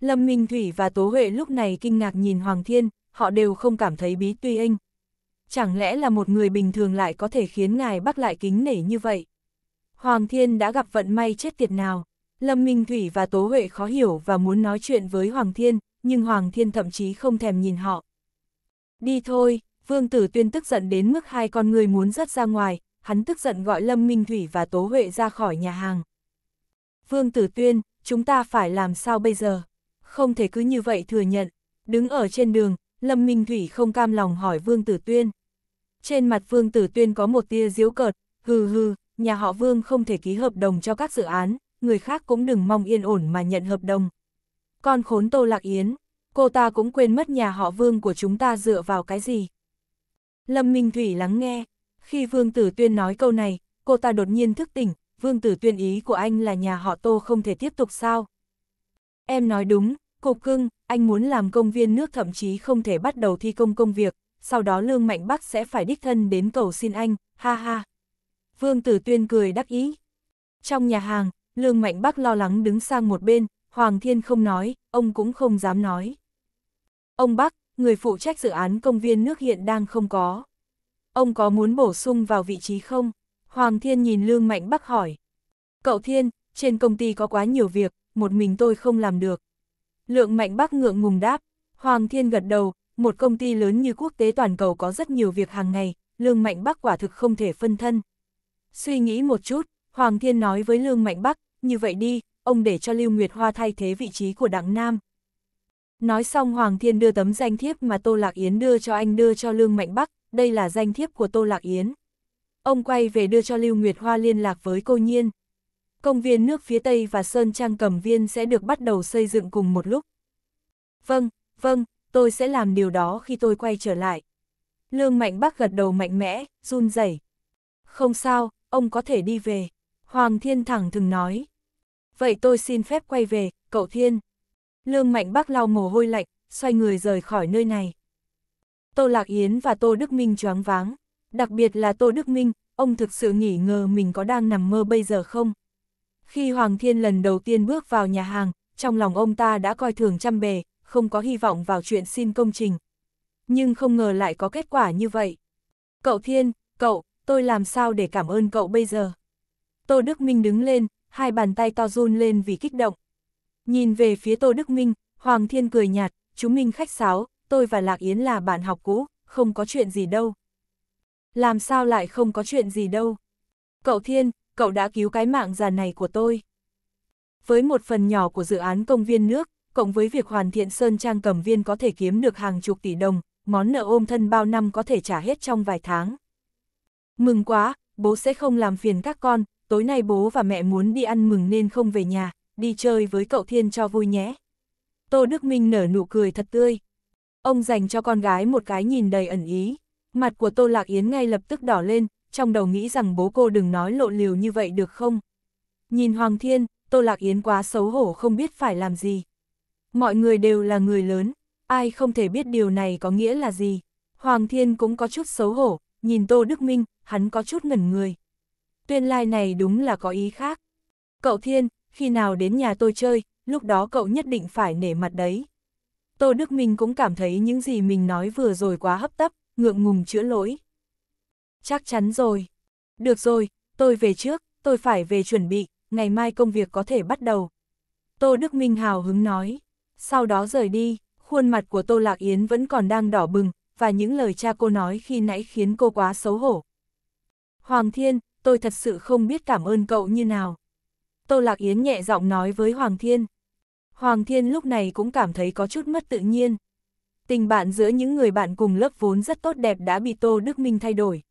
Lâm Minh Thủy và Tố Huệ lúc này kinh ngạc nhìn Hoàng Thiên, họ đều không cảm thấy bí tuy anh. Chẳng lẽ là một người bình thường lại có thể khiến ngài bác lại kính nể như vậy? Hoàng Thiên đã gặp vận may chết tiệt nào? Lâm Minh Thủy và Tố Huệ khó hiểu và muốn nói chuyện với Hoàng Thiên, nhưng Hoàng Thiên thậm chí không thèm nhìn họ. Đi thôi, Vương Tử Tuyên tức giận đến mức hai con người muốn rớt ra ngoài, hắn tức giận gọi Lâm Minh Thủy và Tố Huệ ra khỏi nhà hàng. Vương Tử Tuyên, chúng ta phải làm sao bây giờ? không thể cứ như vậy thừa nhận. Đứng ở trên đường, Lâm Minh Thủy không cam lòng hỏi Vương Tử Tuyên. Trên mặt Vương Tử Tuyên có một tia diếu cợt, hừ hừ, nhà họ Vương không thể ký hợp đồng cho các dự án, người khác cũng đừng mong yên ổn mà nhận hợp đồng. Con khốn Tô Lạc Yến, cô ta cũng quên mất nhà họ Vương của chúng ta dựa vào cái gì. Lâm Minh Thủy lắng nghe, khi Vương Tử Tuyên nói câu này, cô ta đột nhiên thức tỉnh, Vương Tử Tuyên ý của anh là nhà họ Tô không thể tiếp tục sao. Em nói đúng, cục cưng, anh muốn làm công viên nước thậm chí không thể bắt đầu thi công công việc, sau đó Lương Mạnh Bắc sẽ phải đích thân đến cầu xin anh, ha ha. Vương Tử Tuyên cười đắc ý. Trong nhà hàng, Lương Mạnh Bắc lo lắng đứng sang một bên, Hoàng Thiên không nói, ông cũng không dám nói. Ông Bắc, người phụ trách dự án công viên nước hiện đang không có. Ông có muốn bổ sung vào vị trí không? Hoàng Thiên nhìn Lương Mạnh Bắc hỏi. Cậu Thiên, trên công ty có quá nhiều việc, một mình tôi không làm được. Lượng mạnh bác ngượng ngùng đáp, Hoàng Thiên gật đầu, một công ty lớn như quốc tế toàn cầu có rất nhiều việc hàng ngày, Lương Mạnh Bắc quả thực không thể phân thân. Suy nghĩ một chút, Hoàng Thiên nói với Lương Mạnh Bắc, như vậy đi, ông để cho Lưu Nguyệt Hoa thay thế vị trí của Đặng Nam. Nói xong Hoàng Thiên đưa tấm danh thiếp mà Tô Lạc Yến đưa cho anh đưa cho Lương Mạnh Bắc, đây là danh thiếp của Tô Lạc Yến. Ông quay về đưa cho Lưu Nguyệt Hoa liên lạc với cô Nhiên công viên nước phía Tây và Sơn Trang Cầm Viên sẽ được bắt đầu xây dựng cùng một lúc. Vâng, vâng, tôi sẽ làm điều đó khi tôi quay trở lại. Lương Mạnh Bắc gật đầu mạnh mẽ, run rẩy. Không sao, ông có thể đi về. Hoàng Thiên thẳng thừng nói. Vậy tôi xin phép quay về, cậu Thiên. Lương Mạnh Bắc lau mồ hôi lạnh, xoay người rời khỏi nơi này. Tô Lạc Yến và Tô Đức Minh choáng váng. Đặc biệt là Tô Đức Minh, ông thực sự nghĩ ngờ mình có đang nằm mơ bây giờ không? Khi Hoàng Thiên lần đầu tiên bước vào nhà hàng, trong lòng ông ta đã coi thường trăm bề, không có hy vọng vào chuyện xin công trình. Nhưng không ngờ lại có kết quả như vậy. Cậu Thiên, cậu, tôi làm sao để cảm ơn cậu bây giờ? Tô Đức Minh đứng lên, hai bàn tay to run lên vì kích động. Nhìn về phía Tô Đức Minh, Hoàng Thiên cười nhạt, chúng mình khách sáo, tôi và Lạc Yến là bạn học cũ, không có chuyện gì đâu. Làm sao lại không có chuyện gì đâu? Cậu Thiên, cậu đã cứu cái mạng già này của tôi. Với một phần nhỏ của dự án công viên nước, cộng với việc hoàn thiện Sơn Trang cầm viên có thể kiếm được hàng chục tỷ đồng, món nợ ôm thân bao năm có thể trả hết trong vài tháng. Mừng quá, bố sẽ không làm phiền các con, tối nay bố và mẹ muốn đi ăn mừng nên không về nhà, đi chơi với cậu Thiên cho vui nhé. Tô Đức Minh nở nụ cười thật tươi. Ông dành cho con gái một cái nhìn đầy ẩn ý. Mặt của Tô Lạc Yến ngay lập tức đỏ lên, trong đầu nghĩ rằng bố cô đừng nói lộ liều như vậy được không. Nhìn Hoàng Thiên, Tô Lạc Yến quá xấu hổ không biết phải làm gì. Mọi người đều là người lớn, ai không thể biết điều này có nghĩa là gì. Hoàng Thiên cũng có chút xấu hổ, nhìn Tô Đức Minh, hắn có chút ngẩn người. Tuyên lai này đúng là có ý khác. Cậu Thiên, khi nào đến nhà tôi chơi, lúc đó cậu nhất định phải nể mặt đấy. Tô Đức Minh cũng cảm thấy những gì mình nói vừa rồi quá hấp tấp, ngượng ngùng chữa lỗi chắc chắn rồi. Được rồi, tôi về trước, tôi phải về chuẩn bị, ngày mai công việc có thể bắt đầu. Tô Đức Minh hào hứng nói, sau đó rời đi, khuôn mặt của Tô Lạc Yến vẫn còn đang đỏ bừng, và những lời cha cô nói khi nãy khiến cô quá xấu hổ. Hoàng Thiên, tôi thật sự không biết cảm ơn cậu như nào. Tô Lạc Yến nhẹ giọng nói với Hoàng Thiên. Hoàng Thiên lúc này cũng cảm thấy có chút mất tự nhiên. Tình bạn giữa những người bạn cùng lớp vốn rất tốt đẹp đã bị Tô Đức Minh thay đổi.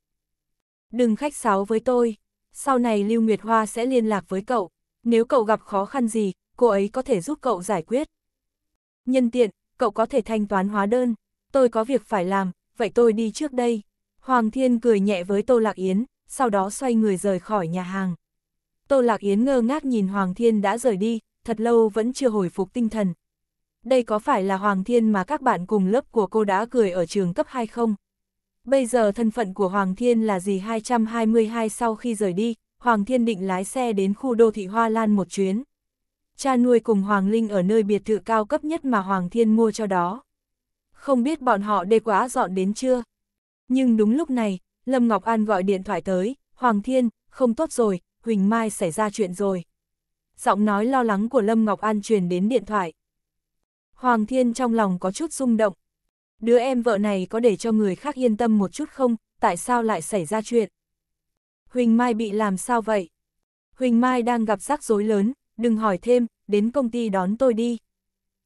Đừng khách sáo với tôi, sau này Lưu Nguyệt Hoa sẽ liên lạc với cậu, nếu cậu gặp khó khăn gì, cô ấy có thể giúp cậu giải quyết. Nhân tiện, cậu có thể thanh toán hóa đơn, tôi có việc phải làm, vậy tôi đi trước đây. Hoàng Thiên cười nhẹ với Tô Lạc Yến, sau đó xoay người rời khỏi nhà hàng. Tô Lạc Yến ngơ ngác nhìn Hoàng Thiên đã rời đi, thật lâu vẫn chưa hồi phục tinh thần. Đây có phải là Hoàng Thiên mà các bạn cùng lớp của cô đã cười ở trường cấp 2 không? Bây giờ thân phận của Hoàng Thiên là gì 222 sau khi rời đi, Hoàng Thiên định lái xe đến khu đô thị Hoa Lan một chuyến. Cha nuôi cùng Hoàng Linh ở nơi biệt thự cao cấp nhất mà Hoàng Thiên mua cho đó. Không biết bọn họ đê quá dọn đến chưa? Nhưng đúng lúc này, Lâm Ngọc An gọi điện thoại tới, Hoàng Thiên, không tốt rồi, Huỳnh Mai xảy ra chuyện rồi. Giọng nói lo lắng của Lâm Ngọc An truyền đến điện thoại. Hoàng Thiên trong lòng có chút rung động, Đứa em vợ này có để cho người khác yên tâm một chút không, tại sao lại xảy ra chuyện? Huỳnh Mai bị làm sao vậy? Huỳnh Mai đang gặp rắc rối lớn, đừng hỏi thêm, đến công ty đón tôi đi.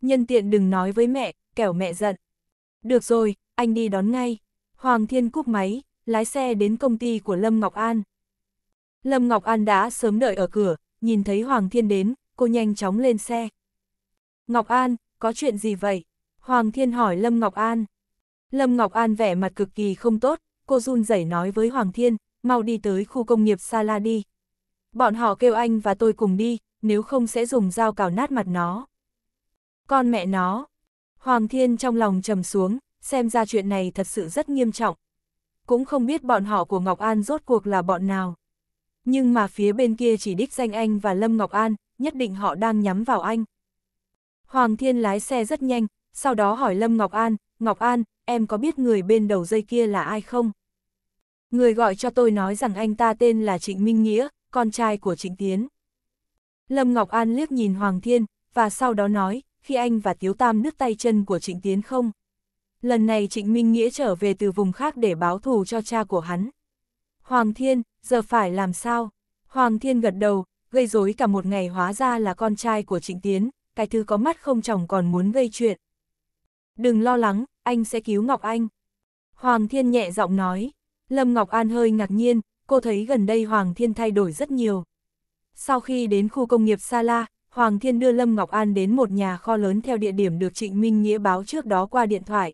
Nhân tiện đừng nói với mẹ, kẻo mẹ giận. Được rồi, anh đi đón ngay. Hoàng Thiên cúp máy, lái xe đến công ty của Lâm Ngọc An. Lâm Ngọc An đã sớm đợi ở cửa, nhìn thấy Hoàng Thiên đến, cô nhanh chóng lên xe. Ngọc An, có chuyện gì vậy? Hoàng Thiên hỏi Lâm Ngọc An. Lâm Ngọc An vẻ mặt cực kỳ không tốt, cô run rẩy nói với Hoàng Thiên, mau đi tới khu công nghiệp Sala đi. Bọn họ kêu anh và tôi cùng đi, nếu không sẽ dùng dao cào nát mặt nó. Con mẹ nó. Hoàng Thiên trong lòng trầm xuống, xem ra chuyện này thật sự rất nghiêm trọng. Cũng không biết bọn họ của Ngọc An rốt cuộc là bọn nào. Nhưng mà phía bên kia chỉ đích danh anh và Lâm Ngọc An, nhất định họ đang nhắm vào anh. Hoàng Thiên lái xe rất nhanh, sau đó hỏi Lâm Ngọc An, Ngọc An, em có biết người bên đầu dây kia là ai không? Người gọi cho tôi nói rằng anh ta tên là Trịnh Minh Nghĩa, con trai của Trịnh Tiến. Lâm Ngọc An liếc nhìn Hoàng Thiên, và sau đó nói, khi anh và Tiếu Tam đứt tay chân của Trịnh Tiến không? Lần này Trịnh Minh Nghĩa trở về từ vùng khác để báo thù cho cha của hắn. Hoàng Thiên, giờ phải làm sao? Hoàng Thiên gật đầu, gây rối cả một ngày hóa ra là con trai của Trịnh Tiến, cái thứ có mắt không chồng còn muốn gây chuyện đừng lo lắng, anh sẽ cứu Ngọc Anh. Hoàng Thiên nhẹ giọng nói, Lâm Ngọc An hơi ngạc nhiên, cô thấy gần đây Hoàng Thiên thay đổi rất nhiều. Sau khi đến khu công nghiệp Sa La, Hoàng Thiên đưa Lâm Ngọc An đến một nhà kho lớn theo địa điểm được Trịnh Minh Nghĩa báo trước đó qua điện thoại.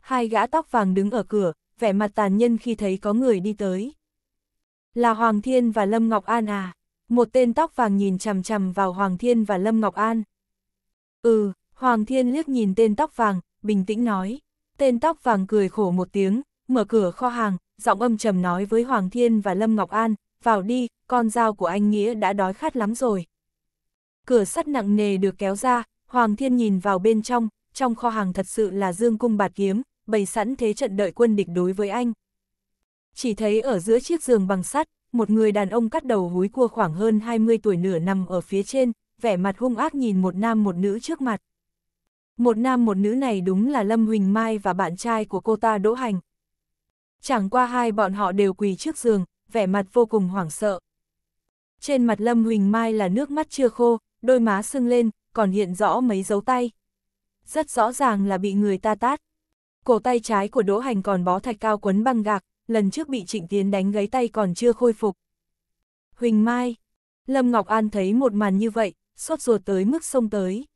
Hai gã tóc vàng đứng ở cửa, vẻ mặt tàn nhân khi thấy có người đi tới. Là Hoàng Thiên và Lâm Ngọc An à? Một tên tóc vàng nhìn chằm chằm vào Hoàng Thiên và Lâm Ngọc An. Ừ, Hoàng Thiên liếc nhìn tên tóc vàng, bình tĩnh nói. Tên tóc vàng cười khổ một tiếng, mở cửa kho hàng, giọng âm trầm nói với Hoàng Thiên và Lâm Ngọc An, vào đi, con dao của anh Nghĩa đã đói khát lắm rồi. Cửa sắt nặng nề được kéo ra, Hoàng Thiên nhìn vào bên trong, trong kho hàng thật sự là dương cung bạt kiếm, bày sẵn thế trận đợi quân địch đối với anh. Chỉ thấy ở giữa chiếc giường bằng sắt, một người đàn ông cắt đầu húi cua khoảng hơn 20 tuổi nửa nằm ở phía trên, vẻ mặt hung ác nhìn một nam một nữ trước mặt. Một nam một nữ này đúng là Lâm Huỳnh Mai và bạn trai của cô ta Đỗ Hành. Chẳng qua hai bọn họ đều quỳ trước giường, vẻ mặt vô cùng hoảng sợ. Trên mặt Lâm Huỳnh Mai là nước mắt chưa khô, đôi má sưng lên, còn hiện rõ mấy dấu tay. Rất rõ ràng là bị người ta tát. Cổ tay trái của Đỗ Hành còn bó thạch cao quấn băng gạc, lần trước bị Trịnh Tiến đánh gáy tay còn chưa khôi phục. Huỳnh Mai, Lâm Ngọc An thấy một màn như vậy, sốt ruột tới mức sông tới.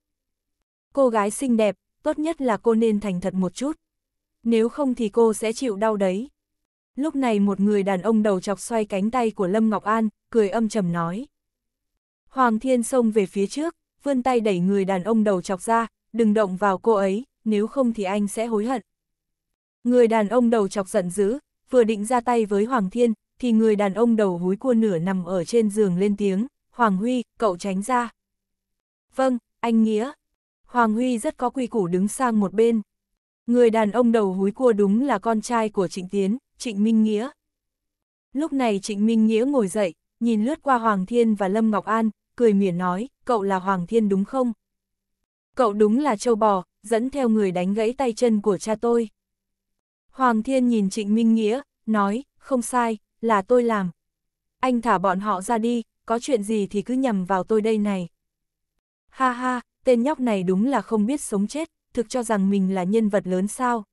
Cô gái xinh đẹp, tốt nhất là cô nên thành thật một chút. Nếu không thì cô sẽ chịu đau đấy. Lúc này một người đàn ông đầu chọc xoay cánh tay của Lâm Ngọc An, cười âm trầm nói. Hoàng Thiên xông về phía trước, vươn tay đẩy người đàn ông đầu chọc ra, đừng động vào cô ấy, nếu không thì anh sẽ hối hận. Người đàn ông đầu chọc giận dữ, vừa định ra tay với Hoàng Thiên, thì người đàn ông đầu húi cua nửa nằm ở trên giường lên tiếng, Hoàng Huy, cậu tránh ra. Vâng, anh Nghĩa. Hoàng Huy rất có quy củ đứng sang một bên. Người đàn ông đầu húi cua đúng là con trai của Trịnh Tiến, Trịnh Minh Nghĩa. Lúc này Trịnh Minh Nghĩa ngồi dậy, nhìn lướt qua Hoàng Thiên và Lâm Ngọc An, cười mỉa nói, cậu là Hoàng Thiên đúng không? Cậu đúng là châu bò, dẫn theo người đánh gãy tay chân của cha tôi. Hoàng Thiên nhìn Trịnh Minh Nghĩa, nói, không sai, là tôi làm. Anh thả bọn họ ra đi, có chuyện gì thì cứ nhầm vào tôi đây này. Ha ha, tên nhóc này đúng là không biết sống chết, thực cho rằng mình là nhân vật lớn sao.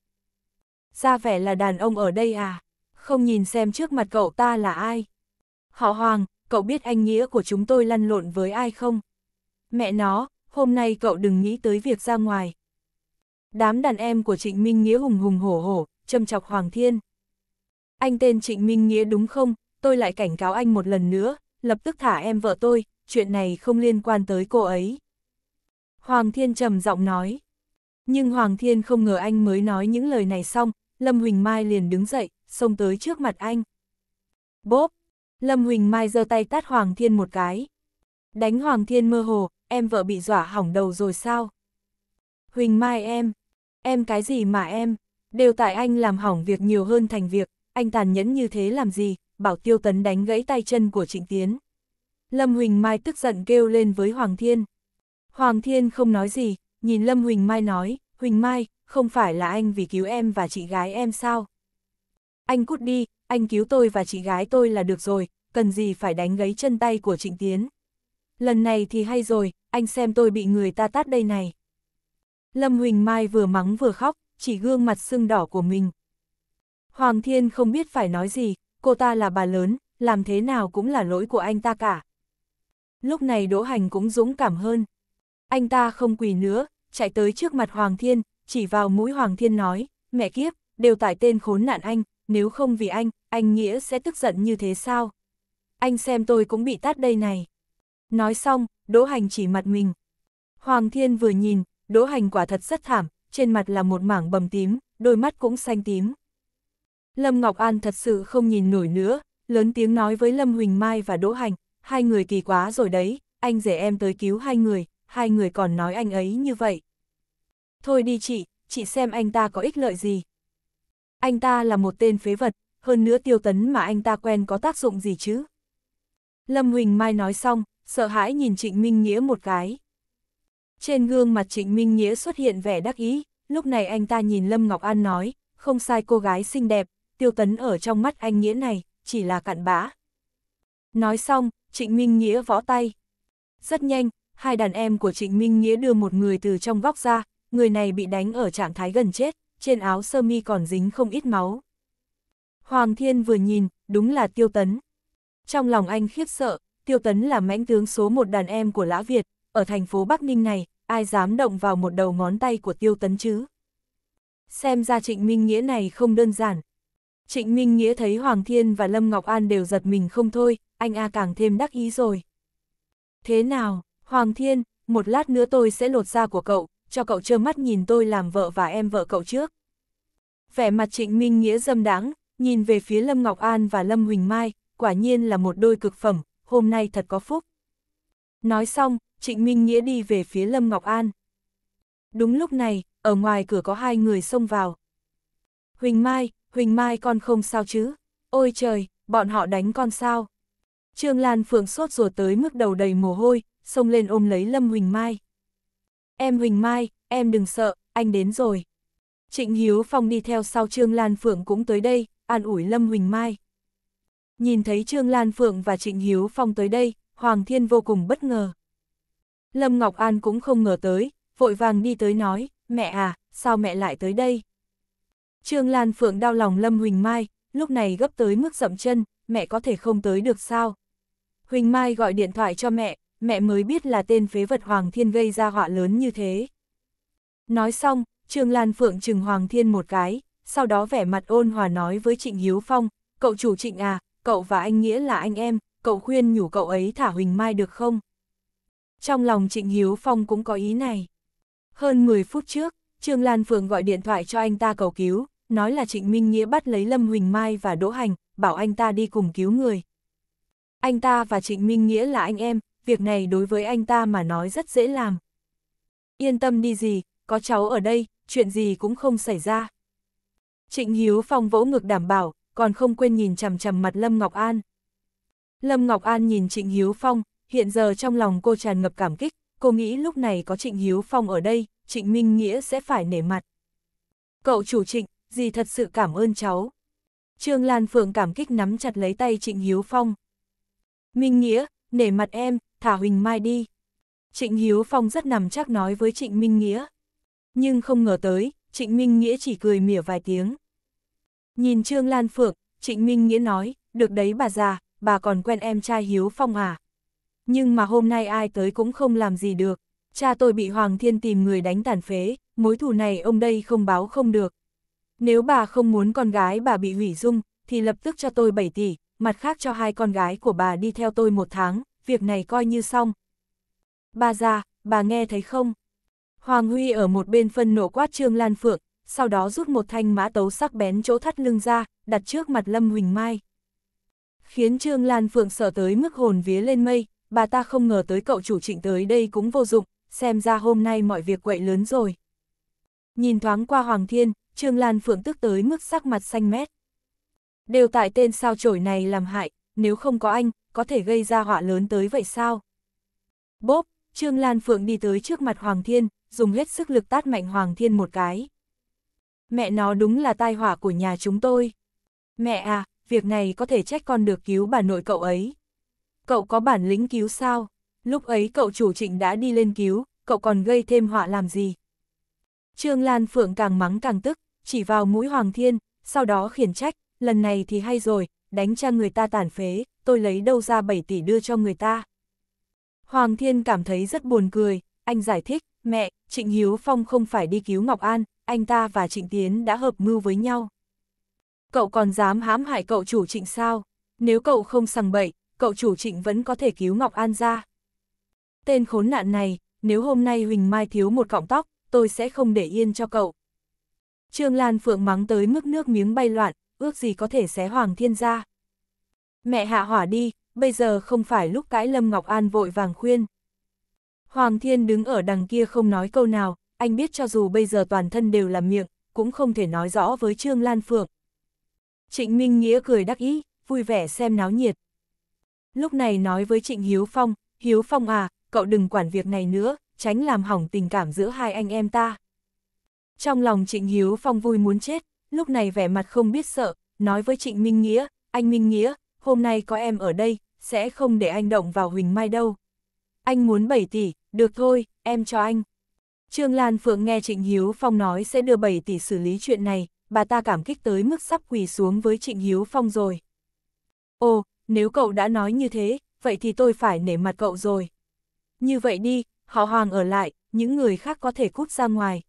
Ra vẻ là đàn ông ở đây à, không nhìn xem trước mặt cậu ta là ai. Họ Hoàng, cậu biết anh nghĩa của chúng tôi lăn lộn với ai không? Mẹ nó, hôm nay cậu đừng nghĩ tới việc ra ngoài. Đám đàn em của Trịnh Minh Nghĩa hùng hùng hổ hổ, châm chọc Hoàng Thiên. Anh tên Trịnh Minh Nghĩa đúng không? Tôi lại cảnh cáo anh một lần nữa, lập tức thả em vợ tôi, chuyện này không liên quan tới cô ấy. Hoàng Thiên trầm giọng nói. Nhưng Hoàng Thiên không ngờ anh mới nói những lời này xong, Lâm Huỳnh Mai liền đứng dậy, xông tới trước mặt anh. Bốp! Lâm Huỳnh Mai giơ tay tát Hoàng Thiên một cái. Đánh Hoàng Thiên mơ hồ, em vợ bị dọa hỏng đầu rồi sao? Huỳnh Mai em! Em cái gì mà em? Đều tại anh làm hỏng việc nhiều hơn thành việc, anh tàn nhẫn như thế làm gì? Bảo Tiêu Tấn đánh gãy tay chân của Trịnh Tiến. Lâm Huỳnh Mai tức giận kêu lên với Hoàng Thiên. Hoàng Thiên không nói gì, nhìn Lâm Huỳnh Mai nói, Huỳnh Mai, không phải là anh vì cứu em và chị gái em sao? Anh cút đi, anh cứu tôi và chị gái tôi là được rồi, cần gì phải đánh gấy chân tay của Trịnh Tiến. Lần này thì hay rồi, anh xem tôi bị người ta tát đây này. Lâm Huỳnh Mai vừa mắng vừa khóc, chỉ gương mặt sưng đỏ của mình. Hoàng Thiên không biết phải nói gì, cô ta là bà lớn, làm thế nào cũng là lỗi của anh ta cả. Lúc này Đỗ Hành cũng dũng cảm hơn. Anh ta không quỳ nữa, chạy tới trước mặt Hoàng Thiên, chỉ vào mũi Hoàng Thiên nói, mẹ kiếp, đều tại tên khốn nạn anh, nếu không vì anh, anh Nghĩa sẽ tức giận như thế sao? Anh xem tôi cũng bị tát đây này. Nói xong, Đỗ Hành chỉ mặt mình. Hoàng Thiên vừa nhìn, Đỗ Hành quả thật rất thảm, trên mặt là một mảng bầm tím, đôi mắt cũng xanh tím. Lâm Ngọc An thật sự không nhìn nổi nữa, lớn tiếng nói với Lâm Huỳnh Mai và Đỗ Hành, hai người kỳ quá rồi đấy, anh rể em tới cứu hai người, hai người còn nói anh ấy như vậy. Thôi đi chị, chị xem anh ta có ích lợi gì. Anh ta là một tên phế vật, hơn nữa tiêu tấn mà anh ta quen có tác dụng gì chứ. Lâm Huỳnh Mai nói xong, sợ hãi nhìn Trịnh Minh Nghĩa một cái. Trên gương mặt Trịnh Minh Nghĩa xuất hiện vẻ đắc ý, lúc này anh ta nhìn Lâm Ngọc An nói, không sai cô gái xinh đẹp, tiêu tấn ở trong mắt anh Nghĩa này, chỉ là cặn bã. Nói xong, Trịnh Minh Nghĩa võ tay. Rất nhanh, hai đàn em của Trịnh Minh Nghĩa đưa một người từ trong vóc ra, người này bị đánh ở trạng thái gần chết, trên áo sơ mi còn dính không ít máu. Hoàng Thiên vừa nhìn, đúng là Tiêu Tấn. Trong lòng anh khiếp sợ, Tiêu Tấn là mãnh tướng số một đàn em của Lã Việt, ở thành phố Bắc Ninh này, ai dám động vào một đầu ngón tay của Tiêu Tấn chứ? Xem ra Trịnh Minh Nghĩa này không đơn giản. Trịnh Minh Nghĩa thấy Hoàng Thiên và Lâm Ngọc An đều giật mình không thôi, anh A càng thêm đắc ý rồi. Thế nào, Hoàng Thiên, một lát nữa tôi sẽ lột da của cậu, cho cậu trơ mắt nhìn tôi làm vợ và em vợ cậu trước. Vẻ mặt trịnh minh nghĩa dâm đáng, nhìn về phía Lâm Ngọc An và Lâm Huỳnh Mai, quả nhiên là một đôi cực phẩm, hôm nay thật có phúc. Nói xong, trịnh minh nghĩa đi về phía Lâm Ngọc An. Đúng lúc này, ở ngoài cửa có hai người xông vào. Huỳnh Mai, Huỳnh Mai con không sao chứ? Ôi trời, bọn họ đánh con sao? Trương Lan Phượng sốt ruột tới mức đầu đầy mồ hôi, xông lên ôm lấy Lâm Huỳnh Mai. Em Huỳnh Mai, em đừng sợ, anh đến rồi. Trịnh Hiếu Phong đi theo sau Trương Lan Phượng cũng tới đây, an ủi Lâm Huỳnh Mai. Nhìn thấy Trương Lan Phượng và Trịnh Hiếu Phong tới đây, Hoàng Thiên vô cùng bất ngờ. Lâm Ngọc An cũng không ngờ tới, vội vàng đi tới nói, mẹ à, sao mẹ lại tới đây? Trương Lan Phượng đau lòng Lâm Huỳnh Mai, lúc này gấp tới mức dậm chân, mẹ có thể không tới được sao? Huỳnh Mai gọi điện thoại cho mẹ, mẹ mới biết là tên phế vật Hoàng Thiên gây ra họa lớn như thế. Nói xong, Trương Lan Phượng chừng Hoàng Thiên một cái, sau đó vẻ mặt ôn hòa nói với Trịnh Hiếu Phong, cậu chủ Trịnh à, cậu và anh Nghĩa là anh em, cậu khuyên nhủ cậu ấy thả Huỳnh Mai được không? Trong lòng Trịnh Hiếu Phong cũng có ý này. Hơn 10 phút trước, Trương Lan Phượng gọi điện thoại cho anh ta cầu cứu, nói là Trịnh Minh Nghĩa bắt lấy Lâm Huỳnh Mai và Đỗ Hành, bảo anh ta đi cùng cứu người. Anh ta và Trịnh Minh Nghĩa là anh em, việc này đối với anh ta mà nói rất dễ làm. Yên tâm đi gì, có cháu ở đây, chuyện gì cũng không xảy ra. Trịnh Hiếu Phong vỗ ngực đảm bảo, còn không quên nhìn chằm chằm mặt Lâm Ngọc An. Lâm Ngọc An nhìn Trịnh Hiếu Phong, hiện giờ trong lòng cô tràn ngập cảm kích, cô nghĩ lúc này có Trịnh Hiếu Phong ở đây, Trịnh Minh Nghĩa sẽ phải nể mặt. Cậu chủ Trịnh, gì thật sự cảm ơn cháu. Trương Lan Phượng cảm kích nắm chặt lấy tay Trịnh Hiếu Phong. Minh Nghĩa, nể mặt em, thả Huỳnh Mai đi. Trịnh Hiếu Phong rất nằm chắc nói với Trịnh Minh Nghĩa. Nhưng không ngờ tới, Trịnh Minh Nghĩa chỉ cười mỉa vài tiếng. Nhìn Trương Lan Phượng, Trịnh Minh Nghĩa nói, được đấy bà già, bà còn quen em trai Hiếu Phong à. Nhưng mà hôm nay ai tới cũng không làm gì được. Cha tôi bị Hoàng Thiên tìm người đánh tàn phế, mối thù này ông đây không báo không được. Nếu bà không muốn con gái bà bị hủy dung, thì lập tức cho tôi 7 tỷ, mặt khác cho hai con gái của bà đi theo tôi một tháng, việc này coi như xong. Bà già, bà nghe thấy không? Hoàng Huy ở một bên phân nổ quát Trương Lan Phượng, sau đó rút một thanh mã tấu sắc bén chỗ thắt lưng ra, đặt trước mặt Lâm Huỳnh Mai. Khiến Trương Lan Phượng sợ tới mức hồn vía lên mây, bà ta không ngờ tới cậu chủ trịnh tới đây cũng vô dụng, xem ra hôm nay mọi việc quậy lớn rồi. Nhìn thoáng qua Hoàng Thiên, Trương Lan Phượng tức tới mức sắc mặt xanh mét. Đều tại tên sao chổi này làm hại, nếu không có anh, có thể gây ra họa lớn tới vậy sao? Bốp, Trương Lan Phượng đi tới trước mặt Hoàng Thiên, dùng hết sức lực tát mạnh Hoàng Thiên một cái. Mẹ nó đúng là tai họa của nhà chúng tôi. Mẹ à, việc này có thể trách con được cứu bà nội cậu ấy. Cậu có bản lĩnh cứu sao? Lúc ấy cậu chủ trịnh đã đi lên cứu, cậu còn gây thêm họa làm gì? Trương Lan Phượng càng mắng càng tức, chỉ vào mũi Hoàng Thiên, sau đó khiển trách, lần này thì hay rồi, đánh cha người ta tàn phế, tôi lấy đâu ra 7 tỷ đưa cho người ta. Hoàng Thiên cảm thấy rất buồn cười, anh giải thích, mẹ, Trịnh Hiếu Phong không phải đi cứu Ngọc An, anh ta và Trịnh Tiến đã hợp mưu với nhau. Cậu còn dám hãm hại cậu chủ Trịnh sao? Nếu cậu không sằng bậy, cậu chủ Trịnh vẫn có thể cứu Ngọc An ra. Tên khốn nạn này, nếu hôm nay Huỳnh Mai thiếu một cọng tóc, tôi sẽ không để yên cho cậu. Trương Lan Phượng mắng tới mức nước miếng bay loạn, ước gì có thể xé Hoàng Thiên ra. Mẹ hạ hỏa đi, bây giờ không phải lúc cãi Lâm Ngọc An vội vàng khuyên. Hoàng Thiên đứng ở đằng kia không nói câu nào, anh biết cho dù bây giờ toàn thân đều là miệng, cũng không thể nói rõ với Trương Lan Phượng. Trịnh Minh Nghĩa cười đắc ý, vui vẻ xem náo nhiệt. Lúc này nói với Trịnh Hiếu Phong, Hiếu Phong à, cậu đừng quản việc này nữa, tránh làm hỏng tình cảm giữa hai anh em ta. Trong lòng Trịnh Hiếu Phong vui muốn chết, lúc này vẻ mặt không biết sợ, nói với Trịnh Minh Nghĩa, anh Minh Nghĩa, hôm nay có em ở đây, sẽ không để anh động vào Huỳnh Mai đâu. Anh muốn 7 tỷ, được thôi, em cho anh. Trương Lan Phượng nghe Trịnh Hiếu Phong nói sẽ đưa 7 tỷ xử lý chuyện này, bà ta cảm kích tới mức sắp quỳ xuống với Trịnh Hiếu Phong rồi. Ồ, nếu cậu đã nói như thế, vậy thì tôi phải nể mặt cậu rồi. Như vậy đi, họ Hoàng ở lại, những người khác có thể cút ra ngoài.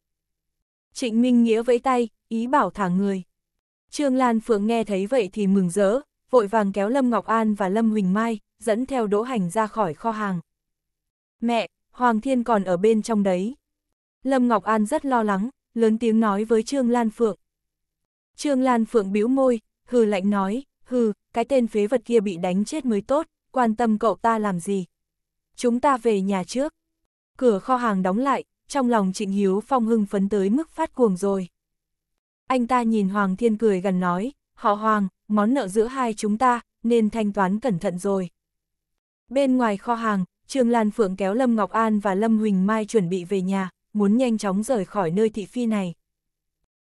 Trịnh Minh Nghĩa vẫy tay, ý bảo thả người. Trương Lan Phượng nghe thấy vậy thì mừng rỡ, vội vàng kéo Lâm Ngọc An và Lâm Huỳnh Mai, dẫn theo đỗ hành ra khỏi kho hàng. Mẹ, Hoàng Thiên còn ở bên trong đấy. Lâm Ngọc An rất lo lắng, lớn tiếng nói với Trương Lan Phượng. Trương Lan Phượng bĩu môi, hừ lạnh nói, hừ, cái tên phế vật kia bị đánh chết mới tốt, quan tâm cậu ta làm gì. Chúng ta về nhà trước. Cửa kho hàng đóng lại, trong lòng Trịnh Hiếu Phong hưng phấn tới mức phát cuồng rồi. Anh ta nhìn Hoàng Thiên cười gần nói, họ Hoàng, món nợ giữa hai chúng ta, nên thanh toán cẩn thận rồi. Bên ngoài kho hàng, Trương Lan Phượng kéo Lâm Ngọc An và Lâm Huỳnh Mai chuẩn bị về nhà, muốn nhanh chóng rời khỏi nơi thị phi này.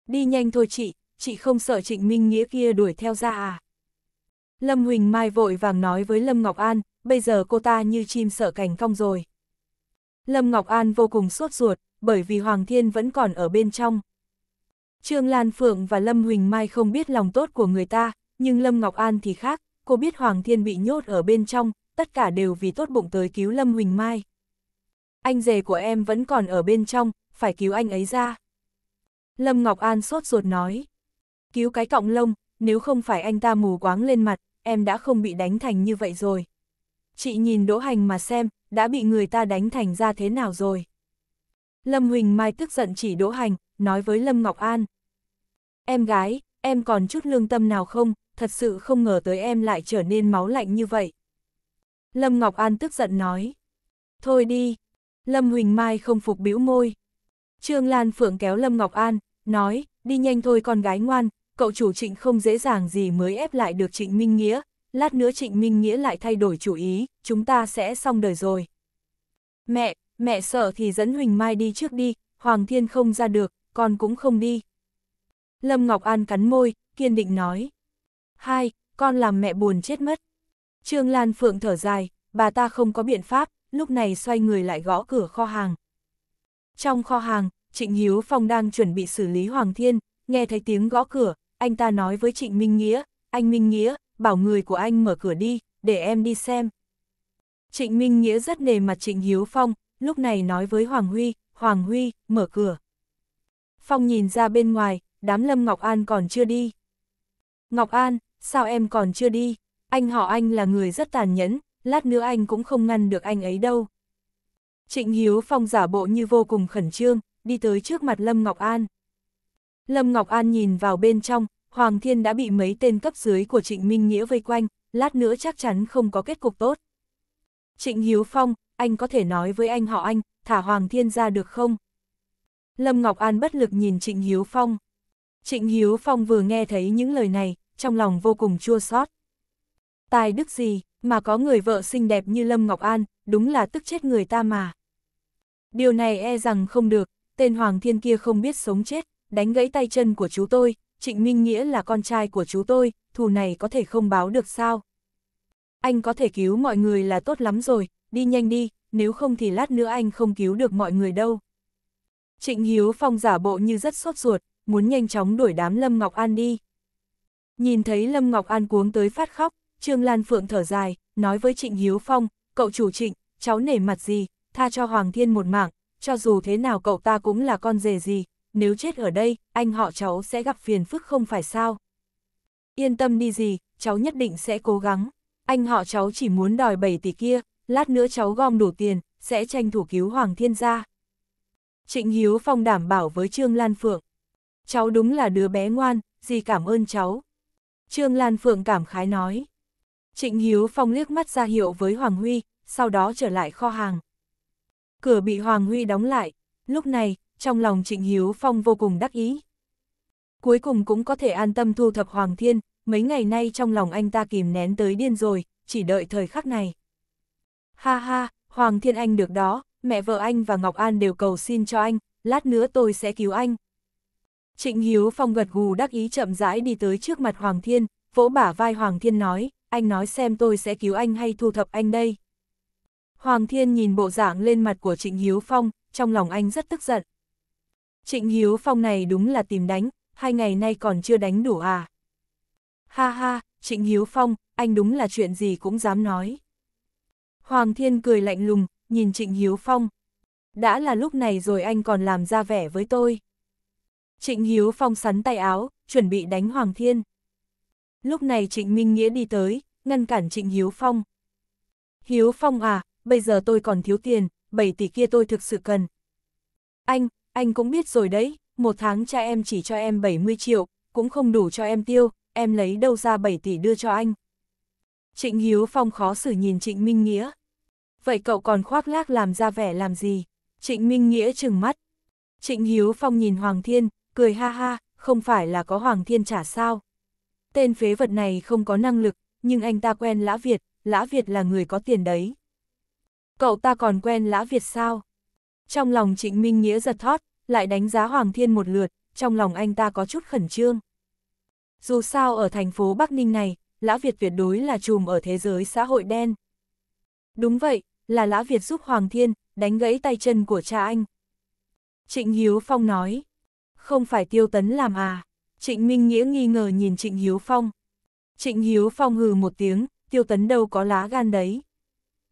Đi nhanh thôi chị, chị không sợ trịnh Minh Nghĩa kia đuổi theo ra à. Lâm Huỳnh Mai vội vàng nói với Lâm Ngọc An, bây giờ cô ta như chim sợ cành cong rồi. Lâm Ngọc An vô cùng sốt ruột, bởi vì Hoàng Thiên vẫn còn ở bên trong. Trương Lan Phượng và Lâm Huỳnh Mai không biết lòng tốt của người ta, nhưng Lâm Ngọc An thì khác, cô biết Hoàng Thiên bị nhốt ở bên trong, tất cả đều vì tốt bụng tới cứu Lâm Huỳnh Mai. Anh rể của em vẫn còn ở bên trong, phải cứu anh ấy ra. Lâm Ngọc An sốt ruột nói. Cứu cái cọng lông, nếu không phải anh ta mù quáng lên mặt, em đã không bị đánh thành như vậy rồi. Chị nhìn Đỗ Hành mà xem, đã bị người ta đánh thành ra thế nào rồi. Lâm Huỳnh Mai tức giận chỉ Đỗ Hành, nói với Lâm Ngọc An. Em gái, em còn chút lương tâm nào không, thật sự không ngờ tới em lại trở nên máu lạnh như vậy. Lâm Ngọc An tức giận nói. Thôi đi. Lâm Huỳnh Mai không phục bĩu môi. Trương Lan Phượng kéo Lâm Ngọc An, nói, đi nhanh thôi con gái ngoan, cậu chủ trịnh không dễ dàng gì mới ép lại được trịnh Minh Nghĩa, lát nữa Trịnh Minh Nghĩa lại thay đổi chủ ý, chúng ta sẽ xong đời rồi. Mẹ, mẹ sợ thì dẫn Huỳnh Mai đi trước đi, Hoàng Thiên không ra được, con cũng không đi. Lâm Ngọc An cắn môi, kiên định nói. Hai, con làm mẹ buồn chết mất. Trương Lan Phượng thở dài, bà ta không có biện pháp, lúc này xoay người lại gõ cửa kho hàng. Trong kho hàng, Trịnh Hiếu Phong đang chuẩn bị xử lý Hoàng Thiên, nghe thấy tiếng gõ cửa, anh ta nói với Trịnh Minh Nghĩa, anh Minh Nghĩa, bảo người của anh mở cửa đi, để em đi xem. Trịnh Minh Nghĩa rất nề mặt Trịnh Hiếu Phong, lúc này nói với Hoàng Huy, Hoàng Huy, mở cửa. Phong nhìn ra bên ngoài, đám Lâm Ngọc An còn chưa đi. Ngọc An, sao em còn chưa đi? Anh họ anh là người rất tàn nhẫn, lát nữa anh cũng không ngăn được anh ấy đâu. Trịnh Hiếu Phong giả bộ như vô cùng khẩn trương, đi tới trước mặt Lâm Ngọc An. Lâm Ngọc An nhìn vào bên trong, Hoàng Thiên đã bị mấy tên cấp dưới của Trịnh Minh Nghĩa vây quanh, lát nữa chắc chắn không có kết cục tốt. Trịnh Hiếu Phong, anh có thể nói với anh họ anh, thả Hoàng Thiên ra được không? Lâm Ngọc An bất lực nhìn Trịnh Hiếu Phong. Trịnh Hiếu Phong vừa nghe thấy những lời này, trong lòng vô cùng chua xót. Tài đức gì, mà có người vợ xinh đẹp như Lâm Ngọc An, đúng là tức chết người ta mà. Điều này e rằng không được, tên Hoàng Thiên kia không biết sống chết, đánh gãy tay chân của chú tôi, Trịnh Minh Nghĩa là con trai của chú tôi, thù này có thể không báo được sao? Anh có thể cứu mọi người là tốt lắm rồi, đi nhanh đi, nếu không thì lát nữa anh không cứu được mọi người đâu. Trịnh Hiếu Phong giả bộ như rất sốt ruột, muốn nhanh chóng đuổi đám Lâm Ngọc An đi. Nhìn thấy Lâm Ngọc An cuống tới phát khóc, Trương Lan Phượng thở dài, nói với Trịnh Hiếu Phong, cậu chủ trịnh, cháu nể mặt gì, tha cho Hoàng Thiên một mạng, cho dù thế nào cậu ta cũng là con rể gì, nếu chết ở đây, anh họ cháu sẽ gặp phiền phức không phải sao. Yên tâm đi gì, cháu nhất định sẽ cố gắng. Anh họ cháu chỉ muốn đòi 7 tỷ kia, lát nữa cháu gom đủ tiền, sẽ tranh thủ cứu Hoàng Thiên gia. Trịnh Hiếu Phong đảm bảo với Trương Lan Phượng. Cháu đúng là đứa bé ngoan, gì cảm ơn cháu. Trương Lan Phượng cảm khái nói. Trịnh Hiếu Phong liếc mắt ra hiệu với Hoàng Huy, sau đó trở lại kho hàng. Cửa bị Hoàng Huy đóng lại, lúc này, trong lòng Trịnh Hiếu Phong vô cùng đắc ý. Cuối cùng cũng có thể an tâm thu thập Hoàng Thiên, mấy ngày nay trong lòng anh ta kìm nén tới điên rồi, chỉ đợi thời khắc này. Ha ha, Hoàng Thiên Anh được đó, mẹ vợ anh và Ngọc An đều cầu xin cho anh, lát nữa tôi sẽ cứu anh. Trịnh Hiếu Phong gật gù đắc ý chậm rãi đi tới trước mặt Hoàng Thiên, vỗ bả vai Hoàng Thiên nói, anh nói xem tôi sẽ cứu anh hay thu thập anh đây. Hoàng Thiên nhìn bộ dạng lên mặt của Trịnh Hiếu Phong, trong lòng anh rất tức giận. Trịnh Hiếu Phong này đúng là tìm đánh, hai ngày nay còn chưa đánh đủ à. Ha ha, Trịnh Hiếu Phong, anh đúng là chuyện gì cũng dám nói. Hoàng Thiên cười lạnh lùng, nhìn Trịnh Hiếu Phong. Đã là lúc này rồi anh còn làm ra vẻ với tôi. Trịnh Hiếu Phong sắn tay áo, chuẩn bị đánh Hoàng Thiên. Lúc này Trịnh Minh Nghĩa đi tới, ngăn cản Trịnh Hiếu Phong. Hiếu Phong à, bây giờ tôi còn thiếu tiền, 7 tỷ kia tôi thực sự cần. Anh, anh cũng biết rồi đấy, một tháng cha em chỉ cho em 70 triệu, cũng không đủ cho em tiêu, em lấy đâu ra 7 tỷ đưa cho anh. Trịnh Hiếu Phong khó xử nhìn Trịnh Minh Nghĩa. Vậy cậu còn khoác lác làm ra vẻ làm gì? Trịnh Minh Nghĩa trừng mắt. Trịnh Hiếu Phong nhìn Hoàng Thiên, cười ha ha, không phải là có Hoàng Thiên trả sao. Tên phế vật này không có năng lực, nhưng anh ta quen Lã Việt, Lã Việt là người có tiền đấy. Cậu ta còn quen Lã Việt sao? Trong lòng Trịnh Minh Nghĩa giật thót, lại đánh giá Hoàng Thiên một lượt, trong lòng anh ta có chút khẩn trương. Dù sao ở thành phố Bắc Ninh này, Lã Việt tuyệt đối là chùm ở thế giới xã hội đen. Đúng vậy, là Lã Việt giúp Hoàng Thiên, đánh gãy tay chân của cha anh. Trịnh Hiếu Phong nói, không phải tiêu tấn làm à. Trịnh Minh Nghĩa nghi ngờ nhìn Trịnh Hiếu Phong. Trịnh Hiếu Phong hừ một tiếng, tiêu tấn đâu có lá gan đấy.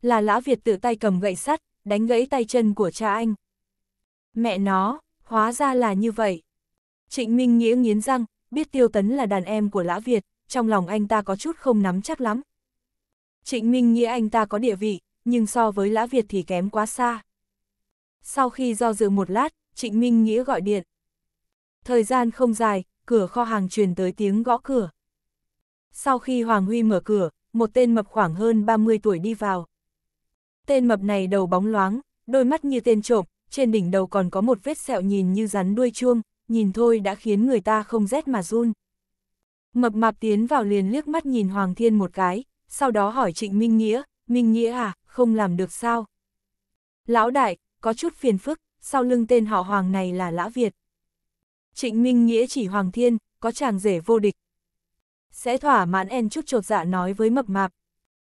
Là Lã Việt tự tay cầm gậy sắt, đánh gãy tay chân của cha anh. Mẹ nó, hóa ra là như vậy. Trịnh Minh Nghĩa nghiến răng, biết Tiêu Tấn là đàn em của Lã Việt, trong lòng anh ta có chút không nắm chắc lắm. Trịnh Minh Nghĩa anh ta có địa vị, nhưng so với Lã Việt thì kém quá xa. Sau khi do dự một lát, Trịnh Minh Nghĩa gọi điện. Thời gian không dài, cửa kho hàng truyền tới tiếng gõ cửa. Sau khi Hoàng Huy mở cửa, một tên mập khoảng hơn 30 tuổi đi vào. Tên mập này đầu bóng loáng, đôi mắt như tên trộm, trên đỉnh đầu còn có một vết sẹo nhìn như rắn đuôi chuông, nhìn thôi đã khiến người ta không rét mà run. Mập mạp tiến vào liền liếc mắt nhìn Hoàng Thiên một cái, sau đó hỏi Trịnh Minh Nghĩa, Minh Nghĩa à, không làm được sao? Lão đại, có chút phiền phức, sau lưng tên họ Hoàng này là Lã Việt. Trịnh Minh Nghĩa chỉ Hoàng Thiên, có chàng rể vô địch. Sẽ thỏa mãn en chút trột dạ nói với mập mạp.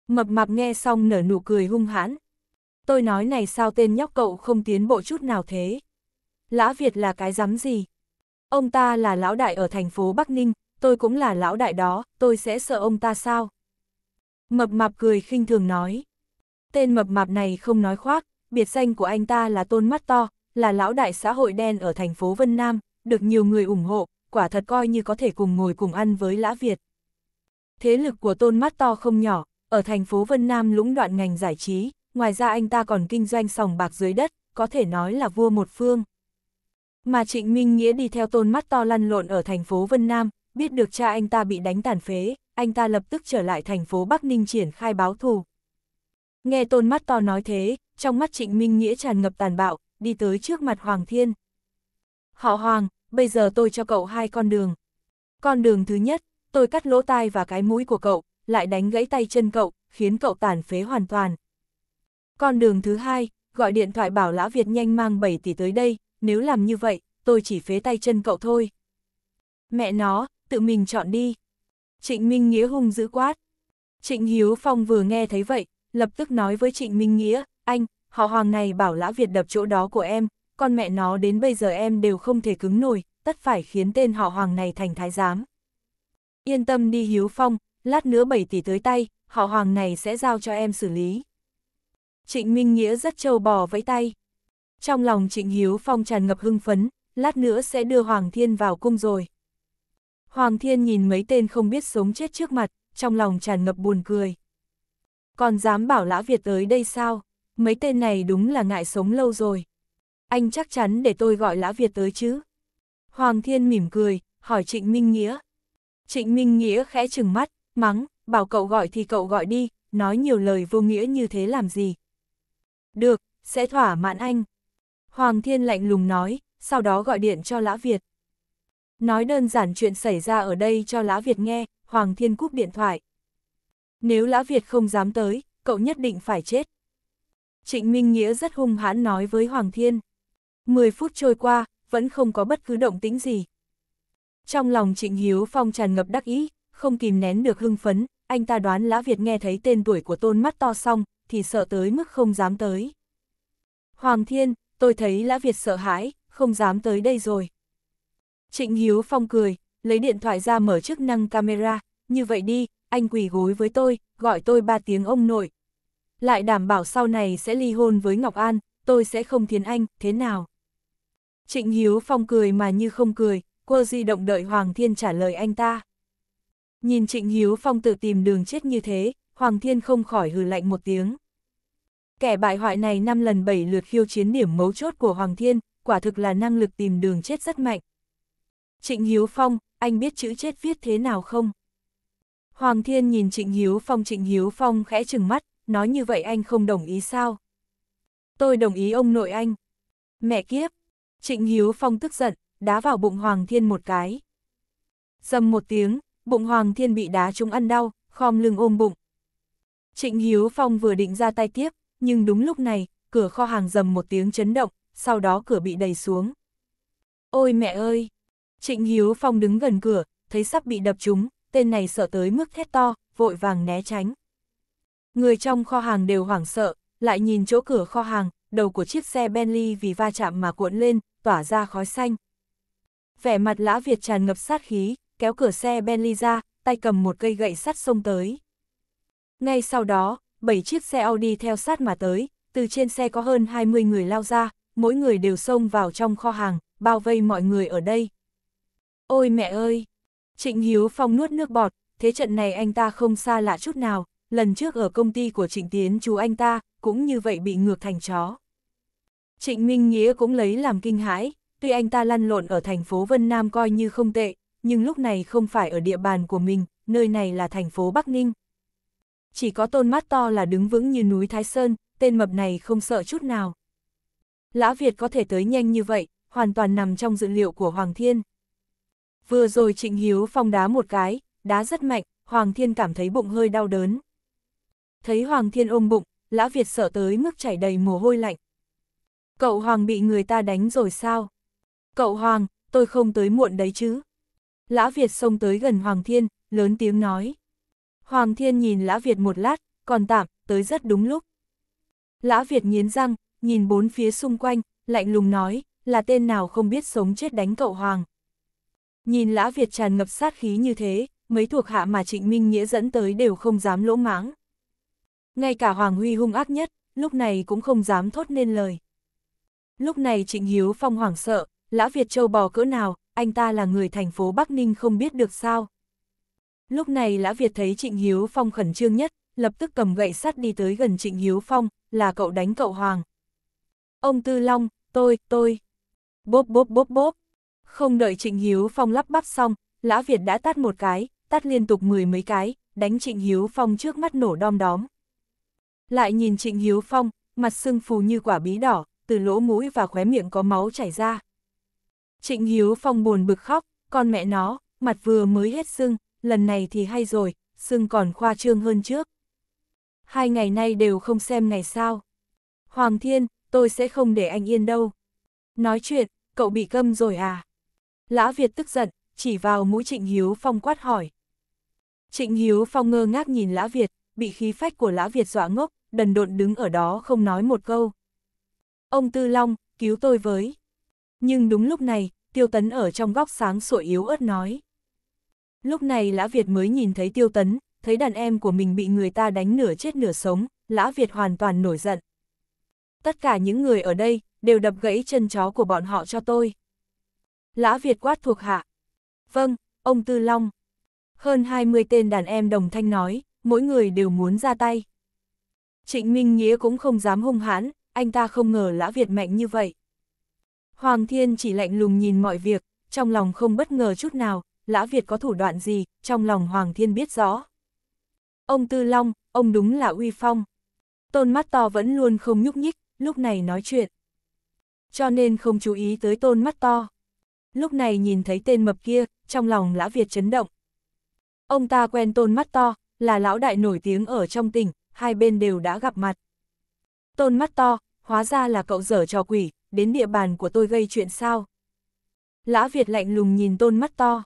Mập mạp nghe xong nở nụ cười hung hãn, tôi nói này sao tên nhóc cậu không tiến bộ chút nào thế? Lã Việt là cái dám gì? Ông ta là lão đại ở thành phố Bắc Ninh, tôi cũng là lão đại đó, tôi sẽ sợ ông ta sao? Mập mạp cười khinh thường nói. Tên mập mạp này không nói khoác, biệt danh của anh ta là Tôn Mắt To, là lão đại xã hội đen ở thành phố Vân Nam, được nhiều người ủng hộ, quả thật coi như có thể cùng ngồi cùng ăn với Lã Việt. Thế lực của Tôn Mắt To không nhỏ, ở thành phố Vân Nam lũng đoạn ngành giải trí, ngoài ra anh ta còn kinh doanh sòng bạc dưới đất, có thể nói là vua một phương. Mà Trịnh Minh Nghĩa đi theo tôn mắt to lăn lộn ở thành phố Vân Nam, biết được cha anh ta bị đánh tàn phế, anh ta lập tức trở lại thành phố Bắc Ninh triển khai báo thù. Nghe tôn mắt to nói thế, trong mắt Trịnh Minh Nghĩa tràn ngập tàn bạo, đi tới trước mặt Hoàng Thiên. Họ Hoàng, bây giờ tôi cho cậu hai con đường. Con đường thứ nhất, tôi cắt lỗ tai và cái mũi của cậu, lại đánh gãy tay chân cậu, khiến cậu tàn phế hoàn toàn, con đường thứ hai, gọi điện thoại bảo Lão Việt nhanh mang 7 tỷ tới đây, nếu làm như vậy, tôi chỉ phế tay chân cậu thôi. Mẹ nó, tự mình chọn đi. Trịnh Minh Nghĩa hung dữ quát. Trịnh Hiếu Phong vừa nghe thấy vậy, lập tức nói với Trịnh Minh Nghĩa, anh, họ hoàng này bảo Lão Việt đập chỗ đó của em, con mẹ nó đến bây giờ em đều không thể cứng nổi, tất phải khiến tên họ hoàng này thành thái giám. Yên tâm đi Hiếu Phong, lát nữa 7 tỷ tới tay, họ hoàng này sẽ giao cho em xử lý. Trịnh Minh Nghĩa rất châu bò vẫy tay. Trong lòng Trịnh Hiếu Phong tràn ngập hưng phấn, lát nữa sẽ đưa Hoàng Thiên vào cung rồi. Hoàng Thiên nhìn mấy tên không biết sống chết trước mặt, trong lòng tràn ngập buồn cười. Còn dám bảo Lã Việt tới đây sao? Mấy tên này đúng là ngại sống lâu rồi. Anh chắc chắn để tôi gọi Lã Việt tới chứ? Hoàng Thiên mỉm cười, hỏi Trịnh Minh Nghĩa. Trịnh Minh Nghĩa khẽ trừng mắt, mắng, bảo cậu gọi thì cậu gọi đi, nói nhiều lời vô nghĩa như thế làm gì. Được, sẽ thỏa mãn anh. Hoàng Thiên lạnh lùng nói, sau đó gọi điện cho Lã Việt. Nói đơn giản chuyện xảy ra ở đây cho Lã Việt nghe, Hoàng Thiên cúp điện thoại. Nếu Lã Việt không dám tới, cậu nhất định phải chết. Trịnh Minh Nghĩa rất hung hãn nói với Hoàng Thiên. Mười phút trôi qua, vẫn không có bất cứ động tĩnh gì. Trong lòng Trịnh Hiếu Phong tràn ngập đắc ý, không kìm nén được hưng phấn, anh ta đoán Lã Việt nghe thấy tên tuổi của tôn mắt to xong, thì sợ tới mức không dám tới. Hoàng thiên, tôi thấy Lã Việt sợ hãi, không dám tới đây rồi. Trịnh Hiếu Phong cười, lấy điện thoại ra mở chức năng camera, như vậy đi, anh quỳ gối với tôi, gọi tôi ba tiếng ông nội. Lại đảm bảo sau này sẽ ly hôn với Ngọc An, tôi sẽ không thiến anh, thế nào? Trịnh Hiếu Phong cười mà như không cười, cô di động đợi Hoàng Thiên trả lời anh ta. Nhìn Trịnh Hiếu Phong tự tìm đường chết như thế, Hoàng Thiên không khỏi hừ lạnh một tiếng. Kẻ bại hoại này năm lần bảy lượt khiêu chiến điểm mấu chốt của Hoàng Thiên, quả thực là năng lực tìm đường chết rất mạnh. Trịnh Hiếu Phong, anh biết chữ chết viết thế nào không? Hoàng Thiên nhìn Trịnh Hiếu Phong Trịnh Hiếu Phong khẽ chừng mắt, nói như vậy anh không đồng ý sao? Tôi đồng ý ông nội anh. Mẹ kiếp! Trịnh Hiếu Phong tức giận, đá vào bụng Hoàng Thiên một cái. Dầm một tiếng, bụng Hoàng Thiên bị đá trúng ăn đau, khom lưng ôm bụng. Trịnh Hiếu Phong vừa định ra tay tiếp, nhưng đúng lúc này, cửa kho hàng rầm một tiếng chấn động, sau đó cửa bị đẩy xuống. Ôi mẹ ơi! Trịnh Hiếu Phong đứng gần cửa, thấy sắp bị đập trúng, tên này sợ tới mức thét to, vội vàng né tránh. Người trong kho hàng đều hoảng sợ, lại nhìn chỗ cửa kho hàng, đầu của chiếc xe Bentley vì va chạm mà cuộn lên, tỏa ra khói xanh. Vẻ mặt Lã Việt tràn ngập sát khí, kéo cửa xe Bentley ra, tay cầm một cây gậy sắt xông tới. Ngay sau đó, 7 chiếc xe Audi theo sát mà tới, từ trên xe có hơn 20 người lao ra, mỗi người đều xông vào trong kho hàng, bao vây mọi người ở đây. Ôi mẹ ơi! Trịnh Hiếu Phong nuốt nước bọt, thế trận này anh ta không xa lạ chút nào, lần trước ở công ty của Trịnh Tiến chú anh ta, cũng như vậy bị ngược thành chó. Trịnh Minh Nghĩa cũng lấy làm kinh hãi, tuy anh ta lăn lộn ở thành phố Vân Nam coi như không tệ, nhưng lúc này không phải ở địa bàn của mình, nơi này là thành phố Bắc Ninh. Chỉ có tôn mắt to là đứng vững như núi Thái Sơn, tên mập này không sợ chút nào. Lã Việt có thể tới nhanh như vậy, hoàn toàn nằm trong dự liệu của Hoàng Thiên. Vừa rồi Trịnh Hiếu phong đá một cái, đá rất mạnh, Hoàng Thiên cảm thấy bụng hơi đau đớn. Thấy Hoàng Thiên ôm bụng, Lã Việt sợ tới mức chảy đầy mồ hôi lạnh. Cậu Hoàng bị người ta đánh rồi sao? Cậu Hoàng, tôi không tới muộn đấy chứ. Lã Việt xông tới gần Hoàng Thiên, lớn tiếng nói. Hoàng Thiên nhìn Lã Việt một lát, còn tạm, tới rất đúng lúc. Lã Việt nghiến răng, nhìn bốn phía xung quanh, lạnh lùng nói, là tên nào không biết sống chết đánh cậu Hoàng. Nhìn Lã Việt tràn ngập sát khí như thế, mấy thuộc hạ mà Trịnh Minh Nghĩa dẫn tới đều không dám lỗ mãng. Ngay cả Hoàng Huy hung ác nhất, lúc này cũng không dám thốt nên lời. Lúc này Trịnh Hiếu Phong hoảng sợ, Lã Việt châu bò cỡ nào, anh ta là người thành phố Bắc Ninh không biết được sao. Lúc này Lã Việt thấy Trịnh Hiếu Phong khẩn trương nhất, lập tức cầm gậy sắt đi tới gần Trịnh Hiếu Phong, là cậu đánh cậu Hoàng. Ông Tư Long, tôi, tôi. Bốp bốp bốp bốp. Không đợi Trịnh Hiếu Phong lắp bắp xong, Lã Việt đã tát một cái, tát liên tục mười mấy cái, đánh Trịnh Hiếu Phong trước mắt nổ đom đóm. Lại nhìn Trịnh Hiếu Phong, mặt sưng phù như quả bí đỏ, từ lỗ mũi và khóe miệng có máu chảy ra. Trịnh Hiếu Phong buồn bực khóc, con mẹ nó, mặt vừa mới hết sưng, lần này thì hay rồi, sưng còn khoa trương hơn trước. Hai ngày nay đều không xem ngày sao. Hoàng Thiên, tôi sẽ không để anh yên đâu. Nói chuyện, cậu bị câm rồi à? Lã Việt tức giận, chỉ vào mũi Trịnh Hiếu Phong quát hỏi. Trịnh Hiếu Phong ngơ ngác nhìn Lã Việt, bị khí phách của Lã Việt dọa ngốc, đần độn đứng ở đó không nói một câu. Ông Tư Long, cứu tôi với. Nhưng đúng lúc này, Tiêu Tấn ở trong góc sáng sủa yếu ớt nói. Lúc này Lã Việt mới nhìn thấy Tiêu Tấn, thấy đàn em của mình bị người ta đánh nửa chết nửa sống, Lã Việt hoàn toàn nổi giận. Tất cả những người ở đây, đều đập gãy chân chó của bọn họ cho tôi. Lã Việt quát thuộc hạ. Vâng, ông Tư Long. Hơn 20 tên đàn em đồng thanh nói, mỗi người đều muốn ra tay. Trịnh Minh Nghĩa cũng không dám hung hãn, anh ta không ngờ Lã Việt mạnh như vậy. Hoàng Thiên chỉ lạnh lùng nhìn mọi việc, trong lòng không bất ngờ chút nào, Lã Việt có thủ đoạn gì, trong lòng Hoàng Thiên biết rõ. Ông Tư Long, ông đúng là uy phong. Tôn mắt to vẫn luôn không nhúc nhích, lúc này nói chuyện. Cho nên không chú ý tới tôn mắt to. Lúc này nhìn thấy tên mập kia, trong lòng Lã Việt chấn động. Ông ta quen tôn mắt to, là lão đại nổi tiếng ở trong tỉnh, hai bên đều đã gặp mặt. Tôn mắt to, hóa ra là cậu dở trò quỷ, đến địa bàn của tôi gây chuyện sao. Lã Việt lạnh lùng nhìn tôn mắt to.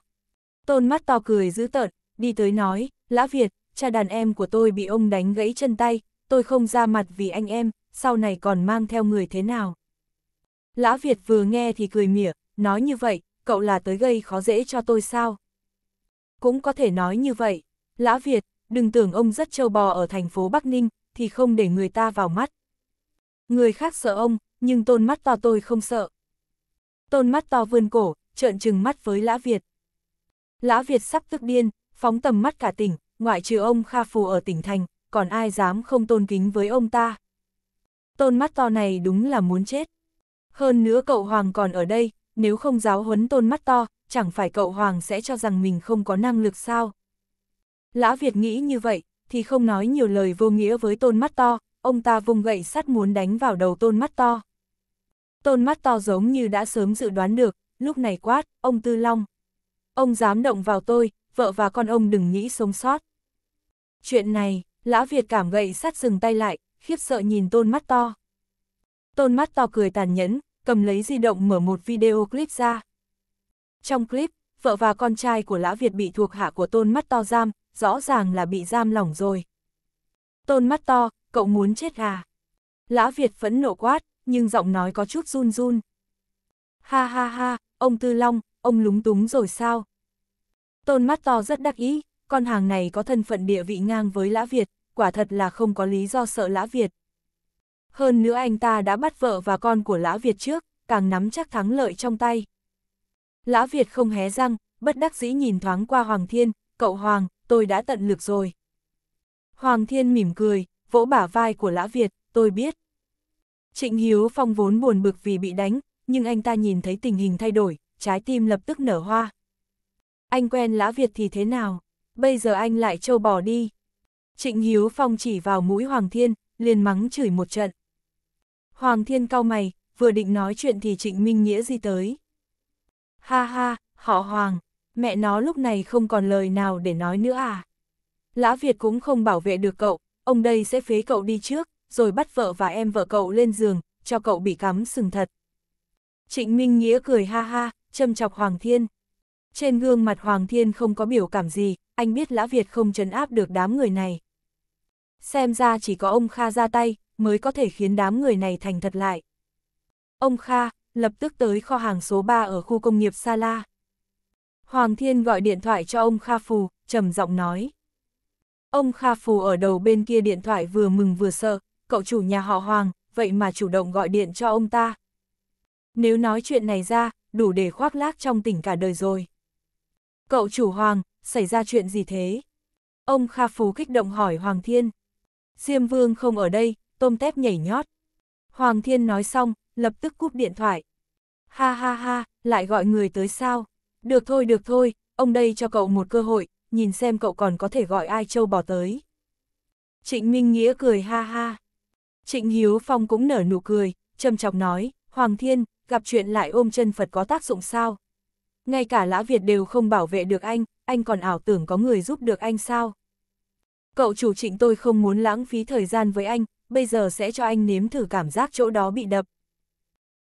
Tôn mắt to cười dữ tợn, đi tới nói, Lã Việt, cha đàn em của tôi bị ông đánh gãy chân tay, tôi không ra mặt vì anh em, sau này còn mang theo người thế nào. Lã Việt vừa nghe thì cười mỉa, nói như vậy, cậu là tới gây khó dễ cho tôi sao? Cũng có thể nói như vậy, Lã Việt, đừng tưởng ông rất trâu bò ở thành phố Bắc Ninh, thì không để người ta vào mắt. Người khác sợ ông, nhưng tôn mắt to tôi không sợ. Tôn mắt to vươn cổ, trợn trừng mắt với Lã Việt. Lã Việt sắp tức điên, phóng tầm mắt cả tỉnh, ngoại trừ ông Kha Phù ở tỉnh thành, còn ai dám không tôn kính với ông ta. Tôn mắt to này đúng là muốn chết. Hơn nữa cậu Hoàng còn ở đây, nếu không giáo huấn tôn mắt to, chẳng phải cậu Hoàng sẽ cho rằng mình không có năng lực sao. Lã Việt nghĩ như vậy, thì không nói nhiều lời vô nghĩa với tôn mắt to, ông ta vùng gậy sắt muốn đánh vào đầu tôn mắt to. Tôn mắt to giống như đã sớm dự đoán được, lúc này quát, ông Tư Long, Ông dám động vào tôi, vợ và con ông đừng nghĩ sống sót. Chuyện này, Lã Việt cảm gậy sát dừng tay lại, khiếp sợ nhìn tôn mắt to. Tôn mắt to cười tàn nhẫn, cầm lấy di động mở một video clip ra. Trong clip, vợ và con trai của Lã Việt bị thuộc hạ của tôn mắt to giam, rõ ràng là bị giam lỏng rồi. Tôn mắt to, cậu muốn chết à? Lã Việt phẫn nộ quát, nhưng giọng nói có chút run run. Ha ha ha, ông Tư Long, ông lúng túng rồi sao? Tôn mắt to rất đắc ý, con hàng này có thân phận địa vị ngang với Lã Việt, quả thật là không có lý do sợ Lã Việt. Hơn nữa anh ta đã bắt vợ và con của Lã Việt trước, càng nắm chắc thắng lợi trong tay. Lã Việt không hé răng, bất đắc dĩ nhìn thoáng qua Hoàng Thiên, cậu Hoàng, tôi đã tận lực rồi. Hoàng Thiên mỉm cười, vỗ bả vai của Lã Việt, tôi biết. Trịnh Hiếu Phong vốn buồn bực vì bị đánh, nhưng anh ta nhìn thấy tình hình thay đổi, trái tim lập tức nở hoa. Anh quen Lã Việt thì thế nào? Bây giờ anh lại trâu bỏ đi. Trịnh Hiếu Phong chỉ vào mũi Hoàng Thiên, liền mắng chửi một trận. Hoàng Thiên cau mày, vừa định nói chuyện thì Trịnh Minh Nghĩa gì tới. Ha ha, họ Hoàng, mẹ nó lúc này không còn lời nào để nói nữa à. Lã Việt cũng không bảo vệ được cậu, ông đây sẽ phế cậu đi trước, rồi bắt vợ và em vợ cậu lên giường, cho cậu bị cắm sừng thật. Trịnh Minh Nghĩa cười ha ha, châm chọc Hoàng Thiên. Trên gương mặt Hoàng Thiên không có biểu cảm gì, anh biết Lã Việt không trấn áp được đám người này. Xem ra chỉ có ông Kha ra tay, mới có thể khiến đám người này thành thật lại. Ông Kha, lập tức tới kho hàng số 3 ở khu công nghiệp Sa La. Hoàng Thiên gọi điện thoại cho ông Kha Phù, trầm giọng nói. Ông Kha Phù ở đầu bên kia điện thoại vừa mừng vừa sợ, cậu chủ nhà họ Hoàng, vậy mà chủ động gọi điện cho ông ta. Nếu nói chuyện này ra, đủ để khoác lác trong tỉnh cả đời rồi. Cậu chủ Hoàng, xảy ra chuyện gì thế? Ông Kha Phú kích động hỏi Hoàng Thiên. Diêm Vương không ở đây, tôm tép nhảy nhót. Hoàng Thiên nói xong, lập tức cúp điện thoại. Ha ha ha, lại gọi người tới sao? Được thôi được thôi, ông đây cho cậu một cơ hội, nhìn xem cậu còn có thể gọi ai châu bò tới. Trịnh Minh Nghĩa cười ha ha. Trịnh Hiếu Phong cũng nở nụ cười, trầm chọc nói, Hoàng Thiên, gặp chuyện lại ôm chân Phật có tác dụng sao? Ngay cả lã Việt đều không bảo vệ được anh, anh còn ảo tưởng có người giúp được anh sao? Cậu chủ trịnh tôi không muốn lãng phí thời gian với anh, bây giờ sẽ cho anh nếm thử cảm giác chỗ đó bị đập.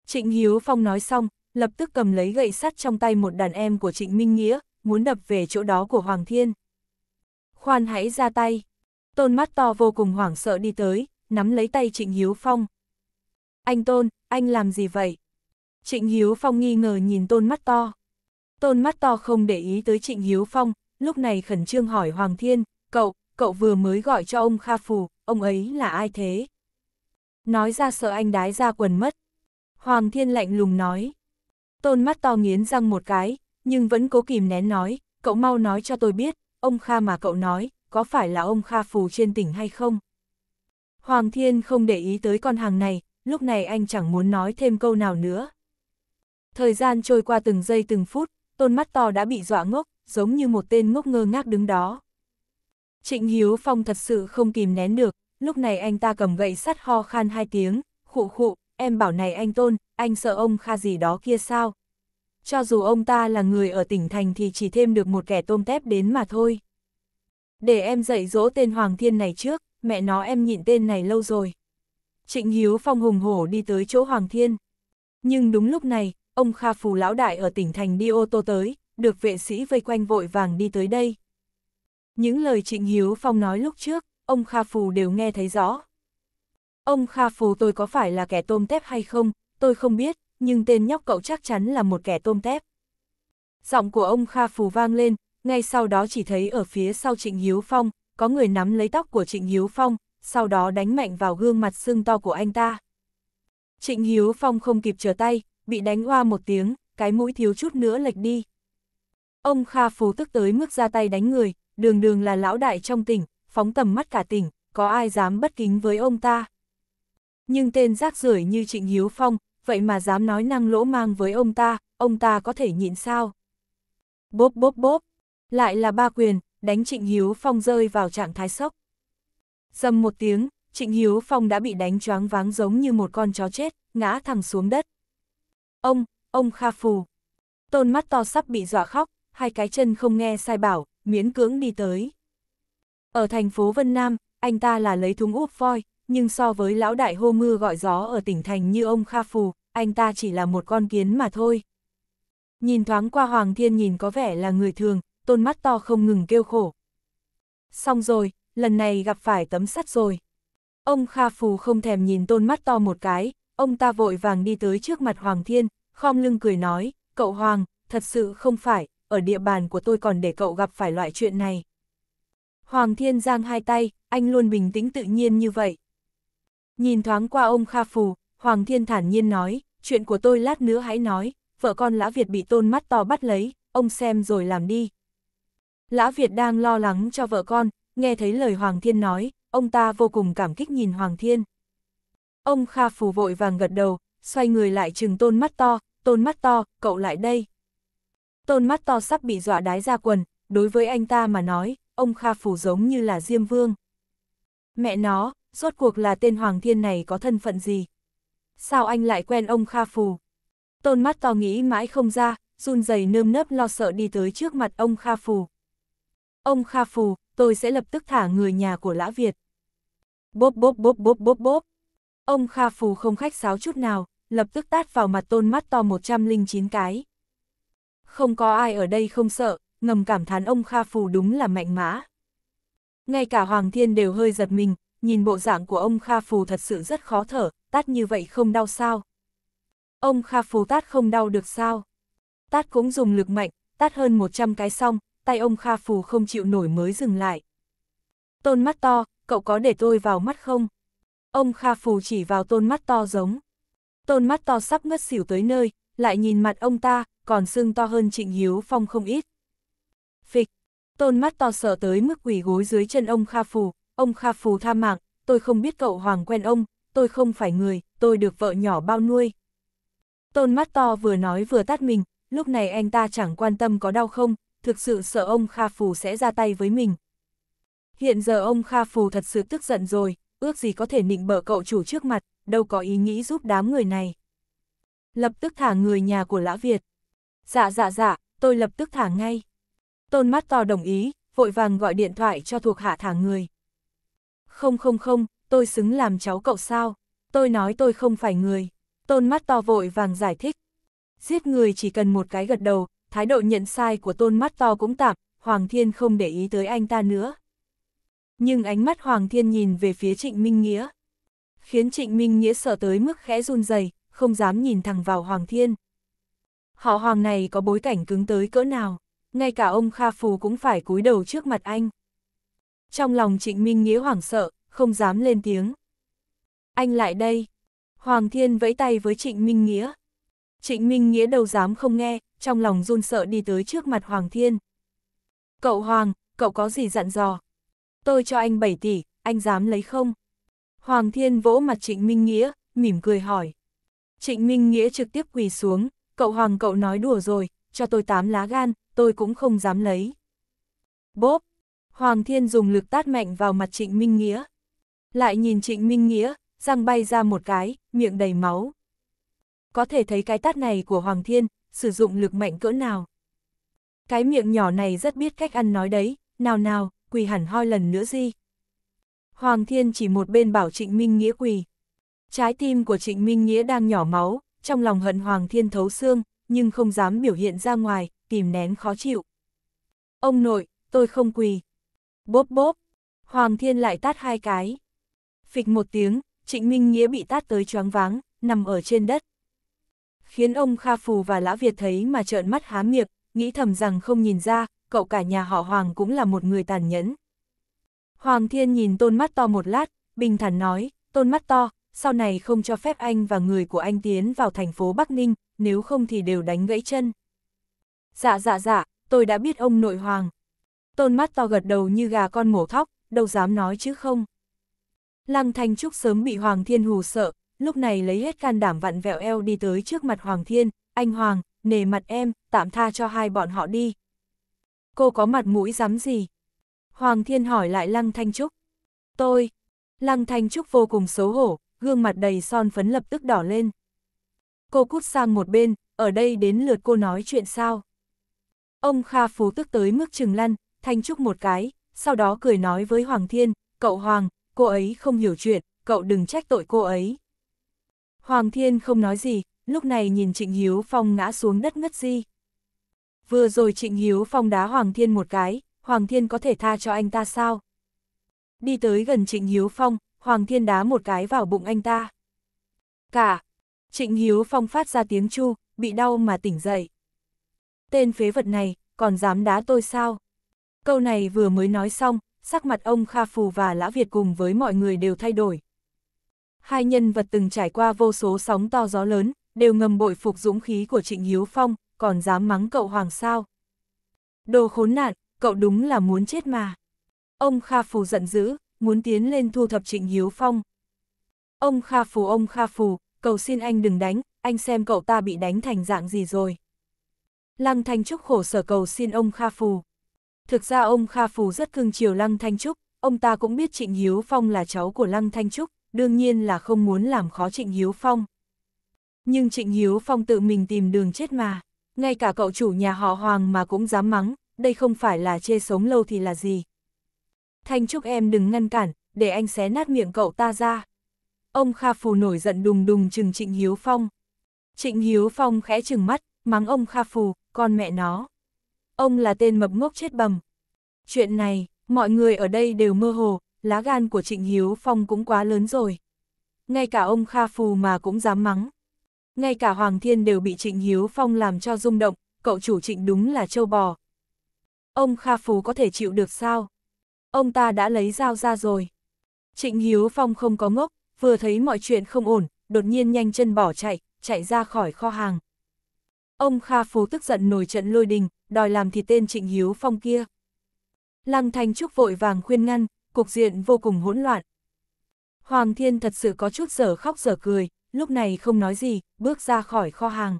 Trịnh Hiếu Phong nói xong, lập tức cầm lấy gậy sắt trong tay một đàn em của Trịnh Minh Nghĩa, muốn đập về chỗ đó của Hoàng Thiên. Khoan hãy ra tay. Tôn mắt to vô cùng hoảng sợ đi tới, nắm lấy tay Trịnh Hiếu Phong. Anh Tôn, anh làm gì vậy? Trịnh Hiếu Phong nghi ngờ nhìn tôn mắt to. Tôn mắt to không để ý tới Trịnh Hiếu Phong, lúc này khẩn trương hỏi Hoàng Thiên, cậu, cậu vừa mới gọi cho ông Kha Phù, ông ấy là ai thế? Nói ra sợ anh đái ra quần mất. Hoàng Thiên lạnh lùng nói. Tôn mắt to nghiến răng một cái, nhưng vẫn cố kìm nén nói, cậu mau nói cho tôi biết, ông Kha mà cậu nói, có phải là ông Kha Phù trên tỉnh hay không? Hoàng Thiên không để ý tới con hàng này, lúc này anh chẳng muốn nói thêm câu nào nữa. Thời gian trôi qua từng giây từng phút, tôn mắt to đã bị dọa ngốc, giống như một tên ngốc ngơ ngác đứng đó. Trịnh Hiếu Phong thật sự không kìm nén được, lúc này anh ta cầm gậy sắt ho khan hai tiếng, khụ khụ, em bảo này anh Tôn, anh sợ ông Kha gì đó kia sao? Cho dù ông ta là người ở tỉnh thành thì chỉ thêm được một kẻ tôm tép đến mà thôi. Để em dạy dỗ tên Hoàng Thiên này trước, mẹ nó em nhịn tên này lâu rồi. Trịnh Hiếu Phong hùng hổ đi tới chỗ Hoàng Thiên. Nhưng đúng lúc này, ông Kha Phù lão đại ở tỉnh thành đi ô tô tới, được vệ sĩ vây quanh vội vàng đi tới đây. Những lời Trịnh Hiếu Phong nói lúc trước, ông Kha Phù đều nghe thấy rõ. Ông Kha Phù tôi có phải là kẻ tôm tép hay không, tôi không biết, nhưng tên nhóc cậu chắc chắn là một kẻ tôm tép. Giọng của ông Kha Phù vang lên, ngay sau đó chỉ thấy ở phía sau Trịnh Hiếu Phong, có người nắm lấy tóc của Trịnh Hiếu Phong, sau đó đánh mạnh vào gương mặt xương to của anh ta. Trịnh Hiếu Phong không kịp trở tay, bị đánh oa một tiếng, cái mũi thiếu chút nữa lệch đi. Ông Kha Phú tức tới mức ra tay đánh người, đường đường là lão đại trong tỉnh, phóng tầm mắt cả tỉnh, có ai dám bất kính với ông ta. Nhưng tên rác rưởi như Trịnh Hiếu Phong, vậy mà dám nói năng lỗ mang với ông ta, ông ta có thể nhịn sao? Bốp bốp bốp, lại là ba quyền, đánh Trịnh Hiếu Phong rơi vào trạng thái sốc. Dầm một tiếng, Trịnh Hiếu Phong đã bị đánh choáng váng giống như một con chó chết, ngã thẳng xuống đất. Ông, ông Kha Phù. Tôn mắt to sắp bị dọa khóc, hai cái chân không nghe sai bảo, miễn cưỡng đi tới. Ở thành phố Vân Nam, anh ta là lấy thúng úp voi, nhưng so với lão đại hô mưa gọi gió ở tỉnh thành như ông Kha Phù, anh ta chỉ là một con kiến mà thôi. Nhìn thoáng qua Hoàng Thiên nhìn có vẻ là người thường, tôn mắt to không ngừng kêu khổ. Xong rồi, lần này gặp phải tấm sắt rồi. Ông Kha Phù không thèm nhìn tôn mắt to một cái, ông ta vội vàng đi tới trước mặt Hoàng Thiên, khom lưng cười nói, cậu Hoàng, thật sự không phải, ở địa bàn của tôi còn để cậu gặp phải loại chuyện này. Hoàng Thiên giang hai tay, anh luôn bình tĩnh tự nhiên như vậy. Nhìn thoáng qua ông Kha Phù, Hoàng Thiên thản nhiên nói, chuyện của tôi lát nữa hãy nói, vợ con Lã Việt bị tôn mắt to bắt lấy, ông xem rồi làm đi. Lã Việt đang lo lắng cho vợ con, nghe thấy lời Hoàng Thiên nói, ông ta vô cùng cảm kích nhìn Hoàng Thiên. Ông Kha Phù vội vàng gật đầu, xoay người lại chừng tôn mắt to, tôn mắt to, cậu lại đây. Tôn mắt to sắp bị dọa đái ra quần, đối với anh ta mà nói, ông Kha Phù giống như là Diêm Vương. Mẹ nó, rốt cuộc là tên Hoàng Thiên này có thân phận gì? Sao anh lại quen ông Kha Phù? Tôn mắt to nghĩ mãi không ra, run rẩy nơm nớp lo sợ đi tới trước mặt ông Kha Phù. Ông Kha Phù, tôi sẽ lập tức thả người nhà của Lã Việt. Bốp bốp bốp bốp bốp bốp. Ông Kha Phù không khách sáo chút nào, lập tức tát vào mặt tôn mắt to 109 cái. Không có ai ở đây không sợ, ngầm cảm thán ông Kha Phù đúng là mạnh mã. Ngay cả Hoàng Thiên đều hơi giật mình, nhìn bộ dạng của ông Kha Phù thật sự rất khó thở, tát như vậy không đau sao. Ông Kha Phù tát không đau được sao. Tát cũng dùng lực mạnh, tát hơn 100 cái xong, tay ông Kha Phù không chịu nổi mới dừng lại. Tôn mắt to, cậu có để tôi vào mắt không? Ông Kha Phù chỉ vào tôn mắt to giống. Tôn mắt to sắp ngất xỉu tới nơi, lại nhìn mặt ông ta, còn xương to hơn Trịnh Hiếu Phong không ít. Phịch, tôn mắt to sợ tới mức quỷ gối dưới chân ông Kha Phù, ông Kha Phù tha mạng, tôi không biết cậu Hoàng quen ông, tôi không phải người, tôi được vợ nhỏ bao nuôi. Tôn mắt to vừa nói vừa tắt mình, lúc này anh ta chẳng quan tâm có đau không, thực sự sợ ông Kha Phù sẽ ra tay với mình. Hiện giờ ông Kha Phù thật sự tức giận rồi, ước gì có thể nịnh bợ cậu chủ trước mặt, đâu có ý nghĩ giúp đám người này. Lập tức thả người nhà của Lã Việt. Dạ dạ dạ, tôi lập tức thả ngay. Tôn mắt to đồng ý, vội vàng gọi điện thoại cho thuộc hạ thả người. Không không không, tôi xứng làm cháu cậu sao? Tôi nói tôi không phải người. Tôn mắt to vội vàng giải thích. Giết người chỉ cần một cái gật đầu, thái độ nhận sai của tôn mắt to cũng tạm, Hoàng Thiên không để ý tới anh ta nữa nhưng ánh mắt Hoàng Thiên nhìn về phía Trịnh Minh Nghĩa. Khiến Trịnh Minh Nghĩa sợ tới mức khẽ run rẩy, không dám nhìn thẳng vào Hoàng Thiên. Họ Hoàng này có bối cảnh cứng tới cỡ nào, ngay cả ông Kha Phù cũng phải cúi đầu trước mặt anh. Trong lòng Trịnh Minh Nghĩa hoảng sợ, không dám lên tiếng. Anh lại đây. Hoàng Thiên vẫy tay với Trịnh Minh Nghĩa. Trịnh Minh Nghĩa đâu dám không nghe, trong lòng run sợ đi tới trước mặt Hoàng Thiên. Cậu Hoàng, cậu có gì dặn dò, tôi cho anh 7 tỷ, anh dám lấy không? Hoàng Thiên vỗ mặt Trịnh Minh Nghĩa, mỉm cười hỏi. Trịnh Minh Nghĩa trực tiếp quỳ xuống, cậu Hoàng cậu nói đùa rồi, cho tôi tám lá gan, tôi cũng không dám lấy. Bốp! Hoàng Thiên dùng lực tát mạnh vào mặt Trịnh Minh Nghĩa. Lại nhìn Trịnh Minh Nghĩa, răng bay ra một cái, miệng đầy máu. Có thể thấy cái tát này của Hoàng Thiên, sử dụng lực mạnh cỡ nào. Cái miệng nhỏ này rất biết cách ăn nói đấy, nào nào, quỳ hẳn hoi lần nữa gì Hoàng Thiên chỉ một bên bảo Trịnh Minh Nghĩa quỳ. Trái tim của Trịnh Minh Nghĩa đang nhỏ máu, trong lòng hận Hoàng Thiên thấu xương, nhưng không dám biểu hiện ra ngoài, kìm nén khó chịu. Ông nội, tôi không quỳ. Bốp bốp, Hoàng Thiên lại tát hai cái. Phịch một tiếng, Trịnh Minh Nghĩa bị tát tới choáng váng, nằm ở trên đất. Khiến ông Kha Phù và Lã Việt thấy mà trợn mắt há miệng, nghĩ thầm rằng không nhìn ra, cậu cả nhà họ Hoàng cũng là một người tàn nhẫn. Hoàng Thiên nhìn tôn mắt to một lát, bình thản nói, tôn mắt to, sau này không cho phép anh và người của anh tiến vào thành phố Bắc Ninh, nếu không thì đều đánh gãy chân. Dạ dạ dạ, tôi đã biết ông nội Hoàng. Tôn mắt to gật đầu như gà con mổ thóc, đâu dám nói chứ không. Lăng Thanh Trúc sớm bị Hoàng Thiên hù sợ, lúc này lấy hết can đảm vặn vẹo eo đi tới trước mặt Hoàng Thiên, anh Hoàng, nề mặt em, tạm tha cho hai bọn họ đi, cô có mặt mũi dám gì? Hoàng Thiên hỏi lại Lăng Thanh Trúc. Tôi. Lăng Thanh Trúc vô cùng xấu hổ, gương mặt đầy son phấn lập tức đỏ lên. Cô cút sang một bên, ở đây đến lượt cô nói chuyện sao? Ông Kha Phú tức tới mức trừng lăn, Thanh Trúc một cái, sau đó cười nói với Hoàng Thiên, cậu Hoàng, cô ấy không hiểu chuyện, cậu đừng trách tội cô ấy. Hoàng Thiên không nói gì, lúc này nhìn Trịnh Hiếu Phong ngã xuống đất ngất di vừa rồi Trịnh Hiếu Phong đá Hoàng Thiên một cái, Hoàng Thiên có thể tha cho anh ta sao? Đi tới gần Trịnh Hiếu Phong, Hoàng Thiên đá một cái vào bụng anh ta. Cả, Trịnh Hiếu Phong phát ra tiếng chu, bị đau mà tỉnh dậy. Tên phế vật này, còn dám đá tôi sao? Câu này vừa mới nói xong, sắc mặt ông Kha Phù và Lã Việt cùng với mọi người đều thay đổi. Hai nhân vật từng trải qua vô số sóng to gió lớn, đều ngầm bội phục dũng khí của Trịnh Hiếu Phong, còn dám mắng cậu Hoàng sao. Đồ khốn nạn, cậu đúng là muốn chết mà. Ông Kha Phù giận dữ, muốn tiến lên thu thập Trịnh Hiếu Phong. Ông Kha Phù ông Kha Phù, cầu xin anh đừng đánh, anh xem cậu ta bị đánh thành dạng gì rồi. Lăng Thanh Trúc khổ sở cầu xin ông Kha Phù. Thực ra ông Kha Phù rất cưng chiều Lăng Thanh Trúc, ông ta cũng biết Trịnh Hiếu Phong là cháu của Lăng Thanh Trúc, đương nhiên là không muốn làm khó Trịnh Hiếu Phong. Nhưng Trịnh Hiếu Phong tự mình tìm đường chết mà ngay cả cậu chủ nhà họ Hoàng mà cũng dám mắng, đây không phải là chê sống lâu thì là gì. Thanh Trúc em đừng ngăn cản, để anh xé nát miệng cậu ta ra. Ông Kha Phù nổi giận đùng đùng chừng Trịnh Hiếu Phong. Trịnh Hiếu Phong khẽ chừng mắt, mắng ông Kha Phù, con mẹ nó. Ông là tên mập ngốc chết bầm. Chuyện này, mọi người ở đây đều mơ hồ, lá gan của Trịnh Hiếu Phong cũng quá lớn rồi. Ngay cả ông Kha Phù mà cũng dám mắng. Ngay cả Hoàng Thiên đều bị Trịnh Hiếu Phong làm cho rung động, cậu chủ Trịnh đúng là châu bò. Ông Kha Phú có thể chịu được sao? Ông ta đã lấy dao ra rồi. Trịnh Hiếu Phong không có ngốc, vừa thấy mọi chuyện không ổn, đột nhiên nhanh chân bỏ chạy, chạy ra khỏi kho hàng. Ông Kha Phú tức giận nổi trận lôi đình, đòi làm thì tên Trịnh Hiếu Phong kia. Lăng Thanh Trúc vội vàng khuyên ngăn, cục diện vô cùng hỗn loạn. Hoàng Thiên thật sự có chút giở khóc giở cười, lúc này không nói gì, bước ra khỏi kho hàng.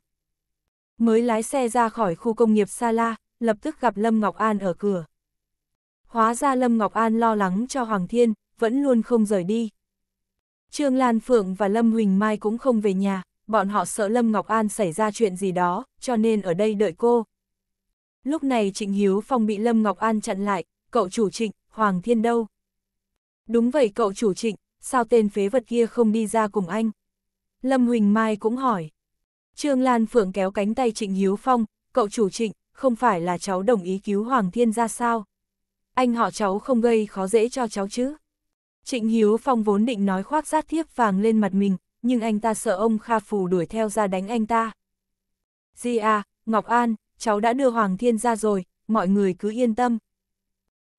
Mới lái xe ra khỏi khu công nghiệp Sa La, lập tức gặp Lâm Ngọc An ở cửa. Hóa ra Lâm Ngọc An lo lắng cho Hoàng Thiên, vẫn luôn không rời đi. Trương Lan Phượng và Lâm Huỳnh Mai cũng không về nhà, bọn họ sợ Lâm Ngọc An xảy ra chuyện gì đó, cho nên ở đây đợi cô. Lúc này Trịnh Hiếu Phong bị Lâm Ngọc An chặn lại, cậu chủ trịnh, Hoàng Thiên đâu? Đúng vậy cậu chủ trịnh, sao tên phế vật kia không đi ra cùng anh? Lâm Huỳnh Mai cũng hỏi. Trương Lan Phượng kéo cánh tay Trịnh Hiếu Phong, cậu chủ Trịnh, không phải là cháu đồng ý cứu Hoàng Thiên ra sao? Anh họ cháu không gây khó dễ cho cháu chứ? Trịnh Hiếu Phong vốn định nói khoác giáp thiếp vàng lên mặt mình, nhưng anh ta sợ ông Kha Phù đuổi theo ra đánh anh ta. Di à, Ngọc An, cháu đã đưa Hoàng Thiên ra rồi, mọi người cứ yên tâm.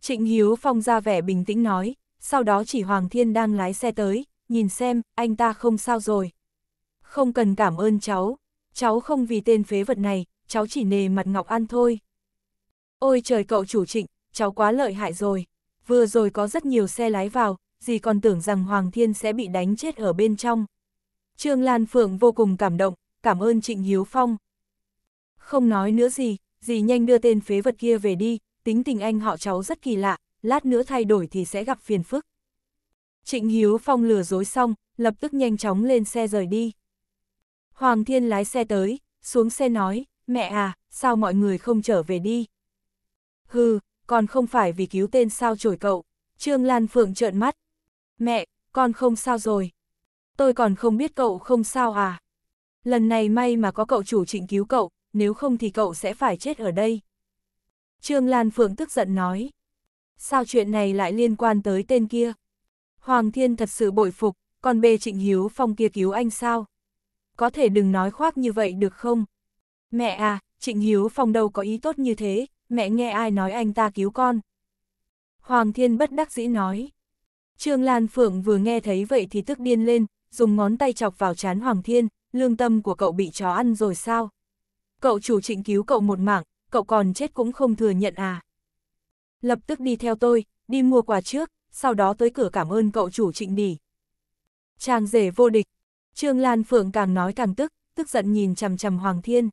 Trịnh Hiếu Phong ra vẻ bình tĩnh nói, sau đó chỉ Hoàng Thiên đang lái xe tới, nhìn xem, anh ta không sao rồi không cần cảm ơn cháu, cháu không vì tên phế vật này, cháu chỉ nề mặt Ngọc An thôi. Ôi trời cậu chủ trịnh, cháu quá lợi hại rồi, vừa rồi có rất nhiều xe lái vào, gì còn tưởng rằng Hoàng Thiên sẽ bị đánh chết ở bên trong. Trương Lan Phượng vô cùng cảm động, cảm ơn Trịnh Hiếu Phong. Không nói nữa gì, dì nhanh đưa tên phế vật kia về đi, tính tình anh họ cháu rất kỳ lạ, lát nữa thay đổi thì sẽ gặp phiền phức. Trịnh Hiếu Phong lừa dối xong, lập tức nhanh chóng lên xe rời đi. Hoàng Thiên lái xe tới, xuống xe nói, mẹ à, sao mọi người không trở về đi? Hừ, còn không phải vì cứu tên sao chổi cậu. Trương Lan Phượng trợn mắt. Mẹ, con không sao rồi. Tôi còn không biết cậu không sao à. Lần này may mà có cậu chủ trịnh cứu cậu, nếu không thì cậu sẽ phải chết ở đây. Trương Lan Phượng tức giận nói. Sao chuyện này lại liên quan tới tên kia? Hoàng Thiên thật sự bội phục, còn bê trịnh hiếu phong kia cứu anh sao? có thể đừng nói khoác như vậy được không? Mẹ à, Trịnh Hiếu Phong đâu có ý tốt như thế, mẹ nghe ai nói anh ta cứu con. Hoàng Thiên bất đắc dĩ nói. Trương Lan Phượng vừa nghe thấy vậy thì tức điên lên, dùng ngón tay chọc vào chán Hoàng Thiên, lương tâm của cậu bị chó ăn rồi sao? Cậu chủ trịnh cứu cậu một mạng cậu còn chết cũng không thừa nhận à? Lập tức đi theo tôi, đi mua quà trước, sau đó tới cửa cảm ơn cậu chủ trịnh đi. Chàng rể vô địch, Trương Lan Phượng càng nói càng tức, tức giận nhìn chằm chằm Hoàng Thiên.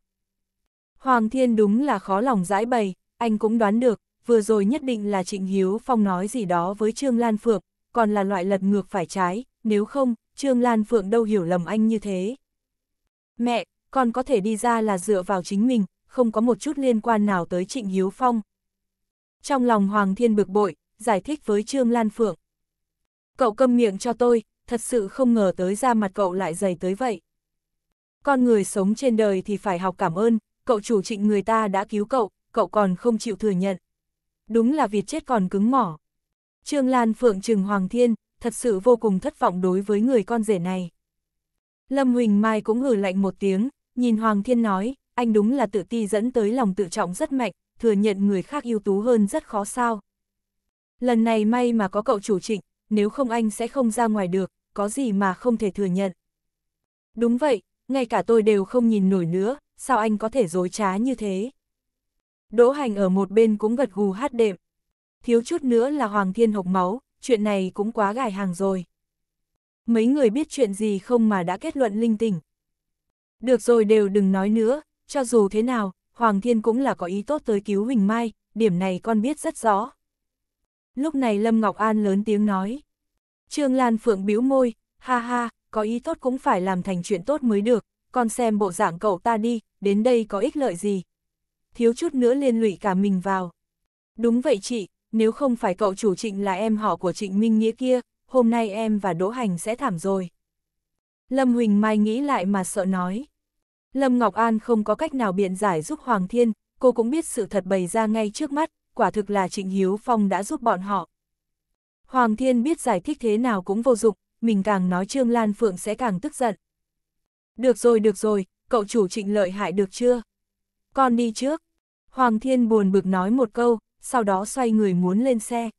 Hoàng Thiên đúng là khó lòng giải bày, anh cũng đoán được, vừa rồi nhất định là Trịnh Hiếu Phong nói gì đó với Trương Lan Phượng, còn là loại lật ngược phải trái, nếu không, Trương Lan Phượng đâu hiểu lầm anh như thế. Mẹ, con có thể đi ra là dựa vào chính mình, không có một chút liên quan nào tới Trịnh Hiếu Phong. Trong lòng Hoàng Thiên bực bội, giải thích với Trương Lan Phượng. Cậu câm miệng cho tôi, thật sự không ngờ tới ra mặt cậu lại dày tới vậy. Con người sống trên đời thì phải học cảm ơn, cậu chủ trịnh người ta đã cứu cậu, cậu còn không chịu thừa nhận. Đúng là việc chết còn cứng mỏ. Trương Lan Phượng Trừng Hoàng Thiên, thật sự vô cùng thất vọng đối với người con rể này. Lâm Huỳnh Mai cũng hử lạnh một tiếng, nhìn Hoàng Thiên nói, anh đúng là tự ti dẫn tới lòng tự trọng rất mạnh, thừa nhận người khác ưu tú hơn rất khó sao. Lần này may mà có cậu chủ trịnh, nếu không anh sẽ không ra ngoài được, có gì mà không thể thừa nhận. Đúng vậy, ngay cả tôi đều không nhìn nổi nữa, sao anh có thể dối trá như thế? Đỗ Hành ở một bên cũng gật gù hát đệm. Thiếu chút nữa là Hoàng Thiên hộc máu, chuyện này cũng quá gài hàng rồi. Mấy người biết chuyện gì không mà đã kết luận linh tinh. Được rồi đều đừng nói nữa, cho dù thế nào, Hoàng Thiên cũng là có ý tốt tới cứu Huỳnh Mai, điểm này con biết rất rõ. Lúc này Lâm Ngọc An lớn tiếng nói. Trương Lan Phượng bĩu môi, ha ha, có ý tốt cũng phải làm thành chuyện tốt mới được, con xem bộ dạng cậu ta đi, đến đây có ích lợi gì. Thiếu chút nữa liên lụy cả mình vào. Đúng vậy chị, nếu không phải cậu chủ trịnh là em họ của trịnh Minh Nghĩa kia, hôm nay em và Đỗ Hành sẽ thảm rồi. Lâm Huỳnh Mai nghĩ lại mà sợ nói. Lâm Ngọc An không có cách nào biện giải giúp Hoàng Thiên, cô cũng biết sự thật bày ra ngay trước mắt, quả thực là Trịnh Hiếu Phong đã giúp bọn họ. Hoàng Thiên biết giải thích thế nào cũng vô dụng, mình càng nói Trương Lan Phượng sẽ càng tức giận. Được rồi, được rồi, cậu chủ trịnh lợi hại được chưa? Con đi trước. Hoàng Thiên buồn bực nói một câu, sau đó xoay người muốn lên xe.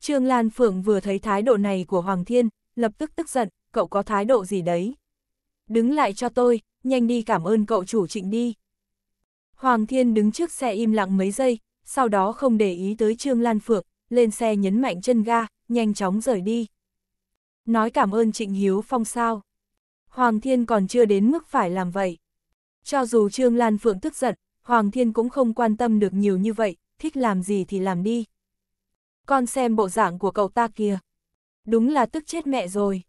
Trương Lan Phượng vừa thấy thái độ này của Hoàng Thiên, lập tức tức giận, cậu có thái độ gì đấy? Đứng lại cho tôi, nhanh đi cảm ơn cậu chủ trịnh đi. Hoàng Thiên đứng trước xe im lặng mấy giây, sau đó không để ý tới Trương Lan Phượng, lên xe nhấn mạnh chân ga, nhanh chóng rời đi. Nói cảm ơn Trịnh Hiếu Phong sao. Hoàng Thiên còn chưa đến mức phải làm vậy. Cho dù Trương Lan Phượng tức giận, Hoàng Thiên cũng không quan tâm được nhiều như vậy, thích làm gì thì làm đi. Con xem bộ dạng của cậu ta kìa. Đúng là tức chết mẹ rồi.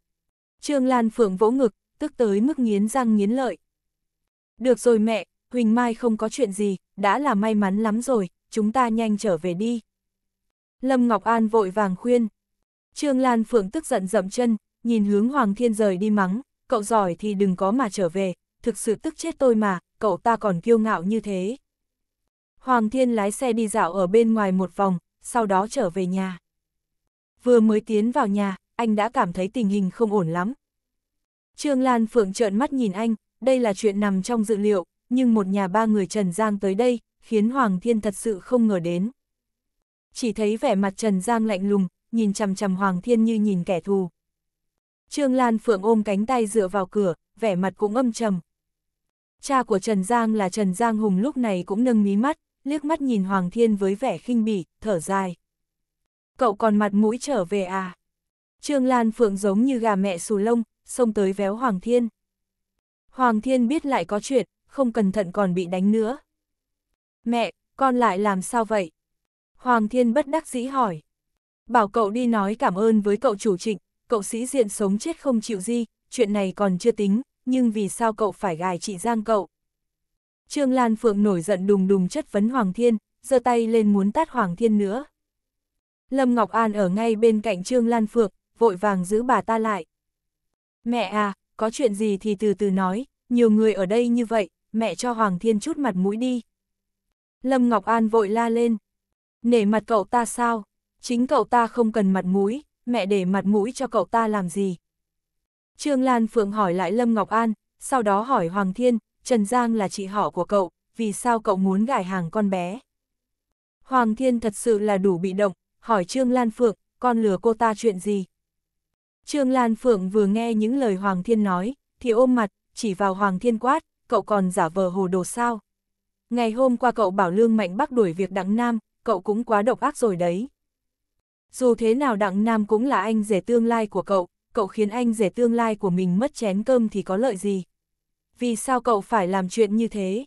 Trương Lan Phượng vỗ ngực, tức tới mức nghiến răng nghiến lợi. Được rồi mẹ, Huỳnh Mai không có chuyện gì, đã là may mắn lắm rồi, chúng ta nhanh trở về đi. Lâm Ngọc An vội vàng khuyên. Trương Lan Phượng tức giận dậm chân, nhìn hướng Hoàng Thiên rời đi mắng, cậu giỏi thì đừng có mà trở về, thực sự tức chết tôi mà, cậu ta còn kiêu ngạo như thế. Hoàng Thiên lái xe đi dạo ở bên ngoài một vòng, sau đó trở về nhà. Vừa mới tiến vào nhà, anh đã cảm thấy tình hình không ổn lắm. Trương Lan Phượng trợn mắt nhìn anh, đây là chuyện nằm trong dự liệu, nhưng một nhà ba người Trần Giang tới đây, khiến Hoàng Thiên thật sự không ngờ đến. Chỉ thấy vẻ mặt Trần Giang lạnh lùng, nhìn chằm chằm Hoàng Thiên như nhìn kẻ thù. Trương Lan Phượng ôm cánh tay dựa vào cửa, vẻ mặt cũng âm trầm. Cha của Trần Giang là Trần Giang Hùng lúc này cũng nâng mí mắt, liếc mắt nhìn Hoàng Thiên với vẻ khinh bỉ, thở dài. Cậu còn mặt mũi trở về à? Trương Lan Phượng giống như gà mẹ xù lông, xông tới véo Hoàng Thiên. Hoàng Thiên biết lại có chuyện, không cẩn thận còn bị đánh nữa. Mẹ, con lại làm sao vậy? Hoàng Thiên bất đắc dĩ hỏi. Bảo cậu đi nói cảm ơn với cậu chủ trịnh, cậu sĩ diện sống chết không chịu gì, chuyện này còn chưa tính, nhưng vì sao cậu phải gài chị Giang cậu? Trương Lan Phượng nổi giận đùng đùng chất vấn Hoàng Thiên, giơ tay lên muốn tát Hoàng Thiên nữa. Lâm Ngọc An ở ngay bên cạnh Trương Lan Phượng, vội vàng giữ bà ta lại. Mẹ à, có chuyện gì thì từ từ nói, nhiều người ở đây như vậy, mẹ cho Hoàng Thiên chút mặt mũi đi. Lâm Ngọc An vội la lên. Nể mặt cậu ta sao? Chính cậu ta không cần mặt mũi, mẹ để mặt mũi cho cậu ta làm gì? Trương Lan Phượng hỏi lại Lâm Ngọc An, sau đó hỏi Hoàng Thiên, Trần Giang là chị họ của cậu, vì sao cậu muốn gài hàng con bé? Hoàng Thiên thật sự là đủ bị động, hỏi Trương Lan Phượng, con lừa cô ta chuyện gì? Trương Lan Phượng vừa nghe những lời Hoàng Thiên nói, thì ôm mặt, chỉ vào Hoàng Thiên quát, cậu còn giả vờ hồ đồ sao? Ngày hôm qua cậu bảo Lương Mạnh Bắc đuổi việc Đặng Nam, cậu cũng quá độc ác rồi đấy. Dù thế nào Đặng Nam cũng là anh rể tương lai của cậu, cậu khiến anh rể tương lai của mình mất chén cơm thì có lợi gì? Vì sao cậu phải làm chuyện như thế?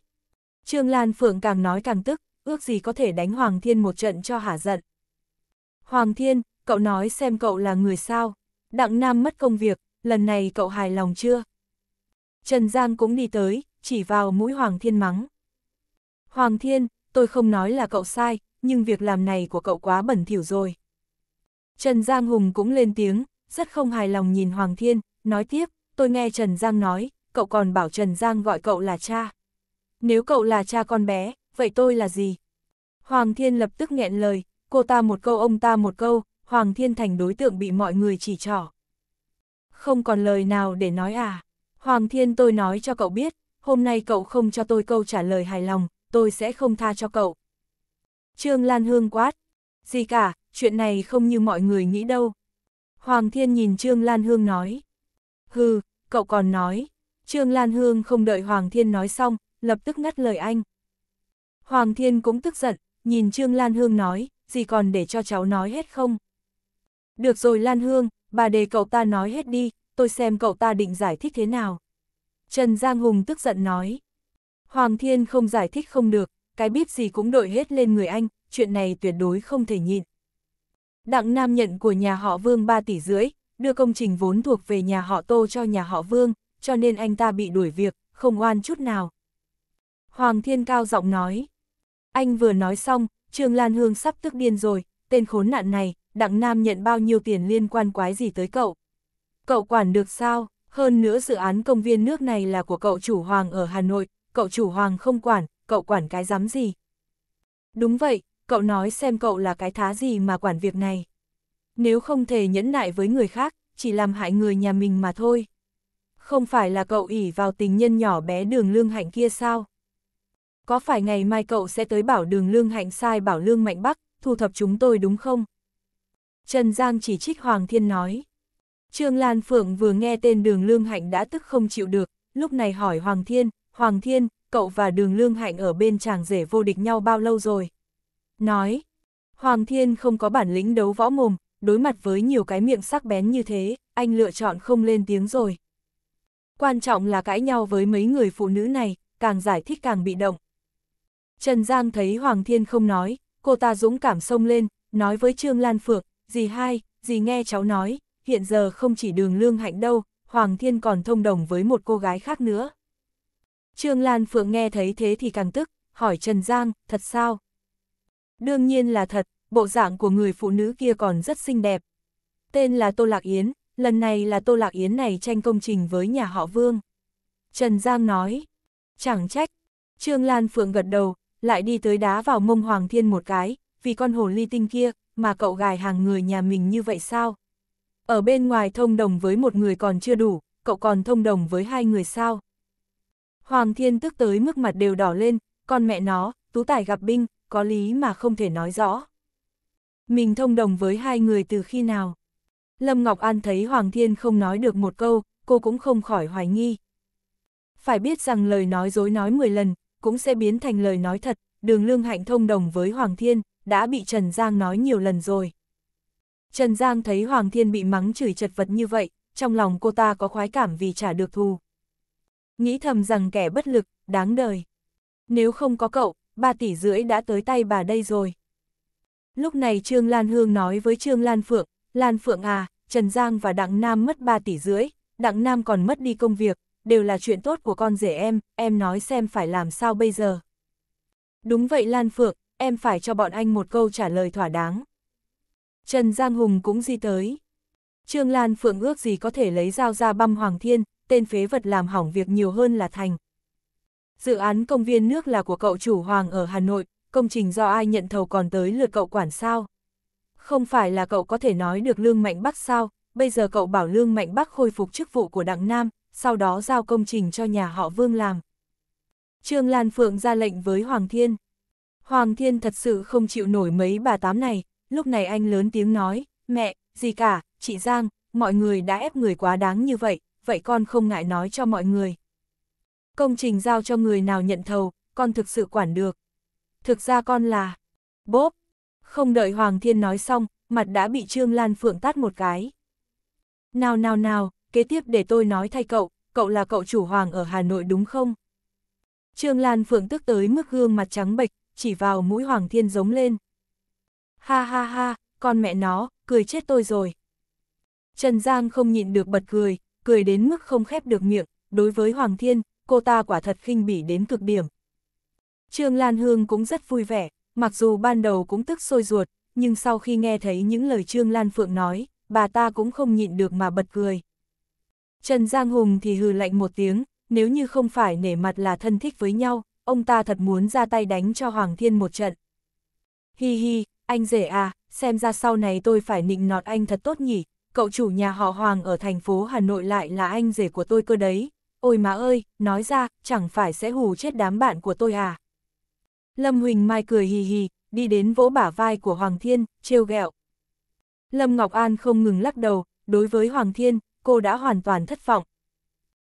Trương Lan Phượng càng nói càng tức, ước gì có thể đánh Hoàng Thiên một trận cho hả giận. Hoàng Thiên, cậu nói xem cậu là người sao? Đặng Nam mất công việc, lần này cậu hài lòng chưa? Trần Giang cũng đi tới, chỉ vào mũi Hoàng Thiên mắng. Hoàng Thiên, tôi không nói là cậu sai, nhưng việc làm này của cậu quá bẩn thỉu rồi. Trần Giang Hùng cũng lên tiếng, rất không hài lòng nhìn Hoàng Thiên, nói tiếp, tôi nghe Trần Giang nói, cậu còn bảo Trần Giang gọi cậu là cha. Nếu cậu là cha con bé, vậy tôi là gì? Hoàng Thiên lập tức nghẹn lời, cô ta một câu ông ta một câu, Hoàng Thiên thành đối tượng bị mọi người chỉ trỏ. Không còn lời nào để nói à? Hoàng Thiên tôi nói cho cậu biết, hôm nay cậu không cho tôi câu trả lời hài lòng, tôi sẽ không tha cho cậu. Trương Lan Hương quát, gì cả, chuyện này không như mọi người nghĩ đâu. Hoàng Thiên nhìn Trương Lan Hương nói, hừ, cậu còn nói. Trương Lan Hương không đợi Hoàng Thiên nói xong, lập tức ngắt lời anh. Hoàng Thiên cũng tức giận, nhìn Trương Lan Hương nói, gì còn để cho cháu nói hết không? Được rồi Lan Hương, bà để cậu ta nói hết đi, tôi xem cậu ta định giải thích thế nào. Trần Giang Hùng tức giận nói. Hoàng Thiên không giải thích không được, cái bíp gì cũng đội hết lên người anh, chuyện này tuyệt đối không thể nhịn. Đặng Nam nhận của nhà họ Vương 3 tỷ rưỡi, đưa công trình vốn thuộc về nhà họ Tô cho nhà họ Vương, cho nên anh ta bị đuổi việc, không oan chút nào. Hoàng Thiên cao giọng nói. Anh vừa nói xong, Trương Lan Hương sắp tức điên rồi, tên khốn nạn này, Đặng Nam nhận bao nhiêu tiền liên quan quái gì tới cậu. Cậu quản được sao, hơn nữa dự án công viên nước này là của cậu chủ Hoàng ở Hà Nội, cậu chủ hoàng không quản, cậu quản cái dám gì. Đúng vậy, cậu nói xem cậu là cái thá gì mà quản việc này. Nếu không thể nhẫn nại với người khác, chỉ làm hại người nhà mình mà thôi. Không phải là cậu ỷ vào tình nhân nhỏ bé đường lương hạnh kia sao? Có phải ngày mai cậu sẽ tới bảo đường lương hạnh sai bảo lương mạnh bắc, thu thập chúng tôi đúng không? Trần Giang chỉ trích Hoàng Thiên nói. Trương Lan Phượng vừa nghe tên đường lương hạnh đã tức không chịu được, lúc này hỏi Hoàng Thiên, Hoàng Thiên, cậu và đường lương hạnh ở bên chàng rể vô địch nhau bao lâu rồi? Nói, Hoàng Thiên không có bản lĩnh đấu võ mồm, đối mặt với nhiều cái miệng sắc bén như thế, anh lựa chọn không lên tiếng rồi. Quan trọng là cãi nhau với mấy người phụ nữ này, càng giải thích càng bị động. Trần Giang thấy Hoàng Thiên không nói, cô ta dũng cảm xông lên, nói với Trương Lan Phượng, dì hai, dì nghe cháu nói, hiện giờ không chỉ đường lương hạnh đâu, Hoàng Thiên còn thông đồng với một cô gái khác nữa. Trương Lan Phượng nghe thấy thế thì càng tức, hỏi Trần Giang, thật sao? Đương nhiên là thật, bộ dạng của người phụ nữ kia còn rất xinh đẹp. Tên là Tô Lạc Yến, lần này là Tô Lạc Yến này tranh công trình với nhà họ Vương. Trần Giang nói, chẳng trách, Trương Lan Phượng gật đầu, lại đi tới đá vào mông Hoàng Thiên một cái, vì con hồ ly tinh kia, mà cậu gài hàng người nhà mình như vậy sao? Ở bên ngoài thông đồng với một người còn chưa đủ, cậu còn thông đồng với hai người sao? Hoàng Thiên tức tới mức mặt đều đỏ lên, con mẹ nó, tú tài gặp binh, có lý mà không thể nói rõ. Mình thông đồng với hai người từ khi nào? Lâm Ngọc An thấy Hoàng Thiên không nói được một câu, cô cũng không khỏi hoài nghi. Phải biết rằng lời nói dối nói 10 lần, cũng sẽ biến thành lời nói thật, đường lương hạnh thông đồng với Hoàng Thiên, đã bị Trần Giang nói nhiều lần rồi. Trần Giang thấy Hoàng Thiên bị mắng chửi chật vật như vậy, trong lòng cô ta có khoái cảm vì trả được thù, Nghĩ thầm rằng kẻ bất lực, đáng đời. Nếu không có cậu, 3 tỷ rưỡi đã tới tay bà đây rồi. Lúc này Trương Lan Hương nói với Trương Lan Phượng, Lan Phượng à, Trần Giang và Đặng Nam mất 3 tỷ rưỡi, Đặng Nam còn mất đi công việc, đều là chuyện tốt của con rể em, em nói xem phải làm sao bây giờ. Đúng vậy Lan Phượng, em phải cho bọn anh một câu trả lời thỏa đáng. Trần Giang Hùng cũng di tới. Trương Lan Phượng ước gì có thể lấy dao ra băm Hoàng Thiên, tên phế vật làm hỏng việc nhiều hơn là thành. Dự án công viên nước là của cậu chủ Hoàng ở Hà Nội, công trình do ai nhận thầu còn tới lượt cậu quản sao? Không phải là cậu có thể nói được Lương Mạnh Bắc sao, bây giờ cậu bảo Lương Mạnh Bắc khôi phục chức vụ của Đặng Nam, sau đó giao công trình cho nhà họ Vương làm. Trương Lan Phượng ra lệnh với Hoàng Thiên. Hoàng Thiên thật sự không chịu nổi mấy bà tám này, lúc này anh lớn tiếng nói, mẹ, gì cả, chị Giang, mọi người đã ép người quá đáng như vậy, vậy con không ngại nói cho mọi người. Công trình giao cho người nào nhận thầu, con thực sự quản được. Thực ra con là... Bốp! Không đợi Hoàng Thiên nói xong, mặt đã bị Trương Lan Phượng tát một cái. Nào nào nào, kế tiếp để tôi nói thay cậu, cậu là cậu chủ Hoàng ở Hà Nội đúng không? Trương Lan Phượng tức tới mức gương mặt trắng bệch, chỉ vào mũi Hoàng Thiên giống lên. Ha ha ha, con mẹ nó, cười chết tôi rồi. Trần Giang không nhịn được bật cười, cười đến mức không khép được miệng, đối với Hoàng Thiên, cô ta quả thật khinh bỉ đến cực điểm. Trương Lan Hương cũng rất vui vẻ, mặc dù ban đầu cũng tức sôi ruột, nhưng sau khi nghe thấy những lời Trương Lan Phượng nói, bà ta cũng không nhịn được mà bật cười. Trần Giang Hùng thì hừ lạnh một tiếng, nếu như không phải nể mặt là thân thích với nhau, ông ta thật muốn ra tay đánh cho Hoàng Thiên một trận. Hi hi, anh rể à, xem ra sau này tôi phải nịnh nọt anh thật tốt nhỉ, cậu chủ nhà họ Hoàng ở thành phố Hà Nội lại là anh rể của tôi cơ đấy. Ôi má ơi, nói ra, chẳng phải sẽ hù chết đám bạn của tôi à. Lâm Huỳnh Mai cười hì hì, đi đến vỗ bả vai của Hoàng Thiên, trêu ghẹo. Lâm Ngọc An không ngừng lắc đầu, đối với Hoàng Thiên, cô đã hoàn toàn thất vọng.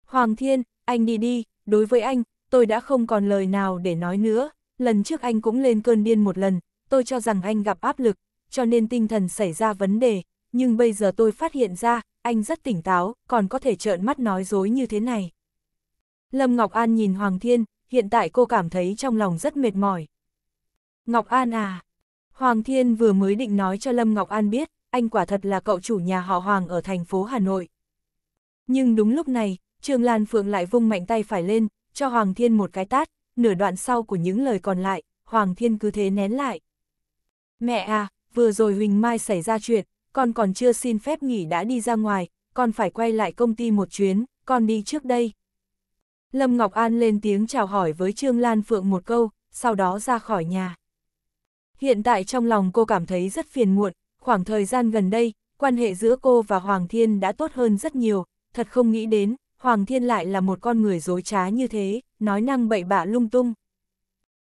Hoàng Thiên, anh đi đi, đối với anh, tôi đã không còn lời nào để nói nữa. Lần trước anh cũng lên cơn điên một lần, tôi cho rằng anh gặp áp lực, cho nên tinh thần xảy ra vấn đề, nhưng bây giờ tôi phát hiện ra, anh rất tỉnh táo, còn có thể trợn mắt nói dối như thế này. Lâm Ngọc An nhìn Hoàng Thiên, hiện tại cô cảm thấy trong lòng rất mệt mỏi. Ngọc An à, Hoàng Thiên vừa mới định nói cho Lâm Ngọc An biết, anh quả thật là cậu chủ nhà họ Hoàng ở thành phố Hà Nội. Nhưng đúng lúc này, Trương Lan Phượng lại vung mạnh tay phải lên, cho Hoàng Thiên một cái tát, nửa đoạn sau của những lời còn lại, Hoàng Thiên cứ thế nén lại. Mẹ à, vừa rồi Huỳnh Mai xảy ra chuyện, con còn chưa xin phép nghỉ đã đi ra ngoài, con phải quay lại công ty một chuyến, con đi trước đây. Lâm Ngọc An lên tiếng chào hỏi với Trương Lan Phượng một câu, sau đó ra khỏi nhà. Hiện tại trong lòng cô cảm thấy rất phiền muộn, khoảng thời gian gần đây, quan hệ giữa cô và Hoàng Thiên đã tốt hơn rất nhiều, thật không nghĩ đến, Hoàng Thiên lại là một con người dối trá như thế, nói năng bậy bạ lung tung.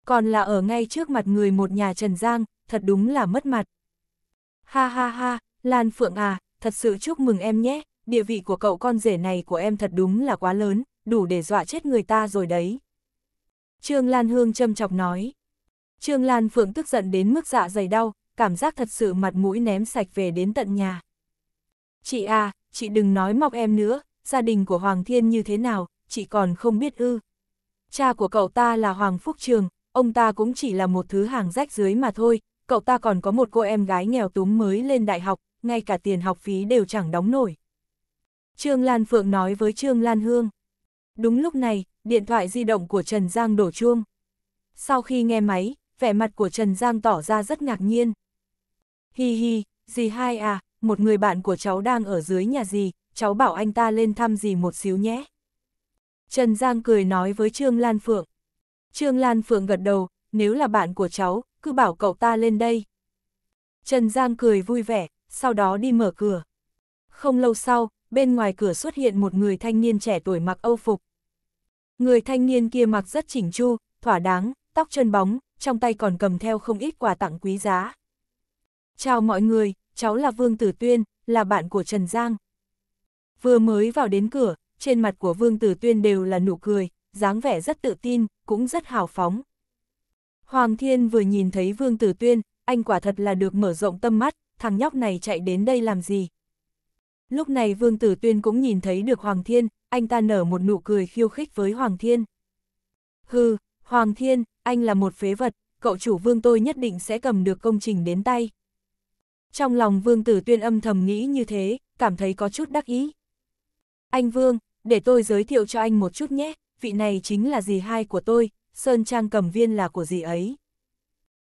Còn là ở ngay trước mặt người một nhà Trần Giang, thật đúng là mất mặt. Ha ha ha, Lan Phượng à, thật sự chúc mừng em nhé, địa vị của cậu con rể này của em thật đúng là quá lớn, đủ để dọa chết người ta rồi đấy. Trương Lan Hương châm chọc nói. Trương Lan Phượng tức giận đến mức dạ dày đau, cảm giác thật sự mặt mũi ném sạch về đến tận nhà. Chị à, chị đừng nói mọc em nữa, gia đình của Hoàng Thiên như thế nào, chị còn không biết ư. Cha của cậu ta là Hoàng Phúc Trường, ông ta cũng chỉ là một thứ hàng rách dưới mà thôi, cậu ta còn có một cô em gái nghèo túm mới lên đại học, ngay cả tiền học phí đều chẳng đóng nổi. Trương Lan Phượng nói với Trương Lan Hương. Đúng lúc này, điện thoại di động của Trần Giang đổ chuông. Sau khi nghe máy, vẻ mặt của Trần Giang tỏ ra rất ngạc nhiên. Hi hi, dì hai à, một người bạn của cháu đang ở dưới nhà dì, cháu bảo anh ta lên thăm dì một xíu nhé. Trần Giang cười nói với Trương Lan Phượng. Trương Lan Phượng gật đầu, nếu là bạn của cháu, cứ bảo cậu ta lên đây. Trần Giang cười vui vẻ, sau đó đi mở cửa. Không lâu sau, bên ngoài cửa xuất hiện một người thanh niên trẻ tuổi mặc âu phục. Người thanh niên kia mặc rất chỉnh chu, thỏa đáng, tóc chân bóng, trong tay còn cầm theo không ít quà tặng quý giá. Chào mọi người, cháu là Vương Tử Tuyên, là bạn của Trần Giang. Vừa mới vào đến cửa, trên mặt của Vương Tử Tuyên đều là nụ cười, dáng vẻ rất tự tin, cũng rất hào phóng. Hoàng Thiên vừa nhìn thấy Vương Tử Tuyên, anh quả thật là được mở rộng tâm mắt, thằng nhóc này chạy đến đây làm gì? Lúc này Vương Tử Tuyên cũng nhìn thấy được Hoàng Thiên, anh ta nở một nụ cười khiêu khích với Hoàng Thiên. Hừ, Hoàng Thiên, anh là một phế vật, cậu chủ Vương tôi nhất định sẽ cầm được công trình đến tay. Trong lòng Vương Tử Tuyên âm thầm nghĩ như thế, cảm thấy có chút đắc ý. Anh Vương, để tôi giới thiệu cho anh một chút nhé, vị này chính là dì hai của tôi, Sơn Trang cầm viên là của dì ấy.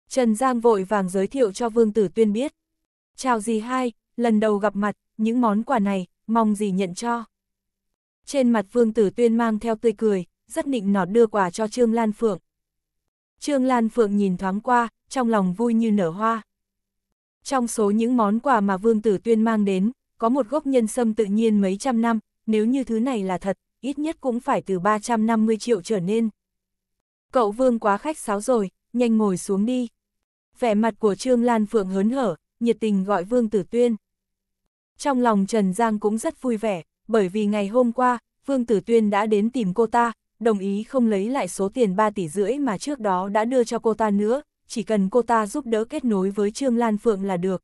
Trần Giang vội vàng giới thiệu cho Vương Tử Tuyên biết. Chào dì hai, lần đầu gặp mặt, những món quà này, mong dì nhận cho. Trên mặt Vương Tử Tuyên mang theo tươi cười, rất nịnh nọt đưa quà cho Trương Lan Phượng. Trương Lan Phượng nhìn thoáng qua, trong lòng vui như nở hoa. Trong số những món quà mà Vương Tử Tuyên mang đến, có một gốc nhân sâm tự nhiên mấy trăm năm, nếu như thứ này là thật, ít nhất cũng phải từ 350 triệu trở nên. Cậu Vương quá khách sáo rồi, nhanh ngồi xuống đi. Vẻ mặt của Trương Lan Phượng hớn hở, nhiệt tình gọi Vương Tử Tuyên. Trong lòng Trần Giang cũng rất vui vẻ, bởi vì ngày hôm qua, Vương Tử Tuyên đã đến tìm cô ta, đồng ý không lấy lại số tiền 3 tỷ rưỡi mà trước đó đã đưa cho cô ta nữa, chỉ cần cô ta giúp đỡ kết nối với Trương Lan Phượng là được.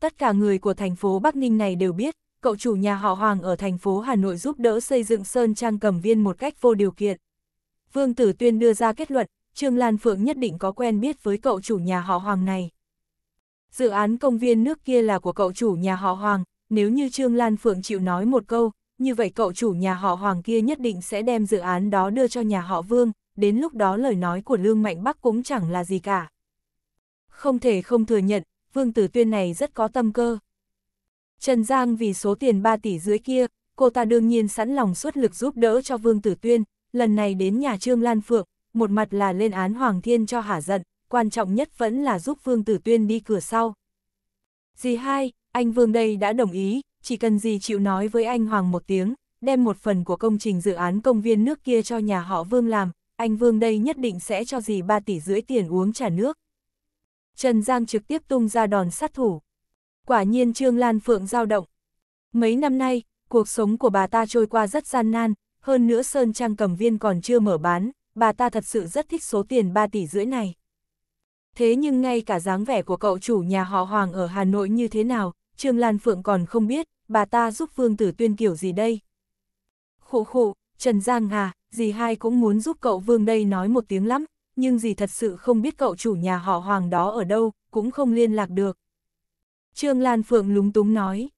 Tất cả người của thành phố Bắc Ninh này đều biết, cậu chủ nhà họ Hoàng ở thành phố Hà Nội giúp đỡ xây dựng Sơn Trang cầm Viên một cách vô điều kiện. Vương Tử Tuyên đưa ra kết luận, Trương Lan Phượng nhất định có quen biết với cậu chủ nhà họ Hoàng này dự án công viên nước kia là của cậu chủ nhà họ Hoàng, nếu như Trương Lan Phượng chịu nói một câu, như vậy cậu chủ nhà họ Hoàng kia nhất định sẽ đem dự án đó đưa cho nhà họ Vương, đến lúc đó lời nói của Lương Mạnh Bắc cũng chẳng là gì cả. Không thể không thừa nhận, Vương Tử Tuyên này rất có tâm cơ. Trần Giang vì số tiền 3 tỷ dưới kia, cô ta đương nhiên sẵn lòng xuất lực giúp đỡ cho Vương Tử Tuyên, lần này đến nhà Trương Lan Phượng, một mặt là lên án Hoàng Thiên cho hả giận, quan trọng nhất vẫn là giúp Vương Tử Tuyên đi cửa sau. Dì hai, anh Vương đây đã đồng ý, chỉ cần dì chịu nói với anh Hoàng một tiếng, đem một phần của công trình dự án công viên nước kia cho nhà họ Vương làm, anh Vương đây nhất định sẽ cho dì 3 tỷ rưỡi tiền uống trà nước. Trần Giang trực tiếp tung ra đòn sát thủ. Quả nhiên Trương Lan Phượng dao động. Mấy năm nay, cuộc sống của bà ta trôi qua rất gian nan, hơn nữa Sơn Trang cầm viên còn chưa mở bán, bà ta thật sự rất thích số tiền 3 tỷ rưỡi này thế nhưng ngay cả dáng vẻ của cậu chủ nhà họ Hoàng ở Hà Nội như thế nào, Trương Lan Phượng còn không biết, bà ta giúp Vương Tử Tuyên kiểu gì đây. Khụ khụ, Trần Giang à, dì hai cũng muốn giúp cậu Vương đây nói một tiếng lắm, nhưng dì thật sự không biết cậu chủ nhà họ Hoàng đó ở đâu, cũng không liên lạc được. Trương Lan Phượng lúng túng nói.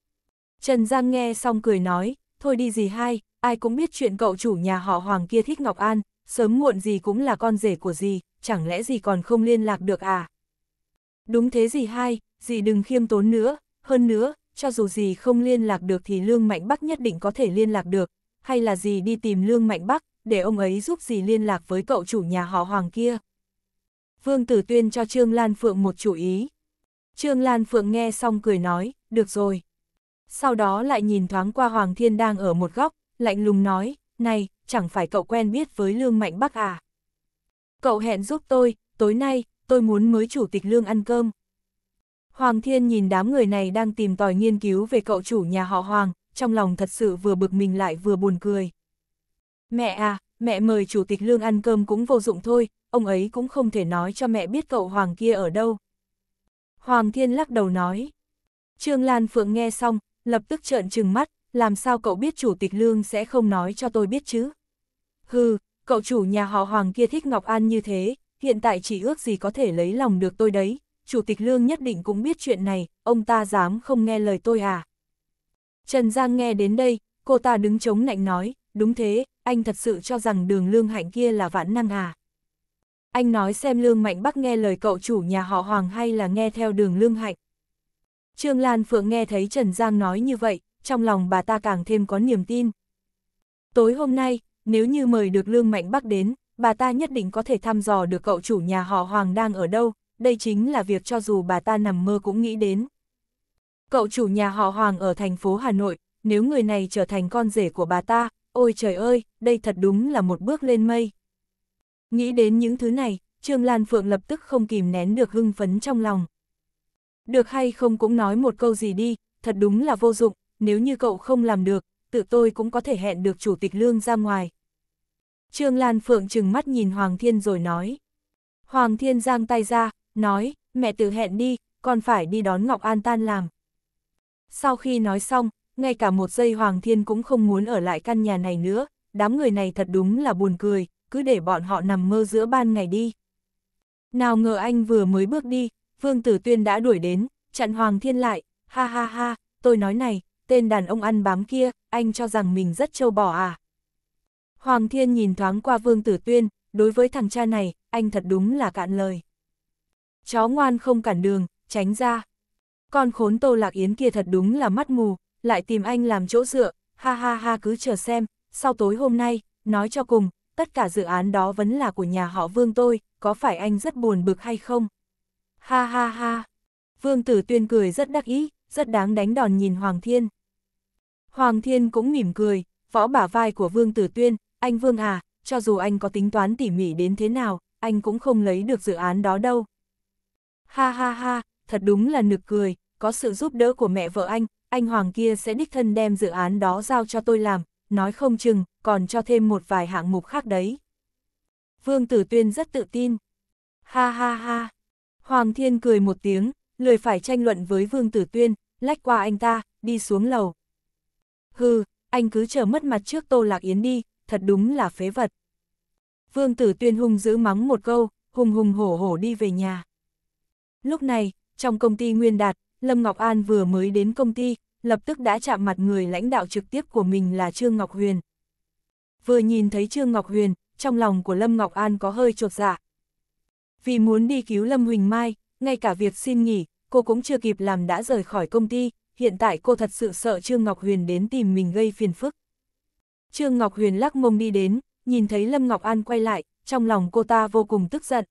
Trần Giang nghe xong cười nói, thôi đi dì hai, ai cũng biết chuyện cậu chủ nhà họ Hoàng kia thích Ngọc An, sớm muộn gì cũng là con rể của dì, chẳng lẽ gì còn không liên lạc được à? Đúng thế gì hai, gì đừng khiêm tốn nữa, hơn nữa, cho dù gì không liên lạc được thì Lương Mạnh Bắc nhất định có thể liên lạc được, hay là gì đi tìm Lương Mạnh Bắc, để ông ấy giúp gì liên lạc với cậu chủ nhà họ Hoàng kia. Vương Tử Tuyên cho Trương Lan Phượng một chủ ý. Trương Lan Phượng nghe xong cười nói, được rồi. Sau đó lại nhìn thoáng qua Hoàng Thiên đang ở một góc, lạnh lùng nói, này, chẳng phải cậu quen biết với Lương Mạnh Bắc à? Cậu hẹn giúp tôi, tối nay, tôi muốn mới chủ tịch lương ăn cơm. Hoàng Thiên nhìn đám người này đang tìm tòi nghiên cứu về cậu chủ nhà họ Hoàng, trong lòng thật sự vừa bực mình lại vừa buồn cười. Mẹ à, mẹ mời chủ tịch lương ăn cơm cũng vô dụng thôi, ông ấy cũng không thể nói cho mẹ biết cậu Hoàng kia ở đâu. Hoàng Thiên lắc đầu nói. Trương Lan Phượng nghe xong, lập tức trợn trừng mắt, làm sao cậu biết chủ tịch lương sẽ không nói cho tôi biết chứ? Hừ, Cậu chủ nhà họ Hoàng kia thích Ngọc An như thế, hiện tại chỉ ước gì có thể lấy lòng được tôi đấy, Chủ tịch Lương nhất định cũng biết chuyện này, ông ta dám không nghe lời tôi à. Trần Giang nghe đến đây, cô ta đứng chống nạnh nói, đúng thế, anh thật sự cho rằng đường Lương Hạnh kia là vãn năng à. Anh nói xem Lương Mạnh Bắc nghe lời cậu chủ nhà họ Hoàng hay là nghe theo đường Lương Hạnh. Trương Lan Phượng nghe thấy Trần Giang nói như vậy, trong lòng bà ta càng thêm có niềm tin. Tối hôm nay, nếu như mời được Lương Mạnh Bắc đến, bà ta nhất định có thể thăm dò được cậu chủ nhà họ Hoàng đang ở đâu, đây chính là việc cho dù bà ta nằm mơ cũng nghĩ đến. Cậu chủ nhà họ Hoàng ở thành phố Hà Nội, nếu người này trở thành con rể của bà ta, ôi trời ơi, đây thật đúng là một bước lên mây. Nghĩ đến những thứ này, Trương Lan Phượng lập tức không kìm nén được hưng phấn trong lòng. Được hay không cũng nói một câu gì đi, thật đúng là vô dụng, nếu như cậu không làm được, tự tôi cũng có thể hẹn được chủ tịch lương ra ngoài, Trương Lan Phượng chừng mắt nhìn Hoàng Thiên rồi nói. Hoàng Thiên giang tay ra, nói, mẹ tự hẹn đi, con phải đi đón Ngọc An tan làm. Sau khi nói xong, ngay cả một giây Hoàng Thiên cũng không muốn ở lại căn nhà này nữa, đám người này thật đúng là buồn cười, cứ để bọn họ nằm mơ giữa ban ngày đi. Nào ngờ anh vừa mới bước đi, Vương Tử Tuyên đã đuổi đến, chặn Hoàng Thiên lại, ha ha ha, tôi nói này, tên đàn ông ăn bám kia, anh cho rằng mình rất trâu bò à. Hoàng Thiên nhìn thoáng qua Vương Tử Tuyên, đối với thằng cha này, anh thật đúng là cạn lời. Chó ngoan không cản đường, tránh ra. Con khốn Tô Lạc Yến kia thật đúng là mắt mù, lại tìm anh làm chỗ dựa, ha ha ha cứ chờ xem, sau tối hôm nay, nói cho cùng, tất cả dự án đó vẫn là của nhà họ Vương tôi, có phải anh rất buồn bực hay không? Ha ha ha. Vương Tử Tuyên cười rất đắc ý, rất đáng đánh đòn nhìn Hoàng Thiên. Hoàng Thiên cũng mỉm cười, võ bả vai của Vương Tử Tuyên, anh Vương à, cho dù anh có tính toán tỉ mỉ đến thế nào, anh cũng không lấy được dự án đó đâu. Ha ha ha, thật đúng là nực cười, có sự giúp đỡ của mẹ vợ anh, anh Hoàng kia sẽ đích thân đem dự án đó giao cho tôi làm, nói không chừng, còn cho thêm một vài hạng mục khác đấy. Vương Tử Tuyên rất tự tin. Ha ha ha. Hoàng Thiên cười một tiếng, lười phải tranh luận với Vương Tử Tuyên, lách qua anh ta, đi xuống lầu. Hừ, anh cứ chờ mất mặt trước Tô Lạc Yến đi, thật đúng là phế vật. Vương Tử Tuyên hung giữ mắng một câu, hùng hùng hổ hổ đi về nhà. Lúc này, trong công ty Nguyên Đạt, Lâm Ngọc An vừa mới đến công ty, lập tức đã chạm mặt người lãnh đạo trực tiếp của mình là Trương Ngọc Huyền. Vừa nhìn thấy Trương Ngọc Huyền, trong lòng của Lâm Ngọc An có hơi chuột dạ. Vì muốn đi cứu Lâm Huỳnh Mai, ngay cả việc xin nghỉ, cô cũng chưa kịp làm đã rời khỏi công ty, hiện tại cô thật sự sợ Trương Ngọc Huyền đến tìm mình gây phiền phức. Trương Ngọc Huyền lắc mông đi đến, nhìn thấy Lâm Ngọc An quay lại, trong lòng cô ta vô cùng tức giận.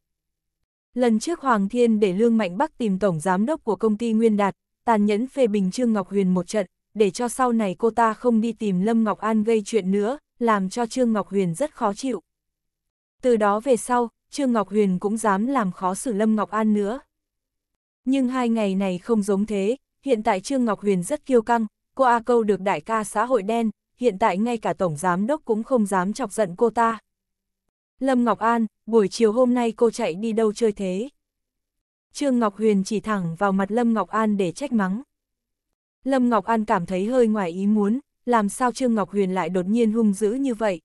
Lần trước Hoàng Thiên để Lương Mạnh Bắc tìm tổng giám đốc của công ty Nguyên Đạt, tàn nhẫn phê bình Trương Ngọc Huyền một trận, để cho sau này cô ta không đi tìm Lâm Ngọc An gây chuyện nữa, làm cho Trương Ngọc Huyền rất khó chịu. Từ đó về sau, Trương Ngọc Huyền cũng dám làm khó xử Lâm Ngọc An nữa. Nhưng hai ngày này không giống thế, hiện tại Trương Ngọc Huyền rất kiêu căng, cô A Câu được đại ca xã hội đen, hiện tại ngay cả Tổng Giám Đốc cũng không dám chọc giận cô ta. Lâm Ngọc An, buổi chiều hôm nay cô chạy đi đâu chơi thế? Trương Ngọc Huyền chỉ thẳng vào mặt Lâm Ngọc An để trách mắng. Lâm Ngọc An cảm thấy hơi ngoài ý muốn, làm sao Trương Ngọc Huyền lại đột nhiên hung dữ như vậy?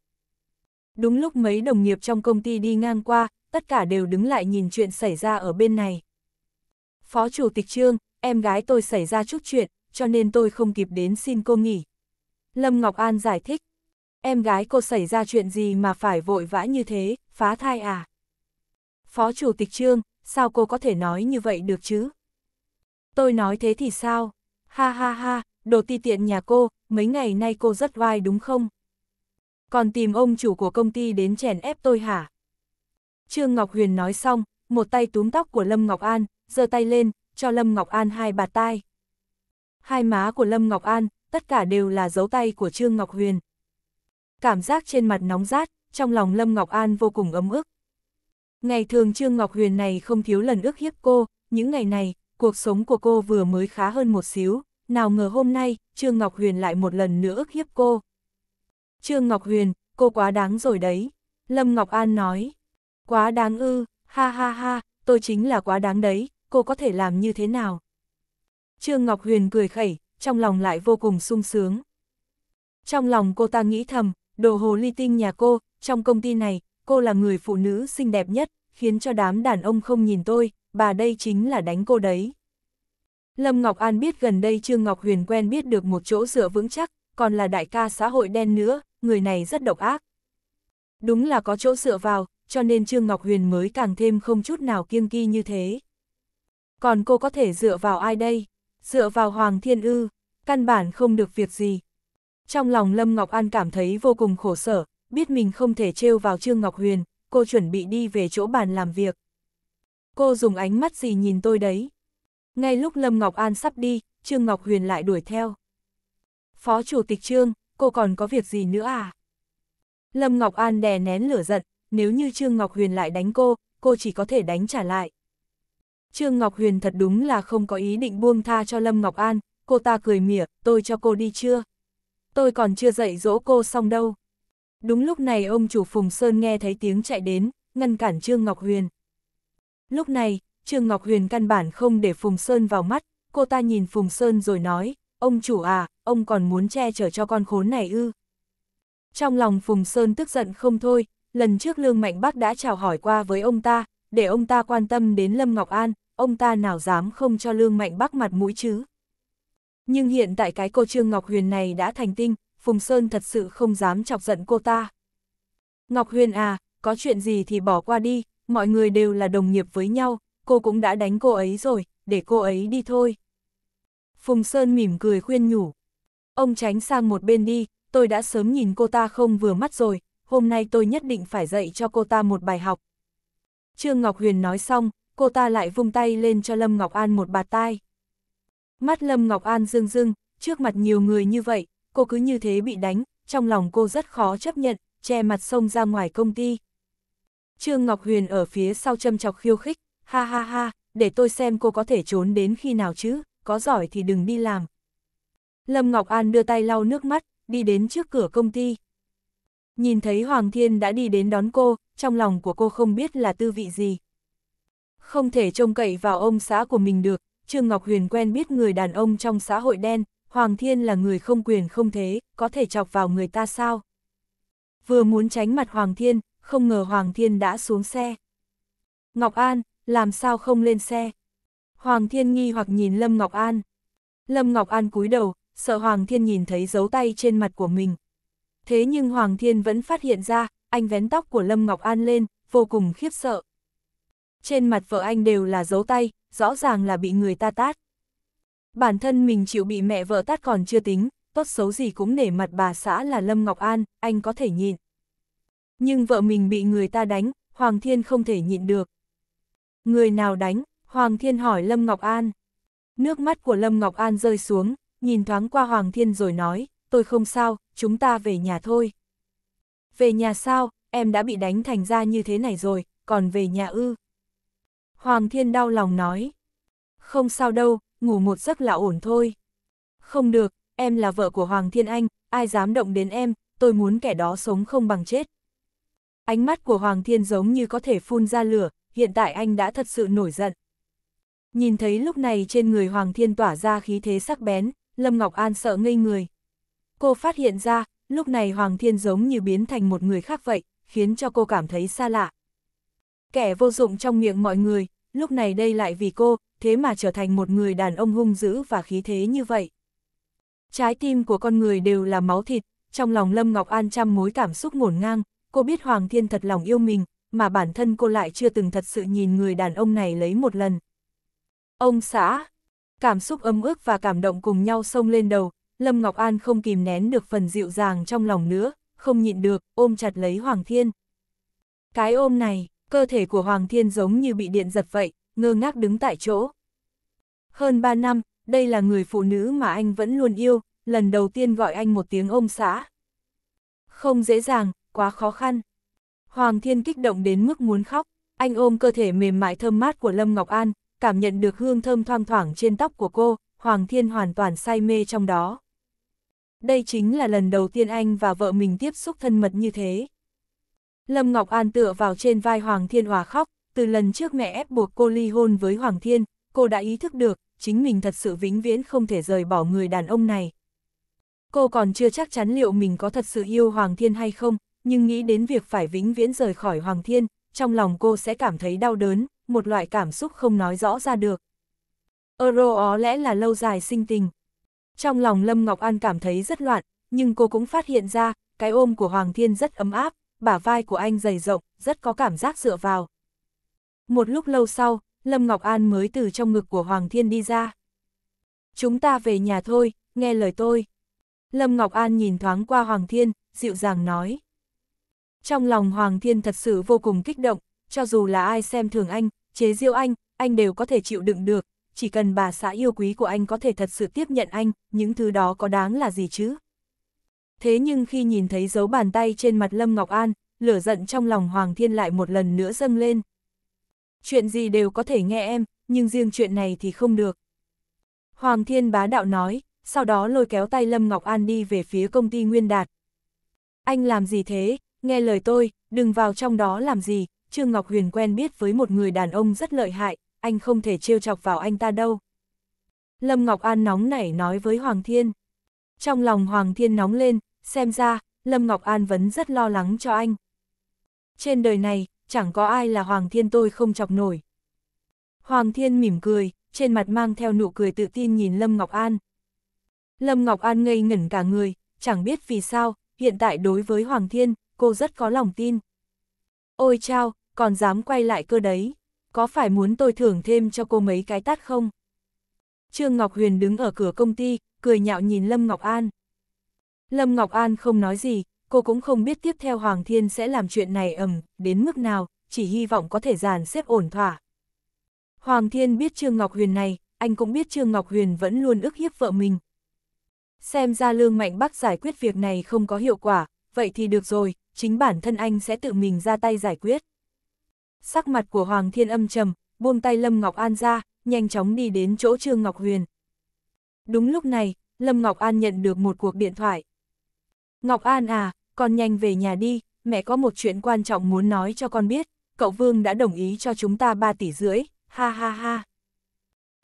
Đúng lúc mấy đồng nghiệp trong công ty đi ngang qua, tất cả đều đứng lại nhìn chuyện xảy ra ở bên này. Phó Chủ tịch Trương, em gái tôi xảy ra chút chuyện, cho nên tôi không kịp đến xin cô nghỉ, Lâm Ngọc An giải thích. Em gái cô xảy ra chuyện gì mà phải vội vã như thế, phá thai à? Phó Chủ tịch Trương, sao cô có thể nói như vậy được chứ? Tôi nói thế thì sao? Ha ha ha, đồ ti tiện nhà cô, mấy ngày nay cô rất oai đúng không? Còn tìm ông chủ của công ty đến chèn ép tôi hả? Trương Ngọc Huyền nói xong, một tay túm tóc của Lâm Ngọc An, giơ tay lên, cho Lâm Ngọc An hai bạt tai. Hai má của Lâm Ngọc An, tất cả đều là dấu tay của Trương Ngọc Huyền. Cảm giác trên mặt nóng rát, trong lòng Lâm Ngọc An vô cùng ấm ức. Ngày thường Trương Ngọc Huyền này không thiếu lần ức hiếp cô, những ngày này, cuộc sống của cô vừa mới khá hơn một xíu, nào ngờ hôm nay, Trương Ngọc Huyền lại một lần nữa ức hiếp cô. Trương Ngọc Huyền, cô quá đáng rồi đấy. Lâm Ngọc An nói, quá đáng ư, ha ha ha, tôi chính là quá đáng đấy, cô có thể làm như thế nào? Trương Ngọc Huyền cười khẩy, trong lòng lại vô cùng sung sướng. Trong lòng cô ta nghĩ thầm, đồ hồ ly tinh nhà cô, trong công ty này, cô là người phụ nữ xinh đẹp nhất, khiến cho đám đàn ông không nhìn tôi, bà đây chính là đánh cô đấy. Lâm Ngọc An biết gần đây Trương Ngọc Huyền quen biết được một chỗ dựa vững chắc, còn là đại ca xã hội đen nữa, người này rất độc ác. Đúng là có chỗ dựa vào, cho nên Trương Ngọc Huyền mới càng thêm không chút nào kiêng kỳ như thế. Còn cô có thể dựa vào ai đây? Dựa vào Hoàng Thiên Ư, căn bản không được việc gì. Trong lòng Lâm Ngọc An cảm thấy vô cùng khổ sở, biết mình không thể trêu vào Trương Ngọc Huyền, cô chuẩn bị đi về chỗ bàn làm việc. Cô dùng ánh mắt gì nhìn tôi đấy? Ngay lúc Lâm Ngọc An sắp đi, Trương Ngọc Huyền lại đuổi theo. Phó Chủ tịch Trương, cô còn có việc gì nữa à? Lâm Ngọc An đè nén lửa giận, nếu như Trương Ngọc Huyền lại đánh cô, cô chỉ có thể đánh trả lại. Trương Ngọc Huyền thật đúng là không có ý định buông tha cho Lâm Ngọc An, cô ta cười mỉa, tôi cho cô đi chưa? Tôi còn chưa dạy dỗ cô xong đâu. Đúng lúc này ông chủ Phùng Sơn nghe thấy tiếng chạy đến, ngăn cản Trương Ngọc Huyền. Lúc này, Trương Ngọc Huyền căn bản không để Phùng Sơn vào mắt, cô ta nhìn Phùng Sơn rồi nói, ông chủ à, ông còn muốn che chở cho con khốn này ư. Trong lòng Phùng Sơn tức giận không thôi, lần trước Lương Mạnh Bắc đã chào hỏi qua với ông ta, để ông ta quan tâm đến Lâm Ngọc An, ông ta nào dám không cho Lương Mạnh Bắc mặt mũi chứ. Nhưng hiện tại cái cô Trương Ngọc Huyền này đã thành tinh, Phùng Sơn thật sự không dám chọc giận cô ta. Ngọc Huyền à, có chuyện gì thì bỏ qua đi, mọi người đều là đồng nghiệp với nhau, cô cũng đã đánh cô ấy rồi, để cô ấy đi thôi. Phùng Sơn mỉm cười khuyên nhủ. Ông tránh sang một bên đi, tôi đã sớm nhìn cô ta không vừa mắt rồi, hôm nay tôi nhất định phải dạy cho cô ta một bài học. Trương Ngọc Huyền nói xong, cô ta lại vung tay lên cho Lâm Ngọc An một bạt tai. Mắt Lâm Ngọc An rưng rưng, trước mặt nhiều người như vậy, cô cứ như thế bị đánh, trong lòng cô rất khó chấp nhận, che mặt sông ra ngoài công ty. Trương Ngọc Huyền ở phía sau châm chọc khiêu khích, ha ha ha, để tôi xem cô có thể trốn đến khi nào chứ, có giỏi thì đừng đi làm. Lâm Ngọc An đưa tay lau nước mắt, đi đến trước cửa công ty. Nhìn thấy Hoàng Thiên đã đi đến đón cô, trong lòng của cô không biết là tư vị gì. Không thể trông cậy vào ông xã của mình được, Trương Ngọc Huyền quen biết người đàn ông trong xã hội đen, Hoàng Thiên là người không quyền không thế, có thể chọc vào người ta sao? Vừa muốn tránh mặt Hoàng Thiên, không ngờ Hoàng Thiên đã xuống xe. Ngọc An, làm sao không lên xe? Hoàng Thiên nghi hoặc nhìn Lâm Ngọc An. Lâm Ngọc An cúi đầu, sợ Hoàng Thiên nhìn thấy dấu tay trên mặt của mình. Thế nhưng Hoàng Thiên vẫn phát hiện ra, anh vén tóc của Lâm Ngọc An lên, vô cùng khiếp sợ trên mặt vợ anh đều là dấu tay, rõ ràng là bị người ta tát. Bản thân mình chịu bị mẹ vợ tát còn chưa tính, tốt xấu gì cũng nể mặt bà xã là Lâm Ngọc An, anh có thể nhịn. Nhưng vợ mình bị người ta đánh, Hoàng Thiên không thể nhịn được. Người nào đánh, Hoàng Thiên hỏi Lâm Ngọc An. Nước mắt của Lâm Ngọc An rơi xuống, nhìn thoáng qua Hoàng Thiên rồi nói, tôi không sao, chúng ta về nhà thôi. Về nhà sao, em đã bị đánh thành ra như thế này rồi, còn về nhà ư. Hoàng thiên đau lòng nói. Không sao đâu, ngủ một giấc là ổn thôi. Không được, em là vợ của Hoàng thiên anh, ai dám động đến em, tôi muốn kẻ đó sống không bằng chết. Ánh mắt của Hoàng thiên giống như có thể phun ra lửa, hiện tại anh đã thật sự nổi giận. Nhìn thấy lúc này trên người Hoàng thiên tỏa ra khí thế sắc bén, Lâm Ngọc An sợ ngây người. Cô phát hiện ra, lúc này Hoàng Thiên giống như biến thành một người khác vậy, khiến cho cô cảm thấy xa lạ. Kẻ vô dụng trong miệng mọi người, lúc này đây lại vì cô, thế mà trở thành một người đàn ông hung dữ và khí thế như vậy. Trái tim của con người đều là máu thịt, trong lòng Lâm Ngọc An trăm mối cảm xúc ngổn ngang, cô biết Hoàng Thiên thật lòng yêu mình, mà bản thân cô lại chưa từng thật sự nhìn người đàn ông này lấy một lần. Ông xã, cảm xúc ấm ức và cảm động cùng nhau sông lên đầu, Lâm Ngọc An không kìm nén được phần dịu dàng trong lòng nữa, không nhịn được, ôm chặt lấy Hoàng Thiên. Cái ôm này, cơ thể của Hoàng Thiên giống như bị điện giật vậy, ngơ ngác đứng tại chỗ. Hơn 3 năm, đây là người phụ nữ mà anh vẫn luôn yêu, lần đầu tiên gọi anh một tiếng ông xã. Không dễ dàng, quá khó khăn. Hoàng Thiên kích động đến mức muốn khóc, anh ôm cơ thể mềm mại thơm mát của Lâm Ngọc An, cảm nhận được hương thơm thoang thoảng trên tóc của cô, Hoàng Thiên hoàn toàn say mê trong đó. Đây chính là lần đầu tiên anh và vợ mình tiếp xúc thân mật như thế. Lâm Ngọc An tựa vào trên vai Hoàng Thiên Hòa khóc, từ lần trước mẹ ép buộc cô ly hôn với Hoàng Thiên, cô đã ý thức được, chính mình thật sự vĩnh viễn không thể rời bỏ người đàn ông này. Cô còn chưa chắc chắn liệu mình có thật sự yêu Hoàng Thiên hay không, nhưng nghĩ đến việc phải vĩnh viễn rời khỏi Hoàng Thiên, trong lòng cô sẽ cảm thấy đau đớn, một loại cảm xúc không nói rõ ra được. Euro ờ ó lẽ là lâu dài sinh tình. Trong lòng Lâm Ngọc An cảm thấy rất loạn, nhưng cô cũng phát hiện ra, cái ôm của Hoàng Thiên rất ấm áp, bả vai của anh dày rộng, rất có cảm giác dựa vào. Một lúc lâu sau, Lâm Ngọc An mới từ trong ngực của Hoàng Thiên đi ra. Chúng ta về nhà thôi, nghe lời tôi. Lâm Ngọc An nhìn thoáng qua Hoàng Thiên, dịu dàng nói. Trong lòng Hoàng Thiên thật sự vô cùng kích động, cho dù là ai xem thường anh, chế diêu anh, anh đều có thể chịu đựng được, chỉ cần bà xã yêu quý của anh có thể thật sự tiếp nhận anh, những thứ đó có đáng là gì chứ? thế nhưng khi nhìn thấy dấu bàn tay trên mặt Lâm Ngọc An, lửa giận trong lòng Hoàng Thiên lại một lần nữa dâng lên. Chuyện gì đều có thể nghe em, nhưng riêng chuyện này thì không được. Hoàng Thiên bá đạo nói, sau đó lôi kéo tay Lâm Ngọc An đi về phía công ty Nguyên Đạt. Anh làm gì thế, nghe lời tôi, đừng vào trong đó làm gì, Trương Ngọc Huyền quen biết với một người đàn ông rất lợi hại, anh không thể trêu chọc vào anh ta đâu. Lâm Ngọc An nóng nảy nói với Hoàng Thiên. Trong lòng Hoàng Thiên nóng lên, xem ra, Lâm Ngọc An vẫn rất lo lắng cho anh. Trên đời này, chẳng có ai là Hoàng Thiên tôi không chọc nổi. Hoàng Thiên mỉm cười, trên mặt mang theo nụ cười tự tin nhìn Lâm Ngọc An. Lâm Ngọc An ngây ngẩn cả người, chẳng biết vì sao, hiện tại đối với Hoàng Thiên, cô rất có lòng tin. Ôi chao, còn dám quay lại cơ đấy, có phải muốn tôi thưởng thêm cho cô mấy cái tát không? Trương Ngọc Huyền đứng ở cửa công ty, cười nhạo nhìn Lâm Ngọc An. Lâm Ngọc An không nói gì, cô cũng không biết tiếp theo Hoàng Thiên sẽ làm chuyện này ầm, đến mức nào, chỉ hy vọng có thể dàn xếp ổn thỏa. Hoàng Thiên biết Trương Ngọc Huyền này, anh cũng biết Trương Ngọc Huyền vẫn luôn ức hiếp vợ mình. Xem ra Lương Mạnh Bắc giải quyết việc này không có hiệu quả, vậy thì được rồi, chính bản thân anh sẽ tự mình ra tay giải quyết. Sắc mặt của Hoàng Thiên âm trầm, buông tay Lâm Ngọc An ra, nhanh chóng đi đến chỗ Trương Ngọc Huyền. Đúng lúc này, Lâm Ngọc An nhận được một cuộc điện thoại. Ngọc An à, con nhanh về nhà đi, mẹ có một chuyện quan trọng muốn nói cho con biết, cậu Vương đã đồng ý cho chúng ta 3 tỷ rưỡi, ha ha ha.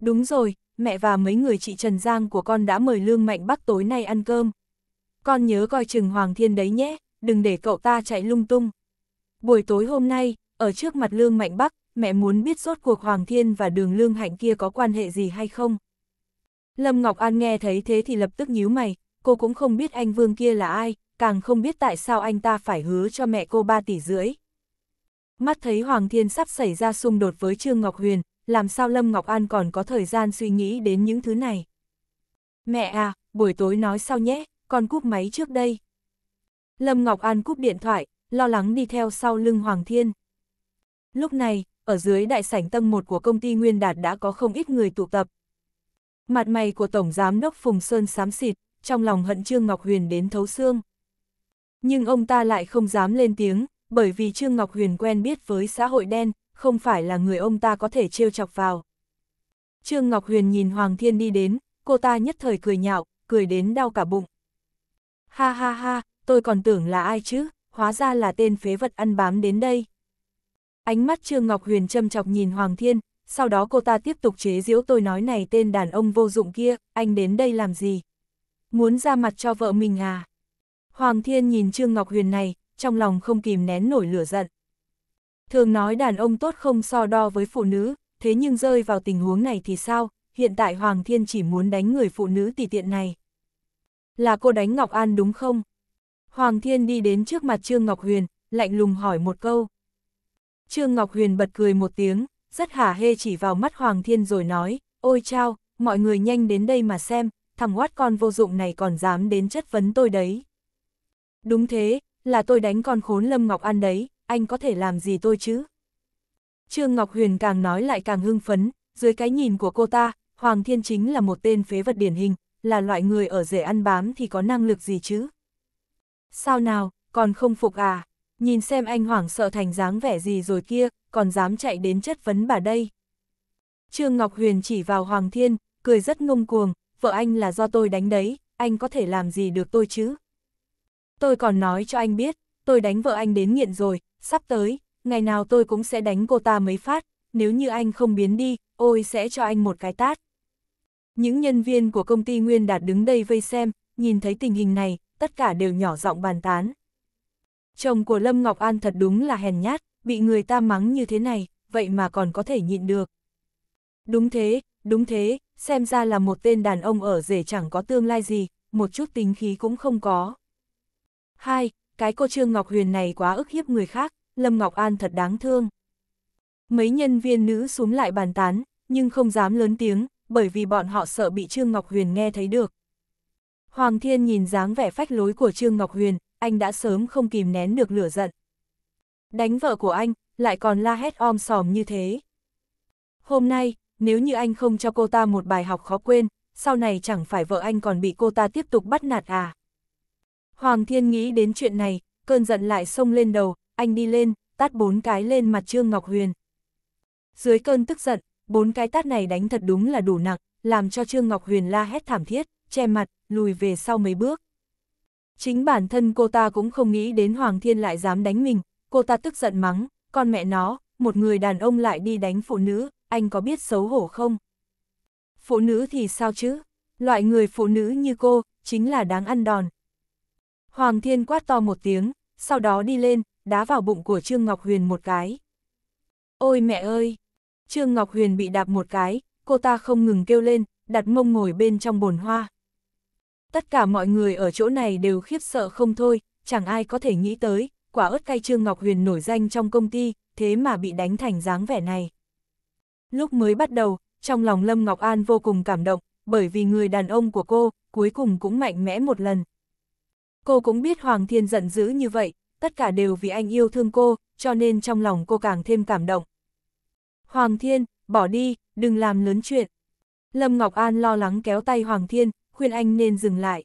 Đúng rồi, mẹ và mấy người chị Trần Giang của con đã mời Lương Mạnh Bắc tối nay ăn cơm. Con nhớ coi chừng Hoàng Thiên đấy nhé, đừng để cậu ta chạy lung tung. Buổi tối hôm nay, ở trước mặt Lương Mạnh Bắc, mẹ muốn biết rốt cuộc Hoàng Thiên và đường Lương Hạnh kia có quan hệ gì hay không. Lâm Ngọc An nghe thấy thế thì lập tức nhíu mày, cô cũng không biết anh Vương kia là ai, càng không biết tại sao anh ta phải hứa cho mẹ cô 3 tỷ rưỡi. Mắt thấy Hoàng Thiên sắp xảy ra xung đột với Trương Ngọc Huyền, làm sao Lâm Ngọc An còn có thời gian suy nghĩ đến những thứ này. Mẹ à, buổi tối nói sau nhé, con cúp máy trước đây. Lâm Ngọc An cúp điện thoại, lo lắng đi theo sau lưng Hoàng Thiên. Lúc này, ở dưới đại sảnh tầng một của công ty Nguyên Đạt đã có không ít người tụ tập. Mặt mày của Tổng Giám đốc Phùng Sơn xám xịt, trong lòng hận Trương Ngọc Huyền đến thấu xương. Nhưng ông ta lại không dám lên tiếng, bởi vì Trương Ngọc Huyền quen biết với xã hội đen, không phải là người ông ta có thể trêu chọc vào. Trương Ngọc Huyền nhìn Hoàng Thiên đi đến, cô ta nhất thời cười nhạo, cười đến đau cả bụng. Ha ha ha, tôi còn tưởng là ai chứ, hóa ra là tên phế vật ăn bám đến đây. Ánh mắt Trương Ngọc Huyền châm chọc nhìn Hoàng Thiên, sau đó cô ta tiếp tục chế giễu tôi nói này tên đàn ông vô dụng kia, anh đến đây làm gì? muốn ra mặt cho vợ mình à? Hoàng Thiên nhìn Trương Ngọc Huyền này, trong lòng không kìm nén nổi lửa giận. Thường nói đàn ông tốt không so đo với phụ nữ, thế nhưng rơi vào tình huống này thì sao, hiện tại Hoàng Thiên chỉ muốn đánh người phụ nữ tỷ tiện này. Là cô đánh Ngọc An đúng không? Hoàng Thiên đi đến trước mặt Trương Ngọc Huyền, lạnh lùng hỏi một câu. Trương Ngọc Huyền bật cười một tiếng, rất hả hê chỉ vào mắt Hoàng Thiên rồi nói, ôi chao, mọi người nhanh đến đây mà xem, thằng oát con vô dụng này còn dám đến chất vấn tôi đấy. Đúng thế, là tôi đánh con khốn Lâm Ngọc An đấy, anh có thể làm gì tôi chứ? Trương Ngọc Huyền càng nói lại càng hưng phấn, dưới cái nhìn của cô ta, Hoàng Thiên chính là một tên phế vật điển hình, là loại người ở rể ăn bám thì có năng lực gì chứ? Sao nào, còn không phục à? Nhìn xem anh hoảng sợ thành dáng vẻ gì rồi kia, còn dám chạy đến chất vấn bà đây. Trương Ngọc Huyền chỉ vào Hoàng Thiên, cười rất ngông cuồng, vợ anh là do tôi đánh đấy, anh có thể làm gì được tôi chứ? Tôi còn nói cho anh biết, tôi đánh vợ anh đến nghiện rồi, sắp tới, ngày nào tôi cũng sẽ đánh cô ta mấy phát, nếu như anh không biến đi, ôi sẽ cho anh một cái tát. Những nhân viên của công ty Nguyên Đạt đứng đây vây xem, nhìn thấy tình hình này, tất cả đều nhỏ giọng bàn tán. Chồng của Lâm Ngọc An thật đúng là hèn nhát, bị người ta mắng như thế này, vậy mà còn có thể nhịn được. Đúng thế, đúng thế, xem ra là một tên đàn ông ở rể chẳng có tương lai gì, một chút tính khí cũng không có. Hai, cái cô Trương Ngọc Huyền này quá ức hiếp người khác, Lâm Ngọc An thật đáng thương. Mấy nhân viên nữ xuống lại bàn tán, nhưng không dám lớn tiếng, bởi vì bọn họ sợ bị Trương Ngọc Huyền nghe thấy được. Hoàng Thiên nhìn dáng vẻ phách lối của Trương Ngọc Huyền, anh đã sớm không kìm nén được lửa giận. Đánh vợ của anh, lại còn la hét om sòm như thế. Hôm nay, nếu như anh không cho cô ta một bài học khó quên, sau này chẳng phải vợ anh còn bị cô ta tiếp tục bắt nạt à. Hoàng Thiên nghĩ đến chuyện này, cơn giận lại xông lên đầu, anh đi lên, tát bốn cái lên mặt Trương Ngọc Huyền. Dưới cơn tức giận, bốn cái tát này đánh thật đúng là đủ nặng, làm cho Trương Ngọc Huyền la hét thảm thiết, che mặt, lùi về sau mấy bước. Chính bản thân cô ta cũng không nghĩ đến Hoàng Thiên lại dám đánh mình, cô ta tức giận mắng, con mẹ nó, một người đàn ông lại đi đánh phụ nữ, anh có biết xấu hổ không? Phụ nữ thì sao chứ? Loại người phụ nữ như cô, chính là đáng ăn đòn. Hoàng Thiên quát to một tiếng, sau đó đi lên, đá vào bụng của Trương Ngọc Huyền một cái. Ôi mẹ ơi! Trương Ngọc Huyền bị đạp một cái, cô ta không ngừng kêu lên, đặt mông ngồi bên trong bồn hoa. Tất cả mọi người ở chỗ này đều khiếp sợ không thôi, chẳng ai có thể nghĩ tới, quả ớt cay Trương Ngọc Huyền nổi danh trong công ty, thế mà bị đánh thành dáng vẻ này. Lúc mới bắt đầu, trong lòng Lâm Ngọc An vô cùng cảm động, bởi vì người đàn ông của cô, cuối cùng cũng mạnh mẽ một lần. Cô cũng biết Hoàng Thiên giận dữ như vậy, tất cả đều vì anh yêu thương cô, cho nên trong lòng cô càng thêm cảm động. Hoàng Thiên, bỏ đi, đừng làm lớn chuyện. Lâm Ngọc An lo lắng kéo tay Hoàng Thiên, khuyên anh nên dừng lại.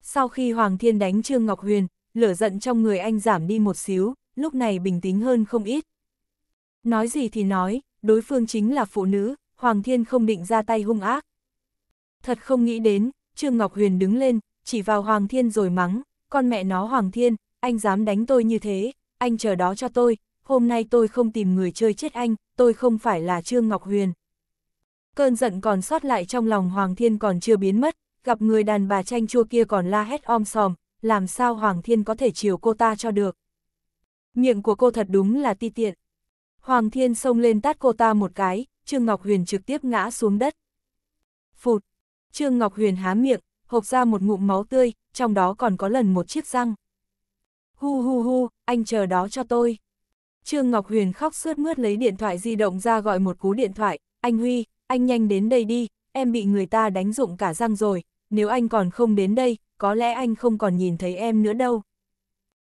Sau khi Hoàng Thiên đánh Trương Ngọc Huyền, lửa giận trong người anh giảm đi một xíu, lúc này bình tĩnh hơn không ít. Nói gì thì nói, đối phương chính là phụ nữ, Hoàng Thiên không định ra tay hung ác. Thật không nghĩ đến, Trương Ngọc Huyền đứng lên, chỉ vào Hoàng Thiên rồi mắng, con mẹ nó Hoàng Thiên, anh dám đánh tôi như thế, anh chờ đó cho tôi, hôm nay tôi không tìm người chơi chết anh, tôi không phải là Trương Ngọc Huyền. Cơn giận còn sót lại trong lòng Hoàng Thiên còn chưa biến mất, gặp người đàn bà tranh chua kia còn la hét om sòm, làm sao Hoàng Thiên có thể chiều cô ta cho được. Miệng của cô thật đúng là ti tiện. Hoàng Thiên xông lên tát cô ta một cái, Trương Ngọc Huyền trực tiếp ngã xuống đất. Phụt! Trương Ngọc Huyền há miệng, hộc ra một ngụm máu tươi, trong đó còn có lần một chiếc răng. Hu hu hu, anh chờ đó cho tôi. Trương Ngọc Huyền khóc sướt mướt lấy điện thoại di động ra gọi một cú điện thoại, anh Huy, anh nhanh đến đây đi, em bị người ta đánh rụng cả răng rồi, nếu anh còn không đến đây, có lẽ anh không còn nhìn thấy em nữa đâu.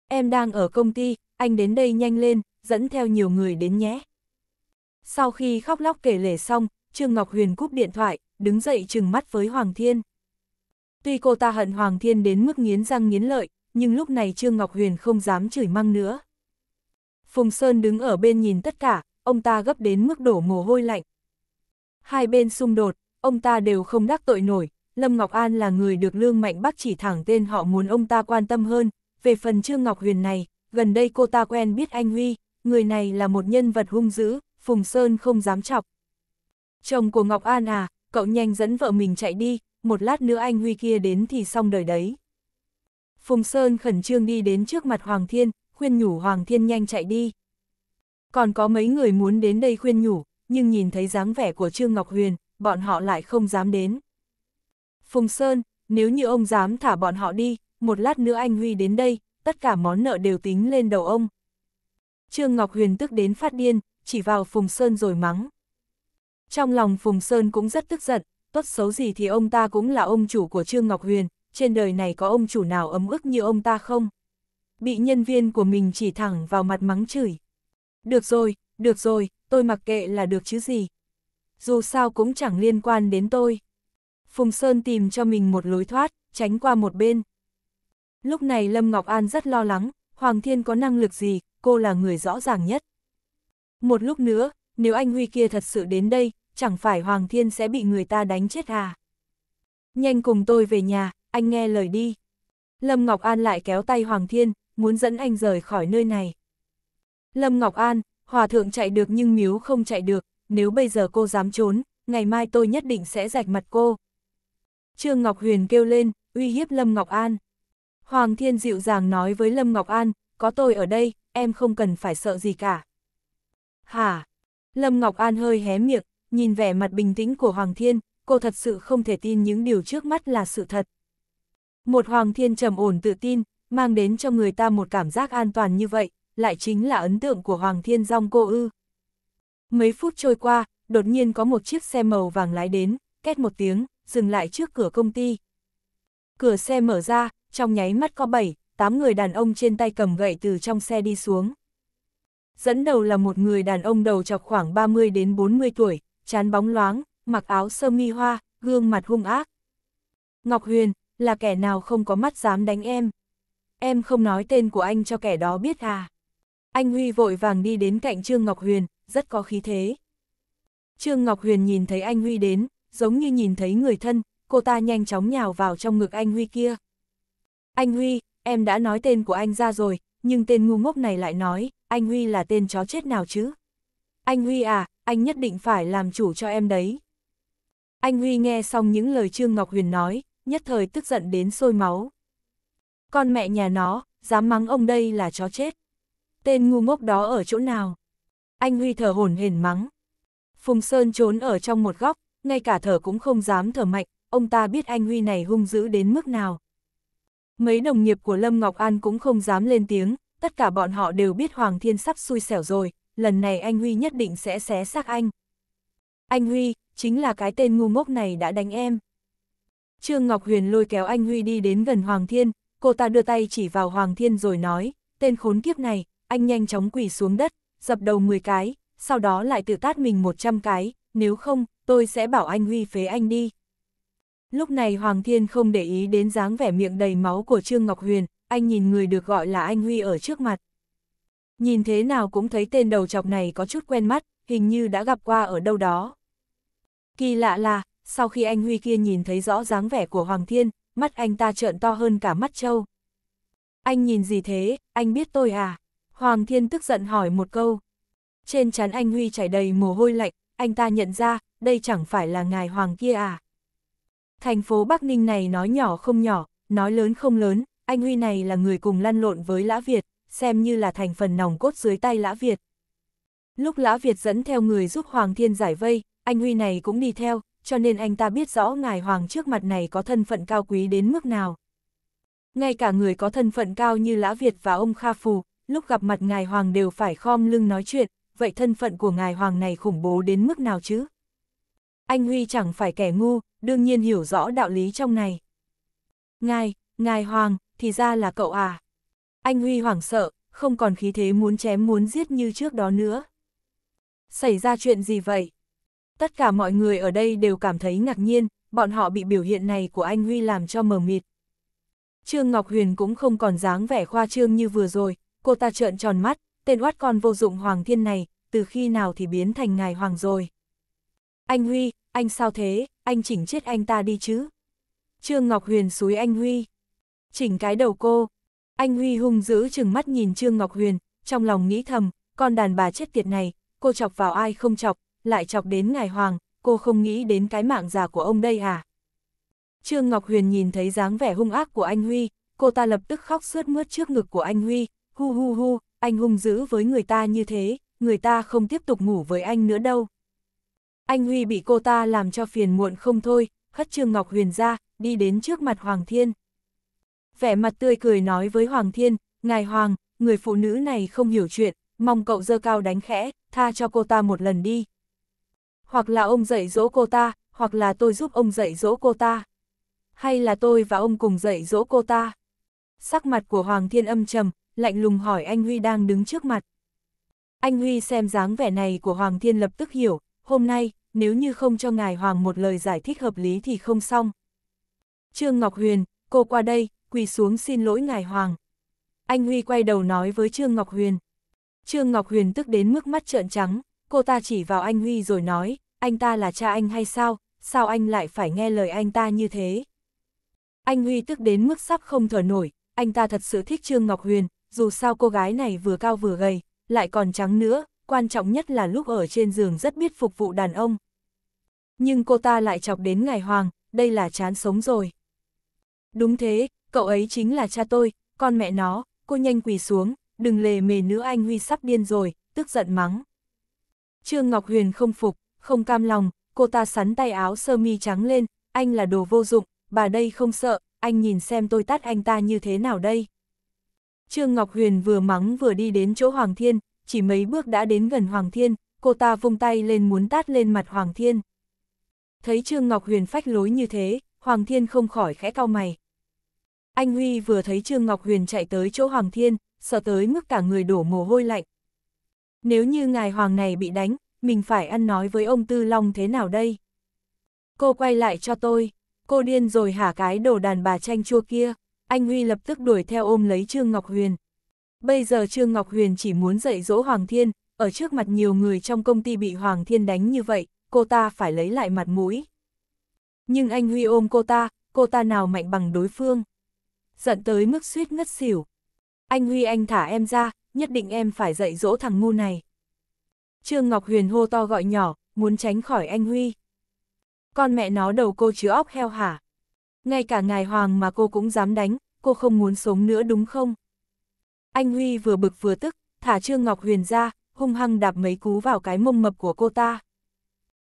Em đang ở công ty, anh đến đây nhanh lên, dẫn theo nhiều người đến nhé. Sau khi khóc lóc kể lể xong, Trương Ngọc Huyền cúp điện thoại, đứng dậy trừng mắt với Hoàng Thiên. Tuy cô ta hận Hoàng Thiên đến mức nghiến răng nghiến lợi, nhưng lúc này Trương Ngọc Huyền không dám chửi măng nữa. Phùng Sơn đứng ở bên nhìn tất cả, ông ta gấp đến mức đổ mồ hôi lạnh. Hai bên xung đột, ông ta đều không đắc tội nổi, Lâm Ngọc An là người được Lương Mạnh Bắc chỉ thẳng tên họ muốn ông ta quan tâm hơn, về phần Trương Ngọc Huyền này, gần đây cô ta quen biết anh Huy, người này là một nhân vật hung dữ, Phùng Sơn không dám chọc. Chồng của Ngọc An à, cậu nhanh dẫn vợ mình chạy đi, một lát nữa anh Huy kia đến thì xong đời đấy. Phùng Sơn khẩn trương đi đến trước mặt Hoàng Thiên, khuyên nhủ Hoàng Thiên nhanh chạy đi. Còn có mấy người muốn đến đây khuyên nhủ, nhưng nhìn thấy dáng vẻ của Trương Ngọc Huyền, bọn họ lại không dám đến. Phùng Sơn, nếu như ông dám thả bọn họ đi, một lát nữa anh Huy đến đây, tất cả món nợ đều tính lên đầu ông. Trương Ngọc Huyền tức đến phát điên, chỉ vào Phùng Sơn rồi mắng. Trong lòng Phùng Sơn cũng rất tức giận, tốt xấu gì thì ông ta cũng là ông chủ của Trương Ngọc Huyền, trên đời này có ông chủ nào ấm ức như ông ta không? Bị nhân viên của mình chỉ thẳng vào mặt mắng chửi. Được rồi, được rồi, tôi mặc kệ là được chứ gì. Dù sao cũng chẳng liên quan đến tôi. Phùng Sơn tìm cho mình một lối thoát, tránh qua một bên. Lúc này Lâm Ngọc An rất lo lắng, Hoàng Thiên có năng lực gì, cô là người rõ ràng nhất. Một lúc nữa, nếu anh Huy kia thật sự đến đây, chẳng phải Hoàng Thiên sẽ bị người ta đánh chết à? Nhanh cùng tôi về nhà, anh nghe lời đi. Lâm Ngọc An lại kéo tay Hoàng Thiên, muốn dẫn anh rời khỏi nơi này. Lâm Ngọc An, Hòa Thượng chạy được nhưng miếu không chạy được, nếu bây giờ cô dám trốn, ngày mai tôi nhất định sẽ rạch mặt cô. Trương Ngọc Huyền kêu lên, uy hiếp Lâm Ngọc An. Hoàng Thiên dịu dàng nói với Lâm Ngọc An, có tôi ở đây, em không cần phải sợ gì cả. Hà Lâm Ngọc An hơi hé miệng, nhìn vẻ mặt bình tĩnh của Hoàng Thiên, cô thật sự không thể tin những điều trước mắt là sự thật. Một Hoàng Thiên trầm ổn tự tin, mang đến cho người ta một cảm giác an toàn như vậy, lại chính là ấn tượng của Hoàng Thiên Dòng cô ư. Mấy phút trôi qua, đột nhiên có một chiếc xe màu vàng lái đến, két một tiếng, dừng lại trước cửa công ty. Cửa xe mở ra, trong nháy mắt có 7, tám người đàn ông trên tay cầm gậy từ trong xe đi xuống. Dẫn đầu là một người đàn ông đầu chọc khoảng 30 đến 40 tuổi, chán bóng loáng, mặc áo sơ mi hoa, gương mặt hung ác. Ngọc Huyền, là kẻ nào không có mắt dám đánh em. Em không nói tên của anh cho kẻ đó biết à. Anh Huy vội vàng đi đến cạnh Trương Ngọc Huyền, rất có khí thế. Trương Ngọc Huyền nhìn thấy anh Huy đến, giống như nhìn thấy người thân, cô ta nhanh chóng nhào vào trong ngực anh Huy kia. Anh Huy, em đã nói tên của anh ra rồi, nhưng tên ngu ngốc này lại nói, anh Huy là tên chó chết nào chứ? Anh Huy à, anh nhất định phải làm chủ cho em đấy. Anh Huy nghe xong những lời Trương Ngọc Huyền nói, nhất thời tức giận đến sôi máu. Con mẹ nhà nó, dám mắng ông đây là chó chết. Tên ngu ngốc đó ở chỗ nào? Anh Huy thở hổn hển mắng. Phùng Sơn trốn ở trong một góc, ngay cả thở cũng không dám thở mạnh, ông ta biết anh Huy này hung dữ đến mức nào, Mấy đồng nghiệp của Lâm Ngọc An cũng không dám lên tiếng, tất cả bọn họ đều biết Hoàng Thiên sắp xui xẻo rồi, lần này anh Huy nhất định sẽ xé xác anh. Anh Huy, chính là cái tên ngu ngốc này đã đánh em. Trương Ngọc Huyền lôi kéo anh Huy đi đến gần Hoàng Thiên, cô ta đưa tay chỉ vào Hoàng Thiên rồi nói, tên khốn kiếp này, anh nhanh chóng quỳ xuống đất, dập đầu 10 cái, sau đó lại tự tát mình 100 cái, nếu không, tôi sẽ bảo anh Huy phế anh đi. Lúc này Hoàng Thiên không để ý đến dáng vẻ miệng đầy máu của Trương Ngọc Huyền, anh nhìn người được gọi là anh Huy ở trước mặt. Nhìn thế nào cũng thấy tên đầu chọc này có chút quen mắt, hình như đã gặp qua ở đâu đó. Kỳ lạ là, sau khi anh Huy kia nhìn thấy rõ dáng vẻ của Hoàng Thiên, mắt anh ta trợn to hơn cả mắt trâu. Anh nhìn gì thế, anh biết tôi à? Hoàng Thiên tức giận hỏi một câu. Trên trán anh Huy chảy đầy mồ hôi lạnh, anh ta nhận ra, đây chẳng phải là ngài Hoàng kia à? Thành phố Bắc Ninh này nói nhỏ không nhỏ, nói lớn không lớn, anh Huy này là người cùng lăn lộn với Lã Việt, xem như là thành phần nòng cốt dưới tay Lã Việt. Lúc Lã Việt dẫn theo người giúp Hoàng Thiên giải vây, anh Huy này cũng đi theo, cho nên anh ta biết rõ ngài Hoàng trước mặt này có thân phận cao quý đến mức nào. Ngay cả người có thân phận cao như Lã Việt và ông Kha Phù, lúc gặp mặt ngài Hoàng đều phải khom lưng nói chuyện, vậy thân phận của ngài Hoàng này khủng bố đến mức nào chứ? anh Huy chẳng phải kẻ ngu, đương nhiên hiểu rõ đạo lý trong này. Ngài, ngài Hoàng, thì ra là cậu à. Anh Huy hoảng sợ, không còn khí thế muốn chém muốn giết như trước đó nữa. Xảy ra chuyện gì vậy? Tất cả mọi người ở đây đều cảm thấy ngạc nhiên, bọn họ bị biểu hiện này của anh Huy làm cho mờ mịt. Trương Ngọc Huyền cũng không còn dáng vẻ khoa trương như vừa rồi, cô ta trợn tròn mắt, tên oát con vô dụng Hoàng Thiên này, từ khi nào thì biến thành ngài Hoàng rồi. Anh Huy, anh sao thế, anh chỉnh chết anh ta đi chứ. Trương Ngọc Huyền xúi anh Huy. Chỉnh cái đầu cô. Anh Huy hung dữ chừng mắt nhìn Trương Ngọc Huyền, trong lòng nghĩ thầm, con đàn bà chết tiệt này, cô chọc vào ai không chọc, lại chọc đến ngài hoàng, cô không nghĩ đến cái mạng già của ông đây à. Trương Ngọc Huyền nhìn thấy dáng vẻ hung ác của anh Huy, cô ta lập tức khóc sướt mướt trước ngực của anh Huy, hu hu hu, anh hung dữ với người ta như thế, người ta không tiếp tục ngủ với anh nữa đâu. Anh Huy bị cô ta làm cho phiền muộn không thôi, Khất Trương Ngọc Huyền ra, đi đến trước mặt Hoàng Thiên. Vẻ mặt tươi cười nói với Hoàng Thiên, Ngài Hoàng, người phụ nữ này không hiểu chuyện, mong cậu dơ cao đánh khẽ, tha cho cô ta một lần đi. Hoặc là ông dạy dỗ cô ta, hoặc là tôi giúp ông dạy dỗ cô ta. Hay là tôi và ông cùng dạy dỗ cô ta. Sắc mặt của Hoàng Thiên âm trầm, lạnh lùng hỏi anh Huy đang đứng trước mặt. Anh Huy xem dáng vẻ này của Hoàng Thiên lập tức hiểu, hôm nay, nếu như không cho ngài hoàng một lời giải thích hợp lý thì không xong. Trương Ngọc Huyền, cô qua đây, quỳ xuống xin lỗi ngài hoàng. Anh Huy quay đầu nói với Trương Ngọc Huyền. Trương Ngọc Huyền tức đến mức mắt trợn trắng, cô ta chỉ vào anh Huy rồi nói, anh ta là cha anh hay sao, sao anh lại phải nghe lời anh ta như thế. Anh Huy tức đến mức sắp không thở nổi, anh ta thật sự thích Trương Ngọc Huyền, dù sao cô gái này vừa cao vừa gầy, lại còn trắng nữa, quan trọng nhất là lúc ở trên giường rất biết phục vụ đàn ông. Nhưng cô ta lại chọc đến ngài hoàng, đây là chán sống rồi. Đúng thế, cậu ấy chính là cha tôi, con mẹ nó, cô nhanh quỳ xuống, đừng lề mề nữa anh Huy sắp điên rồi, tức giận mắng. Trương Ngọc Huyền không phục, không cam lòng, cô ta sắn tay áo sơ mi trắng lên, anh là đồ vô dụng, bà đây không sợ, anh nhìn xem tôi tát anh ta như thế nào đây. Trương Ngọc Huyền vừa mắng vừa đi đến chỗ Hoàng Thiên, chỉ mấy bước đã đến gần Hoàng Thiên, cô ta vung tay lên muốn tát lên mặt Hoàng Thiên. Thấy Trương Ngọc Huyền phách lối như thế, Hoàng Thiên không khỏi khẽ cau mày. Anh Huy vừa thấy Trương Ngọc Huyền chạy tới chỗ Hoàng Thiên, sợ tới mức cả người đổ mồ hôi lạnh. Nếu như ngài Hoàng này bị đánh, mình phải ăn nói với ông Tư Long thế nào đây? Cô quay lại cho tôi, cô điên rồi hả cái đồ đàn bà tranh chua kia. Anh Huy lập tức đuổi theo ôm lấy Trương Ngọc Huyền. Bây giờ Trương Ngọc Huyền chỉ muốn dạy dỗ Hoàng Thiên, ở trước mặt nhiều người trong công ty bị Hoàng Thiên đánh như vậy, cô ta phải lấy lại mặt mũi. Nhưng anh Huy ôm cô ta, cô ta nào mạnh bằng đối phương. Giận tới mức suýt ngất xỉu. Anh Huy anh thả em ra, nhất định em phải dạy dỗ thằng ngu này. Trương Ngọc Huyền hô to gọi nhỏ, muốn tránh khỏi anh Huy. Con mẹ nó đầu cô chứa óc heo hả? Ngay cả ngài Hoàng mà cô cũng dám đánh, cô không muốn sống nữa đúng không? Anh Huy vừa bực vừa tức, thả Trương Ngọc Huyền ra, hung hăng đạp mấy cú vào cái mông mập của cô ta.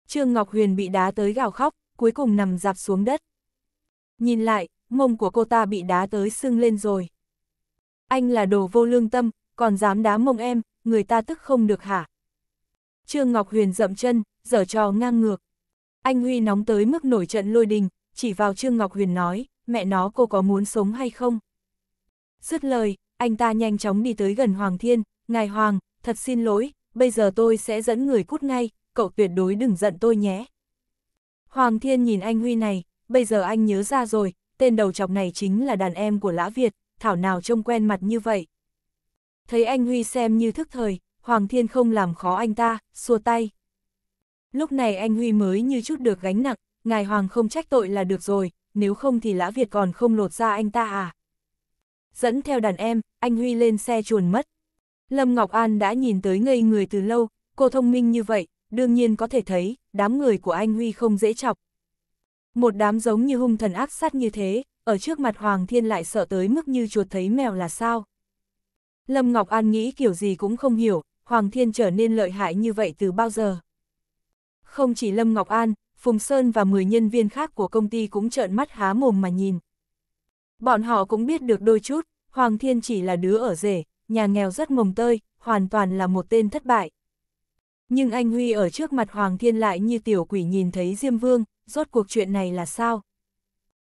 Trương Ngọc Huyền bị đá tới gào khóc, cuối cùng nằm dạp xuống đất. Nhìn lại, mông của cô ta bị đá tới sưng lên rồi. Anh là đồ vô lương tâm, còn dám đá mông em, người ta tức không được hả? Trương Ngọc Huyền dậm chân, dở trò ngang ngược. Anh Huy nóng tới mức nổi trận lôi đình, chỉ vào Trương Ngọc Huyền nói, mẹ nó cô có muốn sống hay không? Dứt lời, anh ta nhanh chóng đi tới gần Hoàng Thiên, Ngài Hoàng, thật xin lỗi, bây giờ tôi sẽ dẫn người cút ngay, cậu tuyệt đối đừng giận tôi nhé. Hoàng Thiên nhìn anh Huy này, bây giờ anh nhớ ra rồi, tên đầu chọc này chính là đàn em của Lã Việt, thảo nào trông quen mặt như vậy. Thấy anh Huy xem như thức thời, Hoàng Thiên không làm khó anh ta, xua tay. Lúc này anh Huy mới như chút được gánh nặng, ngài Hoàng không trách tội là được rồi, nếu không thì Lã Việt còn không lột ra anh ta à dẫn theo đàn em, anh Huy lên xe chuồn mất. Lâm Ngọc An đã nhìn tới ngây người từ lâu, cô thông minh như vậy, đương nhiên có thể thấy, đám người của anh Huy không dễ chọc. Một đám giống như hung thần ác sát như thế, ở trước mặt Hoàng Thiên lại sợ tới mức như chuột thấy mèo là sao. Lâm Ngọc An nghĩ kiểu gì cũng không hiểu, Hoàng Thiên trở nên lợi hại như vậy từ bao giờ. Không chỉ Lâm Ngọc An, Phùng Sơn và 10 nhân viên khác của công ty cũng trợn mắt há mồm mà nhìn. Bọn họ cũng biết được đôi chút, Hoàng Thiên chỉ là đứa ở rể, nhà nghèo rất mồng tơi, hoàn toàn là một tên thất bại. Nhưng anh Huy ở trước mặt Hoàng Thiên lại như tiểu quỷ nhìn thấy Diêm Vương, rốt cuộc chuyện này là sao?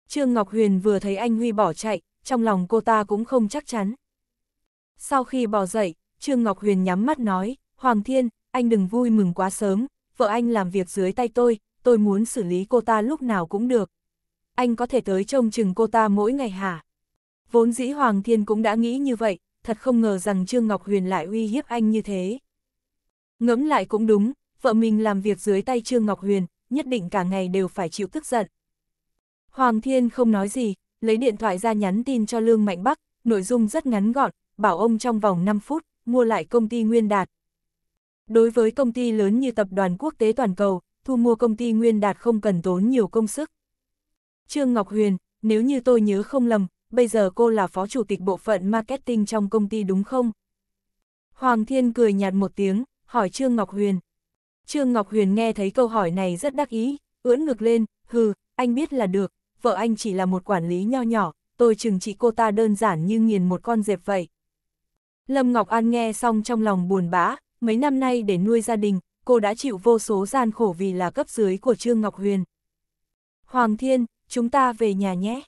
Trương Ngọc Huyền vừa thấy anh Huy bỏ chạy, trong lòng cô ta cũng không chắc chắn. Sau khi bỏ dậy, Trương Ngọc Huyền nhắm mắt nói, Hoàng Thiên, anh đừng vui mừng quá sớm, vợ anh làm việc dưới tay tôi, tôi muốn xử lý cô ta lúc nào cũng được anh có thể tới trông chừng cô ta mỗi ngày hả? Vốn dĩ Hoàng Thiên cũng đã nghĩ như vậy, thật không ngờ rằng Trương Ngọc Huyền lại uy hiếp anh như thế. Ngẫm lại cũng đúng, vợ mình làm việc dưới tay Trương Ngọc Huyền, nhất định cả ngày đều phải chịu tức giận. Hoàng Thiên không nói gì, lấy điện thoại ra nhắn tin cho Lương Mạnh Bắc, nội dung rất ngắn gọn, bảo ông trong vòng 5 phút, mua lại công ty Nguyên Đạt. Đối với công ty lớn như tập đoàn quốc tế toàn cầu, thu mua công ty Nguyên Đạt không cần tốn nhiều công sức. Trương Ngọc Huyền, nếu như tôi nhớ không lầm, bây giờ cô là phó chủ tịch bộ phận marketing trong công ty đúng không? Hoàng Thiên cười nhạt một tiếng, hỏi Trương Ngọc Huyền. Trương Ngọc Huyền nghe thấy câu hỏi này rất đắc ý, ưỡn ngực lên, hừ, anh biết là được, vợ anh chỉ là một quản lý nho nhỏ, tôi chừng trị cô ta đơn giản như nghiền một con dẹp vậy. Lâm Ngọc An nghe xong trong lòng buồn bã, mấy năm nay để nuôi gia đình, cô đã chịu vô số gian khổ vì là cấp dưới của Trương Ngọc Huyền. Hoàng Thiên, chúng ta về nhà nhé.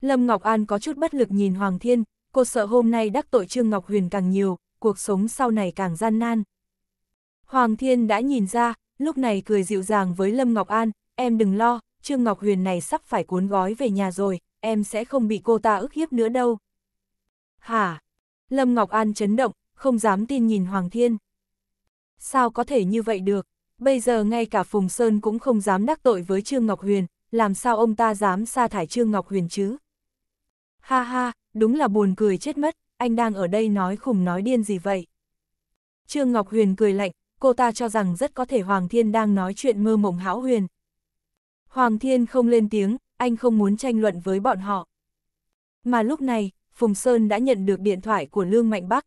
Lâm Ngọc An có chút bất lực nhìn Hoàng Thiên, cô sợ hôm nay đắc tội Trương Ngọc Huyền càng nhiều, cuộc sống sau này càng gian nan. Hoàng Thiên đã nhìn ra, lúc này cười dịu dàng với Lâm Ngọc An, em đừng lo, Trương Ngọc Huyền này sắp phải cuốn gói về nhà rồi, em sẽ không bị cô ta ức hiếp nữa đâu. Hả? Lâm Ngọc An chấn động, không dám tin nhìn Hoàng Thiên. Sao có thể như vậy được? Bây giờ ngay cả Phùng Sơn cũng không dám đắc tội với Trương Ngọc Huyền, làm sao ông ta dám sa thải Trương Ngọc Huyền chứ? Ha ha, đúng là buồn cười chết mất, anh đang ở đây nói khùng nói điên gì vậy? Trương Ngọc Huyền cười lạnh, cô ta cho rằng rất có thể Hoàng Thiên đang nói chuyện mơ mộng hão huyền. Hoàng Thiên không lên tiếng, anh không muốn tranh luận với bọn họ. Mà lúc này, Phùng Sơn đã nhận được điện thoại của Lương Mạnh Bắc.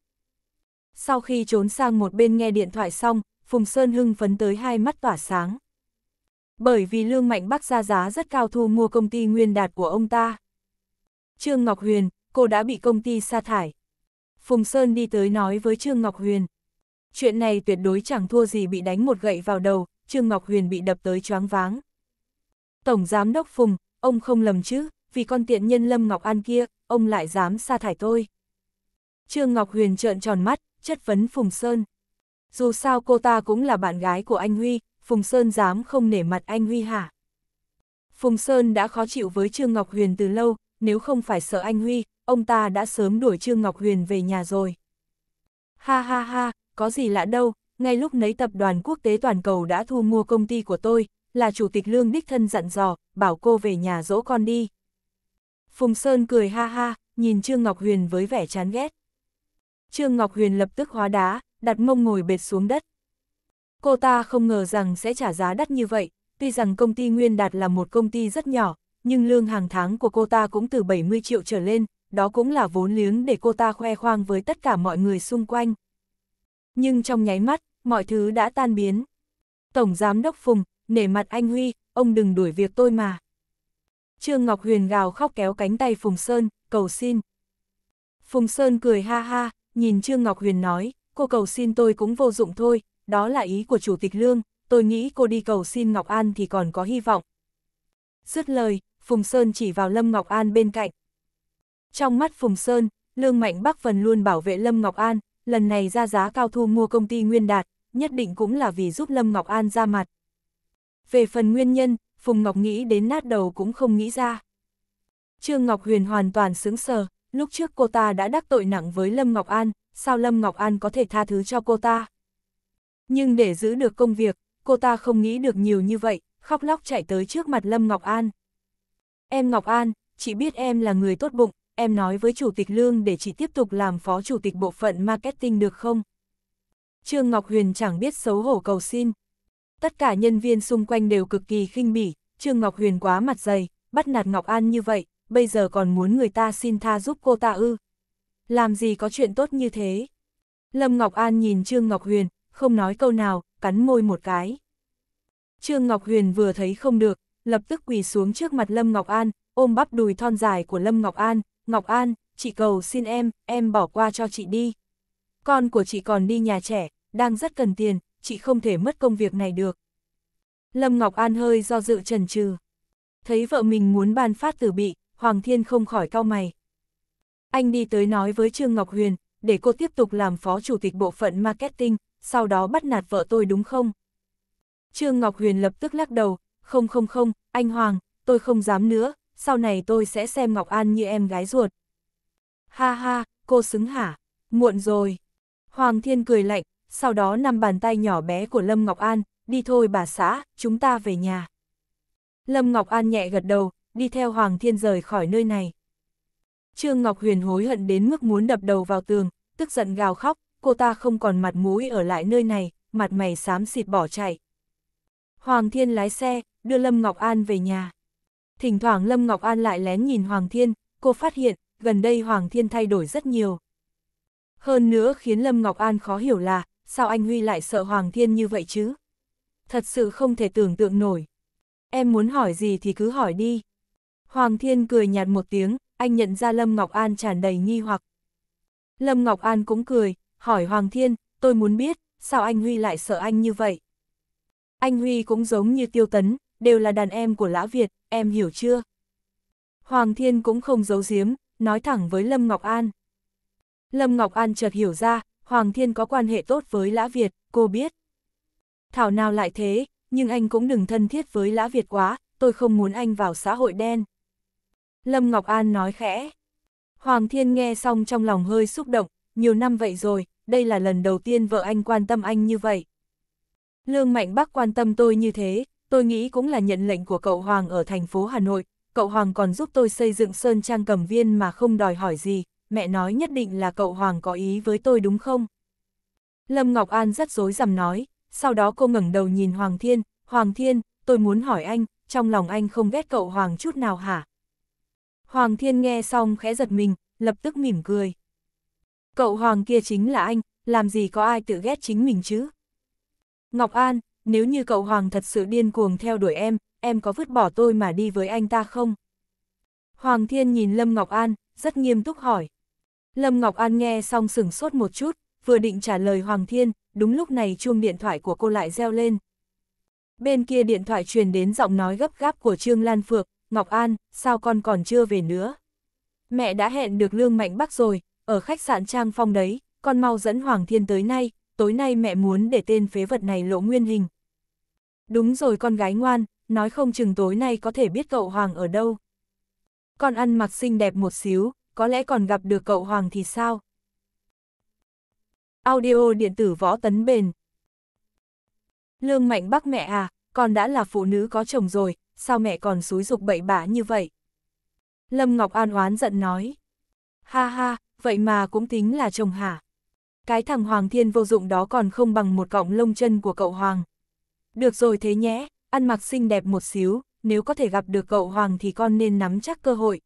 Sau khi trốn sang một bên nghe điện thoại xong, Phùng Sơn hưng phấn tới hai mắt tỏa sáng. Bởi vì lương mạnh bắc ra giá rất cao thu mua công ty nguyên đạt của ông ta. Trương Ngọc Huyền, cô đã bị công ty sa thải. Phùng Sơn đi tới nói với Trương Ngọc Huyền. Chuyện này tuyệt đối chẳng thua gì bị đánh một gậy vào đầu, Trương Ngọc Huyền bị đập tới choáng váng. Tổng Giám Đốc Phùng, ông không lầm chứ, vì con tiện nhân Lâm Ngọc An kia, ông lại dám sa thải tôi. Trương Ngọc Huyền trợn tròn mắt, chất vấn Phùng Sơn. Dù sao cô ta cũng là bạn gái của anh Huy, Phùng Sơn dám không nể mặt anh Huy hả? Phùng Sơn đã khó chịu với Trương Ngọc Huyền từ lâu, nếu không phải sợ anh Huy, ông ta đã sớm đuổi Trương Ngọc Huyền về nhà rồi. Ha ha ha, có gì lạ đâu, ngay lúc nấy tập đoàn quốc tế toàn cầu đã thu mua công ty của tôi, là chủ tịch lương đích thân dặn dò, bảo cô về nhà dỗ con đi. Phùng Sơn cười ha ha, nhìn Trương Ngọc Huyền với vẻ chán ghét. Trương Ngọc Huyền lập tức hóa đá, đặt mông ngồi bệt xuống đất. Cô ta không ngờ rằng sẽ trả giá đắt như vậy, tuy rằng công ty Nguyên Đạt là một công ty rất nhỏ, nhưng lương hàng tháng của cô ta cũng từ 70 triệu trở lên, đó cũng là vốn liếng để cô ta khoe khoang với tất cả mọi người xung quanh. Nhưng trong nháy mắt, mọi thứ đã tan biến. Tổng Giám Đốc Phùng, nể mặt anh Huy, ông đừng đuổi việc tôi mà. Trương Ngọc Huyền gào khóc kéo cánh tay Phùng Sơn, cầu xin. Phùng Sơn cười ha ha, nhìn Trương Ngọc Huyền nói, cô cầu xin tôi cũng vô dụng thôi, đó là ý của Chủ tịch Lương, tôi nghĩ cô đi cầu xin Ngọc An thì còn có hy vọng. Dứt lời, Phùng Sơn chỉ vào Lâm Ngọc An bên cạnh. Trong mắt Phùng Sơn, Lương Mạnh Bắc Phần luôn bảo vệ Lâm Ngọc An, lần này ra giá cao thu mua công ty Nguyên Đạt, nhất định cũng là vì giúp Lâm Ngọc An ra mặt. Về phần nguyên nhân, Phùng Ngọc nghĩ đến nát đầu cũng không nghĩ ra. Trương Ngọc Huyền hoàn toàn sướng sờ, lúc trước cô ta đã đắc tội nặng với Lâm Ngọc An, sao Lâm Ngọc An có thể tha thứ cho cô ta? Nhưng để giữ được công việc, cô ta không nghĩ được nhiều như vậy, khóc lóc chạy tới trước mặt Lâm Ngọc An. Em Ngọc An, chị biết em là người tốt bụng, em nói với Chủ tịch Lương để chị tiếp tục làm Phó Chủ tịch Bộ phận Marketing được không? Trương Ngọc Huyền chẳng biết xấu hổ cầu xin. Tất cả nhân viên xung quanh đều cực kỳ khinh bỉ, Trương Ngọc Huyền quá mặt dày, bắt nạt Ngọc An như vậy, bây giờ còn muốn người ta xin tha giúp cô ta ư. Làm gì có chuyện tốt như thế? Lâm Ngọc An nhìn Trương Ngọc Huyền, không nói câu nào, cắn môi một cái. Trương Ngọc Huyền vừa thấy không được, lập tức quỳ xuống trước mặt Lâm Ngọc An, ôm bắp đùi thon dài của Lâm Ngọc An, Ngọc An, chị cầu xin em, em bỏ qua cho chị đi. Con của chị còn đi nhà trẻ, đang rất cần tiền, chị không thể mất công việc này được. Lâm Ngọc An hơi do dự trần trừ. Thấy vợ mình muốn ban phát tử bị, Hoàng Thiên không khỏi cau mày. Anh đi tới nói với Trương Ngọc Huyền, để cô tiếp tục làm phó chủ tịch bộ phận marketing, sau đó bắt nạt vợ tôi đúng không? Trương Ngọc Huyền lập tức lắc đầu, không không không, anh Hoàng, tôi không dám nữa, sau này tôi sẽ xem Ngọc An như em gái ruột. Ha ha, cô xứng hả? Muộn rồi. Hoàng Thiên cười lạnh, sau đó nằm bàn tay nhỏ bé của Lâm Ngọc An, đi thôi bà xã, chúng ta về nhà. Lâm Ngọc An nhẹ gật đầu, đi theo Hoàng Thiên rời khỏi nơi này. Trương Ngọc Huyền hối hận đến mức muốn đập đầu vào tường, tức giận gào khóc, cô ta không còn mặt mũi ở lại nơi này, mặt mày xám xịt bỏ chạy. Hoàng Thiên lái xe, đưa Lâm Ngọc An về nhà. Thỉnh thoảng Lâm Ngọc An lại lén nhìn Hoàng Thiên, cô phát hiện, gần đây Hoàng Thiên thay đổi rất nhiều. Hơn nữa khiến Lâm Ngọc An khó hiểu là, sao anh Huy lại sợ Hoàng Thiên như vậy chứ? Thật sự không thể tưởng tượng nổi. Em muốn hỏi gì thì cứ hỏi đi. Hoàng Thiên cười nhạt một tiếng, anh nhận ra Lâm Ngọc An tràn đầy nghi hoặc. Lâm Ngọc An cũng cười, hỏi Hoàng Thiên, tôi muốn biết, sao anh Huy lại sợ anh như vậy? Anh Huy cũng giống như tiêu tấn, đều là đàn em của Lã Việt, em hiểu chưa? Hoàng Thiên cũng không giấu giếm, nói thẳng với Lâm Ngọc An. Lâm Ngọc An chợt hiểu ra, Hoàng Thiên có quan hệ tốt với Lã Việt, cô biết. Thảo nào lại thế, nhưng anh cũng đừng thân thiết với Lã Việt quá, tôi không muốn anh vào xã hội đen. Lâm Ngọc An nói khẽ. Hoàng Thiên nghe xong trong lòng hơi xúc động, nhiều năm vậy rồi, đây là lần đầu tiên vợ anh quan tâm anh như vậy. Lương Mạnh Bắc quan tâm tôi như thế, tôi nghĩ cũng là nhận lệnh của cậu Hoàng ở thành phố Hà Nội, cậu Hoàng còn giúp tôi xây dựng Sơn Trang Cầm Viên mà không đòi hỏi gì, mẹ nói nhất định là cậu Hoàng có ý với tôi đúng không? Lâm Ngọc An rất dối rằm nói, sau đó cô ngẩng đầu nhìn Hoàng Thiên, Hoàng Thiên, tôi muốn hỏi anh, trong lòng anh không ghét cậu Hoàng chút nào hả? Hoàng Thiên nghe xong khẽ giật mình, lập tức mỉm cười. Cậu hoàng kia chính là anh, làm gì có ai tự ghét chính mình chứ? Ngọc An, nếu như cậu hoàng thật sự điên cuồng theo đuổi em, em có vứt bỏ tôi mà đi với anh ta không? Hoàng Thiên nhìn Lâm Ngọc An, rất nghiêm túc hỏi. Lâm Ngọc An nghe xong sửng sốt một chút, vừa định trả lời Hoàng Thiên, đúng lúc này chuông điện thoại của cô lại reo lên. Bên kia điện thoại truyền đến giọng nói gấp gáp của Trương Lan Phượng, Ngọc An, sao con còn chưa về nữa? Mẹ đã hẹn được Lương Mạnh Bắc rồi, ở khách sạn Trang Phong đấy, con mau dẫn Hoàng Thiên tới nay, tối nay mẹ muốn để tên phế vật này lộ nguyên hình. Đúng rồi con gái ngoan, nói không chừng tối nay có thể biết cậu Hoàng ở đâu. Con ăn mặc xinh đẹp một xíu, có lẽ còn gặp được cậu Hoàng thì sao? Audio điện tử võ tấn bền. Lương Mạnh Bắc mẹ à, con đã là phụ nữ có chồng rồi, sao mẹ còn xúi dục bậy bạ như vậy? Lâm Ngọc An oán giận nói. Ha ha, vậy mà cũng tính là chồng hả? Cái thằng Hoàng Thiên vô dụng đó còn không bằng một cọng lông chân của cậu Hoàng. Được rồi thế nhé, ăn mặc xinh đẹp một xíu, nếu có thể gặp được cậu Hoàng thì con nên nắm chắc cơ hội.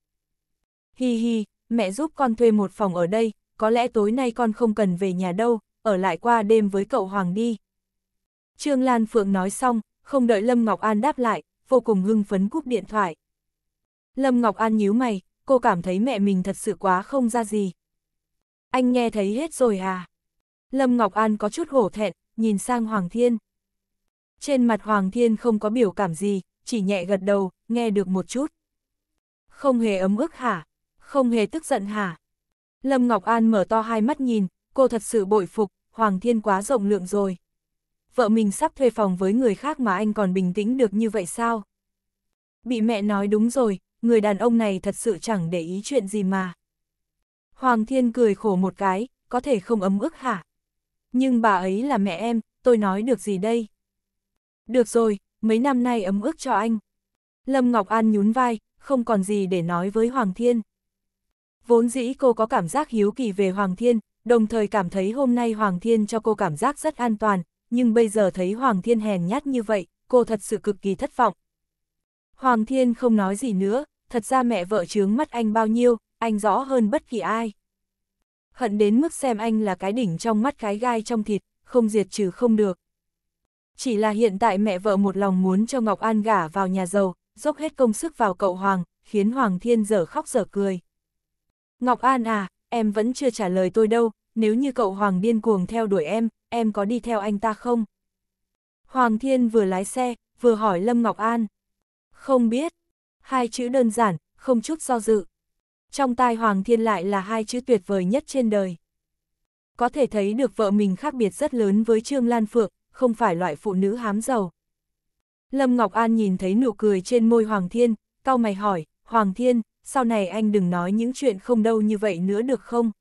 Hi hi, mẹ giúp con thuê một phòng ở đây, có lẽ tối nay con không cần về nhà đâu, ở lại qua đêm với cậu Hoàng đi. Trương Lan Phượng nói xong, không đợi Lâm Ngọc An đáp lại, vô cùng hưng phấn cúp điện thoại. Lâm Ngọc An nhíu mày, cô cảm thấy mẹ mình thật sự quá không ra gì. Anh nghe thấy hết rồi à? Lâm Ngọc An có chút hổ thẹn, nhìn sang Hoàng Thiên. Trên mặt Hoàng Thiên không có biểu cảm gì, chỉ nhẹ gật đầu, nghe được một chút. Không hề ấm ức hả? Không hề tức giận hả? Lâm Ngọc An mở to hai mắt nhìn, cô thật sự bội phục, Hoàng Thiên quá rộng lượng rồi. Vợ mình sắp thuê phòng với người khác mà anh còn bình tĩnh được như vậy sao? Bị mẹ nói đúng rồi, người đàn ông này thật sự chẳng để ý chuyện gì mà. Hoàng Thiên cười khổ một cái, có thể không ấm ức hả? Nhưng bà ấy là mẹ em, tôi nói được gì đây? Được rồi, mấy năm nay ấm ức cho anh. Lâm Ngọc An nhún vai, không còn gì để nói với Hoàng Thiên. Vốn dĩ cô có cảm giác hiếu kỳ về Hoàng Thiên, đồng thời cảm thấy hôm nay Hoàng Thiên cho cô cảm giác rất an toàn, nhưng bây giờ thấy Hoàng Thiên hèn nhát như vậy, cô thật sự cực kỳ thất vọng. Hoàng Thiên không nói gì nữa, thật ra mẹ vợ chướng mắt anh bao nhiêu, anh rõ hơn bất kỳ ai. Hận đến mức xem anh là cái đỉnh trong mắt cái gai trong thịt, không diệt trừ không được. Chỉ là hiện tại mẹ vợ một lòng muốn cho Ngọc An gả vào nhà giàu, dốc hết công sức vào cậu Hoàng, khiến Hoàng Thiên dở khóc dở cười. Ngọc An à, em vẫn chưa trả lời tôi đâu, nếu như cậu Hoàng điên cuồng theo đuổi em, em có đi theo anh ta không? Hoàng Thiên vừa lái xe, vừa hỏi Lâm Ngọc An. Không biết. Hai chữ đơn giản, không chút do dự trong tai Hoàng Thiên lại là hai chữ tuyệt vời nhất trên đời. Có thể thấy được vợ mình khác biệt rất lớn với Trương Lan Phượng, không phải loại phụ nữ hám giàu. Lâm Ngọc An nhìn thấy nụ cười trên môi Hoàng Thiên, cau mày hỏi, Hoàng Thiên, sau này anh đừng nói những chuyện không đâu như vậy nữa được không?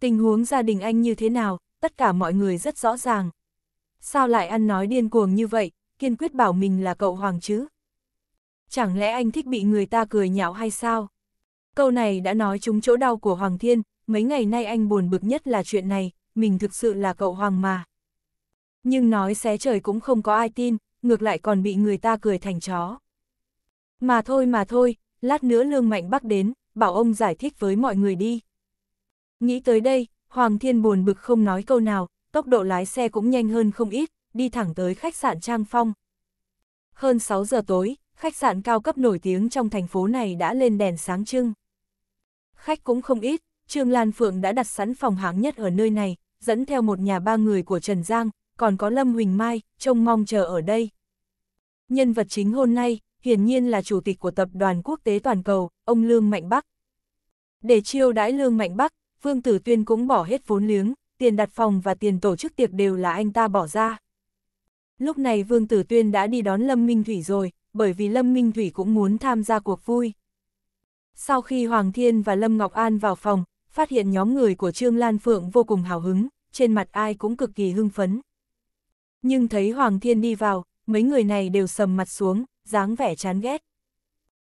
Tình huống gia đình anh như thế nào, tất cả mọi người rất rõ ràng. Sao lại ăn nói điên cuồng như vậy, kiên quyết bảo mình là cậu Hoàng chứ? Chẳng lẽ anh thích bị người ta cười nhạo hay sao? Câu này đã nói trúng chỗ đau của Hoàng Thiên, mấy ngày nay anh buồn bực nhất là chuyện này, mình thực sự là cậu Hoàng mà. Nhưng nói xé trời cũng không có ai tin, ngược lại còn bị người ta cười thành chó. Mà thôi mà thôi, lát nữa Lương Mạnh Bắc đến, bảo ông giải thích với mọi người đi. Nghĩ tới đây, Hoàng Thiên buồn bực không nói câu nào, tốc độ lái xe cũng nhanh hơn không ít, đi thẳng tới khách sạn Trang Phong. Hơn 6 giờ tối, khách sạn cao cấp nổi tiếng trong thành phố này đã lên đèn sáng trưng. Khách cũng không ít, Trương Lan Phượng đã đặt sẵn phòng hạng nhất ở nơi này, dẫn theo một nhà ba người của Trần Giang, còn có Lâm Huỳnh Mai, trông mong chờ ở đây. Nhân vật chính hôm nay, hiển nhiên là chủ tịch của tập đoàn quốc tế toàn cầu, ông Lương Mạnh Bắc. Để chiêu đãi Lương Mạnh Bắc, Vương Tử Tuyên cũng bỏ hết vốn liếng, tiền đặt phòng và tiền tổ chức tiệc đều là anh ta bỏ ra. Lúc này Vương Tử Tuyên đã đi đón Lâm Minh Thủy rồi, bởi vì Lâm Minh Thủy cũng muốn tham gia cuộc vui. Sau khi Hoàng Thiên và Lâm Ngọc An vào phòng, phát hiện nhóm người của Trương Lan Phượng vô cùng hào hứng, trên mặt ai cũng cực kỳ hưng phấn. Nhưng thấy Hoàng Thiên đi vào, mấy người này đều sầm mặt xuống, dáng vẻ chán ghét.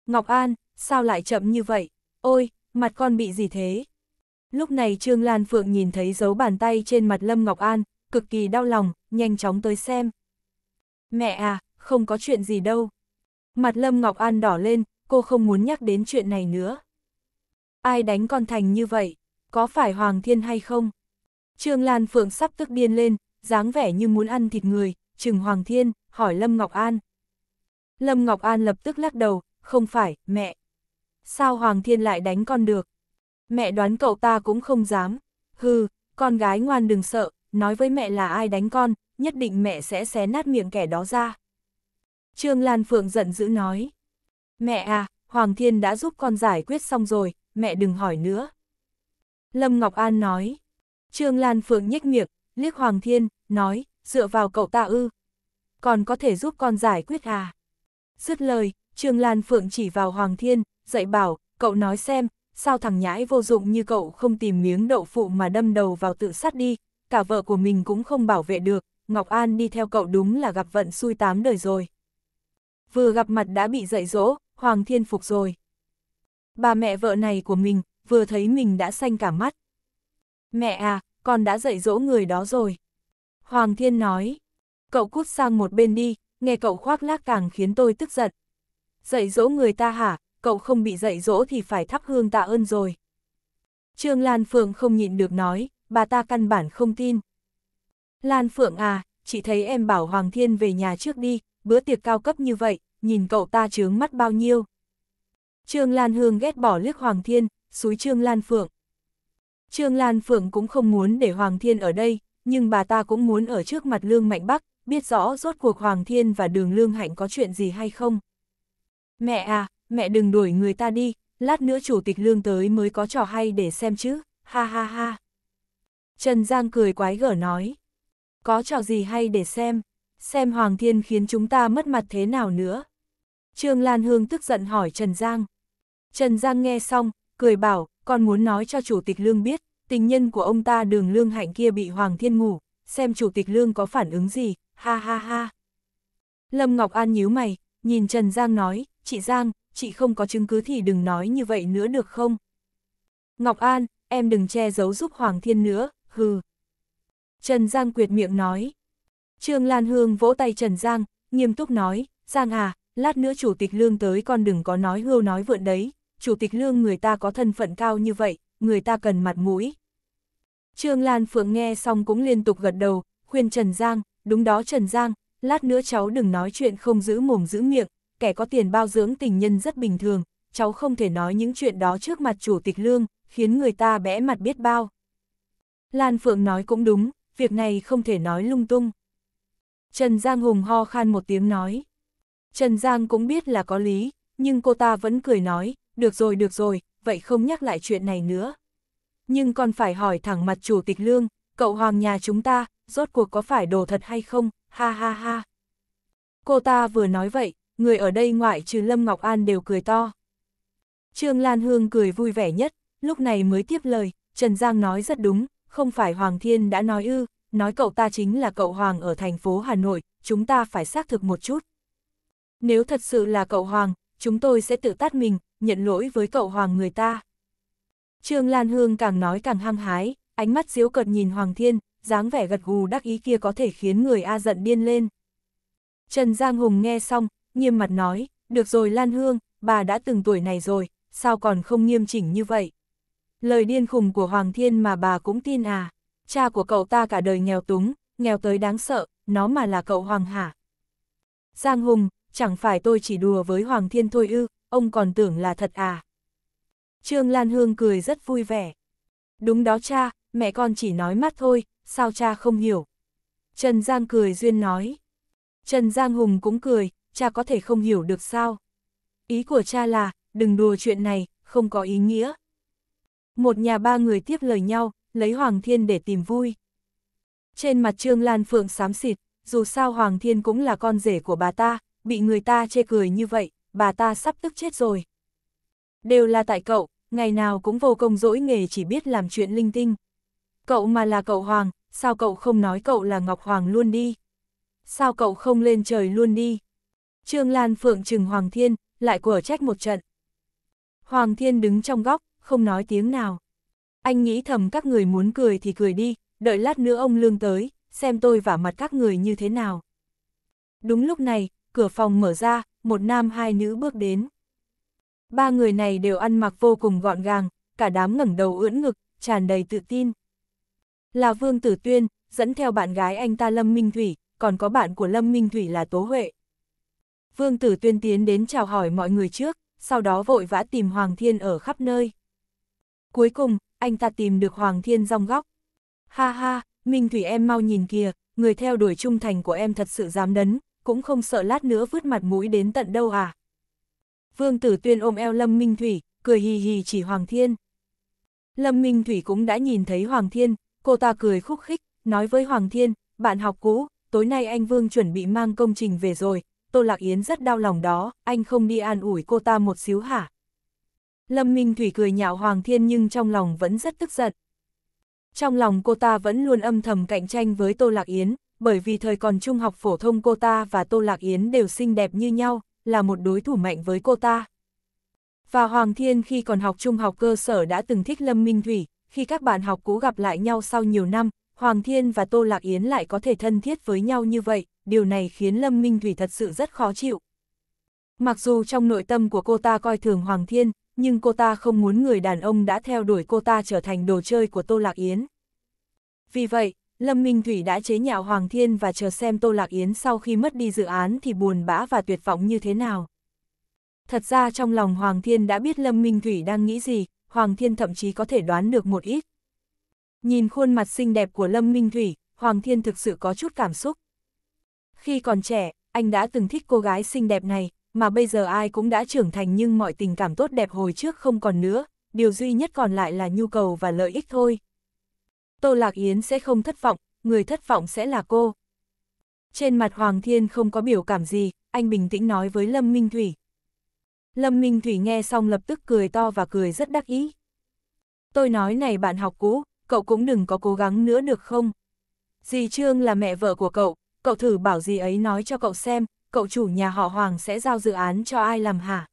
Ngọc An, sao lại chậm như vậy? Ôi, mặt con bị gì thế? Lúc này Trương Lan Phượng nhìn thấy dấu bàn tay trên mặt Lâm Ngọc An, cực kỳ đau lòng, nhanh chóng tới xem. Mẹ à, không có chuyện gì đâu. Mặt Lâm Ngọc An đỏ lên, cô không muốn nhắc đến chuyện này nữa. Ai đánh con thành như vậy, có phải Hoàng Thiên hay không? Trương Lan Phượng sắp tức điên lên, dáng vẻ như muốn ăn thịt người, chừng Hoàng Thiên, hỏi Lâm Ngọc An. Lâm Ngọc An lập tức lắc đầu, không phải, mẹ. Sao Hoàng Thiên lại đánh con được? Mẹ đoán cậu ta cũng không dám. Hừ, con gái ngoan đừng sợ, nói với mẹ là ai đánh con, nhất định mẹ sẽ xé nát miệng kẻ đó ra. Trương Lan Phượng giận dữ nói. Mẹ à, Hoàng Thiên đã giúp con giải quyết xong rồi, mẹ đừng hỏi nữa. Lâm Ngọc An nói. Trương Lan Phượng nhếch miệng, liếc Hoàng Thiên, nói, dựa vào cậu ta ư. Còn có thể giúp con giải quyết à? Dứt lời, Trương Lan Phượng chỉ vào Hoàng Thiên, dạy bảo, cậu nói xem, sao thằng nhãi vô dụng như cậu không tìm miếng đậu phụ mà đâm đầu vào tự sát đi, cả vợ của mình cũng không bảo vệ được, Ngọc An đi theo cậu đúng là gặp vận xui tám đời rồi. Vừa gặp mặt đã bị dạy dỗ, Hoàng Thiên Phục rồi. Bà mẹ vợ này của mình, vừa thấy mình đã xanh cả mắt. Mẹ à, con đã dạy dỗ người đó rồi. Hoàng Thiên nói, cậu cút sang một bên đi, nghe cậu khoác lác càng khiến tôi tức giận. Dạy dỗ người ta hả, cậu không bị dạy dỗ thì phải thắp hương tạ ơn rồi. Trương Lan Phượng không nhịn được nói, bà ta căn bản không tin. Lan Phượng à, chị thấy em bảo Hoàng Thiên về nhà trước đi, bữa tiệc cao cấp như vậy, nhìn cậu ta chướng mắt bao nhiêu. Trương Lan Hương ghét bỏ liếc Hoàng Thiên, suối Trương Lan Phượng. Trương Lan Phượng cũng không muốn để Hoàng Thiên ở đây, nhưng bà ta cũng muốn ở trước mặt Lương Mạnh Bắc, biết rõ rốt cuộc Hoàng Thiên và đường Lương Hạnh có chuyện gì hay không. Mẹ à, mẹ đừng đuổi người ta đi, lát nữa chủ tịch Lương tới mới có trò hay để xem chứ, ha ha ha. Trần Giang cười quái gở nói, có trò gì hay để xem, xem Hoàng Thiên khiến chúng ta mất mặt thế nào nữa. Trương Lan Hương tức giận hỏi Trần Giang. Trần Giang nghe xong, cười bảo, còn muốn nói cho Chủ tịch Lương biết, tình nhân của ông ta đường Lương Hạnh kia bị Hoàng Thiên ngủ, xem Chủ tịch Lương có phản ứng gì, ha ha ha. Lâm Ngọc An nhíu mày, nhìn Trần Giang nói, chị Giang, chị không có chứng cứ thì đừng nói như vậy nữa được không? Ngọc An, em đừng che giấu giúp Hoàng Thiên nữa, hừ. Trần Giang quyệt miệng nói. Trương Lan Hương vỗ tay Trần Giang, nghiêm túc nói, Giang à, lát nữa chủ tịch lương tới con đừng có nói hưu nói vượn đấy, chủ tịch lương người ta có thân phận cao như vậy, người ta cần mặt mũi. Trương Lan Phượng nghe xong cũng liên tục gật đầu, khuyên Trần Giang, đúng đó Trần Giang, lát nữa cháu đừng nói chuyện không giữ mồm giữ miệng, kẻ có tiền bao dưỡng tình nhân rất bình thường, cháu không thể nói những chuyện đó trước mặt chủ tịch lương, khiến người ta bẽ mặt biết bao. Lan Phượng nói cũng đúng, việc này không thể nói lung tung. Trần Giang Hùng ho khan một tiếng nói. Trần Giang cũng biết là có lý, nhưng cô ta vẫn cười nói, được rồi được rồi, vậy không nhắc lại chuyện này nữa. Nhưng còn phải hỏi thẳng mặt chủ tịch lương, cậu hoàng nhà chúng ta, rốt cuộc có phải đồ thật hay không, ha ha ha. Cô ta vừa nói vậy, người ở đây ngoại trừ Lâm Ngọc An đều cười to. Trương Lan Hương cười vui vẻ nhất, lúc này mới tiếp lời, Trần Giang nói rất đúng, không phải Hoàng Thiên đã nói ư, nói cậu ta chính là cậu Hoàng ở thành phố Hà Nội, chúng ta phải xác thực một chút nếu thật sự là cậu Hoàng, chúng tôi sẽ tự tát mình, nhận lỗi với cậu Hoàng người ta. Trương Lan Hương càng nói càng hăng hái, ánh mắt diếu cợt nhìn Hoàng Thiên, dáng vẻ gật gù đắc ý kia có thể khiến người A giận điên lên. Trần Giang Hùng nghe xong, nghiêm mặt nói, được rồi Lan Hương, bà đã từng tuổi này rồi, sao còn không nghiêm chỉnh như vậy? Lời điên khùng của Hoàng Thiên mà bà cũng tin à, cha của cậu ta cả đời nghèo túng, nghèo tới đáng sợ, nó mà là cậu Hoàng hả? Giang Hùng, chẳng phải tôi chỉ đùa với Hoàng Thiên thôi ư, ông còn tưởng là thật à. Trương Lan Hương cười rất vui vẻ. Đúng đó cha, mẹ con chỉ nói mắt thôi, sao cha không hiểu. Trần Giang cười duyên nói. Trần Giang Hùng cũng cười, cha có thể không hiểu được sao. Ý của cha là, đừng đùa chuyện này, không có ý nghĩa. Một nhà ba người tiếp lời nhau, lấy Hoàng Thiên để tìm vui. Trên mặt Trương Lan Phượng xám xịt, dù sao Hoàng Thiên cũng là con rể của bà ta, bị người ta chê cười như vậy, bà ta sắp tức chết rồi. Đều là tại cậu, ngày nào cũng vô công dỗi nghề chỉ biết làm chuyện linh tinh. Cậu mà là cậu Hoàng, sao cậu không nói cậu là Ngọc Hoàng luôn đi? Sao cậu không lên trời luôn đi? Trương Lan Phượng trừng Hoàng Thiên, lại quở trách một trận. Hoàng Thiên đứng trong góc, không nói tiếng nào. Anh nghĩ thầm các người muốn cười thì cười đi, đợi lát nữa ông Lương tới, xem tôi vả mặt các người như thế nào. Đúng lúc này, cửa phòng mở ra, một nam hai nữ bước đến. Ba người này đều ăn mặc vô cùng gọn gàng, cả đám ngẩng đầu ưỡn ngực, tràn đầy tự tin. Là Vương Tử Tuyên, dẫn theo bạn gái anh ta Lâm Minh Thủy, còn có bạn của Lâm Minh Thủy là Tố Huệ. Vương Tử Tuyên tiến đến chào hỏi mọi người trước, sau đó vội vã tìm Hoàng Thiên ở khắp nơi. Cuối cùng, anh ta tìm được Hoàng Thiên rong góc. Ha ha, Minh Thủy em mau nhìn kìa, người theo đuổi trung thành của em thật sự dám đấn, cũng không sợ lát nữa vứt mặt mũi đến tận đâu à. Vương Tử Tuyên ôm eo Lâm Minh Thủy, cười hì hì chỉ Hoàng Thiên. Lâm Minh Thủy cũng đã nhìn thấy Hoàng Thiên, cô ta cười khúc khích, nói với Hoàng Thiên, bạn học cũ, tối nay anh Vương chuẩn bị mang công trình về rồi, Tô Lạc Yến rất đau lòng đó, anh không đi an ủi cô ta một xíu hả? Lâm Minh Thủy cười nhạo Hoàng Thiên nhưng trong lòng vẫn rất tức giận. Trong lòng cô ta vẫn luôn âm thầm cạnh tranh với Tô Lạc Yến, bởi vì thời còn trung học phổ thông cô ta và Tô Lạc Yến đều xinh đẹp như nhau, là một đối thủ mạnh với cô ta. Và Hoàng Thiên khi còn học trung học cơ sở đã từng thích Lâm Minh Thủy, khi các bạn học cũ gặp lại nhau sau nhiều năm, Hoàng Thiên và Tô Lạc Yến lại có thể thân thiết với nhau như vậy, điều này khiến Lâm Minh Thủy thật sự rất khó chịu. Mặc dù trong nội tâm của cô ta coi thường Hoàng Thiên, nhưng cô ta không muốn người đàn ông đã theo đuổi cô ta trở thành đồ chơi của Tô Lạc Yến. Vì vậy, Lâm Minh Thủy đã chế nhạo Hoàng Thiên và chờ xem Tô Lạc Yến sau khi mất đi dự án thì buồn bã và tuyệt vọng như thế nào. Thật ra trong lòng Hoàng Thiên đã biết Lâm Minh Thủy đang nghĩ gì, Hoàng Thiên thậm chí có thể đoán được một ít. Nhìn khuôn mặt xinh đẹp của Lâm Minh Thủy, Hoàng Thiên thực sự có chút cảm xúc. Khi còn trẻ, anh đã từng thích cô gái xinh đẹp này, mà bây giờ ai cũng đã trưởng thành nhưng mọi tình cảm tốt đẹp hồi trước không còn nữa, điều duy nhất còn lại là nhu cầu và lợi ích thôi, Tô Lạc Yến sẽ không thất vọng, người thất vọng sẽ là cô. Trên mặt Hoàng Thiên không có biểu cảm gì, anh bình tĩnh nói với Lâm Minh Thủy. Lâm Minh Thủy nghe xong lập tức cười to và cười rất đắc ý. Tôi nói này bạn học cũ, cậu cũng đừng có cố gắng nữa được không? Dì Trương là mẹ vợ của cậu, cậu thử bảo dì ấy nói cho cậu xem, cậu chủ nhà họ Hoàng sẽ giao dự án cho ai làm hả?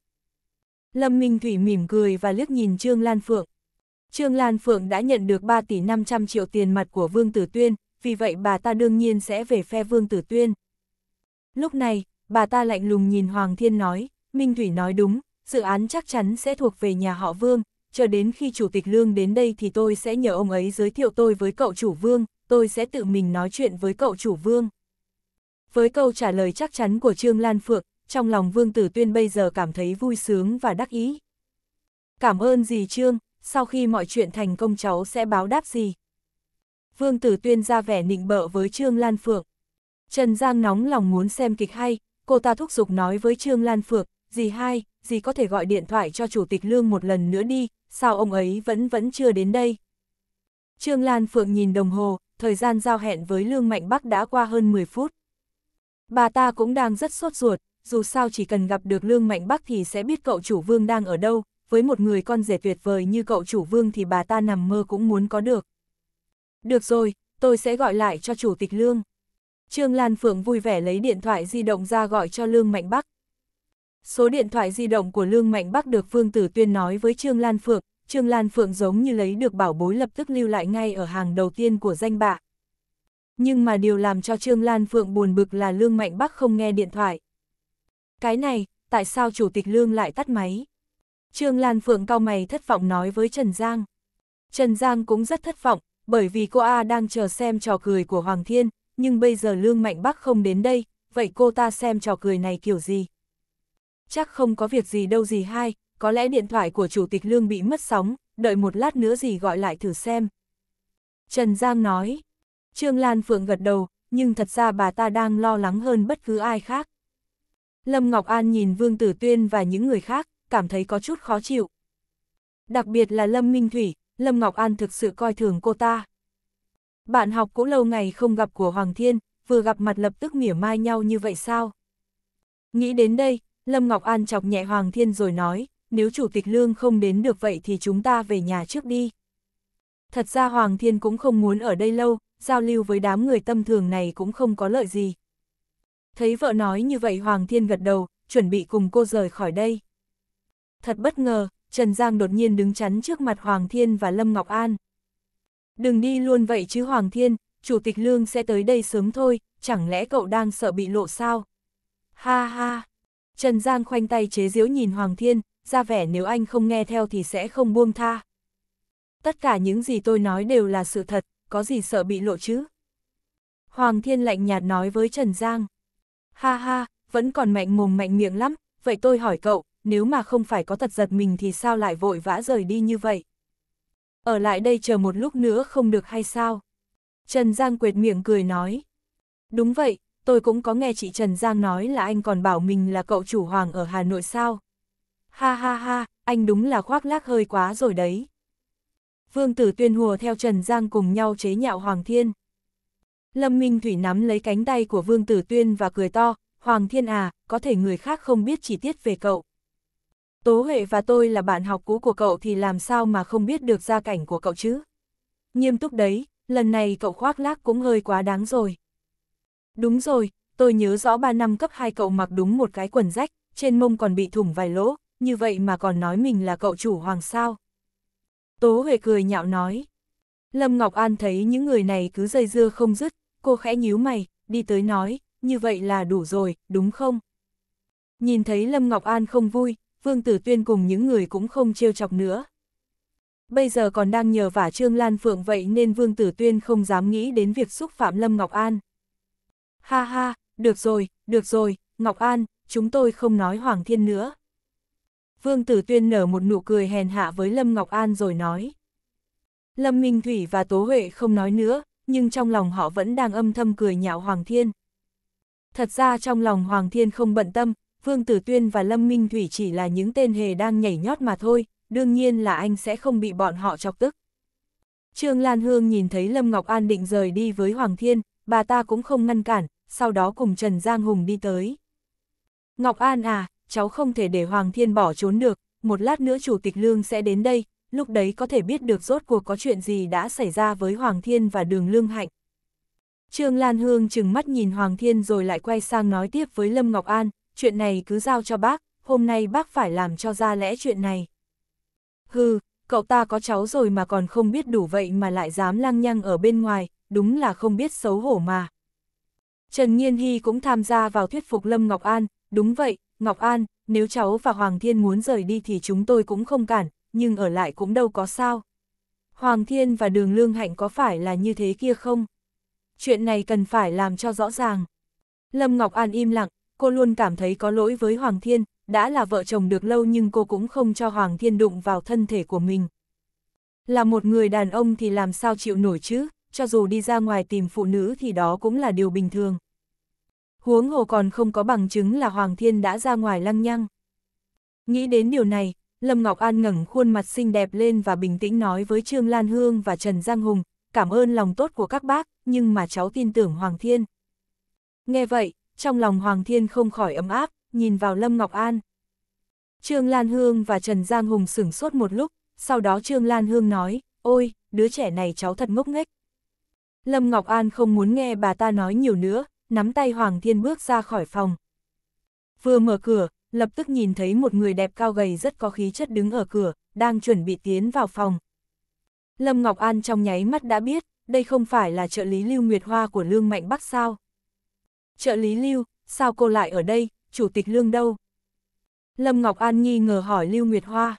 Lâm Minh Thủy mỉm cười và liếc nhìn Trương Lan Phượng. Trương Lan Phượng đã nhận được 3 tỷ 500 triệu tiền mặt của Vương Tử Tuyên, vì vậy bà ta đương nhiên sẽ về phe Vương Tử Tuyên. Lúc này, bà ta lạnh lùng nhìn Hoàng Thiên nói, Minh Thủy nói đúng, dự án chắc chắn sẽ thuộc về nhà họ Vương, Chờ đến khi Chủ tịch Lương đến đây thì tôi sẽ nhờ ông ấy giới thiệu tôi với cậu chủ Vương, tôi sẽ tự mình nói chuyện với cậu chủ Vương. Với câu trả lời chắc chắn của Trương Lan Phượng, trong lòng Vương Tử Tuyên bây giờ cảm thấy vui sướng và đắc ý. Cảm ơn gì Trương, sau khi mọi chuyện thành công cháu sẽ báo đáp gì? Vương Tử Tuyên ra vẻ nịnh bợ với Trương Lan Phượng. Trần Giang nóng lòng muốn xem kịch hay, cô ta thúc giục nói với Trương Lan Phượng, dì hai, dì có thể gọi điện thoại cho Chủ tịch Lương một lần nữa đi, sao ông ấy vẫn vẫn chưa đến đây? Trương Lan Phượng nhìn đồng hồ, thời gian giao hẹn với Lương Mạnh Bắc đã qua hơn 10 phút. Bà ta cũng đang rất sốt ruột, dù sao chỉ cần gặp được Lương Mạnh Bắc thì sẽ biết cậu chủ vương đang ở đâu, với một người con rể tuyệt vời như cậu chủ vương thì bà ta nằm mơ cũng muốn có được. Được rồi, tôi sẽ gọi lại cho chủ tịch Lương. Trương Lan Phượng vui vẻ lấy điện thoại di động ra gọi cho Lương Mạnh Bắc. Số điện thoại di động của Lương Mạnh Bắc được phương Tử Tuyên nói với Trương Lan Phượng, Trương Lan Phượng giống như lấy được bảo bối lập tức lưu lại ngay ở hàng đầu tiên của danh bạ. Nhưng mà điều làm cho Trương Lan Phượng buồn bực là Lương Mạnh Bắc không nghe điện thoại. Cái này, tại sao Chủ tịch Lương lại tắt máy? Trương Lan Phượng cao mày thất vọng nói với Trần Giang. Trần Giang cũng rất thất vọng, bởi vì cô A đang chờ xem trò cười của Hoàng Thiên, nhưng bây giờ Lương Mạnh Bắc không đến đây, vậy cô ta xem trò cười này kiểu gì? Chắc không có việc gì đâu gì hai, có lẽ điện thoại của Chủ tịch Lương bị mất sóng, đợi một lát nữa gì gọi lại thử xem. Trần Giang nói, Trương Lan Phượng gật đầu, nhưng thật ra bà ta đang lo lắng hơn bất cứ ai khác. Lâm Ngọc An nhìn Vương Tử Tuyên và những người khác, cảm thấy có chút khó chịu. Đặc biệt là Lâm Minh Thủy, Lâm Ngọc An thực sự coi thường cô ta. Bạn học cũ lâu ngày không gặp của Hoàng Thiên, vừa gặp mặt lập tức mỉa mai nhau như vậy sao? Nghĩ đến đây, Lâm Ngọc An chọc nhẹ Hoàng Thiên rồi nói, nếu Chủ tịch Lương không đến được vậy thì chúng ta về nhà trước đi. Thật ra Hoàng Thiên cũng không muốn ở đây lâu, giao lưu với đám người tâm thường này cũng không có lợi gì. Thấy vợ nói như vậy Hoàng Thiên gật đầu, chuẩn bị cùng cô rời khỏi đây thật bất ngờ, Trần Giang đột nhiên đứng chắn trước mặt Hoàng Thiên và Lâm Ngọc An. Đừng đi luôn vậy chứ Hoàng Thiên, Chủ tịch Lương sẽ tới đây sớm thôi, chẳng lẽ cậu đang sợ bị lộ sao? Ha ha! Trần Giang khoanh tay chế giễu nhìn Hoàng Thiên, ra vẻ nếu anh không nghe theo thì sẽ không buông tha. Tất cả những gì tôi nói đều là sự thật, có gì sợ bị lộ chứ? Hoàng Thiên lạnh nhạt nói với Trần Giang. Ha ha, vẫn còn mạnh mồm mạnh miệng lắm, vậy tôi hỏi cậu, nếu mà không phải có thật giật mình thì sao lại vội vã rời đi như vậy? Ở lại đây chờ một lúc nữa không được hay sao? Trần Giang quệt miệng cười nói. Đúng vậy, tôi cũng có nghe chị Trần Giang nói là anh còn bảo mình là cậu chủ hoàng ở Hà Nội sao? Ha ha ha, anh đúng là khoác lác hơi quá rồi đấy. Vương Tử Tuyên hùa theo Trần Giang cùng nhau chế nhạo Hoàng Thiên. Lâm Minh Thủy nắm lấy cánh tay của Vương Tử Tuyên và cười to, Hoàng Thiên à, có thể người khác không biết chi tiết về cậu. Tố Huệ và tôi là bạn học cũ của cậu thì làm sao mà không biết được gia cảnh của cậu chứ? Nghiêm túc đấy, lần này cậu khoác lác cũng hơi quá đáng rồi. Đúng rồi, tôi nhớ rõ 3 năm cấp 2 cậu mặc đúng một cái quần rách, trên mông còn bị thủng vài lỗ, như vậy mà còn nói mình là cậu chủ hoàng sao. Tố Huệ cười nhạo nói. Lâm Ngọc An thấy những người này cứ dây dưa không dứt, cô khẽ nhíu mày, đi tới nói, như vậy là đủ rồi, đúng không? Nhìn thấy Lâm Ngọc An không vui, Vương Tử Tuyên cùng những người cũng không trêu chọc nữa. Bây giờ còn đang nhờ vả Trương Lan Phượng vậy nên Vương Tử Tuyên không dám nghĩ đến việc xúc phạm Lâm Ngọc An. Ha ha, được rồi, được rồi, Ngọc An, chúng tôi không nói Hoàng Thiên nữa. Vương Tử Tuyên nở một nụ cười hèn hạ với Lâm Ngọc An rồi nói. Lâm Minh Thủy và Tố Huệ không nói nữa, nhưng trong lòng họ vẫn đang âm thầm cười nhạo Hoàng Thiên. Thật ra trong lòng Hoàng Thiên không bận tâm, Vương Tử Tuyên và Lâm Minh Thủy chỉ là những tên hề đang nhảy nhót mà thôi, đương nhiên là anh sẽ không bị bọn họ chọc tức. Trương Lan Hương nhìn thấy Lâm Ngọc An định rời đi với Hoàng Thiên, bà ta cũng không ngăn cản, sau đó cùng Trần Giang Hùng đi tới. Ngọc An à, cháu không thể để Hoàng Thiên bỏ trốn được, một lát nữa Chủ tịch Lương sẽ đến đây, lúc đấy có thể biết được rốt cuộc có chuyện gì đã xảy ra với Hoàng Thiên và Đường Lương Hạnh. Trương Lan Hương chừng mắt nhìn Hoàng Thiên rồi lại quay sang nói tiếp với Lâm Ngọc An, chuyện này cứ giao cho bác, hôm nay bác phải làm cho ra lẽ chuyện này. Hừ, cậu ta có cháu rồi mà còn không biết đủ vậy mà lại dám lăng nhăng ở bên ngoài, đúng là không biết xấu hổ mà. Trần Nghiên Hy cũng tham gia vào thuyết phục Lâm Ngọc An, đúng vậy, Ngọc An, nếu cháu và Hoàng Thiên muốn rời đi thì chúng tôi cũng không cản, nhưng ở lại cũng đâu có sao. Hoàng Thiên và Đường Lương Hạnh có phải là như thế kia không? Chuyện này cần phải làm cho rõ ràng. Lâm Ngọc An im lặng, cô luôn cảm thấy có lỗi với Hoàng Thiên, đã là vợ chồng được lâu nhưng cô cũng không cho Hoàng Thiên đụng vào thân thể của mình. Là một người đàn ông thì làm sao chịu nổi chứ, cho dù đi ra ngoài tìm phụ nữ thì đó cũng là điều bình thường. Huống hồ còn không có bằng chứng là Hoàng Thiên đã ra ngoài lăng nhăng. Nghĩ đến điều này, Lâm Ngọc An ngẩng khuôn mặt xinh đẹp lên và bình tĩnh nói với Trương Lan Hương và Trần Giang Hùng, cảm ơn lòng tốt của các bác, nhưng mà cháu tin tưởng Hoàng Thiên. Nghe vậy, trong lòng Hoàng Thiên không khỏi ấm áp, nhìn vào Lâm Ngọc An. Trương Lan Hương và Trần Giang Hùng sửng sốt một lúc, sau đó Trương Lan Hương nói, ôi, đứa trẻ này cháu thật ngốc nghếch. Lâm Ngọc An không muốn nghe bà ta nói nhiều nữa, nắm tay Hoàng Thiên bước ra khỏi phòng. Vừa mở cửa, lập tức nhìn thấy một người đẹp cao gầy rất có khí chất đứng ở cửa, đang chuẩn bị tiến vào phòng. Lâm Ngọc An trong nháy mắt đã biết, đây không phải là trợ lý Lưu Nguyệt Hoa của Lương Mạnh Bắc sao trợ lý Lưu, sao cô lại ở đây, chủ tịch lương đâu? Lâm Ngọc An nghi ngờ hỏi Lưu Nguyệt Hoa.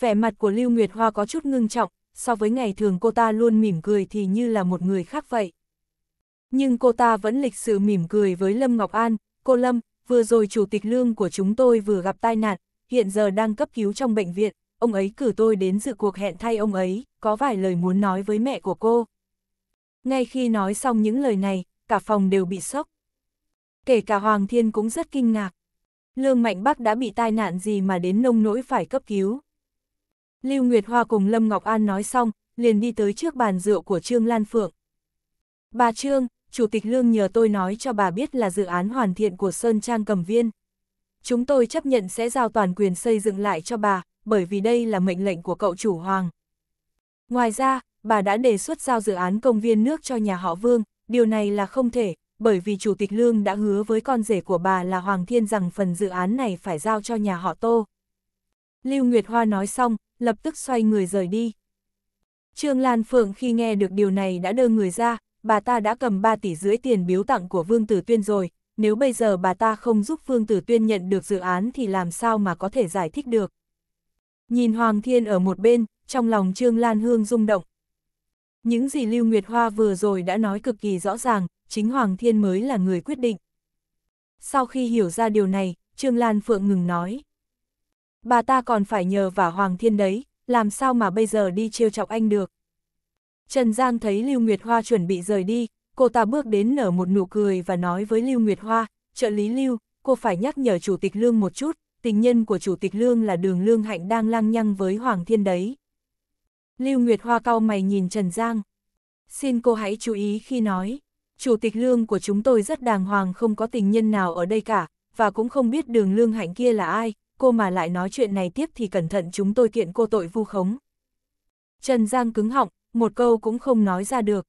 Vẻ mặt của Lưu Nguyệt Hoa có chút ngưng trọng, so với ngày thường cô ta luôn mỉm cười thì như là một người khác vậy. Nhưng cô ta vẫn lịch sự mỉm cười với Lâm Ngọc An, cô Lâm, vừa rồi chủ tịch lương của chúng tôi vừa gặp tai nạn, hiện giờ đang cấp cứu trong bệnh viện, ông ấy cử tôi đến dự cuộc hẹn thay ông ấy, có vài lời muốn nói với mẹ của cô. Ngay khi nói xong những lời này, cả phòng đều bị sốc kể cả Hoàng Thiên cũng rất kinh ngạc. Lương Mạnh Bắc đã bị tai nạn gì mà đến nông nỗi phải cấp cứu. Lưu Nguyệt Hoa cùng Lâm Ngọc An nói xong, liền đi tới trước bàn rượu của Trương Lan Phượng. Bà Trương, Chủ tịch Lương nhờ tôi nói cho bà biết là dự án hoàn thiện của Sơn Trang Cầm Viên. Chúng tôi chấp nhận sẽ giao toàn quyền xây dựng lại cho bà, bởi vì đây là mệnh lệnh của cậu chủ Hoàng. Ngoài ra, bà đã đề xuất giao dự án công viên nước cho nhà họ Vương, điều này là không thể, bởi vì Chủ tịch Lương đã hứa với con rể của bà là Hoàng Thiên rằng phần dự án này phải giao cho nhà họ Tô. Lưu Nguyệt Hoa nói xong, lập tức xoay người rời đi. Trương Lan Phượng khi nghe được điều này đã đưa người ra, bà ta đã cầm 3 tỷ rưỡi tiền biếu tặng của Vương Tử Tuyên rồi, nếu bây giờ bà ta không giúp Vương Tử Tuyên nhận được dự án thì làm sao mà có thể giải thích được. Nhìn Hoàng Thiên ở một bên, trong lòng Trương Lan Hương rung động. Những gì Lưu Nguyệt Hoa vừa rồi đã nói cực kỳ rõ ràng, chính Hoàng Thiên mới là người quyết định. Sau khi hiểu ra điều này, Trương Lan Phượng ngừng nói. Bà ta còn phải nhờ vả Hoàng Thiên đấy, làm sao mà bây giờ đi trêu chọc anh được. Trần Giang thấy Lưu Nguyệt Hoa chuẩn bị rời đi, cô ta bước đến nở một nụ cười và nói với Lưu Nguyệt Hoa, trợ lý Lưu, cô phải nhắc nhở Chủ tịch Lương một chút, tình nhân của Chủ tịch Lương là đường Lương Hạnh đang lang nhăng với Hoàng Thiên đấy. Lưu Nguyệt Hoa cau mày nhìn Trần Giang. Xin cô hãy chú ý khi nói chủ tịch lương của chúng tôi rất đàng hoàng không có tình nhân nào ở đây cả, và cũng không biết đường lương hạnh kia là ai, cô mà lại nói chuyện này tiếp thì cẩn thận chúng tôi kiện cô tội vu khống. Trần Giang cứng họng, một câu cũng không nói ra được.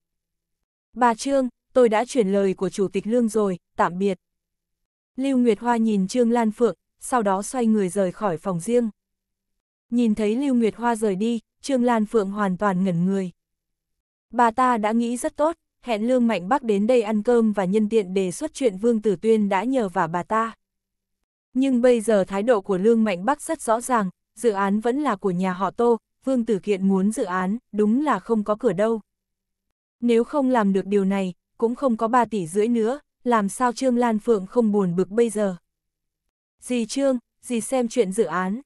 Bà Trương, tôi đã chuyển lời của chủ tịch lương rồi, tạm biệt. Lưu Nguyệt Hoa nhìn Trương Lan Phượng, sau đó xoay người rời khỏi phòng riêng. Nhìn thấy Lưu Nguyệt Hoa rời đi, Trương Lan Phượng hoàn toàn ngẩn người. Bà ta đã nghĩ rất tốt, hẹn Lương Mạnh Bắc đến đây ăn cơm và nhân tiện đề xuất chuyện Vương Tử Tuyên đã nhờ và bà ta. Nhưng bây giờ thái độ của Lương Mạnh Bắc rất rõ ràng, dự án vẫn là của nhà họ Tô, Vương Tử Kiện muốn dự án, đúng là không có cửa đâu. Nếu không làm được điều này, cũng không có 3 tỷ rưỡi nữa, làm sao Trương Lan Phượng không buồn bực bây giờ. Dì Trương, dì xem chuyện dự án.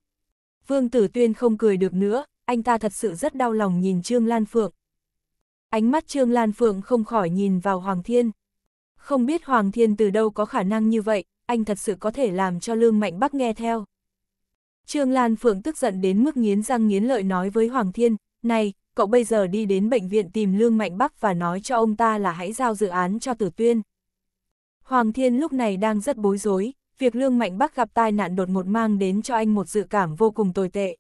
Vương Tử Tuyên không cười được nữa, anh ta thật sự rất đau lòng nhìn Trương Lan Phượng ánh mắt Trương Lan Phượng không khỏi nhìn vào Hoàng Thiên. Không biết Hoàng Thiên từ đâu có khả năng như vậy, anh thật sự có thể làm cho Lương Mạnh Bắc nghe theo. Trương Lan Phượng tức giận đến mức nghiến răng nghiến lợi nói với Hoàng Thiên, này, cậu bây giờ đi đến bệnh viện tìm Lương Mạnh Bắc và nói cho ông ta là hãy giao dự án cho Tử Tuyên. Hoàng Thiên lúc này đang rất bối rối, việc Lương Mạnh Bắc gặp tai nạn đột ngột mang đến cho anh một dự cảm vô cùng tồi tệ.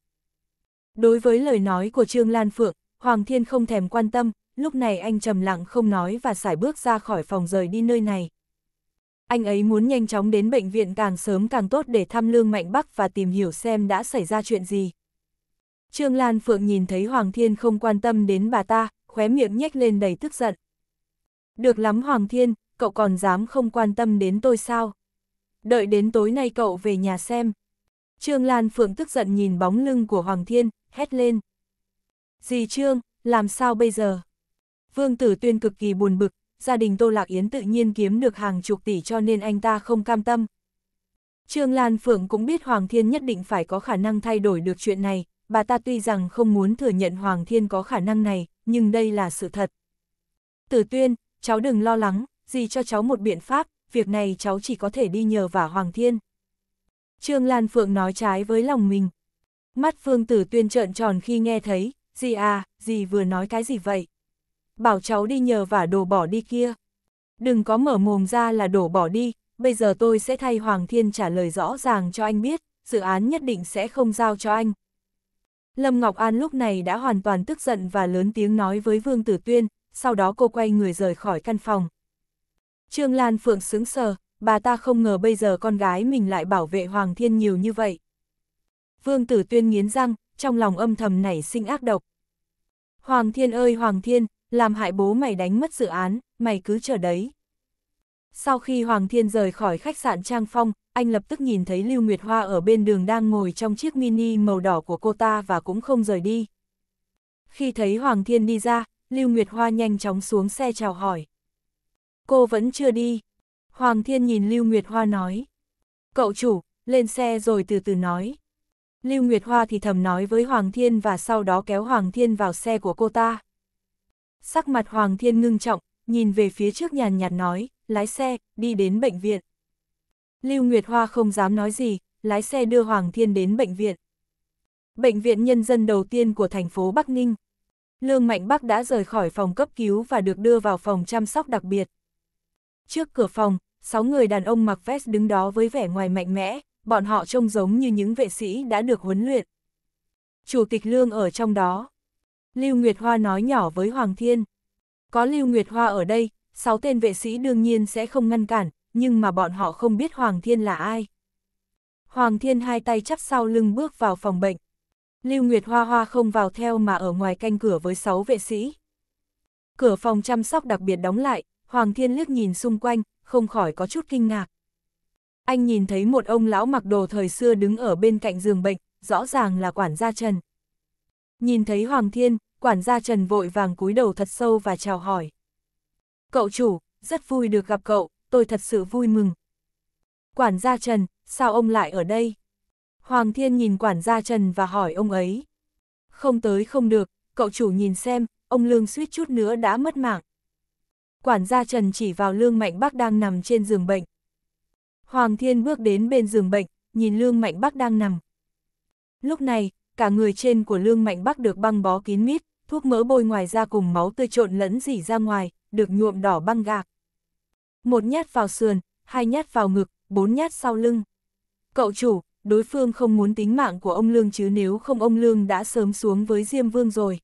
Đối với lời nói của Trương Lan Phượng, Hoàng Thiên không thèm quan tâm, lúc này anh trầm lặng không nói và xài bước ra khỏi phòng rời đi nơi này. Anh ấy muốn nhanh chóng đến bệnh viện càng sớm càng tốt để thăm Lương Mạnh Bắc và tìm hiểu xem đã xảy ra chuyện gì. Trương Lan Phượng nhìn thấy Hoàng Thiên không quan tâm đến bà ta, khóe miệng nhếch lên đầy tức giận. Được lắm Hoàng Thiên, cậu còn dám không quan tâm đến tôi sao? Đợi đến tối nay cậu về nhà xem. Trương Lan Phượng tức giận nhìn bóng lưng của Hoàng Thiên, hét lên. Dì Trương, làm sao bây giờ? Vương Tử Tuyên cực kỳ buồn bực, gia đình Tô Lạc Yến tự nhiên kiếm được hàng chục tỷ cho nên anh ta không cam tâm. Trương Lan Phượng cũng biết Hoàng Thiên nhất định phải có khả năng thay đổi được chuyện này, bà ta tuy rằng không muốn thừa nhận Hoàng Thiên có khả năng này, nhưng đây là sự thật. Tử Tuyên, cháu đừng lo lắng, gì cho cháu một biện pháp, việc này cháu chỉ có thể đi nhờ vả Hoàng Thiên. Trương Lan Phượng nói trái với lòng mình. Mắt Phương Tử Tuyên trợn tròn khi nghe thấy, gì à, gì vừa nói cái gì vậy? bảo cháu đi nhờ và đồ bỏ đi kia. Đừng có mở mồm ra là đổ bỏ đi, bây giờ tôi sẽ thay Hoàng Thiên trả lời rõ ràng cho anh biết, dự án nhất định sẽ không giao cho anh. Lâm Ngọc An lúc này đã hoàn toàn tức giận và lớn tiếng nói với Vương Tử Tuyên, sau đó cô quay người rời khỏi căn phòng. Trương Lan Phượng sững sờ, bà ta không ngờ bây giờ con gái mình lại bảo vệ Hoàng Thiên nhiều như vậy. Vương Tử Tuyên nghiến răng, trong lòng âm thầm nảy sinh ác độc. Hoàng Thiên ơi Hoàng Thiên, làm hại bố mày đánh mất dự án, mày cứ chờ đấy. Sau khi Hoàng Thiên rời khỏi khách sạn Trang Phong, anh lập tức nhìn thấy Lưu Nguyệt Hoa ở bên đường đang ngồi trong chiếc mini màu đỏ của cô ta và cũng không rời đi. Khi thấy Hoàng Thiên đi ra, Lưu Nguyệt Hoa nhanh chóng xuống xe chào hỏi. Cô vẫn chưa đi. Hoàng Thiên nhìn Lưu Nguyệt Hoa nói. Cậu chủ, lên xe rồi từ từ nói. Lưu Nguyệt Hoa thì thầm nói với Hoàng Thiên và sau đó kéo Hoàng Thiên vào xe của cô ta. Sắc mặt Hoàng Thiên ngưng trọng, nhìn về phía trước nhàn nhạt nói, lái xe, đi đến bệnh viện. Lưu Nguyệt Hoa không dám nói gì, lái xe đưa Hoàng Thiên đến bệnh viện. Bệnh viện nhân dân đầu tiên của thành phố Bắc Ninh. Lương Mạnh Bắc đã rời khỏi phòng cấp cứu và được đưa vào phòng chăm sóc đặc biệt. Trước cửa phòng, sáu người đàn ông mặc vest đứng đó với vẻ ngoài mạnh mẽ, bọn họ trông giống như những vệ sĩ đã được huấn luyện. Chủ tịch Lương ở trong đó. Lưu Nguyệt Hoa nói nhỏ với Hoàng Thiên. Có Lưu Nguyệt Hoa ở đây, sáu tên vệ sĩ đương nhiên sẽ không ngăn cản, nhưng mà bọn họ không biết Hoàng Thiên là ai. Hoàng Thiên hai tay chắp sau lưng bước vào phòng bệnh. Lưu Nguyệt Hoa Hoa không vào theo mà ở ngoài canh cửa với sáu vệ sĩ. Cửa phòng chăm sóc đặc biệt đóng lại, Hoàng Thiên liếc nhìn xung quanh, không khỏi có chút kinh ngạc. Anh nhìn thấy một ông lão mặc đồ thời xưa đứng ở bên cạnh giường bệnh, rõ ràng là quản gia Trần. Nhìn thấy Hoàng Thiên, quản gia Trần vội vàng cúi đầu thật sâu và chào hỏi. Cậu chủ, rất vui được gặp cậu, tôi thật sự vui mừng. Quản gia Trần, sao ông lại ở đây? Hoàng Thiên nhìn quản gia Trần và hỏi ông ấy. Không tới không được, cậu chủ nhìn xem, ông Lương suýt chút nữa đã mất mạng. Quản gia Trần chỉ vào Lương Mạnh Bắc đang nằm trên giường bệnh. Hoàng Thiên bước đến bên giường bệnh, nhìn Lương Mạnh Bắc đang nằm. Lúc này, cả người trên của Lương Mạnh Bắc được băng bó kín mít, thuốc mỡ bôi ngoài da cùng máu tươi trộn lẫn dỉ ra ngoài, được nhuộm đỏ băng gạc. Một nhát vào sườn, hai nhát vào ngực, bốn nhát sau lưng. Cậu chủ, đối phương không muốn tính mạng của ông Lương chứ nếu không ông Lương đã sớm xuống với Diêm Vương rồi.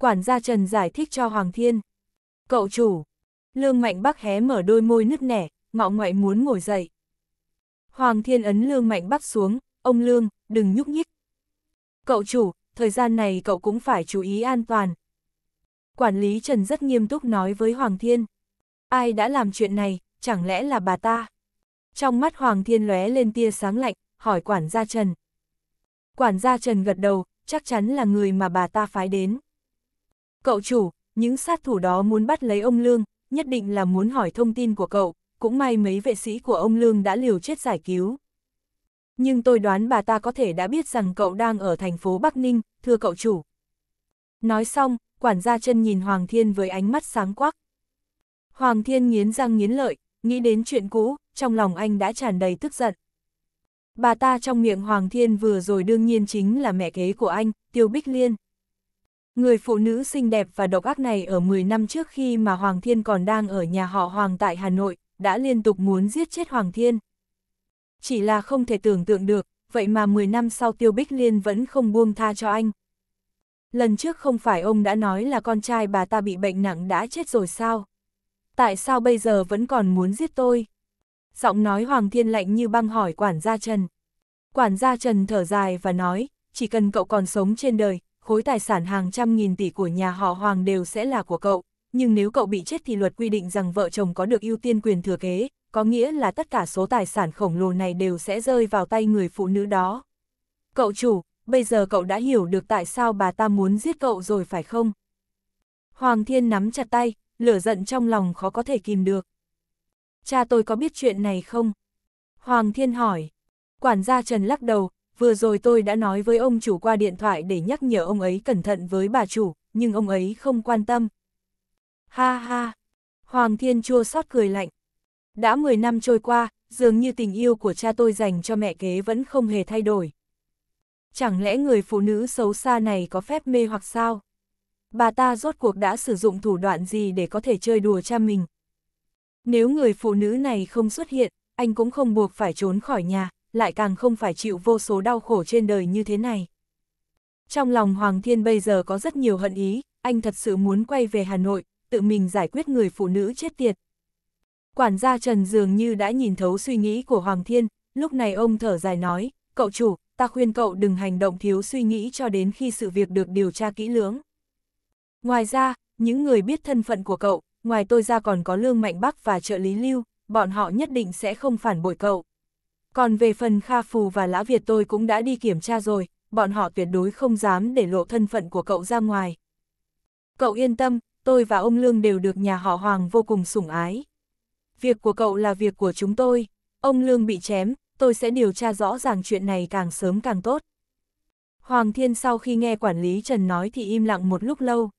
Quản gia Trần giải thích cho Hoàng Thiên. Cậu chủ, Lương Mạnh Bắc hé mở đôi môi nứt nẻ, ngọ ngoại muốn ngồi dậy. Hoàng Thiên ấn Lương Mạnh Bắc xuống, ông Lương, đừng nhúc nhích, Cậu chủ, thời gian này cậu cũng phải chú ý an toàn. Quản lý Trần rất nghiêm túc nói với Hoàng Thiên. Ai đã làm chuyện này, chẳng lẽ là bà ta? Trong mắt Hoàng Thiên lóe lên tia sáng lạnh, hỏi quản gia Trần. Quản gia Trần gật đầu, chắc chắn là người mà bà ta phái đến. Cậu chủ, những sát thủ đó muốn bắt lấy ông Lương, nhất định là muốn hỏi thông tin của cậu, cũng may mấy vệ sĩ của ông Lương đã liều chết giải cứu. Nhưng tôi đoán bà ta có thể đã biết rằng cậu đang ở thành phố Bắc Ninh, thưa cậu chủ. Nói xong, quản gia chân nhìn Hoàng Thiên với ánh mắt sáng quắc. Hoàng Thiên nghiến răng nghiến lợi, nghĩ đến chuyện cũ, trong lòng anh đã tràn đầy tức giận. Bà ta trong miệng Hoàng Thiên vừa rồi đương nhiên chính là mẹ kế của anh, Tiêu Bích Liên. Người phụ nữ xinh đẹp và độc ác này ở 10 năm trước khi mà Hoàng Thiên còn đang ở nhà họ Hoàng tại Hà Nội, đã liên tục muốn giết chết Hoàng Thiên chỉ là không thể tưởng tượng được, vậy mà 10 năm sau Tiêu Bích Liên vẫn không buông tha cho anh. Lần trước không phải ông đã nói là con trai bà ta bị bệnh nặng đã chết rồi sao? Tại sao bây giờ vẫn còn muốn giết tôi? Giọng nói Hoàng Thiên lạnh như băng hỏi quản gia Trần. Quản gia Trần thở dài và nói, chỉ cần cậu còn sống trên đời, khối tài sản hàng trăm nghìn tỷ của nhà họ Hoàng đều sẽ là của cậu, nhưng nếu cậu bị chết thì luật quy định rằng vợ chồng có được ưu tiên quyền thừa kế, có nghĩa là tất cả số tài sản khổng lồ này đều sẽ rơi vào tay người phụ nữ đó. Cậu chủ, bây giờ cậu đã hiểu được tại sao bà ta muốn giết cậu rồi phải không? Hoàng Thiên nắm chặt tay, lửa giận trong lòng khó có thể kìm được. Cha tôi có biết chuyện này không? Hoàng Thiên hỏi. Quản gia Trần lắc đầu, vừa rồi tôi đã nói với ông chủ qua điện thoại để nhắc nhở ông ấy cẩn thận với bà chủ, nhưng ông ấy không quan tâm. Ha ha! Hoàng Thiên chua xót cười lạnh. Đã 10 năm trôi qua, dường như tình yêu của cha tôi dành cho mẹ kế vẫn không hề thay đổi. Chẳng lẽ người phụ nữ xấu xa này có phép mê hoặc sao? Bà ta rốt cuộc đã sử dụng thủ đoạn gì để có thể chơi đùa cha mình? Nếu người phụ nữ này không xuất hiện, anh cũng không buộc phải trốn khỏi nhà, lại càng không phải chịu vô số đau khổ trên đời như thế này. Trong lòng Hoàng Thiên bây giờ có rất nhiều hận ý, anh thật sự muốn quay về Hà Nội, tự mình giải quyết người phụ nữ chết tiệt. Quản gia Trần dường như đã nhìn thấu suy nghĩ của Hoàng Thiên, lúc này ông thở dài nói, cậu chủ, ta khuyên cậu đừng hành động thiếu suy nghĩ cho đến khi sự việc được điều tra kỹ lưỡng. Ngoài ra, những người biết thân phận của cậu, ngoài tôi ra còn có Lương Mạnh Bắc và trợ lý Lưu, bọn họ nhất định sẽ không phản bội cậu. Còn về phần Kha Phù và Lã Việt tôi cũng đã đi kiểm tra rồi, bọn họ tuyệt đối không dám để lộ thân phận của cậu ra ngoài. Cậu yên tâm, tôi và ông Lương đều được nhà họ Hoàng vô cùng sủng ái việc của cậu là việc của chúng tôi, ông Lương bị chém, tôi sẽ điều tra rõ ràng chuyện này càng sớm càng tốt. Hoàng Thiên sau khi nghe quản lý Trần nói thì im lặng một lúc lâu.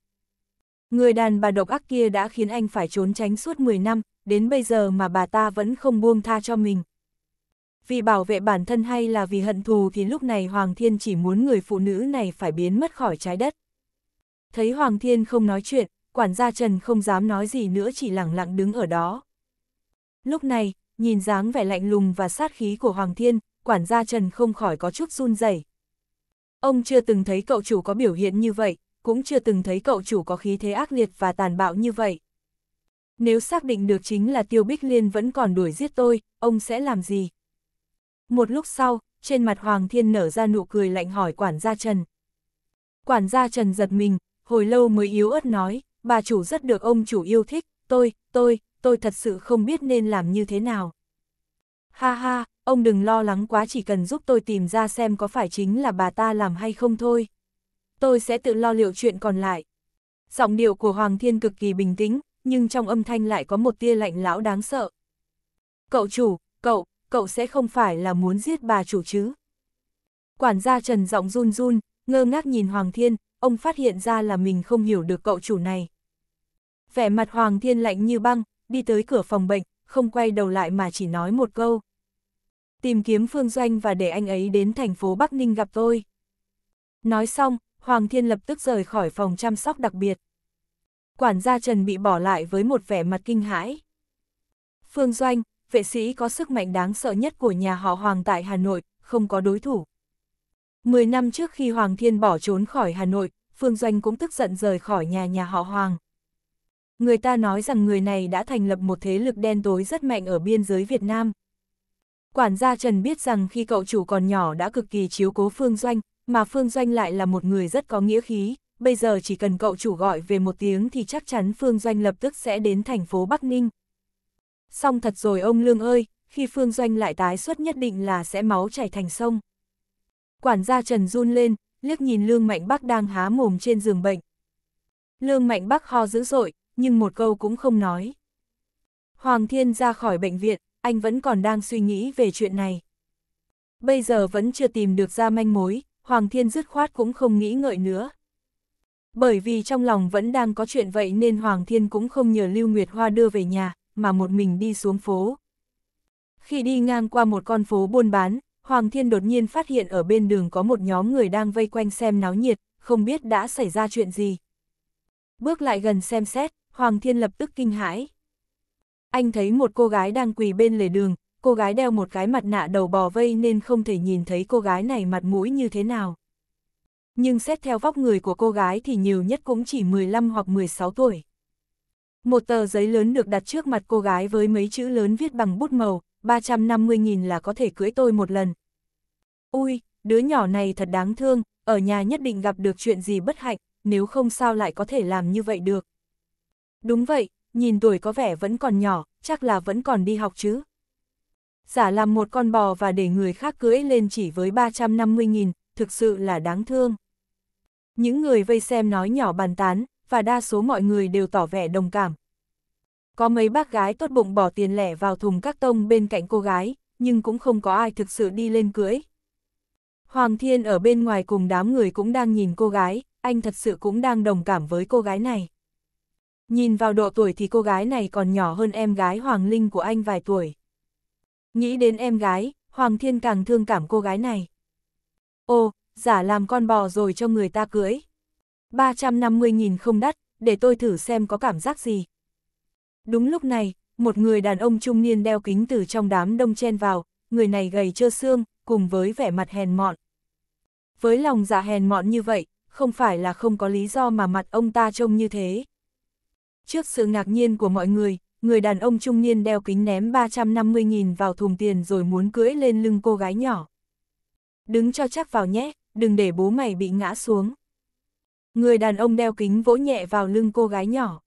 Người đàn bà độc ác kia đã khiến anh phải trốn tránh suốt 10 năm, đến bây giờ mà bà ta vẫn không buông tha cho mình. Vì bảo vệ bản thân hay là vì hận thù thì lúc này Hoàng Thiên chỉ muốn người phụ nữ này phải biến mất khỏi trái đất. Thấy Hoàng Thiên không nói chuyện, quản gia Trần không dám nói gì nữa chỉ lặng lặng đứng ở đó. Lúc này, nhìn dáng vẻ lạnh lùng và sát khí của Hoàng Thiên, quản gia Trần không khỏi có chút run rẩy. Ông chưa từng thấy cậu chủ có biểu hiện như vậy, cũng chưa từng thấy cậu chủ có khí thế ác liệt và tàn bạo như vậy. Nếu xác định được chính là Tiêu Bích Liên vẫn còn đuổi giết tôi, ông sẽ làm gì? Một lúc sau, trên mặt Hoàng Thiên nở ra nụ cười lạnh hỏi quản gia Trần. Quản gia Trần giật mình, hồi lâu mới yếu ớt nói, bà chủ rất được ông chủ yêu thích, tôi, tôi, tôi thật sự không biết nên làm như thế nào. Ha ha, ông đừng lo lắng quá chỉ cần giúp tôi tìm ra xem có phải chính là bà ta làm hay không thôi. Tôi sẽ tự lo liệu chuyện còn lại. Giọng điệu của Hoàng Thiên cực kỳ bình tĩnh, nhưng trong âm thanh lại có một tia lạnh lão đáng sợ. Cậu chủ, cậu, cậu sẽ không phải là muốn giết bà chủ chứ? Quản gia Trần giọng run run, ngơ ngác nhìn Hoàng Thiên, ông phát hiện ra là mình không hiểu được cậu chủ này. Vẻ mặt Hoàng Thiên lạnh như băng, đi tới cửa phòng bệnh, không quay đầu lại mà chỉ nói một câu. Tìm kiếm Phương Doanh và để anh ấy đến thành phố Bắc Ninh gặp tôi. Nói xong, Hoàng Thiên lập tức rời khỏi phòng chăm sóc đặc biệt. Quản gia Trần bị bỏ lại với một vẻ mặt kinh hãi. Phương Doanh, vệ sĩ có sức mạnh đáng sợ nhất của nhà họ Hoàng tại Hà Nội, không có đối thủ. Mười năm trước khi Hoàng Thiên bỏ trốn khỏi Hà Nội, Phương Doanh cũng tức giận rời khỏi nhà nhà họ Hoàng. Người ta nói rằng người này đã thành lập một thế lực đen tối rất mạnh ở biên giới Việt Nam. Quản gia Trần biết rằng khi cậu chủ còn nhỏ đã cực kỳ chiếu cố Phương Doanh, mà Phương Doanh lại là một người rất có nghĩa khí, bây giờ chỉ cần cậu chủ gọi về một tiếng thì chắc chắn Phương Doanh lập tức sẽ đến thành phố Bắc Ninh. Xong thật rồi ông Lương ơi, khi Phương Doanh lại tái xuất nhất định là sẽ máu chảy thành sông. Quản gia Trần run lên, liếc nhìn Lương Mạnh Bắc đang há mồm trên giường bệnh. Lương Mạnh Bắc ho dữ dội, nhưng một câu cũng không nói. Hoàng Thiên ra khỏi bệnh viện, anh vẫn còn đang suy nghĩ về chuyện này. Bây giờ vẫn chưa tìm được ra manh mối, Hoàng Thiên dứt khoát cũng không nghĩ ngợi nữa. Bởi vì trong lòng vẫn đang có chuyện vậy nên Hoàng Thiên cũng không nhờ Lưu Nguyệt Hoa đưa về nhà, mà một mình đi xuống phố. Khi đi ngang qua một con phố buôn bán, Hoàng Thiên đột nhiên phát hiện ở bên đường có một nhóm người đang vây quanh xem náo nhiệt, không biết đã xảy ra chuyện gì. Bước lại gần xem xét, Hoàng Thiên lập tức kinh hãi. Anh thấy một cô gái đang quỳ bên lề đường, cô gái đeo một cái mặt nạ đầu bò vây nên không thể nhìn thấy cô gái này mặt mũi như thế nào. Nhưng xét theo vóc người của cô gái thì nhiều nhất cũng chỉ 15 hoặc 16 tuổi. Một tờ giấy lớn được đặt trước mặt cô gái với mấy chữ lớn viết bằng bút màu, 350.000 là có thể cưới tôi một lần. Ui, đứa nhỏ này thật đáng thương, ở nhà nhất định gặp được chuyện gì bất hạnh, nếu không sao lại có thể làm như vậy được. Đúng vậy, nhìn tuổi có vẻ vẫn còn nhỏ, chắc là vẫn còn đi học chứ. Giả làm một con bò và để người khác cưỡi lên chỉ với 350.000, thực sự là đáng thương. Những người vây xem nói nhỏ bàn tán, và đa số mọi người đều tỏ vẻ đồng cảm. Có mấy bác gái tốt bụng bỏ tiền lẻ vào thùng các tông bên cạnh cô gái, nhưng cũng không có ai thực sự đi lên cưỡi. Hoàng Thiên ở bên ngoài cùng đám người cũng đang nhìn cô gái, anh thật sự cũng đang đồng cảm với cô gái này. Nhìn vào độ tuổi thì cô gái này còn nhỏ hơn em gái Hoàng Linh của anh vài tuổi. Nghĩ đến em gái, Hoàng Thiên càng thương cảm cô gái này. Ô, giả làm con bò rồi cho người ta cưới. 350.000 không đắt, để tôi thử xem có cảm giác gì. Đúng lúc này, một người đàn ông trung niên đeo kính từ trong đám đông chen vào, người này gầy trơ xương, cùng với vẻ mặt hèn mọn. Với lòng dạ hèn mọn như vậy, không phải là không có lý do mà mặt ông ta trông như thế, Trước sự ngạc nhiên của mọi người, người đàn ông trung niên đeo kính ném 350.000 vào thùng tiền rồi muốn cưỡi lên lưng cô gái nhỏ. Đứng cho chắc vào nhé, đừng để bố mày bị ngã xuống. Người đàn ông đeo kính vỗ nhẹ vào lưng cô gái nhỏ.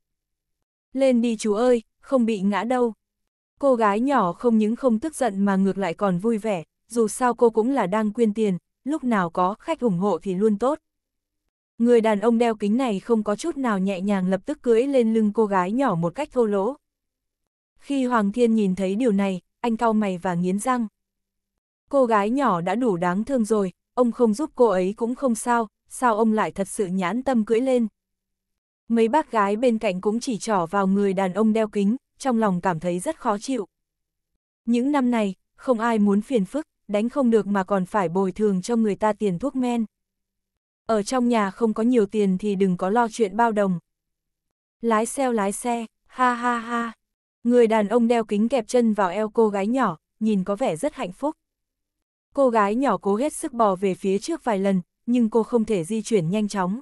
Lên đi chú ơi, không bị ngã đâu. Cô gái nhỏ không những không tức giận mà ngược lại còn vui vẻ, dù sao cô cũng là đang quyên tiền, lúc nào có khách ủng hộ thì luôn tốt. Người đàn ông đeo kính này không có chút nào nhẹ nhàng lập tức cưỡi lên lưng cô gái nhỏ một cách thô lỗ. Khi Hoàng Thiên nhìn thấy điều này, anh cau mày và nghiến răng. Cô gái nhỏ đã đủ đáng thương rồi, ông không giúp cô ấy cũng không sao, sao ông lại thật sự nhãn tâm cưỡi lên. Mấy bác gái bên cạnh cũng chỉ trỏ vào người đàn ông đeo kính, trong lòng cảm thấy rất khó chịu. Những năm này, không ai muốn phiền phức, đánh không được mà còn phải bồi thường cho người ta tiền thuốc men ở trong nhà không có nhiều tiền thì đừng có lo chuyện bao đồng. Lái xe lái xe, ha ha ha. Người đàn ông đeo kính kẹp chân vào eo cô gái nhỏ, nhìn có vẻ rất hạnh phúc. Cô gái nhỏ cố hết sức bò về phía trước vài lần, nhưng cô không thể di chuyển nhanh chóng.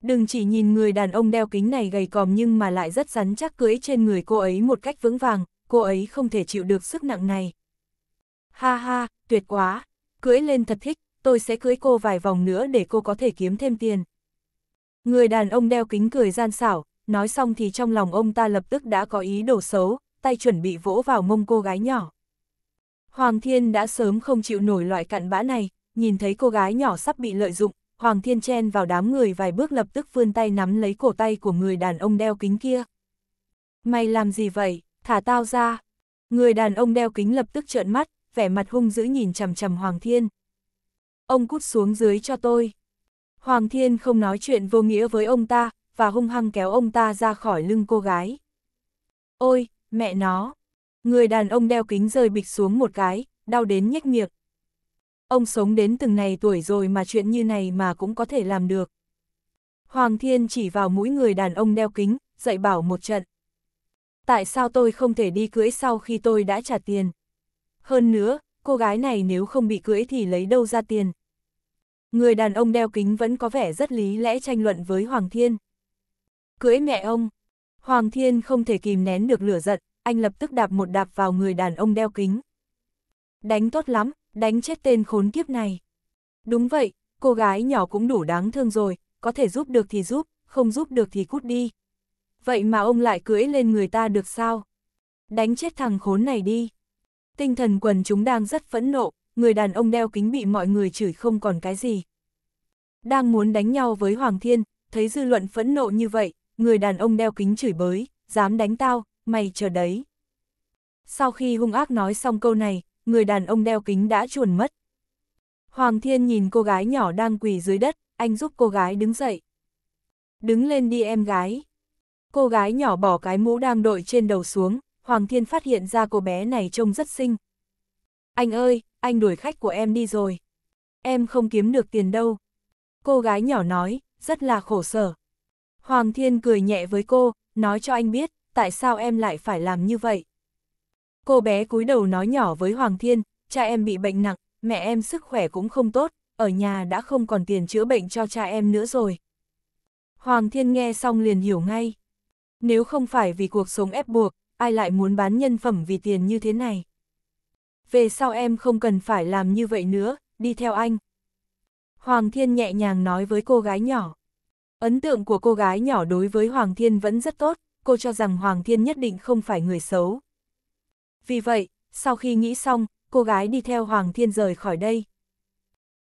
Đừng chỉ nhìn người đàn ông đeo kính này gầy còm nhưng mà lại rất rắn chắc cưỡi trên người cô ấy một cách vững vàng, cô ấy không thể chịu được sức nặng này. Ha ha, tuyệt quá, cưỡi lên thật thích, tôi sẽ cưới cô vài vòng nữa để cô có thể kiếm thêm tiền. Người đàn ông đeo kính cười gian xảo, nói xong thì trong lòng ông ta lập tức đã có ý đồ xấu, tay chuẩn bị vỗ vào mông cô gái nhỏ. Hoàng Thiên đã sớm không chịu nổi loại cặn bã này, nhìn thấy cô gái nhỏ sắp bị lợi dụng, Hoàng Thiên chen vào đám người vài bước lập tức vươn tay nắm lấy cổ tay của người đàn ông đeo kính kia. Mày làm gì vậy, thả tao ra. Người đàn ông đeo kính lập tức trợn mắt, vẻ mặt hung dữ nhìn chằm chằm Hoàng Thiên, ông cút xuống dưới cho tôi. Hoàng Thiên không nói chuyện vô nghĩa với ông ta, và hung hăng kéo ông ta ra khỏi lưng cô gái. Ôi, mẹ nó! Người đàn ông đeo kính rơi bịch xuống một cái, đau đến nhếch miệng. Ông sống đến từng này tuổi rồi mà chuyện như này mà cũng có thể làm được. Hoàng Thiên chỉ vào mũi người đàn ông đeo kính, dạy bảo một trận. Tại sao tôi không thể đi cưỡi sau khi tôi đã trả tiền? Hơn nữa, cô gái này nếu không bị cưỡi thì lấy đâu ra tiền? Người đàn ông đeo kính vẫn có vẻ rất lý lẽ tranh luận với Hoàng Thiên. Cưỡi mẹ ông. Hoàng Thiên không thể kìm nén được lửa giận, anh lập tức đạp một đạp vào người đàn ông đeo kính. Đánh tốt lắm, đánh chết tên khốn kiếp này. Đúng vậy, cô gái nhỏ cũng đủ đáng thương rồi, có thể giúp được thì giúp, không giúp được thì cút đi. Vậy mà ông lại cưỡi lên người ta được sao? Đánh chết thằng khốn này đi. Tinh thần quần chúng đang rất phẫn nộ, người đàn ông đeo kính bị mọi người chửi không còn cái gì. Đang muốn đánh nhau với Hoàng Thiên, thấy dư luận phẫn nộ như vậy, người đàn ông đeo kính chửi bới, dám đánh tao, mày chờ đấy. Sau khi hung ác nói xong câu này, người đàn ông đeo kính đã chuồn mất. Hoàng Thiên nhìn cô gái nhỏ đang quỳ dưới đất, anh giúp cô gái đứng dậy. Đứng lên đi em gái. Cô gái nhỏ bỏ cái mũ đang đội trên đầu xuống, Hoàng Thiên phát hiện ra cô bé này trông rất xinh. Anh ơi, anh đuổi khách của em đi rồi. Em không kiếm được tiền đâu. Cô gái nhỏ nói, rất là khổ sở. Hoàng Thiên cười nhẹ với cô, nói cho anh biết, tại sao em lại phải làm như vậy. Cô bé cúi đầu nói nhỏ với Hoàng Thiên, cha em bị bệnh nặng, mẹ em sức khỏe cũng không tốt, ở nhà đã không còn tiền chữa bệnh cho cha em nữa rồi. Hoàng Thiên nghe xong liền hiểu ngay. Nếu không phải vì cuộc sống ép buộc, ai lại muốn bán nhân phẩm vì tiền như thế này? về sau em không cần phải làm như vậy nữa, đi theo anh. Hoàng Thiên nhẹ nhàng nói với cô gái nhỏ. Ấn tượng của cô gái nhỏ đối với Hoàng Thiên vẫn rất tốt, cô cho rằng Hoàng Thiên nhất định không phải người xấu. Vì vậy, sau khi nghĩ xong, cô gái đi theo Hoàng Thiên rời khỏi đây.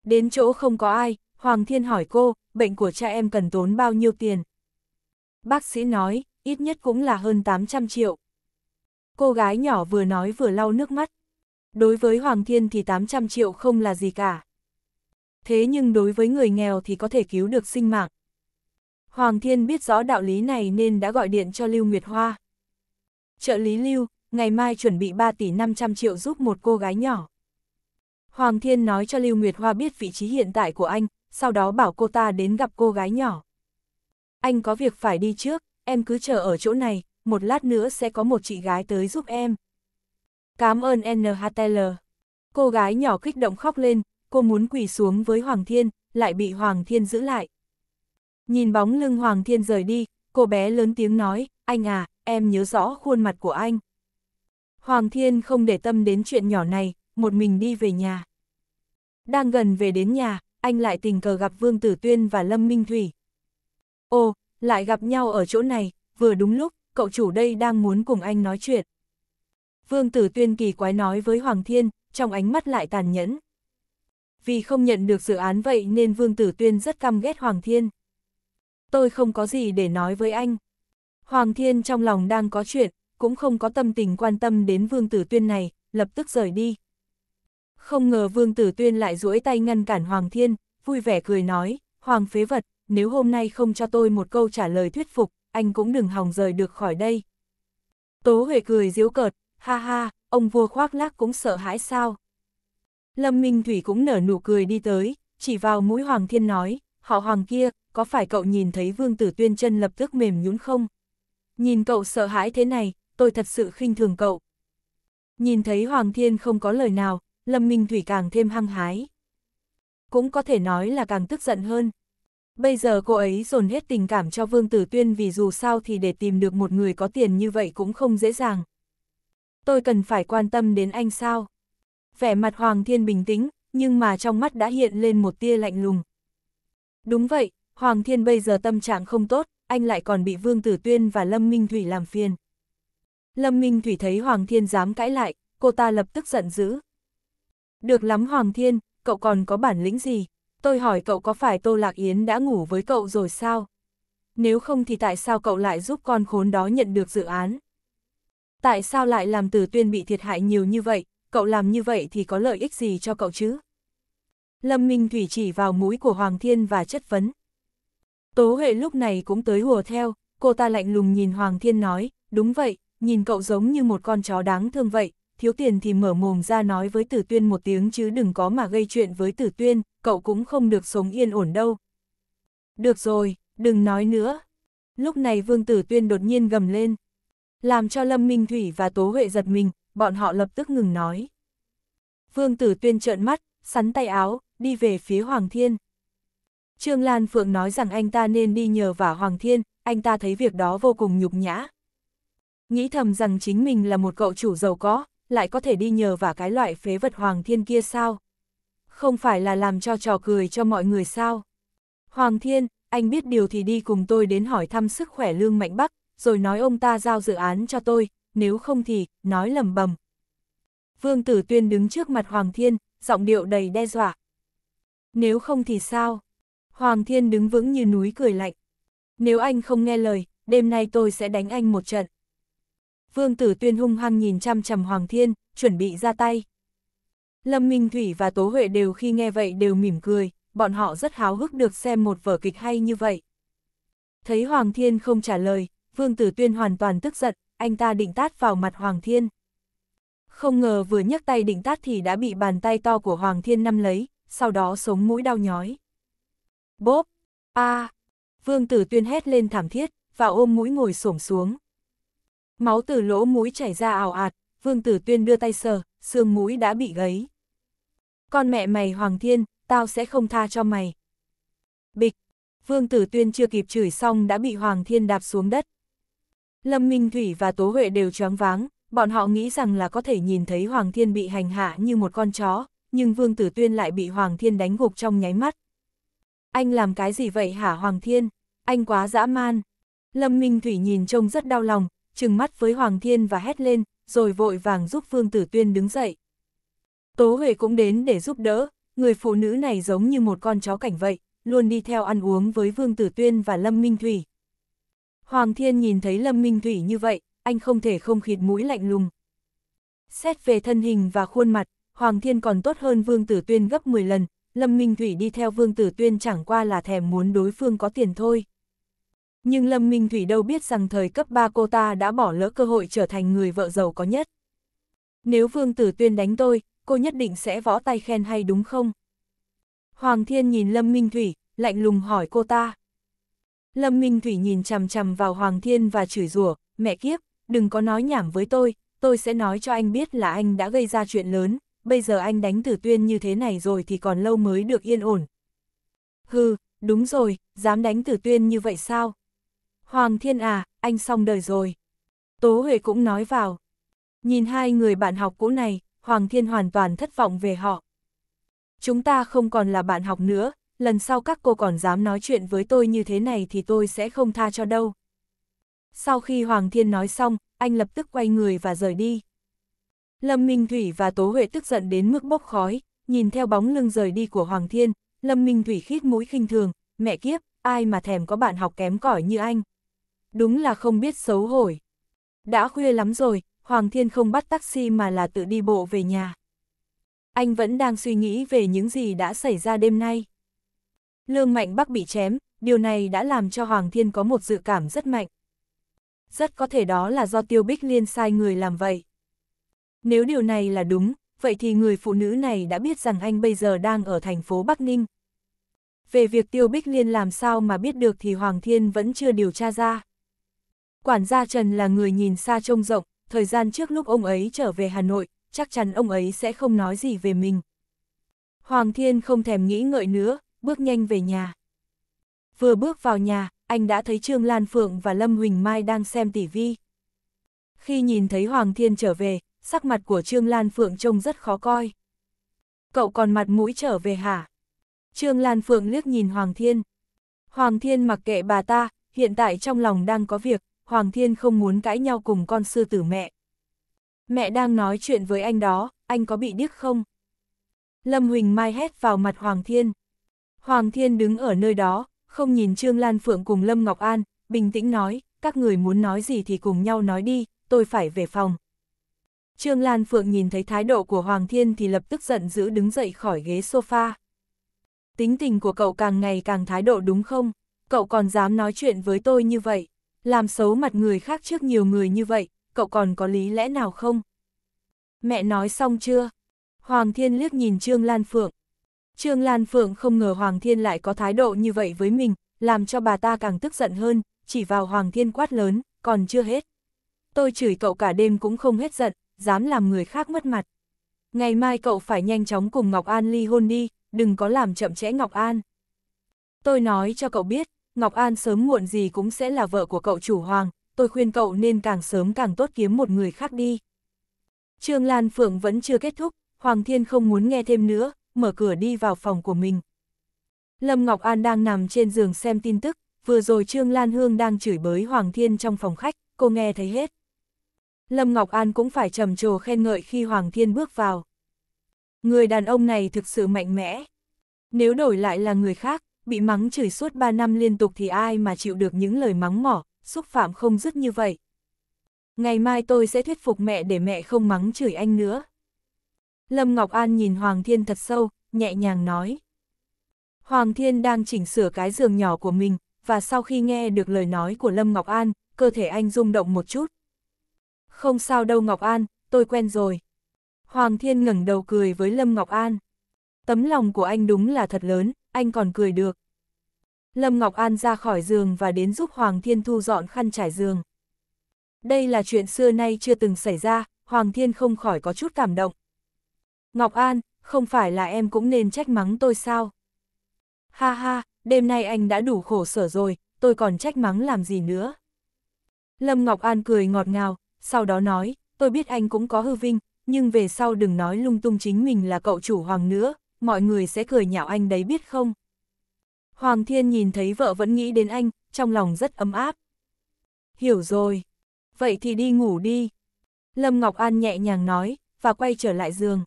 Đến chỗ không có ai, Hoàng Thiên hỏi cô, bệnh của cha em cần tốn bao nhiêu tiền. Bác sĩ nói, ít nhất cũng là hơn 800 triệu. Cô gái nhỏ vừa nói vừa lau nước mắt. Đối với Hoàng Thiên thì 800 triệu không là gì cả. Thế nhưng đối với người nghèo thì có thể cứu được sinh mạng. Hoàng Thiên biết rõ đạo lý này nên đã gọi điện cho Lưu Nguyệt Hoa. Trợ lý Lưu, ngày mai chuẩn bị 3 tỷ 500 triệu giúp một cô gái nhỏ. Hoàng Thiên nói cho Lưu Nguyệt Hoa biết vị trí hiện tại của anh, sau đó bảo cô ta đến gặp cô gái nhỏ. Anh có việc phải đi trước, em cứ chờ ở chỗ này, một lát nữa sẽ có một chị gái tới giúp em cảm ơn nhtl Cô gái nhỏ kích động khóc lên, cô muốn quỳ xuống với Hoàng Thiên, lại bị Hoàng Thiên giữ lại. Nhìn bóng lưng Hoàng Thiên rời đi, cô bé lớn tiếng nói, anh à, em nhớ rõ khuôn mặt của anh. Hoàng Thiên không để tâm đến chuyện nhỏ này, một mình đi về nhà. Đang gần về đến nhà, anh lại tình cờ gặp Vương Tử Tuyên và Lâm Minh Thủy. Ồ, lại gặp nhau ở chỗ này, vừa đúng lúc, cậu chủ đây đang muốn cùng anh nói chuyện. Vương Tử Tuyên kỳ quái nói với Hoàng Thiên, trong ánh mắt lại tàn nhẫn. Vì không nhận được dự án vậy nên Vương Tử Tuyên rất căm ghét Hoàng Thiên. Tôi không có gì để nói với anh. Hoàng Thiên trong lòng đang có chuyện, cũng không có tâm tình quan tâm đến Vương Tử Tuyên này, lập tức rời đi. Không ngờ Vương Tử Tuyên lại duỗi tay ngăn cản Hoàng Thiên, vui vẻ cười nói, Hoàng phế vật, nếu hôm nay không cho tôi một câu trả lời thuyết phục, anh cũng đừng hòng rời được khỏi đây. Tố Huệ cười diễu cợt, ha ha, ông vua khoác lác cũng sợ hãi sao. Lâm Minh Thủy cũng nở nụ cười đi tới, chỉ vào mũi Hoàng Thiên nói, họ Hoàng kia, có phải cậu nhìn thấy Vương Tử Tuyên chân lập tức mềm nhún không? Nhìn cậu sợ hãi thế này, tôi thật sự khinh thường cậu. Nhìn thấy Hoàng Thiên không có lời nào, Lâm Minh Thủy càng thêm hăng hái. Cũng có thể nói là càng tức giận hơn. Bây giờ cô ấy dồn hết tình cảm cho Vương Tử Tuyên vì dù sao thì để tìm được một người có tiền như vậy cũng không dễ dàng tôi cần phải quan tâm đến anh sao? Vẻ mặt Hoàng Thiên bình tĩnh, nhưng mà trong mắt đã hiện lên một tia lạnh lùng. Đúng vậy, Hoàng Thiên bây giờ tâm trạng không tốt, anh lại còn bị Vương Tử Tuyên và Lâm Minh Thủy làm phiền. Lâm Minh Thủy thấy Hoàng Thiên dám cãi lại, cô ta lập tức giận dữ. Được lắm Hoàng Thiên, cậu còn có bản lĩnh gì? Tôi hỏi cậu có phải Tô Lạc Yến đã ngủ với cậu rồi sao? Nếu không thì tại sao cậu lại giúp con khốn đó nhận được dự án? Tại sao lại làm tử tuyên bị thiệt hại nhiều như vậy, cậu làm như vậy thì có lợi ích gì cho cậu chứ? Lâm Minh Thủy chỉ vào mũi của Hoàng Thiên và chất vấn. Tố Huệ lúc này cũng tới hùa theo, cô ta lạnh lùng nhìn Hoàng Thiên nói, đúng vậy, nhìn cậu giống như một con chó đáng thương vậy, thiếu tiền thì mở mồm ra nói với Tử Tuyên một tiếng chứ đừng có mà gây chuyện với Tử Tuyên, cậu cũng không được sống yên ổn đâu. Được rồi, đừng nói nữa. Lúc này Vương Tử Tuyên đột nhiên gầm lên, làm cho Lâm Minh Thủy và Tố Huệ giật mình, bọn họ lập tức ngừng nói. Vương Tử Tuyên trợn mắt, sắn tay áo, đi về phía Hoàng Thiên. Trương Lan Phượng nói rằng anh ta nên đi nhờ vả Hoàng Thiên, anh ta thấy việc đó vô cùng nhục nhã. Nghĩ thầm rằng chính mình là một cậu chủ giàu có, lại có thể đi nhờ vả cái loại phế vật Hoàng Thiên kia sao? Không phải là làm cho trò cười cho mọi người sao? Hoàng Thiên, anh biết điều thì đi cùng tôi đến hỏi thăm sức khỏe Lương Mạnh Bắc, rồi nói ông ta giao dự án cho tôi, nếu không thì, nói lầm bầm. Vương Tử Tuyên đứng trước mặt Hoàng Thiên, giọng điệu đầy đe dọa. Nếu không thì sao? Hoàng Thiên đứng vững như núi cười lạnh. Nếu anh không nghe lời, đêm nay tôi sẽ đánh anh một trận. Vương Tử Tuyên hung hăng nhìn chăm chằm Hoàng Thiên, chuẩn bị ra tay. Lâm Minh Thủy và Tố Huệ đều khi nghe vậy đều mỉm cười, bọn họ rất háo hức được xem một vở kịch hay như vậy. Thấy Hoàng Thiên không trả lời, Vương Tử Tuyên hoàn toàn tức giận, anh ta định tát vào mặt Hoàng Thiên. Không ngờ vừa nhấc tay định tát thì đã bị bàn tay to của Hoàng Thiên nắm lấy, sau đó sống mũi đau nhói. Bốp! a à. Vương Tử Tuyên hét lên thảm thiết, và ôm mũi ngồi xổm xuống. Máu từ lỗ mũi chảy ra ảo ạt, Vương Tử Tuyên đưa tay sờ, xương mũi đã bị gấy. Con mẹ mày Hoàng Thiên, tao sẽ không tha cho mày. Bịch! Vương Tử Tuyên chưa kịp chửi xong đã bị Hoàng Thiên đạp xuống đất. Lâm Minh Thủy và Tố Huệ đều choáng váng, bọn họ nghĩ rằng là có thể nhìn thấy Hoàng Thiên bị hành hạ như một con chó, nhưng Vương Tử Tuyên lại bị Hoàng Thiên đánh gục trong nháy mắt. Anh làm cái gì vậy hả Hoàng Thiên? Anh quá dã man. Lâm Minh Thủy nhìn trông rất đau lòng, trừng mắt với Hoàng Thiên và hét lên, rồi vội vàng giúp Vương Tử Tuyên đứng dậy. Tố Huệ cũng đến để giúp đỡ, người phụ nữ này giống như một con chó cảnh vậy, luôn đi theo ăn uống với Vương Tử Tuyên và Lâm Minh Thủy. Hoàng Thiên nhìn thấy Lâm Minh Thủy như vậy, anh không thể không khịt mũi lạnh lùng. Xét về thân hình và khuôn mặt, Hoàng Thiên còn tốt hơn Vương Tử Tuyên gấp 10 lần, Lâm Minh Thủy đi theo Vương Tử Tuyên chẳng qua là thèm muốn đối phương có tiền thôi. Nhưng Lâm Minh Thủy đâu biết rằng thời cấp 3 cô ta đã bỏ lỡ cơ hội trở thành người vợ giàu có nhất. Nếu Vương Tử Tuyên đánh tôi, cô nhất định sẽ võ tay khen hay đúng không? Hoàng Thiên nhìn Lâm Minh Thủy, lạnh lùng hỏi cô ta. Lâm Minh Thủy nhìn chằm chằm vào Hoàng Thiên và chửi rủa, mẹ kiếp, đừng có nói nhảm với tôi, tôi sẽ nói cho anh biết là anh đã gây ra chuyện lớn, bây giờ anh đánh tử tuyên như thế này rồi thì còn lâu mới được yên ổn. Hừ, đúng rồi, dám đánh tử tuyên như vậy sao? Hoàng Thiên à, anh xong đời rồi. Tố Huệ cũng nói vào. Nhìn hai người bạn học cũ này, Hoàng Thiên hoàn toàn thất vọng về họ. Chúng ta không còn là bạn học nữa, lần sau các cô còn dám nói chuyện với tôi như thế này thì tôi sẽ không tha cho đâu. Sau khi Hoàng Thiên nói xong, anh lập tức quay người và rời đi. Lâm Minh Thủy và Tố Huệ tức giận đến mức bốc khói, nhìn theo bóng lưng rời đi của Hoàng Thiên, Lâm Minh Thủy khít mũi khinh thường, mẹ kiếp, ai mà thèm có bạn học kém cỏi như anh. Đúng là không biết xấu hổi. Đã khuya lắm rồi, Hoàng Thiên không bắt taxi mà là tự đi bộ về nhà. Anh vẫn đang suy nghĩ về những gì đã xảy ra đêm nay. Lương Mạnh Bắc bị chém, điều này đã làm cho Hoàng Thiên có một dự cảm rất mạnh. Rất có thể đó là do Tiêu Bích Liên sai người làm vậy. Nếu điều này là đúng, vậy thì người phụ nữ này đã biết rằng anh bây giờ đang ở thành phố Bắc Ninh. Về việc Tiêu Bích Liên làm sao mà biết được thì Hoàng Thiên vẫn chưa điều tra ra. Quản gia Trần là người nhìn xa trông rộng, thời gian trước lúc ông ấy trở về Hà Nội, chắc chắn ông ấy sẽ không nói gì về mình. Hoàng Thiên không thèm nghĩ ngợi nữa, bước nhanh về nhà. Vừa bước vào nhà, anh đã thấy Trương Lan Phượng và Lâm Huỳnh Mai đang xem tỉ vi. Khi nhìn thấy Hoàng Thiên trở về, sắc mặt của Trương Lan Phượng trông rất khó coi. Cậu còn mặt mũi trở về hả? Trương Lan Phượng liếc nhìn Hoàng Thiên. Hoàng Thiên mặc kệ bà ta, hiện tại trong lòng đang có việc, Hoàng Thiên không muốn cãi nhau cùng con sư tử mẹ. Mẹ đang nói chuyện với anh đó, anh có bị điếc không? Lâm Huỳnh Mai hét vào mặt Hoàng Thiên. Hoàng Thiên đứng ở nơi đó, không nhìn Trương Lan Phượng cùng Lâm Ngọc An, bình tĩnh nói, các người muốn nói gì thì cùng nhau nói đi, tôi phải về phòng. Trương Lan Phượng nhìn thấy thái độ của Hoàng Thiên thì lập tức giận dữ đứng dậy khỏi ghế sofa. Tính tình của cậu càng ngày càng thái độ đúng không? Cậu còn dám nói chuyện với tôi như vậy? Làm xấu mặt người khác trước nhiều người như vậy, cậu còn có lý lẽ nào không? Mẹ nói xong chưa? Hoàng Thiên liếc nhìn Trương Lan Phượng, Trương Lan Phượng không ngờ Hoàng Thiên lại có thái độ như vậy với mình, làm cho bà ta càng tức giận hơn, chỉ vào Hoàng Thiên quát lớn, còn chưa hết. Tôi chửi cậu cả đêm cũng không hết giận, dám làm người khác mất mặt. Ngày mai cậu phải nhanh chóng cùng Ngọc An ly hôn đi, đừng có làm chậm trễ Ngọc An. Tôi nói cho cậu biết, Ngọc An sớm muộn gì cũng sẽ là vợ của cậu chủ Hoàng, tôi khuyên cậu nên càng sớm càng tốt kiếm một người khác đi. Trương Lan Phượng vẫn chưa kết thúc, Hoàng Thiên không muốn nghe thêm nữa, mở cửa đi vào phòng của mình. Lâm Ngọc An đang nằm trên giường xem tin tức, vừa rồi Trương Lan Hương đang chửi bới Hoàng Thiên trong phòng khách, cô nghe thấy hết. Lâm Ngọc An cũng phải trầm trồ khen ngợi khi Hoàng Thiên bước vào. Người đàn ông này thực sự mạnh mẽ. Nếu đổi lại là người khác, bị mắng chửi suốt 3 năm liên tục thì ai mà chịu được những lời mắng mỏ, xúc phạm không dứt như vậy. Ngày mai tôi sẽ thuyết phục mẹ để mẹ không mắng chửi anh nữa. Lâm Ngọc An nhìn Hoàng Thiên thật sâu, nhẹ nhàng nói. Hoàng Thiên đang chỉnh sửa cái giường nhỏ của mình, và sau khi nghe được lời nói của Lâm Ngọc An, cơ thể anh rung động một chút. Không sao đâu Ngọc An, tôi quen rồi. Hoàng Thiên ngẩng đầu cười với Lâm Ngọc An. Tấm lòng của anh đúng là thật lớn, anh còn cười được. Lâm Ngọc An ra khỏi giường và đến giúp Hoàng Thiên thu dọn khăn trải giường. Đây là chuyện xưa nay chưa từng xảy ra, Hoàng Thiên không khỏi có chút cảm động. Ngọc An, không phải là em cũng nên trách mắng tôi sao? Ha ha, đêm nay anh đã đủ khổ sở rồi, tôi còn trách mắng làm gì nữa? Lâm Ngọc An cười ngọt ngào, sau đó nói, tôi biết anh cũng có hư vinh, nhưng về sau đừng nói lung tung chính mình là cậu chủ Hoàng nữa, mọi người sẽ cười nhạo anh đấy biết không? Hoàng Thiên nhìn thấy vợ vẫn nghĩ đến anh, trong lòng rất ấm áp. Hiểu rồi. Vậy thì đi ngủ đi. Lâm Ngọc An nhẹ nhàng nói, và quay trở lại giường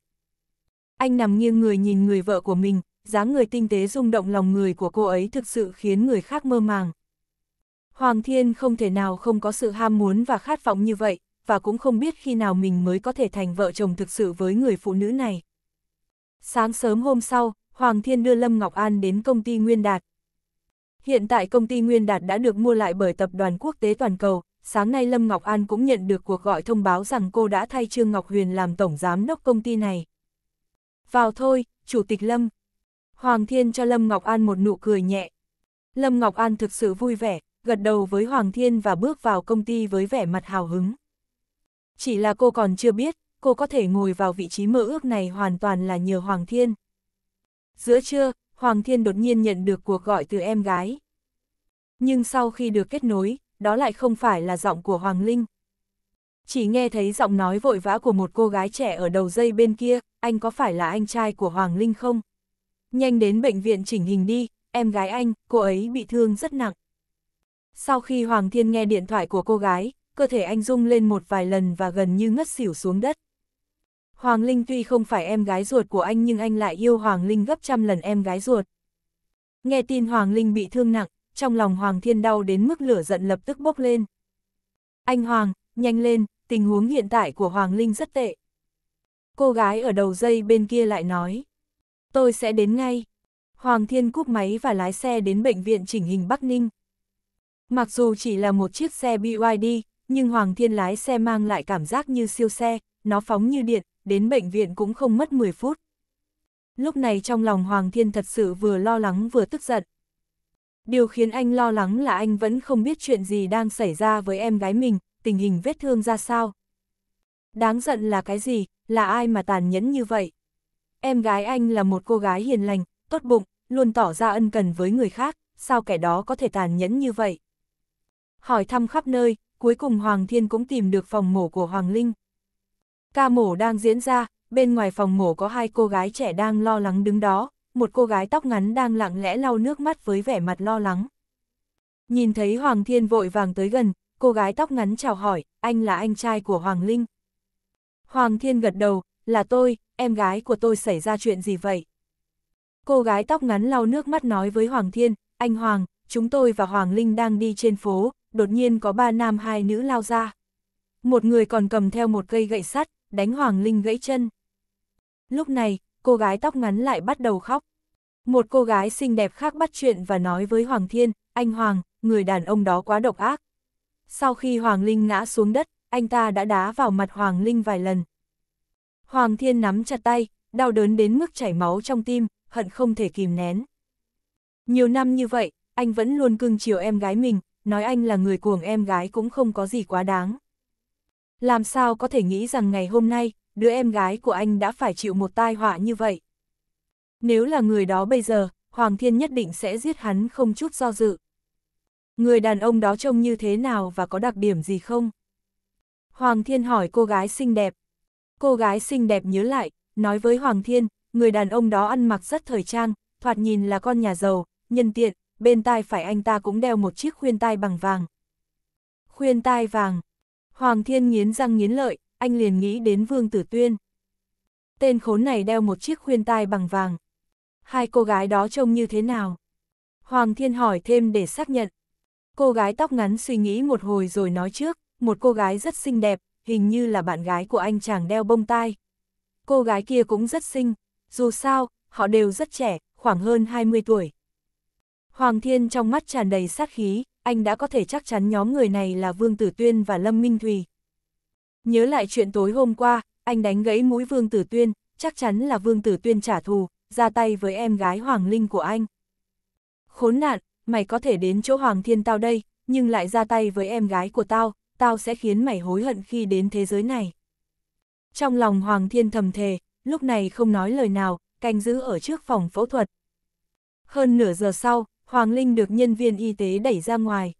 anh nằm nghiêng người nhìn người vợ của mình, dáng người tinh tế rung động lòng người của cô ấy thực sự khiến người khác mơ màng. Hoàng Thiên không thể nào không có sự ham muốn và khát vọng như vậy, và cũng không biết khi nào mình mới có thể thành vợ chồng thực sự với người phụ nữ này. Sáng sớm hôm sau, Hoàng Thiên đưa Lâm Ngọc An đến công ty Nguyên Đạt. Hiện tại công ty Nguyên Đạt đã được mua lại bởi tập đoàn quốc tế toàn cầu, sáng nay Lâm Ngọc An cũng nhận được cuộc gọi thông báo rằng cô đã thay Trương Ngọc Huyền làm tổng giám đốc công ty này. Vào thôi, Chủ tịch Lâm. Hoàng Thiên cho Lâm Ngọc An một nụ cười nhẹ. Lâm Ngọc An thực sự vui vẻ, gật đầu với Hoàng Thiên và bước vào công ty với vẻ mặt hào hứng. Chỉ là cô còn chưa biết, cô có thể ngồi vào vị trí mơ ước này hoàn toàn là nhờ Hoàng Thiên. Giữa trưa, Hoàng Thiên đột nhiên nhận được cuộc gọi từ em gái. Nhưng sau khi được kết nối, đó lại không phải là giọng của Hoàng Linh. Chỉ nghe thấy giọng nói vội vã của một cô gái trẻ ở đầu dây bên kia, anh có phải là anh trai của Hoàng Linh không? Nhanh đến bệnh viện chỉnh hình đi, em gái anh, cô ấy bị thương rất nặng. Sau khi Hoàng Thiên nghe điện thoại của cô gái, cơ thể anh rung lên một vài lần và gần như ngất xỉu xuống đất. Hoàng Linh tuy không phải em gái ruột của anh nhưng anh lại yêu Hoàng Linh gấp trăm lần em gái ruột. Nghe tin Hoàng Linh bị thương nặng, trong lòng Hoàng Thiên đau đến mức lửa giận lập tức bốc lên. Anh Hoàng, nhanh lên, tình huống hiện tại của Hoàng Linh rất tệ. Cô gái ở đầu dây bên kia lại nói. Tôi sẽ đến ngay. Hoàng Thiên cúp máy và lái xe đến bệnh viện chỉnh hình Bắc Ninh. Mặc dù chỉ là một chiếc xe BYD, nhưng Hoàng Thiên lái xe mang lại cảm giác như siêu xe, nó phóng như điện, đến bệnh viện cũng không mất 10 phút. Lúc này trong lòng Hoàng Thiên thật sự vừa lo lắng vừa tức giận. Điều khiến anh lo lắng là anh vẫn không biết chuyện gì đang xảy ra với em gái mình, tình hình vết thương ra sao, Đáng giận là cái gì, là ai mà tàn nhẫn như vậy? Em gái anh là một cô gái hiền lành, tốt bụng, luôn tỏ ra ân cần với người khác, sao kẻ đó có thể tàn nhẫn như vậy? Hỏi thăm khắp nơi, cuối cùng Hoàng Thiên cũng tìm được phòng mổ của Hoàng Linh. Ca mổ đang diễn ra, bên ngoài phòng mổ có hai cô gái trẻ đang lo lắng đứng đó, một cô gái tóc ngắn đang lặng lẽ lau nước mắt với vẻ mặt lo lắng. Nhìn thấy Hoàng Thiên vội vàng tới gần, cô gái tóc ngắn chào hỏi, anh là anh trai của Hoàng Linh. Hoàng Thiên gật đầu, là tôi, em gái của tôi xảy ra chuyện gì vậy? Cô gái tóc ngắn lau nước mắt nói với Hoàng Thiên, anh Hoàng, chúng tôi và Hoàng Linh đang đi trên phố, đột nhiên có ba nam hai nữ lao ra. Một người còn cầm theo một cây gậy sắt, đánh Hoàng Linh gãy chân. Lúc này, cô gái tóc ngắn lại bắt đầu khóc. Một cô gái xinh đẹp khác bắt chuyện và nói với Hoàng Thiên, anh Hoàng, người đàn ông đó quá độc ác. Sau khi Hoàng Linh ngã xuống đất, anh ta đã đá vào mặt Hoàng Linh vài lần. Hoàng Thiên nắm chặt tay, đau đớn đến mức chảy máu trong tim, hận không thể kìm nén. Nhiều năm như vậy, anh vẫn luôn cưng chiều em gái mình, nói anh là người cuồng em gái cũng không có gì quá đáng. Làm sao có thể nghĩ rằng ngày hôm nay, đứa em gái của anh đã phải chịu một tai họa như vậy. Nếu là người đó bây giờ, Hoàng Thiên nhất định sẽ giết hắn không chút do dự. Người đàn ông đó trông như thế nào và có đặc điểm gì không? Hoàng Thiên hỏi cô gái xinh đẹp. Cô gái xinh đẹp nhớ lại, nói với Hoàng Thiên, người đàn ông đó ăn mặc rất thời trang, thoạt nhìn là con nhà giàu, nhân tiện, bên tai phải anh ta cũng đeo một chiếc khuyên tai bằng vàng. Khuyên tai vàng. Hoàng Thiên nghiến răng nghiến lợi, anh liền nghĩ đến Vương Tử Tuyên. Tên khốn này đeo một chiếc khuyên tai bằng vàng. Hai cô gái đó trông như thế nào? Hoàng Thiên hỏi thêm để xác nhận. Cô gái tóc ngắn suy nghĩ một hồi rồi nói trước một cô gái rất xinh đẹp, hình như là bạn gái của anh chàng đeo bông tai. Cô gái kia cũng rất xinh, dù sao, họ đều rất trẻ, khoảng hơn 20 tuổi. Hoàng Thiên trong mắt tràn đầy sát khí, anh đã có thể chắc chắn nhóm người này là Vương Tử Tuyên và Lâm Minh Thùy. Nhớ lại chuyện tối hôm qua, anh đánh gãy mũi Vương Tử Tuyên, chắc chắn là Vương Tử Tuyên trả thù, ra tay với em gái Hoàng Linh của anh. Khốn nạn, mày có thể đến chỗ Hoàng Thiên tao đây, nhưng lại ra tay với em gái của tao, tao sẽ khiến mày hối hận khi đến thế giới này. Trong lòng Hoàng Thiên thầm thề, lúc này không nói lời nào, canh giữ ở trước phòng phẫu thuật. Hơn nửa giờ sau, Hoàng Linh được nhân viên y tế đẩy ra ngoài.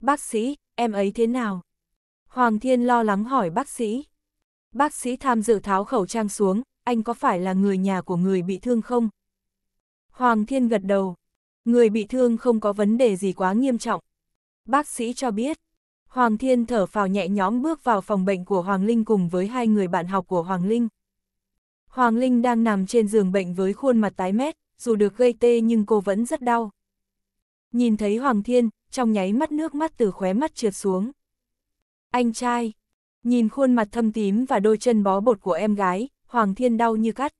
Bác sĩ, em ấy thế nào? Hoàng Thiên lo lắng hỏi bác sĩ. Bác sĩ tham dự tháo khẩu trang xuống, anh có phải là người nhà của người bị thương không? Hoàng Thiên gật đầu. Người bị thương không có vấn đề gì quá nghiêm trọng. Bác sĩ cho biết, Hoàng Thiên thở phào nhẹ nhõm bước vào phòng bệnh của Hoàng Linh cùng với hai người bạn học của Hoàng Linh. Hoàng Linh đang nằm trên giường bệnh với khuôn mặt tái mét, dù được gây tê nhưng cô vẫn rất đau. Nhìn thấy Hoàng Thiên, trong nháy mắt nước mắt từ khóe mắt trượt xuống. Anh trai, nhìn khuôn mặt thâm tím và đôi chân bó bột của em gái, Hoàng Thiên đau như cắt.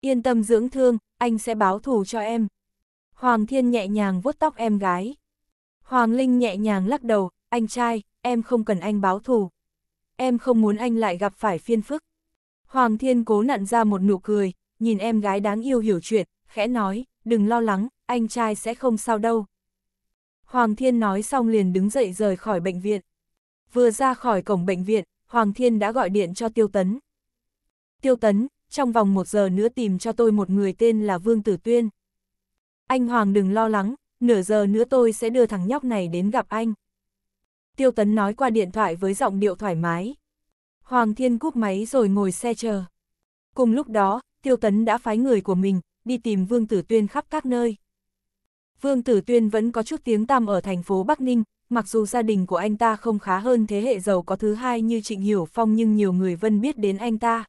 Yên tâm dưỡng thương, anh sẽ báo thù cho em. Hoàng Thiên nhẹ nhàng vuốt tóc em gái. Hoàng Linh nhẹ nhàng lắc đầu, anh trai, em không cần anh báo thù. Em không muốn anh lại gặp phải phiên phức. Hoàng Thiên cố nặn ra một nụ cười, nhìn em gái đáng yêu hiểu chuyện, khẽ nói, đừng lo lắng, anh trai sẽ không sao đâu. Hoàng Thiên nói xong liền đứng dậy rời khỏi bệnh viện. Vừa ra khỏi cổng bệnh viện, Hoàng Thiên đã gọi điện cho Tiêu Tấn. Tiêu Tấn, trong vòng một giờ nữa tìm cho tôi một người tên là Vương Tử Tuyên. Anh Hoàng đừng lo lắng, nửa giờ nữa tôi sẽ đưa thằng nhóc này đến gặp anh. Tiêu Tấn nói qua điện thoại với giọng điệu thoải mái. Hoàng Thiên cúp máy rồi ngồi xe chờ. Cùng lúc đó, Tiêu Tấn đã phái người của mình, đi tìm Vương Tử Tuyên khắp các nơi. Vương Tử Tuyên vẫn có chút tiếng tăm ở thành phố Bắc Ninh, mặc dù gia đình của anh ta không khá hơn thế hệ giàu có thứ hai như Trịnh Hiểu Phong nhưng nhiều người vẫn biết đến anh ta.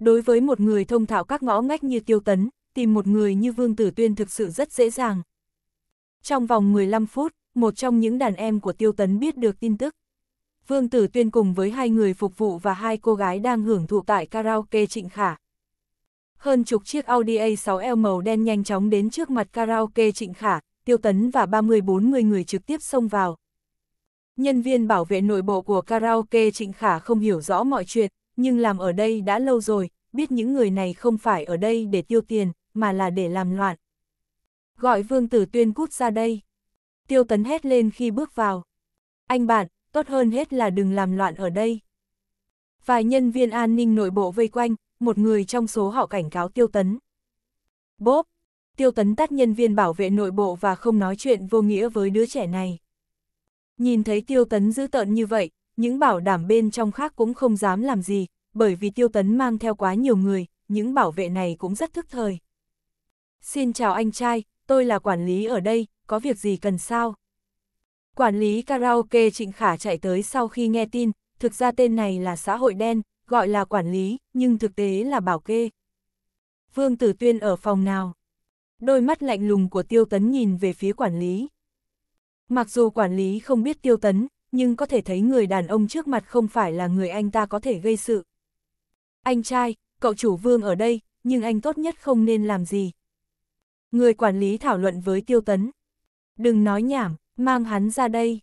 Đối với một người thông thạo các ngõ ngách như Tiêu Tấn, tìm một người như Vương Tử Tuyên thực sự rất dễ dàng. Trong vòng 15 phút, một trong những đàn em của tiêu tấn biết được tin tức. Vương Tử Tuyên cùng với hai người phục vụ và hai cô gái đang hưởng thụ tại karaoke Trịnh Khả. Hơn chục chiếc Audi A6L màu đen nhanh chóng đến trước mặt karaoke Trịnh Khả, Tiêu Tấn và 30-40 người trực tiếp xông vào. Nhân viên bảo vệ nội bộ của karaoke Trịnh Khả không hiểu rõ mọi chuyện, nhưng làm ở đây đã lâu rồi, biết những người này không phải ở đây để tiêu tiền, mà là để làm loạn. Gọi Vương Tử Tuyên cút ra đây. Tiêu tấn hét lên khi bước vào. Anh bạn, tốt hơn hết là đừng làm loạn ở đây. Vài nhân viên an ninh nội bộ vây quanh, một người trong số họ cảnh cáo tiêu tấn. Bốp! Tiêu tấn tắt nhân viên bảo vệ nội bộ và không nói chuyện vô nghĩa với đứa trẻ này. Nhìn thấy tiêu tấn dữ tợn như vậy, những bảo đảm bên trong khác cũng không dám làm gì, bởi vì tiêu tấn mang theo quá nhiều người, những bảo vệ này cũng rất thức thời. Xin chào anh trai, tôi là quản lý ở đây, có việc gì cần sao? Quản lý karaoke Trịnh Khả chạy tới sau khi nghe tin, thực ra tên này là xã hội đen, gọi là quản lý, nhưng thực tế là bảo kê. Vương Tử Tuyên ở phòng nào? Đôi mắt lạnh lùng của Tiêu Tấn nhìn về phía quản lý. Mặc dù quản lý không biết Tiêu Tấn, nhưng có thể thấy người đàn ông trước mặt không phải là người anh ta có thể gây sự. Anh trai, cậu chủ Vương ở đây, nhưng anh tốt nhất không nên làm gì, Người quản lý thảo luận với Tiêu Tấn. Đừng nói nhảm, mang hắn ra đây.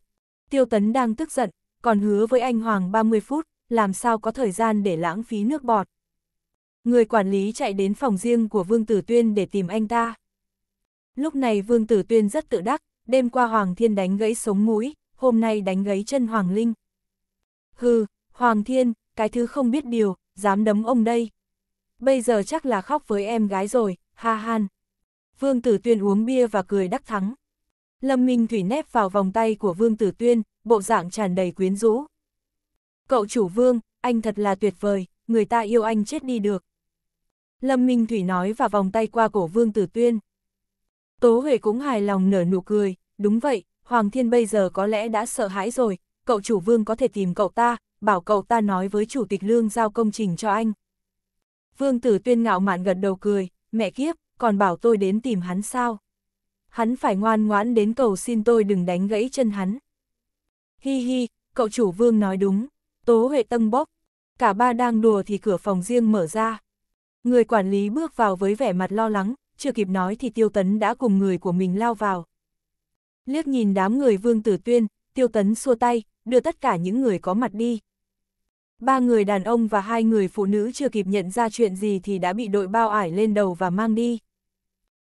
Tiêu Tấn đang tức giận, còn hứa với anh Hoàng 30 phút, làm sao có thời gian để lãng phí nước bọt. Người quản lý chạy đến phòng riêng của Vương Tử Tuyên để tìm anh ta. Lúc này Vương Tử Tuyên rất tự đắc, đêm qua Hoàng Thiên đánh gãy sống mũi, hôm nay đánh gãy chân Hoàng Linh. Hừ, Hoàng Thiên, cái thứ không biết điều, dám đấm ông đây. Bây giờ chắc là khóc với em gái rồi, ha han. Vương Tử Tuyên uống bia và cười đắc thắng. Lâm Minh Thủy nép vào vòng tay của Vương Tử Tuyên, bộ dạng tràn đầy quyến rũ. Cậu chủ Vương, anh thật là tuyệt vời, người ta yêu anh chết đi được. Lâm Minh Thủy nói và vòng tay qua cổ Vương Tử Tuyên. Tố Huệ cũng hài lòng nở nụ cười, đúng vậy, Hoàng Thiên bây giờ có lẽ đã sợ hãi rồi, cậu chủ Vương có thể tìm cậu ta, bảo cậu ta nói với chủ tịch lương giao công trình cho anh. Vương Tử Tuyên ngạo mạn gật đầu cười, mẹ kiếp, còn bảo tôi đến tìm hắn sao. Hắn phải ngoan ngoãn đến cầu xin tôi đừng đánh gãy chân hắn. Hi hi, cậu chủ vương nói đúng, tố huệ tâng bốc, cả ba đang đùa thì cửa phòng riêng mở ra. Người quản lý bước vào với vẻ mặt lo lắng, chưa kịp nói thì tiêu tấn đã cùng người của mình lao vào. Liếc nhìn đám người vương tử tuyên, tiêu tấn xua tay, đưa tất cả những người có mặt đi. Ba người đàn ông và hai người phụ nữ chưa kịp nhận ra chuyện gì thì đã bị đội bao ải lên đầu và mang đi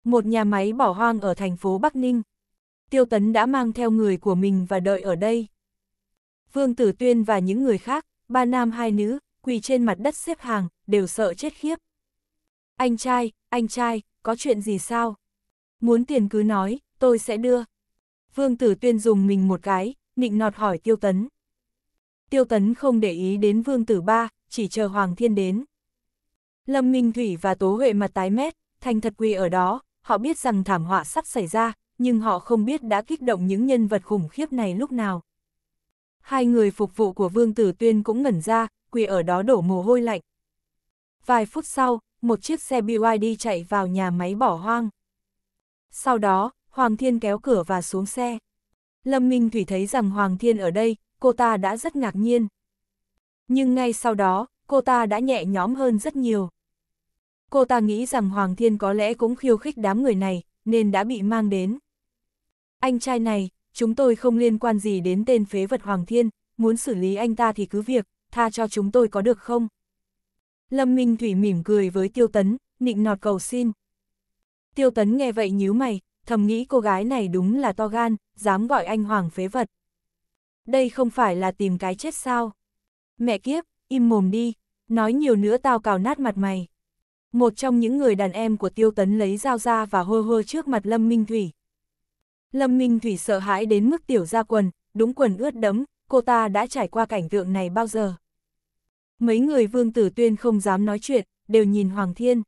một nhà máy bỏ hoang ở thành phố Bắc Ninh. Tiêu Tấn đã mang theo người của mình và đợi ở đây. Vương Tử Tuyên và những người khác, ba nam hai nữ, quỳ trên mặt đất xếp hàng, đều sợ chết khiếp. Anh trai, anh trai, có chuyện gì sao? Muốn tiền cứ nói, tôi sẽ đưa. Vương Tử Tuyên dùng mình một cái, nịnh nọt hỏi Tiêu Tấn. Tiêu Tấn không để ý đến Vương Tử Ba, chỉ chờ Hoàng Thiên đến. Lâm Minh Thủy và Tố Huệ mặt tái mét, thành thật quỳ ở đó, họ biết rằng thảm họa sắp xảy ra, nhưng họ không biết đã kích động những nhân vật khủng khiếp này lúc nào. Hai người phục vụ của Vương Tử Tuyên cũng ngẩn ra, quỳ ở đó đổ mồ hôi lạnh. Vài phút sau, một chiếc xe BYD chạy vào nhà máy bỏ hoang. Sau đó, Hoàng Thiên kéo cửa và xuống xe. Lâm Minh Thủy thấy rằng Hoàng Thiên ở đây, cô ta đã rất ngạc nhiên. Nhưng ngay sau đó, cô ta đã nhẹ nhõm hơn rất nhiều. Cô ta nghĩ rằng Hoàng Thiên có lẽ cũng khiêu khích đám người này, nên đã bị mang đến. Anh trai này, chúng tôi không liên quan gì đến tên phế vật Hoàng Thiên, muốn xử lý anh ta thì cứ việc, tha cho chúng tôi có được không? Lâm Minh Thủy mỉm cười với Tiêu Tấn, nịnh nọt cầu xin. Tiêu Tấn nghe vậy nhíu mày, thầm nghĩ cô gái này đúng là to gan, dám gọi anh Hoàng phế vật. Đây không phải là tìm cái chết sao? Mẹ kiếp, im mồm đi, nói nhiều nữa tao cào nát mặt mày một trong những người đàn em của Tiêu Tấn lấy dao ra và hô hô trước mặt Lâm Minh Thủy. Lâm Minh Thủy sợ hãi đến mức tiểu ra quần, đúng quần ướt đẫm, cô ta đã trải qua cảnh tượng này bao giờ. Mấy người Vương Tử Tuyên không dám nói chuyện, đều nhìn Hoàng Thiên.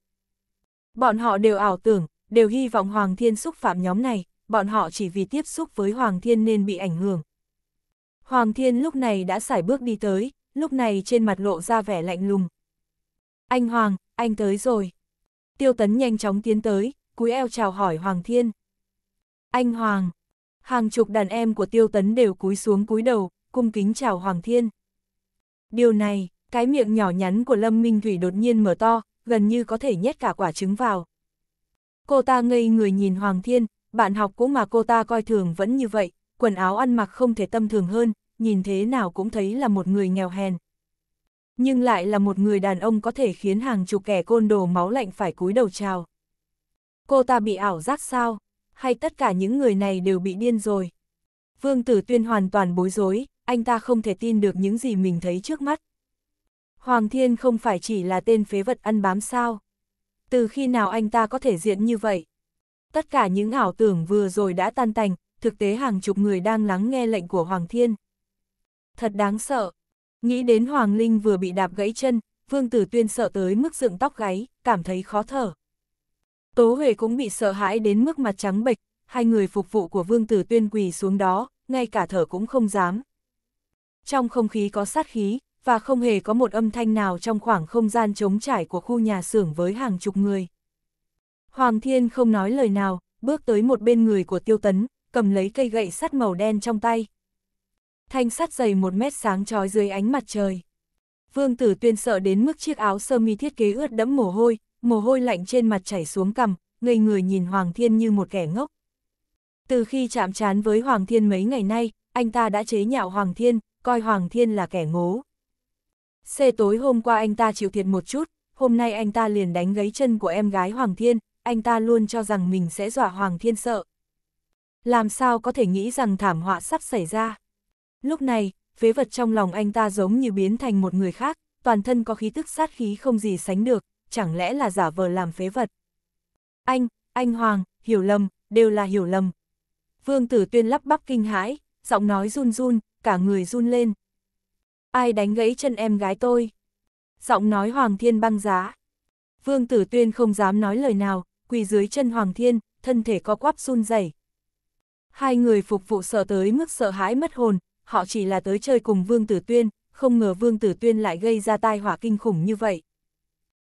Bọn họ đều ảo tưởng, đều hy vọng Hoàng Thiên xúc phạm nhóm này, bọn họ chỉ vì tiếp xúc với Hoàng Thiên nên bị ảnh hưởng. Hoàng Thiên lúc này đã xảy bước đi tới, lúc này trên mặt lộ ra vẻ lạnh lùng, anh Hoàng, anh tới rồi. Tiêu tấn nhanh chóng tiến tới, cúi eo chào hỏi Hoàng Thiên. Anh Hoàng, hàng chục đàn em của tiêu tấn đều cúi xuống cúi đầu, cung kính chào Hoàng Thiên. Điều này, cái miệng nhỏ nhắn của Lâm Minh Thủy đột nhiên mở to, gần như có thể nhét cả quả trứng vào. Cô ta ngây người nhìn Hoàng Thiên, bạn học cũ mà cô ta coi thường vẫn như vậy, quần áo ăn mặc không thể tâm thường hơn, nhìn thế nào cũng thấy là một người nghèo hèn nhưng lại là một người đàn ông có thể khiến hàng chục kẻ côn đồ máu lạnh phải cúi đầu chào. Cô ta bị ảo giác sao? Hay tất cả những người này đều bị điên rồi? Vương Tử Tuyên hoàn toàn bối rối, anh ta không thể tin được những gì mình thấy trước mắt. Hoàng Thiên không phải chỉ là tên phế vật ăn bám sao? Từ khi nào anh ta có thể diễn như vậy? Tất cả những ảo tưởng vừa rồi đã tan tành, thực tế hàng chục người đang lắng nghe lệnh của Hoàng Thiên. Thật đáng sợ, Nghĩ đến Hoàng Linh vừa bị đạp gãy chân, Vương Tử Tuyên sợ tới mức dựng tóc gáy, cảm thấy khó thở. Tố Huệ cũng bị sợ hãi đến mức mặt trắng bệch, hai người phục vụ của Vương Tử Tuyên quỳ xuống đó, ngay cả thở cũng không dám. Trong không khí có sát khí, và không hề có một âm thanh nào trong khoảng không gian trống trải của khu nhà xưởng với hàng chục người. Hoàng Thiên không nói lời nào, bước tới một bên người của Tiêu Tấn, cầm lấy cây gậy sắt màu đen trong tay, thanh sắt dày một mét sáng trói dưới ánh mặt trời. Vương tử tuyên sợ đến mức chiếc áo sơ mi thiết kế ướt đẫm mồ hôi, mồ hôi lạnh trên mặt chảy xuống cằm, ngây người nhìn Hoàng Thiên như một kẻ ngốc. Từ khi chạm trán với Hoàng Thiên mấy ngày nay, anh ta đã chế nhạo Hoàng Thiên, coi Hoàng Thiên là kẻ ngố. Xê tối hôm qua anh ta chịu thiệt một chút, hôm nay anh ta liền đánh gáy chân của em gái Hoàng Thiên, anh ta luôn cho rằng mình sẽ dọa Hoàng Thiên sợ. Làm sao có thể nghĩ rằng thảm họa sắp xảy ra? Lúc này, phế vật trong lòng anh ta giống như biến thành một người khác, toàn thân có khí tức sát khí không gì sánh được, chẳng lẽ là giả vờ làm phế vật. Anh, anh Hoàng, hiểu lầm, đều là hiểu lầm. Vương Tử Tuyên lắp bắp kinh hãi, giọng nói run run, cả người run lên. Ai đánh gãy chân em gái tôi? Giọng nói Hoàng Thiên băng giá. Vương Tử Tuyên không dám nói lời nào, quỳ dưới chân Hoàng Thiên, thân thể co quắp run rẩy. Hai người phục vụ sợ tới mức sợ hãi mất hồn, họ chỉ là tới chơi cùng Vương Tử Tuyên, không ngờ Vương Tử Tuyên lại gây ra tai họa kinh khủng như vậy.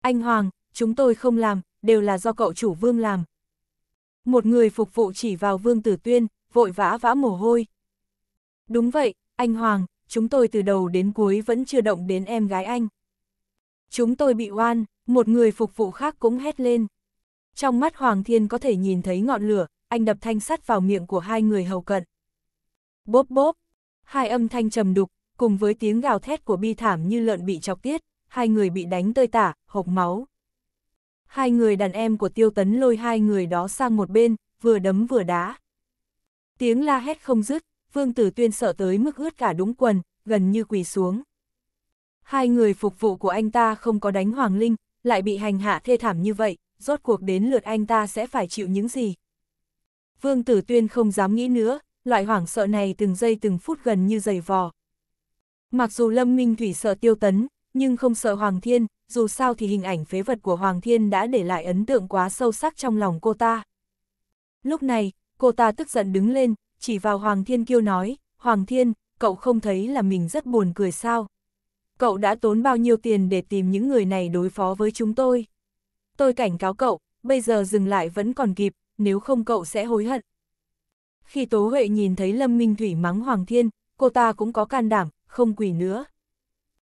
Anh Hoàng, chúng tôi không làm, đều là do cậu chủ Vương làm. Một người phục vụ chỉ vào Vương Tử Tuyên, vội vã vã mồ hôi. Đúng vậy, anh Hoàng, chúng tôi từ đầu đến cuối vẫn chưa động đến em gái anh. Chúng tôi bị oan, một người phục vụ khác cũng hét lên. Trong mắt Hoàng Thiên có thể nhìn thấy ngọn lửa, anh đập thanh sắt vào miệng của hai người hầu cận. Bốp bốp, hai âm thanh trầm đục, cùng với tiếng gào thét của bi thảm như lợn bị chọc tiết, hai người bị đánh tơi tả, hộc máu. Hai người đàn em của tiêu tấn lôi hai người đó sang một bên, vừa đấm vừa đá. Tiếng la hét không dứt, vương tử tuyên sợ tới mức ướt cả đúng quần, gần như quỳ xuống. Hai người phục vụ của anh ta không có đánh Hoàng Linh, lại bị hành hạ thê thảm như vậy, rốt cuộc đến lượt anh ta sẽ phải chịu những gì. Vương Tử Tuyên không dám nghĩ nữa, loại hoảng sợ này từng giây từng phút gần như dày vò. Mặc dù Lâm Minh Thủy sợ tiêu tấn, nhưng không sợ Hoàng Thiên, dù sao thì hình ảnh phế vật của Hoàng Thiên đã để lại ấn tượng quá sâu sắc trong lòng cô ta. Lúc này, cô ta tức giận đứng lên, chỉ vào Hoàng Thiên kêu nói, Hoàng Thiên, cậu không thấy là mình rất buồn cười sao? Cậu đã tốn bao nhiêu tiền để tìm những người này đối phó với chúng tôi? Tôi cảnh cáo cậu, bây giờ dừng lại vẫn còn kịp, nếu không cậu sẽ hối hận khi Tố Huệ nhìn thấy Lâm Minh Thủy mắng Hoàng Thiên, cô ta cũng có can đảm, không quỳ nữa.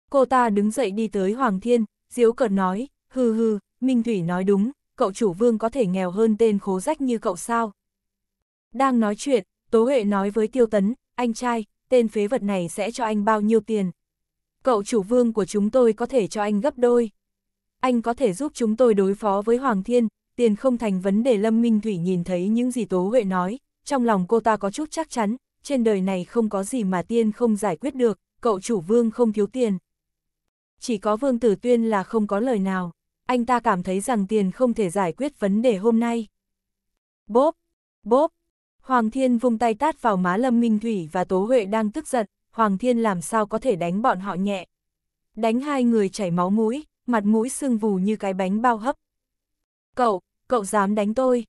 Cô ta đứng dậy đi tới Hoàng Thiên, diếu cợt nói, hừ hừ, Minh Thủy nói đúng, cậu chủ vương có thể nghèo hơn tên khố rách như cậu sao. Đang nói chuyện, Tố Huệ nói với Tiêu Tấn, anh trai, tên phế vật này sẽ cho anh bao nhiêu tiền. Cậu chủ vương của chúng tôi có thể cho anh gấp đôi. Anh có thể giúp chúng tôi đối phó với Hoàng Thiên, tiền không thành vấn đề Lâm Minh Thủy nhìn thấy những gì Tố Huệ nói, trong lòng cô ta có chút chắc chắn, trên đời này không có gì mà tiên không giải quyết được, cậu chủ vương không thiếu tiền. Chỉ có vương tử tuyên là không có lời nào, anh ta cảm thấy rằng tiền không thể giải quyết vấn đề hôm nay. Bốp, bốp, Hoàng Thiên vung tay tát vào má Lâm Minh Thủy và Tố Huệ đang tức giận, Hoàng Thiên làm sao có thể đánh bọn họ nhẹ. Đánh hai người chảy máu mũi, mặt mũi sưng vù như cái bánh bao hấp. Cậu, cậu dám đánh tôi.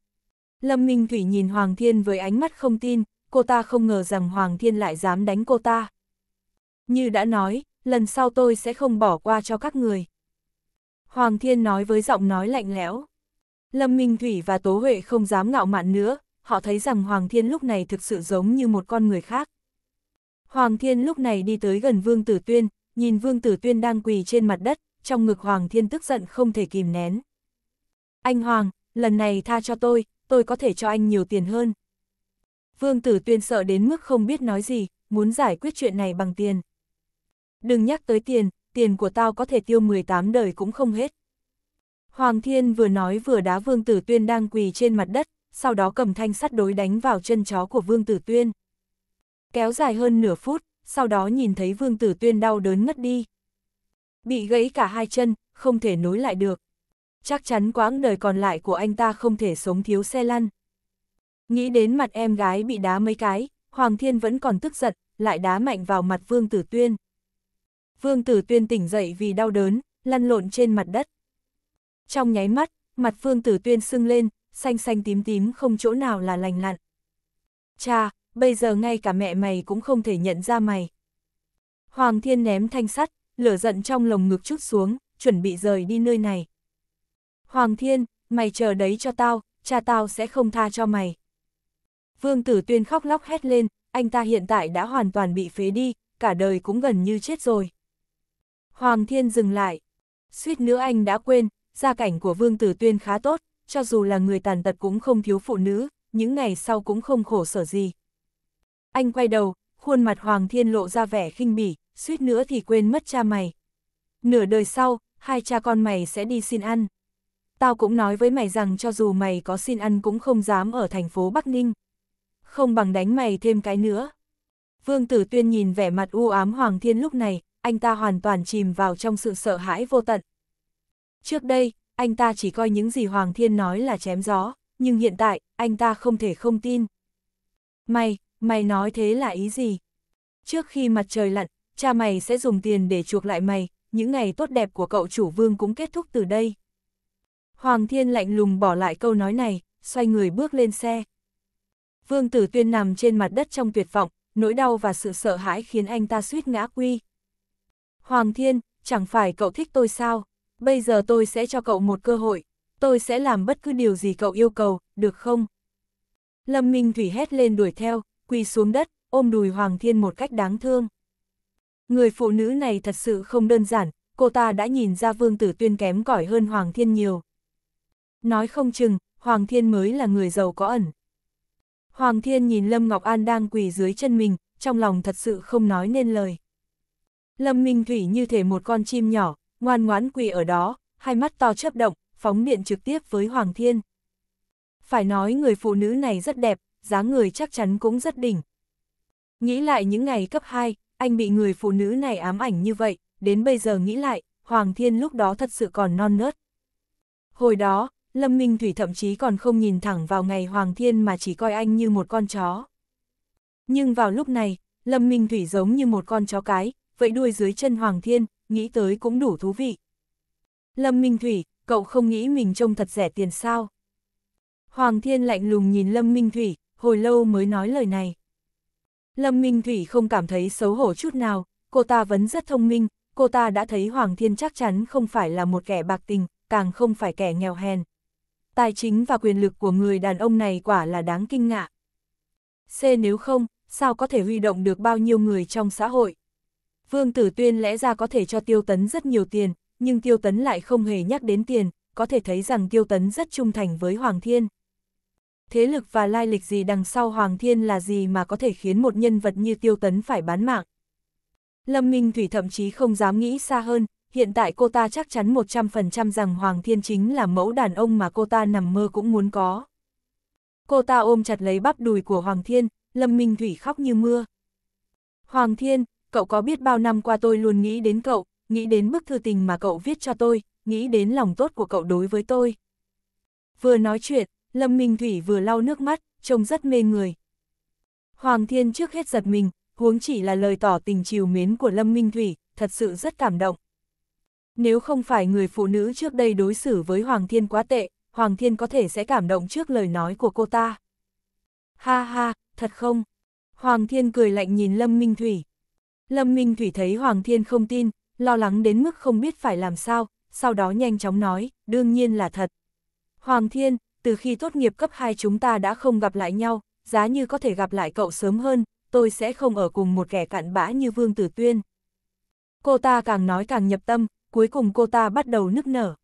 Lâm Minh Thủy nhìn Hoàng Thiên với ánh mắt không tin, cô ta không ngờ rằng Hoàng Thiên lại dám đánh cô ta. Như đã nói, lần sau tôi sẽ không bỏ qua cho các người. Hoàng Thiên nói với giọng nói lạnh lẽo. Lâm Minh Thủy và Tố Huệ không dám ngạo mạn nữa, họ thấy rằng Hoàng Thiên lúc này thực sự giống như một con người khác. Hoàng Thiên lúc này đi tới gần Vương Tử Tuyên, nhìn Vương Tử Tuyên đang quỳ trên mặt đất, trong ngực Hoàng Thiên tức giận không thể kìm nén. Anh Hoàng, lần này tha cho tôi, tôi có thể cho anh nhiều tiền hơn. Vương Tử Tuyên sợ đến mức không biết nói gì, muốn giải quyết chuyện này bằng tiền. Đừng nhắc tới tiền, tiền của tao có thể tiêu 18 đời cũng không hết. Hoàng Thiên vừa nói vừa đá Vương Tử Tuyên đang quỳ trên mặt đất, sau đó cầm thanh sắt đối đánh vào chân chó của Vương Tử Tuyên. Kéo dài hơn nửa phút, sau đó nhìn thấy Vương Tử Tuyên đau đớn ngất đi. Bị gãy cả hai chân, không thể nối lại được chắc chắn quãng đời còn lại của anh ta không thể sống thiếu xe lăn. Nghĩ đến mặt em gái bị đá mấy cái, Hoàng Thiên vẫn còn tức giận, lại đá mạnh vào mặt Vương Tử Tuyên. Vương Tử Tuyên tỉnh dậy vì đau đớn, lăn lộn trên mặt đất. Trong nháy mắt, mặt Vương Tử Tuyên sưng lên, xanh xanh tím tím không chỗ nào là lành lặn. Cha, bây giờ ngay cả mẹ mày cũng không thể nhận ra mày. Hoàng Thiên ném thanh sắt, lửa giận trong lồng ngực chút xuống, chuẩn bị rời đi nơi này. Hoàng Thiên, mày chờ đấy cho tao, cha tao sẽ không tha cho mày. Vương Tử Tuyên khóc lóc hét lên, anh ta hiện tại đã hoàn toàn bị phế đi, cả đời cũng gần như chết rồi. Hoàng Thiên dừng lại. Suýt nữa anh đã quên, gia cảnh của Vương Tử Tuyên khá tốt, cho dù là người tàn tật cũng không thiếu phụ nữ, những ngày sau cũng không khổ sở gì. Anh quay đầu, khuôn mặt Hoàng Thiên lộ ra vẻ khinh bỉ, suýt nữa thì quên mất cha mày. Nửa đời sau, hai cha con mày sẽ đi xin ăn tao cũng nói với mày rằng cho dù mày có xin ăn cũng không dám ở thành phố Bắc Ninh. Không bằng đánh mày thêm cái nữa. Vương Tử Tuyên nhìn vẻ mặt u ám Hoàng Thiên lúc này, anh ta hoàn toàn chìm vào trong sự sợ hãi vô tận. Trước đây, anh ta chỉ coi những gì Hoàng Thiên nói là chém gió, nhưng hiện tại, anh ta không thể không tin. Mày, mày nói thế là ý gì? Trước khi mặt trời lặn, cha mày sẽ dùng tiền để chuộc lại mày, những ngày tốt đẹp của cậu chủ vương cũng kết thúc từ đây. Hoàng thiên lạnh lùng bỏ lại câu nói này, xoay người bước lên xe. Vương tử tuyên nằm trên mặt đất trong tuyệt vọng, nỗi đau và sự sợ hãi khiến anh ta suýt ngã quy. Hoàng thiên, chẳng phải cậu thích tôi sao? Bây giờ tôi sẽ cho cậu một cơ hội, tôi sẽ làm bất cứ điều gì cậu yêu cầu, được không? Lâm Minh Thủy hét lên đuổi theo, quỳ xuống đất, ôm đùi Hoàng Thiên một cách đáng thương. Người phụ nữ này thật sự không đơn giản, cô ta đã nhìn ra Vương Tử Tuyên kém cỏi hơn Hoàng Thiên nhiều. Nói không chừng, Hoàng Thiên mới là người giàu có ẩn. Hoàng Thiên nhìn Lâm Ngọc An đang quỳ dưới chân mình, trong lòng thật sự không nói nên lời. Lâm Minh Thủy như thể một con chim nhỏ, ngoan ngoãn quỳ ở đó, hai mắt to chớp động, phóng miệng trực tiếp với Hoàng Thiên. Phải nói người phụ nữ này rất đẹp, dáng người chắc chắn cũng rất đỉnh. Nghĩ lại những ngày cấp 2, anh bị người phụ nữ này ám ảnh như vậy, đến bây giờ nghĩ lại, Hoàng Thiên lúc đó thật sự còn non nớt. Hồi đó, Lâm Minh Thủy thậm chí còn không nhìn thẳng vào ngày Hoàng Thiên mà chỉ coi anh như một con chó. Nhưng vào lúc này, Lâm Minh Thủy giống như một con chó cái, vậy đuôi dưới chân Hoàng Thiên, nghĩ tới cũng đủ thú vị. Lâm Minh Thủy, cậu không nghĩ mình trông thật rẻ tiền sao? Hoàng Thiên lạnh lùng nhìn Lâm Minh Thủy, hồi lâu mới nói lời này. Lâm Minh Thủy không cảm thấy xấu hổ chút nào, cô ta vẫn rất thông minh, cô ta đã thấy Hoàng Thiên chắc chắn không phải là một kẻ bạc tình, càng không phải kẻ nghèo hèn tài chính và quyền lực của người đàn ông này quả là đáng kinh ngạc. C nếu không, sao có thể huy động được bao nhiêu người trong xã hội? Vương Tử Tuyên lẽ ra có thể cho Tiêu Tấn rất nhiều tiền, nhưng Tiêu Tấn lại không hề nhắc đến tiền, có thể thấy rằng Tiêu Tấn rất trung thành với Hoàng Thiên. Thế lực và lai lịch gì đằng sau Hoàng Thiên là gì mà có thể khiến một nhân vật như Tiêu Tấn phải bán mạng? Lâm Minh Thủy thậm chí không dám nghĩ xa hơn, hiện tại cô ta chắc chắn 100% rằng Hoàng Thiên chính là mẫu đàn ông mà cô ta nằm mơ cũng muốn có. Cô ta ôm chặt lấy bắp đùi của Hoàng Thiên, Lâm Minh Thủy khóc như mưa. Hoàng Thiên, cậu có biết bao năm qua tôi luôn nghĩ đến cậu, nghĩ đến bức thư tình mà cậu viết cho tôi, nghĩ đến lòng tốt của cậu đối với tôi. Vừa nói chuyện, Lâm Minh Thủy vừa lau nước mắt, trông rất mê người. Hoàng Thiên trước hết giật mình, huống chỉ là lời tỏ tình chiều mến của Lâm Minh Thủy, thật sự rất cảm động. Nếu không phải người phụ nữ trước đây đối xử với Hoàng Thiên quá tệ, Hoàng Thiên có thể sẽ cảm động trước lời nói của cô ta. Ha ha, thật không? Hoàng Thiên cười lạnh nhìn Lâm Minh Thủy. Lâm Minh Thủy thấy Hoàng Thiên không tin, lo lắng đến mức không biết phải làm sao, sau đó nhanh chóng nói, đương nhiên là thật. Hoàng Thiên, từ khi tốt nghiệp cấp 2 chúng ta đã không gặp lại nhau, giá như có thể gặp lại cậu sớm hơn, tôi sẽ không ở cùng một kẻ cặn bã như Vương Tử Tuyên. Cô ta càng nói càng nhập tâm, cuối cùng cô ta bắt đầu nức nở.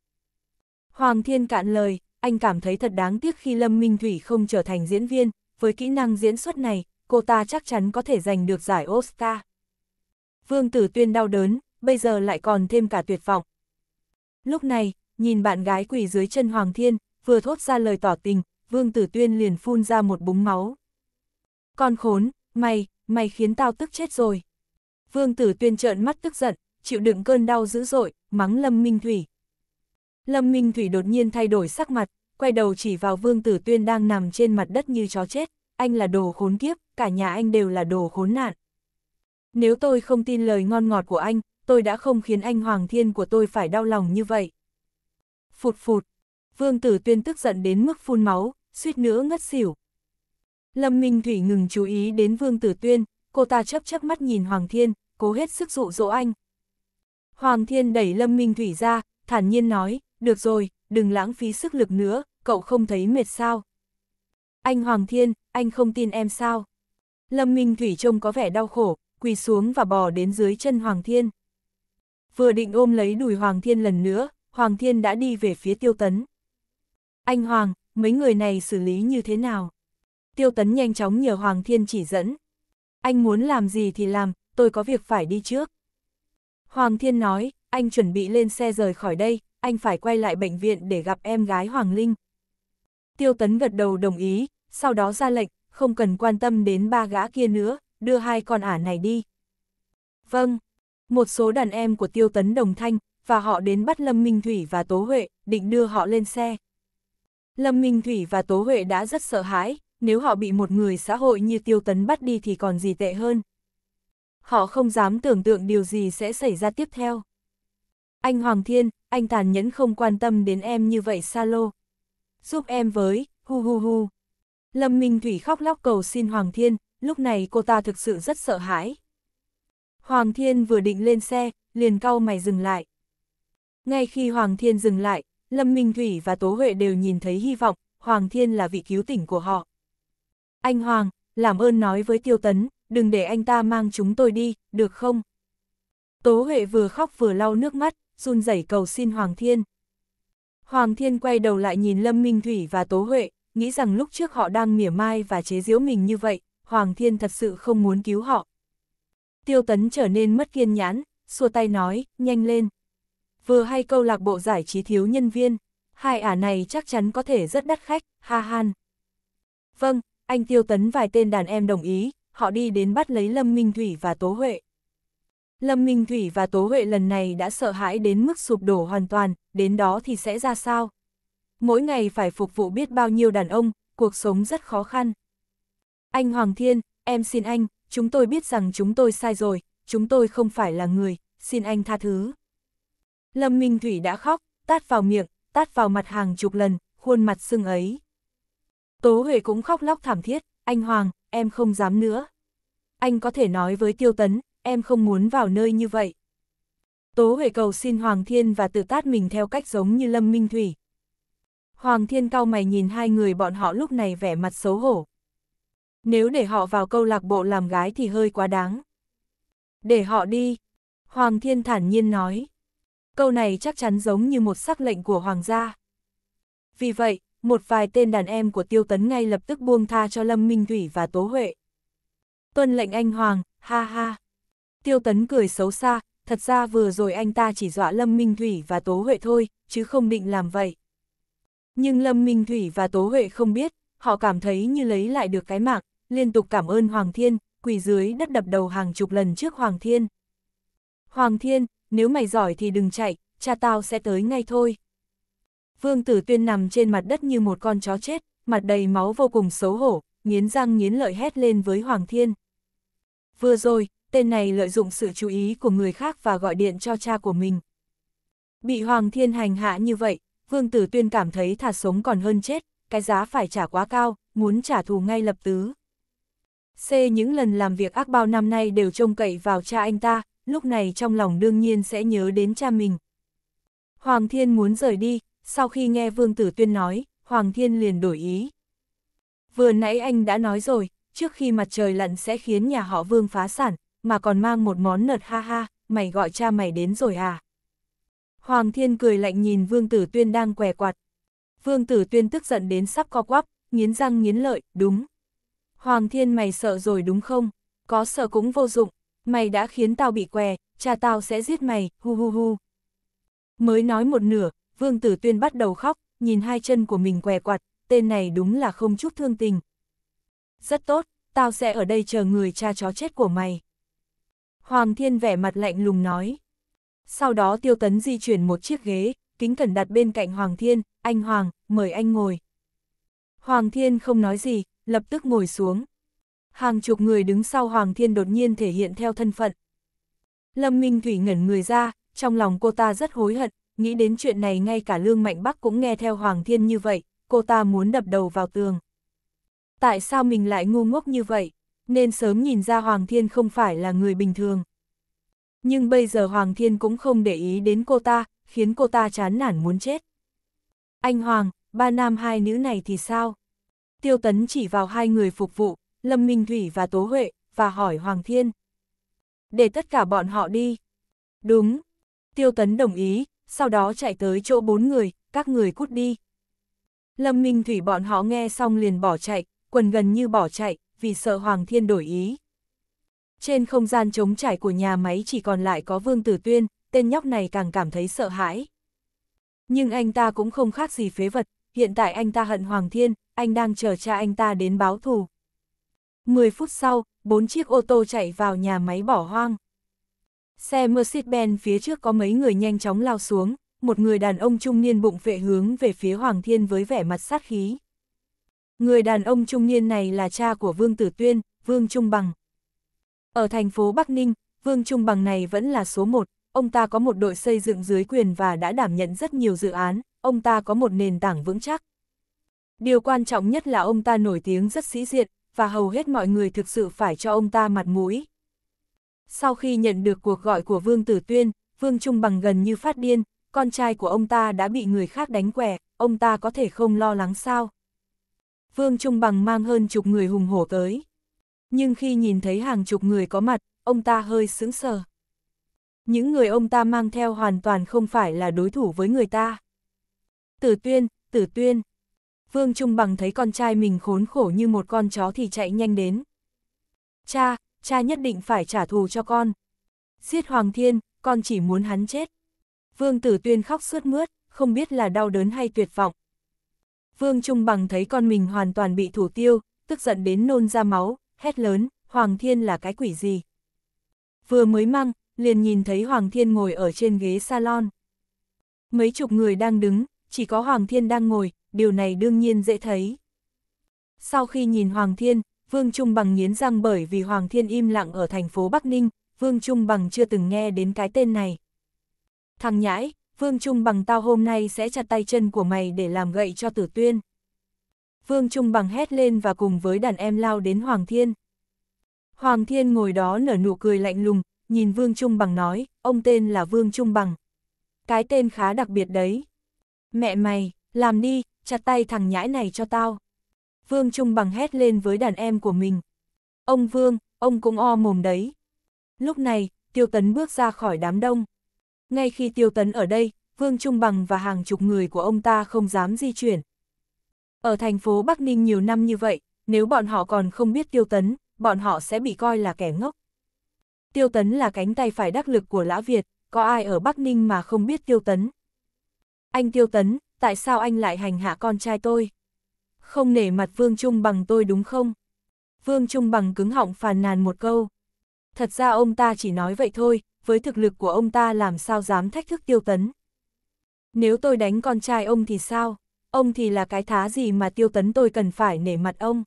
Hoàng Thiên cạn lời, anh cảm thấy thật đáng tiếc khi Lâm Minh Thủy không trở thành diễn viên, với kỹ năng diễn xuất này, cô ta chắc chắn có thể giành được giải Oscar. Vương Tử Tuyên đau đớn, bây giờ lại còn thêm cả tuyệt vọng. Lúc này, nhìn bạn gái quỳ dưới chân Hoàng Thiên, vừa thốt ra lời tỏ tình, Vương Tử Tuyên liền phun ra một búng máu. Con khốn, mày, mày khiến tao tức chết rồi. Vương Tử Tuyên trợn mắt tức giận, chịu đựng cơn đau dữ dội, mắng Lâm Minh Thủy. Lâm Minh Thủy đột nhiên thay đổi sắc mặt, quay đầu chỉ vào Vương Tử Tuyên đang nằm trên mặt đất như chó chết, anh là đồ khốn kiếp, cả nhà anh đều là đồ khốn nạn. Nếu tôi không tin lời ngon ngọt của anh, tôi đã không khiến anh Hoàng Thiên của tôi phải đau lòng như vậy. Phụt phụt, Vương Tử Tuyên tức giận đến mức phun máu, suýt nữa ngất xỉu. Lâm Minh Thủy ngừng chú ý đến Vương Tử Tuyên, cô ta chấp chấp mắt nhìn Hoàng Thiên, cố hết sức dụ dỗ anh, Hoàng Thiên đẩy Lâm Minh Thủy ra, thản nhiên nói, được rồi, đừng lãng phí sức lực nữa, cậu không thấy mệt sao. Anh Hoàng Thiên, anh không tin em sao. Lâm Minh Thủy trông có vẻ đau khổ, quỳ xuống và bò đến dưới chân Hoàng Thiên. Vừa định ôm lấy đùi Hoàng Thiên lần nữa, Hoàng Thiên đã đi về phía Tiêu Tấn. Anh Hoàng, mấy người này xử lý như thế nào? Tiêu Tấn nhanh chóng nhờ Hoàng Thiên chỉ dẫn. Anh muốn làm gì thì làm, tôi có việc phải đi trước. Hoàng Thiên nói, anh chuẩn bị lên xe rời khỏi đây, anh phải quay lại bệnh viện để gặp em gái Hoàng Linh. Tiêu Tấn gật đầu đồng ý, sau đó ra lệnh, không cần quan tâm đến ba gã kia nữa, đưa hai con ả này đi. Vâng, một số đàn em của Tiêu Tấn đồng thanh, và họ đến bắt Lâm Minh Thủy và Tố Huệ, định đưa họ lên xe. Lâm Minh Thủy và Tố Huệ đã rất sợ hãi, nếu họ bị một người xã hội như Tiêu Tấn bắt đi thì còn gì tệ hơn họ không dám tưởng tượng điều gì sẽ xảy ra tiếp theo. Anh Hoàng Thiên, anh tàn nhẫn không quan tâm đến em như vậy xa lô. Giúp em với, hu hu hu. Lâm Minh Thủy khóc lóc cầu xin Hoàng Thiên, lúc này cô ta thực sự rất sợ hãi. Hoàng Thiên vừa định lên xe, liền cau mày dừng lại. Ngay khi Hoàng Thiên dừng lại, Lâm Minh Thủy và Tố Huệ đều nhìn thấy hy vọng, Hoàng Thiên là vị cứu tỉnh của họ. Anh Hoàng, làm ơn nói với Tiêu Tấn, đừng để anh ta mang chúng tôi đi, được không? Tố Huệ vừa khóc vừa lau nước mắt, run rẩy cầu xin Hoàng Thiên. Hoàng Thiên quay đầu lại nhìn Lâm Minh Thủy và Tố Huệ, nghĩ rằng lúc trước họ đang mỉa mai và chế giễu mình như vậy, Hoàng Thiên thật sự không muốn cứu họ. Tiêu Tấn trở nên mất kiên nhãn, xua tay nói, nhanh lên. Vừa hay câu lạc bộ giải trí thiếu nhân viên, hai ả này chắc chắn có thể rất đắt khách, ha han. Vâng, anh Tiêu Tấn vài tên đàn em đồng ý, họ đi đến bắt lấy Lâm Minh Thủy và Tố Huệ. Lâm Minh Thủy và Tố Huệ lần này đã sợ hãi đến mức sụp đổ hoàn toàn, đến đó thì sẽ ra sao? Mỗi ngày phải phục vụ biết bao nhiêu đàn ông, cuộc sống rất khó khăn. Anh Hoàng Thiên, em xin anh, chúng tôi biết rằng chúng tôi sai rồi, chúng tôi không phải là người, xin anh tha thứ. Lâm Minh Thủy đã khóc, tát vào miệng, tát vào mặt hàng chục lần, khuôn mặt sưng ấy. Tố Huệ cũng khóc lóc thảm thiết, anh Hoàng, em không dám nữa. Anh có thể nói với tiêu tấn, em không muốn vào nơi như vậy. Tố Huệ cầu xin Hoàng Thiên và tự tát mình theo cách giống như Lâm Minh Thủy. Hoàng Thiên cao mày nhìn hai người bọn họ lúc này vẻ mặt xấu hổ. Nếu để họ vào câu lạc bộ làm gái thì hơi quá đáng. Để họ đi, Hoàng Thiên thản nhiên nói. Câu này chắc chắn giống như một sắc lệnh của Hoàng gia. Vì vậy, một vài tên đàn em của Tiêu Tấn ngay lập tức buông tha cho Lâm Minh Thủy và Tố Huệ. Tuân lệnh anh Hoàng, ha ha. Tiêu Tấn cười xấu xa, thật ra vừa rồi anh ta chỉ dọa Lâm Minh Thủy và Tố Huệ thôi, chứ không định làm vậy. Nhưng Lâm Minh Thủy và Tố Huệ không biết, họ cảm thấy như lấy lại được cái mạng, liên tục cảm ơn Hoàng Thiên, quỳ dưới đất đập đầu hàng chục lần trước Hoàng Thiên. Hoàng Thiên, nếu mày giỏi thì đừng chạy, cha tao sẽ tới ngay thôi. Vương Tử Tuyên nằm trên mặt đất như một con chó chết, mặt đầy máu vô cùng xấu hổ, nghiến răng nghiến lợi hét lên với Hoàng Thiên. Vừa rồi, tên này lợi dụng sự chú ý của người khác và gọi điện cho cha của mình. Bị Hoàng Thiên hành hạ như vậy, Vương Tử Tuyên cảm thấy thà sống còn hơn chết, cái giá phải trả quá cao, muốn trả thù ngay lập tứ. C những lần làm việc ác bao năm nay đều trông cậy vào cha anh ta, lúc này trong lòng đương nhiên sẽ nhớ đến cha mình. Hoàng Thiên muốn rời đi, sau khi nghe Vương Tử Tuyên nói, Hoàng Thiên liền đổi ý. Vừa nãy anh đã nói rồi, trước khi mặt trời lặn sẽ khiến nhà họ Vương phá sản, mà còn mang một món nợt ha ha, mày gọi cha mày đến rồi à? Hoàng Thiên cười lạnh nhìn Vương Tử Tuyên đang què quạt. Vương Tử Tuyên tức giận đến sắp co quắp, nghiến răng nghiến lợi, đúng. Hoàng Thiên mày sợ rồi đúng không? Có sợ cũng vô dụng, mày đã khiến tao bị què, cha tao sẽ giết mày, hu hu hu. Mới nói một nửa, Vương Tử Tuyên bắt đầu khóc, nhìn hai chân của mình què quặt, tên này đúng là không chút thương tình. Rất tốt, tao sẽ ở đây chờ người cha chó chết của mày. Hoàng Thiên vẻ mặt lạnh lùng nói. Sau đó Tiêu Tấn di chuyển một chiếc ghế, kính cẩn đặt bên cạnh Hoàng Thiên, anh Hoàng, mời anh ngồi. Hoàng Thiên không nói gì, lập tức ngồi xuống. Hàng chục người đứng sau Hoàng Thiên đột nhiên thể hiện theo thân phận. Lâm Minh Thủy ngẩn người ra, trong lòng cô ta rất hối hận, nghĩ đến chuyện này ngay cả Lương Mạnh Bắc cũng nghe theo Hoàng Thiên như vậy, cô ta muốn đập đầu vào tường. Tại sao mình lại ngu ngốc như vậy, nên sớm nhìn ra Hoàng Thiên không phải là người bình thường. Nhưng bây giờ Hoàng Thiên cũng không để ý đến cô ta, khiến cô ta chán nản muốn chết. Anh Hoàng, ba nam hai nữ này thì sao? Tiêu Tấn chỉ vào hai người phục vụ, Lâm Minh Thủy và Tố Huệ, và hỏi Hoàng Thiên. Để tất cả bọn họ đi. Đúng. Tiêu Tấn đồng ý, sau đó chạy tới chỗ bốn người, các người cút đi. Lâm Minh Thủy bọn họ nghe xong liền bỏ chạy, quần gần như bỏ chạy, vì sợ Hoàng Thiên đổi ý. Trên không gian trống trải của nhà máy chỉ còn lại có Vương Tử Tuyên, tên nhóc này càng cảm thấy sợ hãi. Nhưng anh ta cũng không khác gì phế vật, hiện tại anh ta hận Hoàng Thiên, anh đang chờ cha anh ta đến báo thù. 10 phút sau, bốn chiếc ô tô chạy vào nhà máy bỏ hoang. Xe Mercedes-Benz phía trước có mấy người nhanh chóng lao xuống, một người đàn ông trung niên bụng vệ hướng về phía Hoàng Thiên với vẻ mặt sát khí. Người đàn ông trung niên này là cha của Vương Tử Tuyên, Vương Trung Bằng. Ở thành phố Bắc Ninh, Vương Trung Bằng này vẫn là số một, ông ta có một đội xây dựng dưới quyền và đã đảm nhận rất nhiều dự án, ông ta có một nền tảng vững chắc. Điều quan trọng nhất là ông ta nổi tiếng rất sĩ diện, và hầu hết mọi người thực sự phải cho ông ta mặt mũi, sau khi nhận được cuộc gọi của Vương Tử Tuyên, Vương Trung Bằng gần như phát điên, con trai của ông ta đã bị người khác đánh quẻ, ông ta có thể không lo lắng sao. Vương Trung Bằng mang hơn chục người hùng hổ tới. Nhưng khi nhìn thấy hàng chục người có mặt, ông ta hơi sững sờ. Những người ông ta mang theo hoàn toàn không phải là đối thủ với người ta. Tử Tuyên, Tử Tuyên. Vương Trung Bằng thấy con trai mình khốn khổ như một con chó thì chạy nhanh đến. Cha, cha nhất định phải trả thù cho con. Giết Hoàng Thiên, con chỉ muốn hắn chết. Vương Tử Tuyên khóc suốt mướt, không biết là đau đớn hay tuyệt vọng. Vương Trung Bằng thấy con mình hoàn toàn bị thủ tiêu, tức giận đến nôn ra máu, hét lớn, Hoàng Thiên là cái quỷ gì? Vừa mới măng, liền nhìn thấy Hoàng Thiên ngồi ở trên ghế salon. Mấy chục người đang đứng, chỉ có Hoàng Thiên đang ngồi, điều này đương nhiên dễ thấy. Sau khi nhìn Hoàng Thiên, Vương Trung Bằng nghiến răng bởi vì Hoàng Thiên im lặng ở thành phố Bắc Ninh, Vương Trung Bằng chưa từng nghe đến cái tên này. Thằng nhãi, Vương Trung Bằng tao hôm nay sẽ chặt tay chân của mày để làm gậy cho tử tuyên. Vương Trung Bằng hét lên và cùng với đàn em lao đến Hoàng Thiên. Hoàng Thiên ngồi đó nở nụ cười lạnh lùng, nhìn Vương Trung Bằng nói, ông tên là Vương Trung Bằng. Cái tên khá đặc biệt đấy. Mẹ mày, làm đi, chặt tay thằng nhãi này cho tao. Vương Trung bằng hét lên với đàn em của mình. Ông Vương, ông cũng o mồm đấy. Lúc này, Tiêu Tấn bước ra khỏi đám đông. Ngay khi Tiêu Tấn ở đây, Vương Trung Bằng và hàng chục người của ông ta không dám di chuyển. Ở thành phố Bắc Ninh nhiều năm như vậy, nếu bọn họ còn không biết Tiêu Tấn, bọn họ sẽ bị coi là kẻ ngốc. Tiêu Tấn là cánh tay phải đắc lực của Lã Việt, có ai ở Bắc Ninh mà không biết Tiêu Tấn. Anh Tiêu Tấn, tại sao anh lại hành hạ con trai tôi? không nể mặt Vương Trung Bằng tôi đúng không? Vương Trung Bằng cứng họng phàn nàn một câu. Thật ra ông ta chỉ nói vậy thôi, với thực lực của ông ta làm sao dám thách thức tiêu tấn. Nếu tôi đánh con trai ông thì sao? Ông thì là cái thá gì mà tiêu tấn tôi cần phải nể mặt ông?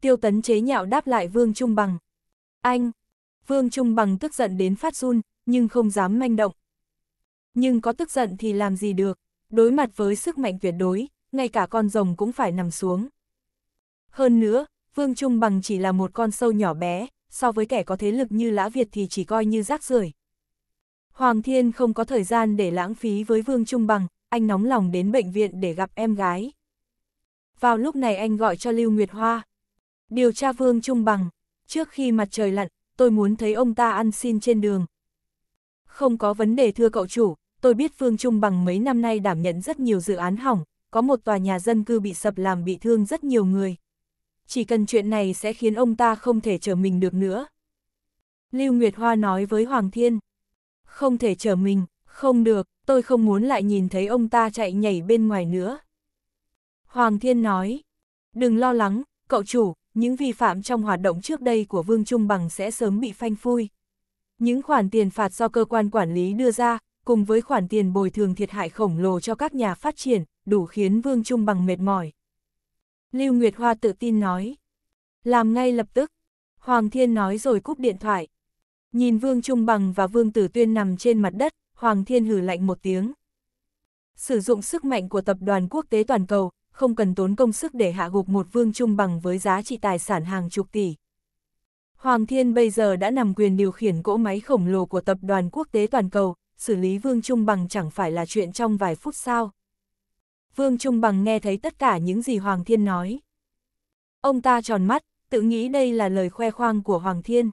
Tiêu tấn chế nhạo đáp lại Vương Trung Bằng. Anh! Vương Trung Bằng tức giận đến phát run, nhưng không dám manh động. Nhưng có tức giận thì làm gì được, đối mặt với sức mạnh tuyệt đối, ngay cả con rồng cũng phải nằm xuống. Hơn nữa, Vương Trung Bằng chỉ là một con sâu nhỏ bé, so với kẻ có thế lực như Lã Việt thì chỉ coi như rác rưởi. Hoàng Thiên không có thời gian để lãng phí với Vương Trung Bằng, anh nóng lòng đến bệnh viện để gặp em gái. Vào lúc này anh gọi cho Lưu Nguyệt Hoa. Điều tra Vương Trung Bằng, trước khi mặt trời lặn, tôi muốn thấy ông ta ăn xin trên đường. Không có vấn đề thưa cậu chủ, tôi biết Vương Trung Bằng mấy năm nay đảm nhận rất nhiều dự án hỏng, có một tòa nhà dân cư bị sập làm bị thương rất nhiều người. Chỉ cần chuyện này sẽ khiến ông ta không thể chờ mình được nữa. Lưu Nguyệt Hoa nói với Hoàng Thiên. Không thể chờ mình, không được, tôi không muốn lại nhìn thấy ông ta chạy nhảy bên ngoài nữa. Hoàng Thiên nói. Đừng lo lắng, cậu chủ, những vi phạm trong hoạt động trước đây của Vương Trung Bằng sẽ sớm bị phanh phui. Những khoản tiền phạt do cơ quan quản lý đưa ra, cùng với khoản tiền bồi thường thiệt hại khổng lồ cho các nhà phát triển, đủ khiến Vương Trung Bằng mệt mỏi. Lưu Nguyệt Hoa tự tin nói. Làm ngay lập tức. Hoàng Thiên nói rồi cúp điện thoại. Nhìn Vương Trung Bằng và Vương Tử Tuyên nằm trên mặt đất, Hoàng Thiên hử lạnh một tiếng. Sử dụng sức mạnh của tập đoàn quốc tế toàn cầu, không cần tốn công sức để hạ gục một Vương Trung Bằng với giá trị tài sản hàng chục tỷ. Hoàng Thiên bây giờ đã nằm quyền điều khiển cỗ máy khổng lồ của tập đoàn quốc tế toàn cầu, xử lý Vương Trung Bằng chẳng phải là chuyện trong vài phút sau Vương Trung Bằng nghe thấy tất cả những gì Hoàng Thiên nói. Ông ta tròn mắt, tự nghĩ đây là lời khoe khoang của Hoàng Thiên.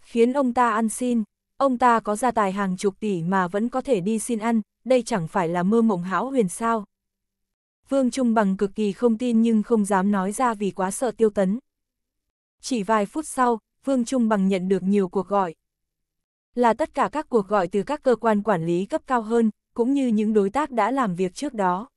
Khiến ông ta ăn xin, ông ta có gia tài hàng chục tỷ mà vẫn có thể đi xin ăn, đây chẳng phải là mơ mộng hão huyền sao. Vương Trung Bằng cực kỳ không tin nhưng không dám nói ra vì quá sợ tiêu tấn. Chỉ vài phút sau, Vương Trung Bằng nhận được nhiều cuộc gọi là tất cả các cuộc gọi từ các cơ quan quản lý cấp cao hơn, cũng như những đối tác đã làm việc trước đó.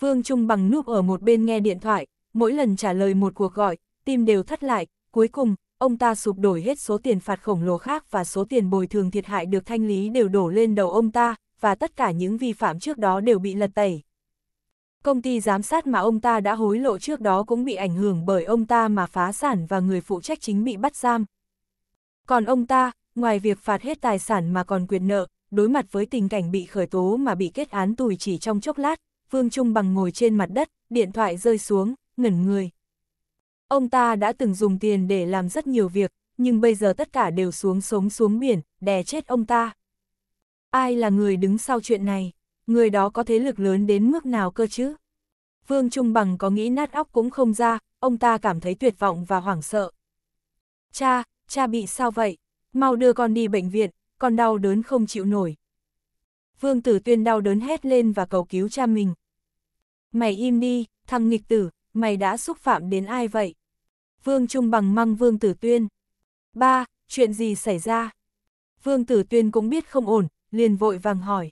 Vương Trung bằng núp ở một bên nghe điện thoại, mỗi lần trả lời một cuộc gọi, tim đều thắt lại, cuối cùng, ông ta sụp đổi hết số tiền phạt khổng lồ khác và số tiền bồi thường thiệt hại được thanh lý đều đổ lên đầu ông ta, và tất cả những vi phạm trước đó đều bị lật tẩy. Công ty giám sát mà ông ta đã hối lộ trước đó cũng bị ảnh hưởng bởi ông ta mà phá sản và người phụ trách chính bị bắt giam. Còn ông ta, ngoài việc phạt hết tài sản mà còn quyền nợ, đối mặt với tình cảnh bị khởi tố mà bị kết án tù chỉ trong chốc lát, Vương Trung Bằng ngồi trên mặt đất, điện thoại rơi xuống, ngẩn người. Ông ta đã từng dùng tiền để làm rất nhiều việc, nhưng bây giờ tất cả đều xuống sống xuống biển, đè chết ông ta. Ai là người đứng sau chuyện này? Người đó có thế lực lớn đến mức nào cơ chứ? Vương Trung Bằng có nghĩ nát óc cũng không ra, ông ta cảm thấy tuyệt vọng và hoảng sợ. Cha, cha bị sao vậy? mau đưa con đi bệnh viện, con đau đớn không chịu nổi. Vương Tử Tuyên đau đớn hét lên và cầu cứu cha mình. Mày im đi, thằng nghịch tử, mày đã xúc phạm đến ai vậy? Vương Trung bằng măng Vương Tử Tuyên. Ba, chuyện gì xảy ra? Vương Tử Tuyên cũng biết không ổn, liền vội vàng hỏi.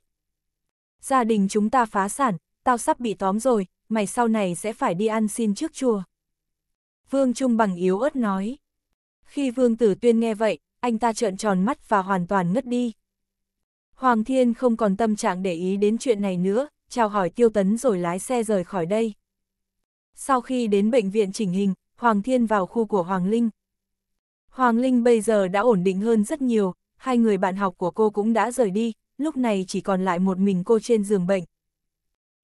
Gia đình chúng ta phá sản, tao sắp bị tóm rồi, mày sau này sẽ phải đi ăn xin trước chùa. Vương Trung bằng yếu ớt nói. Khi Vương Tử Tuyên nghe vậy, anh ta trợn tròn mắt và hoàn toàn ngất đi. Hoàng Thiên không còn tâm trạng để ý đến chuyện này nữa, chào hỏi Tiêu Tấn rồi lái xe rời khỏi đây. Sau khi đến bệnh viện chỉnh hình, Hoàng Thiên vào khu của Hoàng Linh. Hoàng Linh bây giờ đã ổn định hơn rất nhiều, hai người bạn học của cô cũng đã rời đi, lúc này chỉ còn lại một mình cô trên giường bệnh.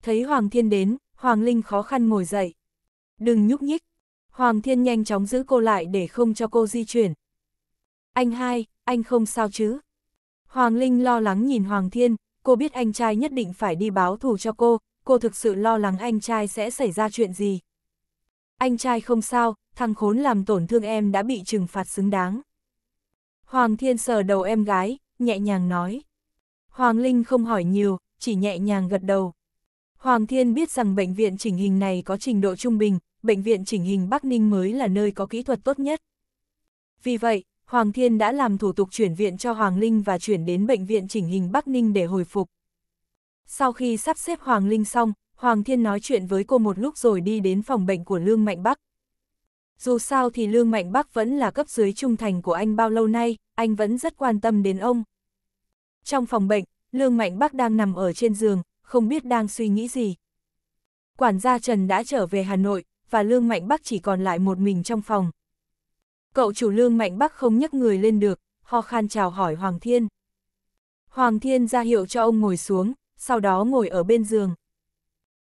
Thấy Hoàng Thiên đến, Hoàng Linh khó khăn ngồi dậy. Đừng nhúc nhích. Hoàng Thiên nhanh chóng giữ cô lại để không cho cô di chuyển, anh hai, anh không sao chứ? Hoàng Linh lo lắng nhìn Hoàng Thiên, cô biết anh trai nhất định phải đi báo thù cho cô, cô thực sự lo lắng anh trai sẽ xảy ra chuyện gì. Anh trai không sao, thằng khốn làm tổn thương em đã bị trừng phạt xứng đáng. Hoàng Thiên sờ đầu em gái, nhẹ nhàng nói. Hoàng Linh không hỏi nhiều, chỉ nhẹ nhàng gật đầu. Hoàng Thiên biết rằng bệnh viện chỉnh hình này có trình độ trung bình, bệnh viện chỉnh hình Bắc Ninh mới là nơi có kỹ thuật tốt nhất. Vì vậy, Hoàng Thiên đã làm thủ tục chuyển viện cho Hoàng Linh và chuyển đến bệnh viện chỉnh hình Bắc Ninh để hồi phục. Sau khi sắp xếp Hoàng Linh xong, Hoàng Thiên nói chuyện với cô một lúc rồi đi đến phòng bệnh của Lương Mạnh Bắc. Dù sao thì Lương Mạnh Bắc vẫn là cấp dưới trung thành của anh bao lâu nay, anh vẫn rất quan tâm đến ông. Trong phòng bệnh, Lương Mạnh Bắc đang nằm ở trên giường, không biết đang suy nghĩ gì. Quản gia Trần đã trở về Hà Nội, và Lương Mạnh Bắc chỉ còn lại một mình trong phòng cậu chủ lương mạnh bắc không nhấc người lên được, ho khan chào hỏi Hoàng Thiên. Hoàng Thiên ra hiệu cho ông ngồi xuống, sau đó ngồi ở bên giường.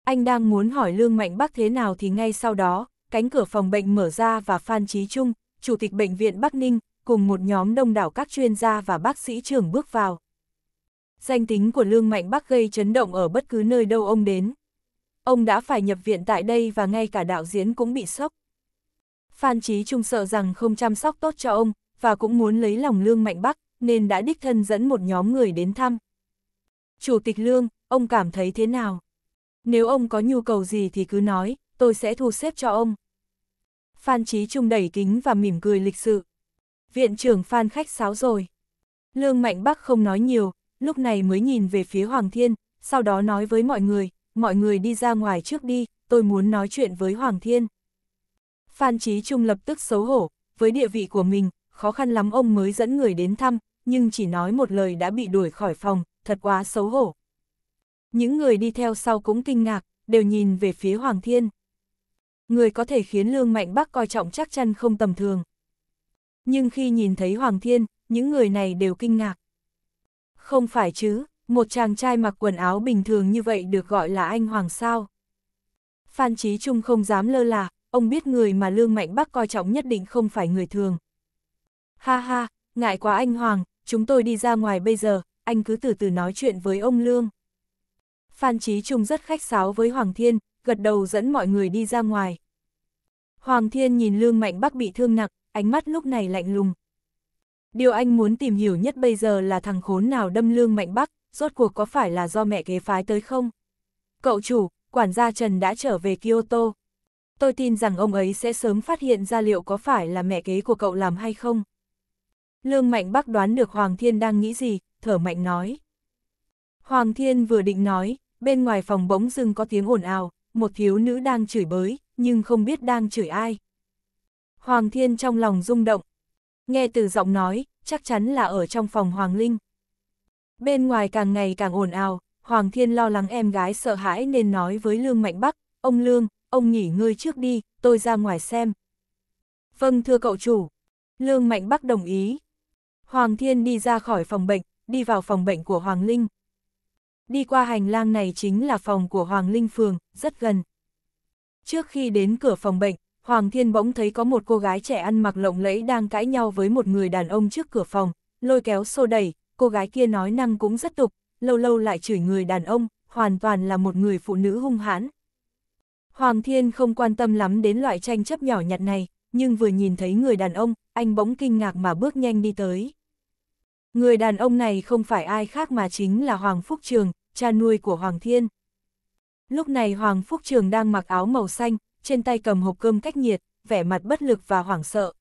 Anh đang muốn hỏi Lương Mạnh Bắc thế nào thì ngay sau đó, cánh cửa phòng bệnh mở ra và Phan Trí Trung, Chủ tịch Bệnh viện Bắc Ninh, cùng một nhóm đông đảo các chuyên gia và bác sĩ trưởng bước vào. Danh tính của Lương Mạnh Bắc gây chấn động ở bất cứ nơi đâu ông đến. Ông đã phải nhập viện tại đây và ngay cả đạo diễn cũng bị sốc. Phan Chí Trung sợ rằng không chăm sóc tốt cho ông, và cũng muốn lấy lòng Lương Mạnh Bắc, nên đã đích thân dẫn một nhóm người đến thăm. Chủ tịch Lương, ông cảm thấy thế nào? Nếu ông có nhu cầu gì thì cứ nói, tôi sẽ thu xếp cho ông. Phan Chí Trung đẩy kính và mỉm cười lịch sự. Viện trưởng Phan khách sáo rồi. Lương Mạnh Bắc không nói nhiều, lúc này mới nhìn về phía Hoàng Thiên, sau đó nói với mọi người, mọi người đi ra ngoài trước đi, tôi muốn nói chuyện với Hoàng Thiên. Phan Chí Trung lập tức xấu hổ, với địa vị của mình, khó khăn lắm ông mới dẫn người đến thăm, nhưng chỉ nói một lời đã bị đuổi khỏi phòng, thật quá xấu hổ. Những người đi theo sau cũng kinh ngạc, đều nhìn về phía Hoàng Thiên. Người có thể khiến Lương Mạnh Bắc coi trọng chắc chắn không tầm thường. Nhưng khi nhìn thấy Hoàng Thiên, những người này đều kinh ngạc. Không phải chứ, một chàng trai mặc quần áo bình thường như vậy được gọi là anh Hoàng sao. Phan Chí Trung không dám lơ là, ông biết người mà Lương Mạnh Bắc coi trọng nhất định không phải người thường. Ha ha, ngại quá anh Hoàng, chúng tôi đi ra ngoài bây giờ, anh cứ từ từ nói chuyện với ông Lương. Phan Trí Trung rất khách sáo với Hoàng Thiên, gật đầu dẫn mọi người đi ra ngoài. Hoàng Thiên nhìn Lương Mạnh Bắc bị thương nặng, ánh mắt lúc này lạnh lùng. Điều anh muốn tìm hiểu nhất bây giờ là thằng khốn nào đâm Lương Mạnh Bắc, rốt cuộc có phải là do mẹ kế phái tới không? Cậu chủ, quản gia Trần đã trở về Kyoto. Tôi tin rằng ông ấy sẽ sớm phát hiện ra liệu có phải là mẹ kế của cậu làm hay không. Lương Mạnh Bắc đoán được Hoàng Thiên đang nghĩ gì, thở mạnh nói. Hoàng Thiên vừa định nói, bên ngoài phòng bỗng dưng có tiếng ồn ào, một thiếu nữ đang chửi bới, nhưng không biết đang chửi ai. Hoàng Thiên trong lòng rung động. Nghe từ giọng nói, chắc chắn là ở trong phòng Hoàng Linh. Bên ngoài càng ngày càng ồn ào, Hoàng Thiên lo lắng em gái sợ hãi nên nói với Lương Mạnh Bắc, ông Lương, ông nghỉ ngơi trước đi, tôi ra ngoài xem. Vâng thưa cậu chủ. Lương Mạnh Bắc đồng ý. Hoàng Thiên đi ra khỏi phòng bệnh, đi vào phòng bệnh của Hoàng Linh. Đi qua hành lang này chính là phòng của Hoàng Linh Phường, rất gần. Trước khi đến cửa phòng bệnh, Hoàng Thiên bỗng thấy có một cô gái trẻ ăn mặc lộng lẫy đang cãi nhau với một người đàn ông trước cửa phòng, lôi kéo xô đẩy, cô gái kia nói năng cũng rất tục, lâu lâu lại chửi người đàn ông, hoàn toàn là một người phụ nữ hung hãn, Hoàng Thiên không quan tâm lắm đến loại tranh chấp nhỏ nhặt này, nhưng vừa nhìn thấy người đàn ông, anh bỗng kinh ngạc mà bước nhanh đi tới. Người đàn ông này không phải ai khác mà chính là Hoàng Phúc Trường, cha nuôi của Hoàng Thiên. Lúc này Hoàng Phúc Trường đang mặc áo màu xanh, trên tay cầm hộp cơm cách nhiệt, vẻ mặt bất lực và hoảng sợ.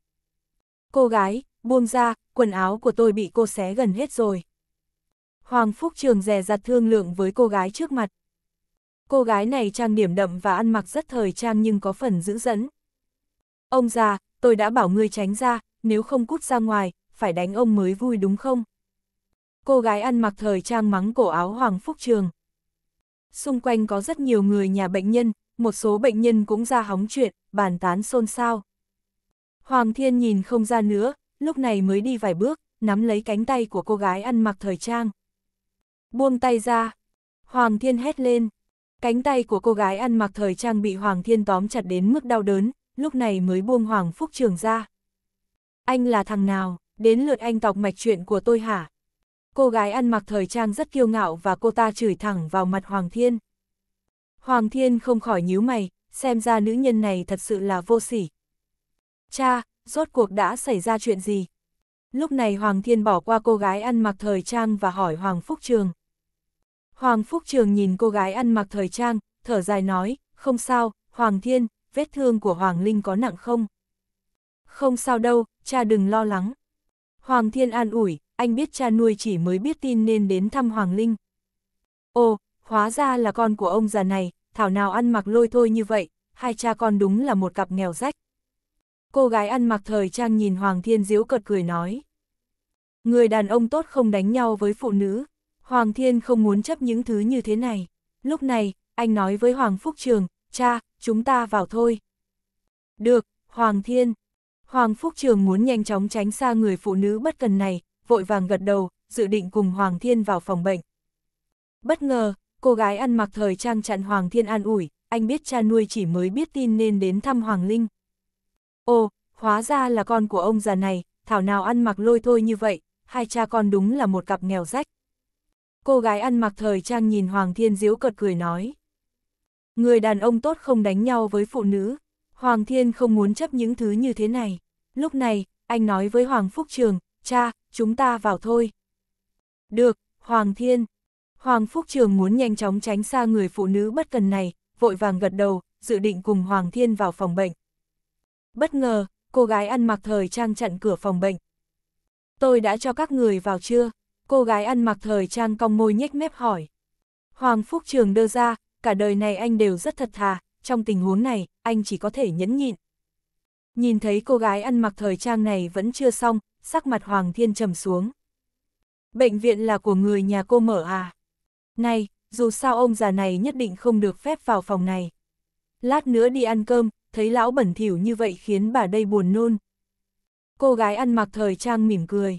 Cô gái, buông ra, quần áo của tôi bị cô xé gần hết rồi. Hoàng Phúc Trường dè dặt thương lượng với cô gái trước mặt, cô gái này trang điểm đậm và ăn mặc rất thời trang nhưng có phần dữ dẫn. Ông già, tôi đã bảo ngươi tránh ra, nếu không cút ra ngoài, phải đánh ông mới vui đúng không? Cô gái ăn mặc thời trang mắng cổ áo Hoàng Phúc Trường. Xung quanh có rất nhiều người nhà bệnh nhân, một số bệnh nhân cũng ra hóng chuyện, bàn tán xôn xao. Hoàng Thiên nhìn không ra nữa, lúc này mới đi vài bước, nắm lấy cánh tay của cô gái ăn mặc thời trang. Buông tay ra, Hoàng Thiên hét lên. Cánh tay của cô gái ăn mặc thời trang bị Hoàng Thiên tóm chặt đến mức đau đớn, lúc này mới buông Hoàng Phúc Trường ra. Anh là thằng nào, đến lượt anh tọc mạch chuyện của tôi hả? Cô gái ăn mặc thời trang rất kiêu ngạo và cô ta chửi thẳng vào mặt Hoàng Thiên. Hoàng Thiên không khỏi nhíu mày, xem ra nữ nhân này thật sự là vô sỉ. Cha, rốt cuộc đã xảy ra chuyện gì? Lúc này Hoàng Thiên bỏ qua cô gái ăn mặc thời trang và hỏi Hoàng Phúc Trường. Hoàng Phúc Trường nhìn cô gái ăn mặc thời trang, thở dài nói, không sao, Hoàng Thiên, vết thương của Hoàng Linh có nặng không? Không sao đâu, cha đừng lo lắng. Hoàng Thiên an ủi, anh biết cha nuôi chỉ mới biết tin nên đến thăm Hoàng Linh. Ồ, hóa ra là con của ông già này, thảo nào ăn mặc lôi thôi như vậy, hai cha con đúng là một cặp nghèo rách. Cô gái ăn mặc thời trang nhìn Hoàng Thiên diễu cợt cười nói. Người đàn ông tốt không đánh nhau với phụ nữ, Hoàng Thiên không muốn chấp những thứ như thế này. Lúc này, anh nói với Hoàng Phúc Trường, cha, chúng ta vào thôi. Được, Hoàng Thiên. Hoàng Phúc Trường muốn nhanh chóng tránh xa người phụ nữ bất cần này, vội vàng gật đầu, dự định cùng Hoàng Thiên vào phòng bệnh. Bất ngờ, cô gái ăn mặc thời trang chặn Hoàng Thiên an ủi, anh biết cha nuôi chỉ mới biết tin nên đến thăm Hoàng Linh. Ồ, hóa ra là con của ông già này, thảo nào ăn mặc lôi thôi như vậy, hai cha con đúng là một cặp nghèo rách cô gái ăn mặc thời trang nhìn Hoàng Thiên diếu cợt cười nói. Người đàn ông tốt không đánh nhau với phụ nữ, Hoàng Thiên không muốn chấp những thứ như thế này. Lúc này, anh nói với Hoàng Phúc Trường, cha, chúng ta vào thôi. Được, Hoàng Thiên. Hoàng Phúc Trường muốn nhanh chóng tránh xa người phụ nữ bất cần này, vội vàng gật đầu, dự định cùng Hoàng Thiên vào phòng bệnh. Bất ngờ, cô gái ăn mặc thời trang chặn cửa phòng bệnh. Tôi đã cho các người vào chưa? cô gái ăn mặc thời trang cong môi nhếch mép hỏi. Hoàng Phúc Trường đưa ra, cả đời này anh đều rất thật thà, trong tình huống này, anh chỉ có thể nhẫn nhịn. Nhìn thấy cô gái ăn mặc thời trang này vẫn chưa xong, sắc mặt Hoàng Thiên trầm xuống. Bệnh viện là của người nhà cô mở à? Này, dù sao ông già này nhất định không được phép vào phòng này. Lát nữa đi ăn cơm, thấy lão bẩn thỉu như vậy khiến bà đây buồn nôn. Cô gái ăn mặc thời trang mỉm cười.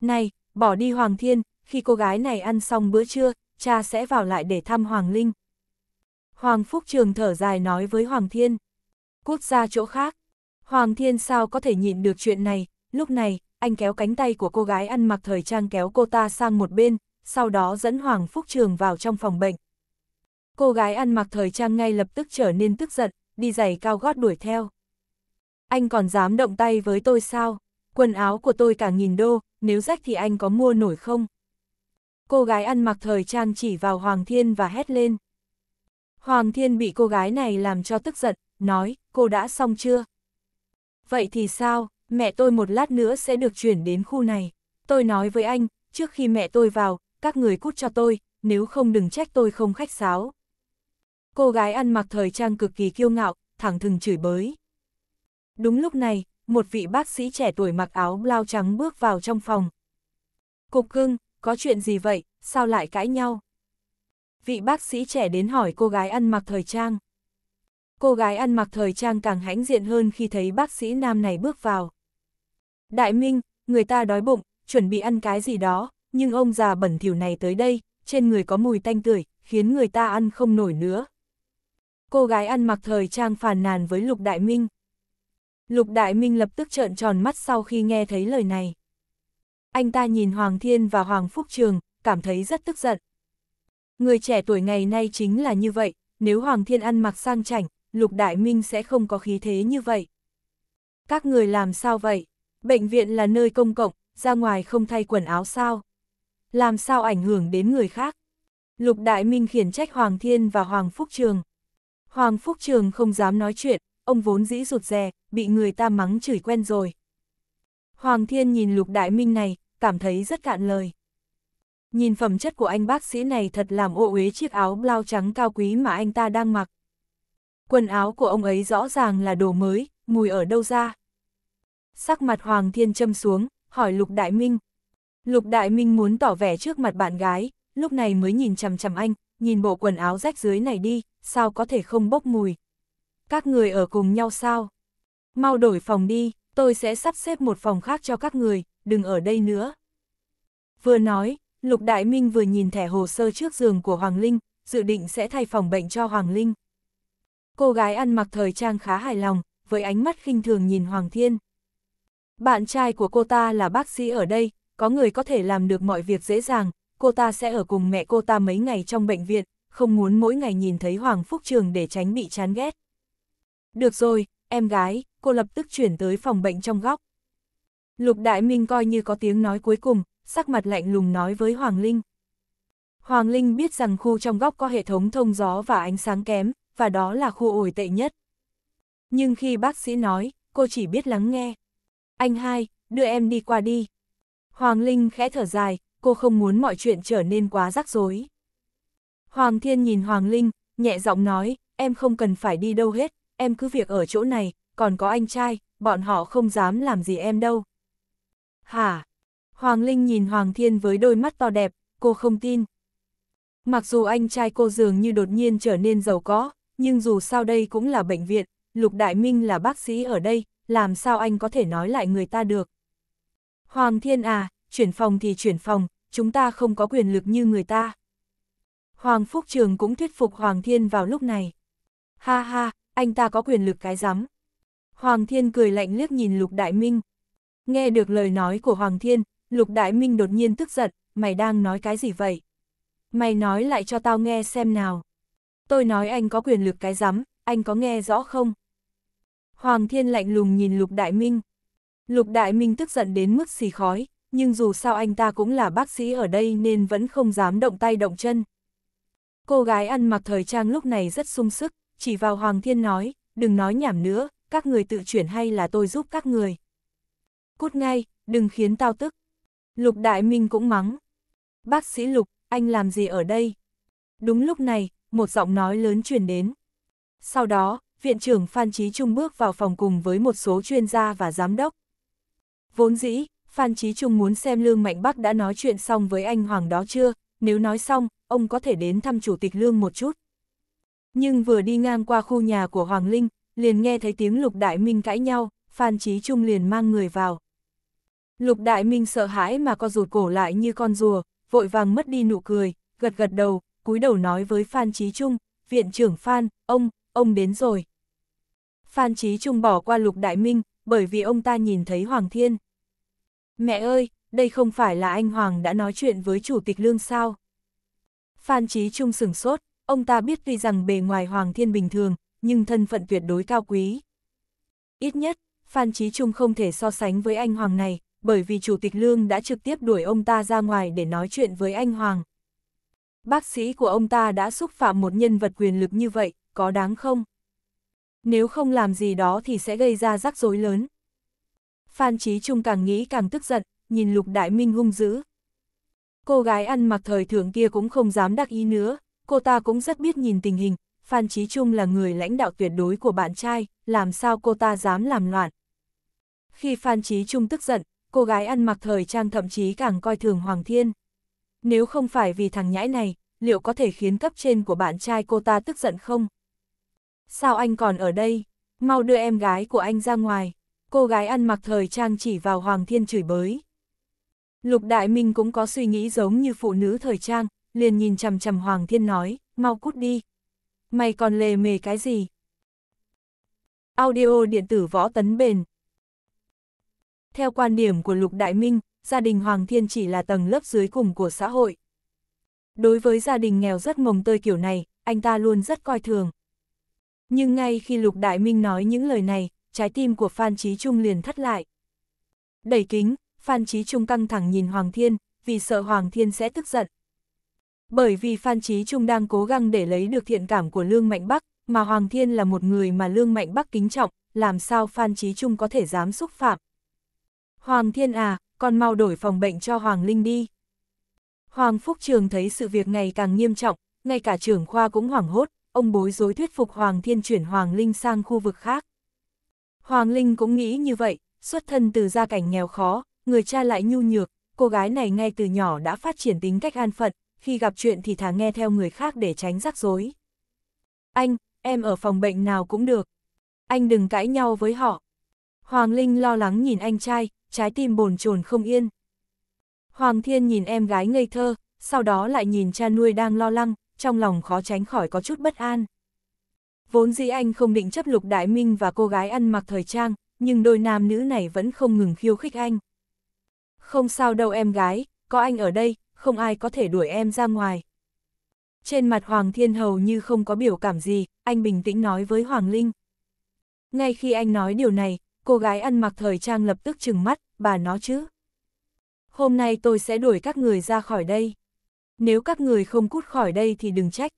Này, Bỏ đi Hoàng Thiên, khi cô gái này ăn xong bữa trưa, cha sẽ vào lại để thăm Hoàng Linh. Hoàng Phúc Trường thở dài nói với Hoàng Thiên. Cút ra chỗ khác. Hoàng Thiên sao có thể nhịn được chuyện này, lúc này, anh kéo cánh tay của cô gái ăn mặc thời trang kéo cô ta sang một bên, sau đó dẫn Hoàng Phúc Trường vào trong phòng bệnh. Cô gái ăn mặc thời trang ngay lập tức trở nên tức giận, đi giày cao gót đuổi theo. Anh còn dám động tay với tôi sao? Quần áo của tôi cả nghìn đô, nếu rách thì anh có mua nổi không? Cô gái ăn mặc thời trang chỉ vào Hoàng Thiên và hét lên. Hoàng Thiên bị cô gái này làm cho tức giận, nói, cô đã xong chưa? Vậy thì sao, mẹ tôi một lát nữa sẽ được chuyển đến khu này. Tôi nói với anh, trước khi mẹ tôi vào, các người cút cho tôi, nếu không đừng trách tôi không khách sáo. Cô gái ăn mặc thời trang cực kỳ kiêu ngạo, thẳng thừng chửi bới. Đúng lúc này, một vị bác sĩ trẻ tuổi mặc áo lao trắng bước vào trong phòng. Cục cưng, có chuyện gì vậy, sao lại cãi nhau? Vị bác sĩ trẻ đến hỏi cô gái ăn mặc thời trang. Cô gái ăn mặc thời trang càng hãnh diện hơn khi thấy bác sĩ nam này bước vào. Đại Minh, người ta đói bụng, chuẩn bị ăn cái gì đó, nhưng ông già bẩn thỉu này tới đây, trên người có mùi tanh tưởi, khiến người ta ăn không nổi nữa. Cô gái ăn mặc thời trang phàn nàn với Lục Đại Minh. Lục Đại Minh lập tức trợn tròn mắt sau khi nghe thấy lời này. Anh ta nhìn Hoàng Thiên và Hoàng Phúc Trường, cảm thấy rất tức giận. Người trẻ tuổi ngày nay chính là như vậy, nếu Hoàng Thiên ăn mặc sang chảnh, Lục Đại Minh sẽ không có khí thế như vậy. Các người làm sao vậy? Bệnh viện là nơi công cộng, ra ngoài không thay quần áo sao? Làm sao ảnh hưởng đến người khác? Lục Đại Minh khiển trách Hoàng Thiên và Hoàng Phúc Trường. Hoàng Phúc Trường không dám nói chuyện, ông vốn dĩ rụt rè, bị người ta mắng chửi quen rồi. Hoàng Thiên nhìn Lục Đại Minh này, cảm thấy rất cạn lời. Nhìn phẩm chất của anh bác sĩ này thật làm ô uế chiếc áo blau trắng cao quý mà anh ta đang mặc. Quần áo của ông ấy rõ ràng là đồ mới, mùi ở đâu ra. Sắc mặt Hoàng Thiên châm xuống, hỏi Lục Đại Minh. Lục Đại Minh muốn tỏ vẻ trước mặt bạn gái, lúc này mới nhìn chằm chằm anh, nhìn bộ quần áo rách dưới này đi, sao có thể không bốc mùi. Các người ở cùng nhau sao? Mau đổi phòng đi, tôi sẽ sắp xếp một phòng khác cho các người, đừng ở đây nữa. Vừa nói, Lục Đại Minh vừa nhìn thẻ hồ sơ trước giường của Hoàng Linh, dự định sẽ thay phòng bệnh cho Hoàng Linh. Cô gái ăn mặc thời trang khá hài lòng, với ánh mắt khinh thường nhìn Hoàng Thiên. Bạn trai của cô ta là bác sĩ ở đây, có người có thể làm được mọi việc dễ dàng, cô ta sẽ ở cùng mẹ cô ta mấy ngày trong bệnh viện, không muốn mỗi ngày nhìn thấy Hoàng Phúc Trường để tránh bị chán ghét. Được rồi, em gái, cô lập tức chuyển tới phòng bệnh trong góc. Lục Đại Minh coi như có tiếng nói cuối cùng, sắc mặt lạnh lùng nói với Hoàng Linh. Hoàng Linh biết rằng khu trong góc có hệ thống thông gió và ánh sáng kém, và đó là khu ổi tệ nhất. Nhưng khi bác sĩ nói, cô chỉ biết lắng nghe. Anh hai, đưa em đi qua đi. Hoàng Linh khẽ thở dài, cô không muốn mọi chuyện trở nên quá rắc rối. Hoàng Thiên nhìn Hoàng Linh, nhẹ giọng nói, em không cần phải đi đâu hết, em cứ việc ở chỗ này, còn có anh trai, bọn họ không dám làm gì em đâu. Hả? Hoàng Linh nhìn Hoàng Thiên với đôi mắt to đẹp, cô không tin. Mặc dù anh trai cô dường như đột nhiên trở nên giàu có, nhưng dù sao đây cũng là bệnh viện, Lục Đại Minh là bác sĩ ở đây, làm sao anh có thể nói lại người ta được. Hoàng Thiên à, chuyển phòng thì chuyển phòng, chúng ta không có quyền lực như người ta. Hoàng Phúc Trường cũng thuyết phục Hoàng Thiên vào lúc này. Ha ha, anh ta có quyền lực cái rắm. Hoàng Thiên cười lạnh liếc nhìn Lục Đại Minh. Nghe được lời nói của Hoàng Thiên, Lục Đại Minh đột nhiên tức giận, mày đang nói cái gì vậy? Mày nói lại cho tao nghe xem nào. Tôi nói anh có quyền lực cái rắm, anh có nghe rõ không? Hoàng Thiên lạnh lùng nhìn Lục Đại Minh. Lục Đại Minh tức giận đến mức xì khói, nhưng dù sao anh ta cũng là bác sĩ ở đây nên vẫn không dám động tay động chân. Cô gái ăn mặc thời trang lúc này rất sung sức, chỉ vào Hoàng Thiên nói, đừng nói nhảm nữa, các người tự chuyển hay là tôi giúp các người. Cút ngay, đừng khiến tao tức. Lục Đại Minh cũng mắng. Bác sĩ Lục, anh làm gì ở đây? Đúng lúc này, một giọng nói lớn truyền đến. Sau đó, Viện trưởng Phan chí Trung bước vào phòng cùng với một số chuyên gia và giám đốc. Vốn dĩ, Phan chí Trung muốn xem Lương Mạnh Bắc đã nói chuyện xong với anh Hoàng đó chưa, nếu nói xong, ông có thể đến thăm Chủ tịch Lương một chút. Nhưng vừa đi ngang qua khu nhà của Hoàng Linh, liền nghe thấy tiếng Lục Đại Minh cãi nhau, Phan Chí Trung liền mang người vào. Lục Đại Minh sợ hãi mà co rụt cổ lại như con rùa, vội vàng mất đi nụ cười, gật gật đầu, cúi đầu nói với Phan Chí Trung, viện trưởng Phan, ông, ông đến rồi. Phan Chí Trung bỏ qua Lục Đại Minh, bởi vì ông ta nhìn thấy Hoàng Thiên. Mẹ ơi, đây không phải là anh Hoàng đã nói chuyện với Chủ tịch Lương sao? Phan Chí Trung sửng sốt, ông ta biết tuy rằng bề ngoài Hoàng Thiên bình thường, nhưng thân phận tuyệt đối cao quý. Ít nhất, Phan Chí Trung không thể so sánh với anh Hoàng này, bởi vì Chủ tịch Lương đã trực tiếp đuổi ông ta ra ngoài để nói chuyện với anh Hoàng. Bác sĩ của ông ta đã xúc phạm một nhân vật quyền lực như vậy, có đáng không? Nếu không làm gì đó thì sẽ gây ra rắc rối lớn. Phan Chí Trung càng nghĩ càng tức giận, nhìn Lục Đại Minh hung dữ. Cô gái ăn mặc thời thượng kia cũng không dám đắc ý nữa, cô ta cũng rất biết nhìn tình hình, Phan Chí Trung là người lãnh đạo tuyệt đối của bạn trai, làm sao cô ta dám làm loạn. Khi Phan Chí Trung tức giận, cô gái ăn mặc thời trang thậm chí càng coi thường Hoàng Thiên. Nếu không phải vì thằng nhãi này, liệu có thể khiến cấp trên của bạn trai cô ta tức giận không? Sao anh còn ở đây? Mau đưa em gái của anh ra ngoài. Cô gái ăn mặc thời trang chỉ vào Hoàng Thiên chửi bới. Lục Đại Minh cũng có suy nghĩ giống như phụ nữ thời trang, liền nhìn chằm chằm Hoàng Thiên nói, mau cút đi, mày còn lề mề cái gì? Audio điện tử võ tấn bền Theo quan điểm của Lục Đại Minh, gia đình Hoàng Thiên chỉ là tầng lớp dưới cùng của xã hội. Đối với gia đình nghèo rất mồng tơi kiểu này, anh ta luôn rất coi thường. Nhưng ngay khi Lục Đại Minh nói những lời này, trái tim của Phan Chí Trung liền thắt lại. Đẩy kính, Phan Chí Trung căng thẳng nhìn Hoàng Thiên, vì sợ Hoàng Thiên sẽ tức giận, bởi vì Phan Trí Trung đang cố gắng để lấy được thiện cảm của Lương Mạnh Bắc, mà Hoàng Thiên là một người mà Lương Mạnh Bắc kính trọng, làm sao Phan Trí Trung có thể dám xúc phạm. Hoàng Thiên à, con mau đổi phòng bệnh cho Hoàng Linh đi. Hoàng Phúc Trường thấy sự việc ngày càng nghiêm trọng, ngay cả trưởng khoa cũng hoảng hốt, ông bối rối thuyết phục Hoàng Thiên chuyển Hoàng Linh sang khu vực khác. Hoàng Linh cũng nghĩ như vậy, xuất thân từ gia cảnh nghèo khó, người cha lại nhu nhược, cô gái này ngay từ nhỏ đã phát triển tính cách an phận, khi gặp chuyện thì thà nghe theo người khác để tránh rắc rối. Anh, em ở phòng bệnh nào cũng được. Anh đừng cãi nhau với họ. Hoàng Linh lo lắng nhìn anh trai, trái tim bồn chồn không yên. Hoàng Thiên nhìn em gái ngây thơ, sau đó lại nhìn cha nuôi đang lo lắng, trong lòng khó tránh khỏi có chút bất an. Vốn dĩ anh không định chấp lục Đại Minh và cô gái ăn mặc thời trang, nhưng đôi nam nữ này vẫn không ngừng khiêu khích anh. Không sao đâu em gái, có anh ở đây, không ai có thể đuổi em ra ngoài. Trên mặt Hoàng Thiên hầu như không có biểu cảm gì, anh bình tĩnh nói với Hoàng Linh. Ngay khi anh nói điều này, cô gái ăn mặc thời trang lập tức trừng mắt, bà nó chứ. Hôm nay tôi sẽ đuổi các người ra khỏi đây. Nếu các người không cút khỏi đây thì đừng trách.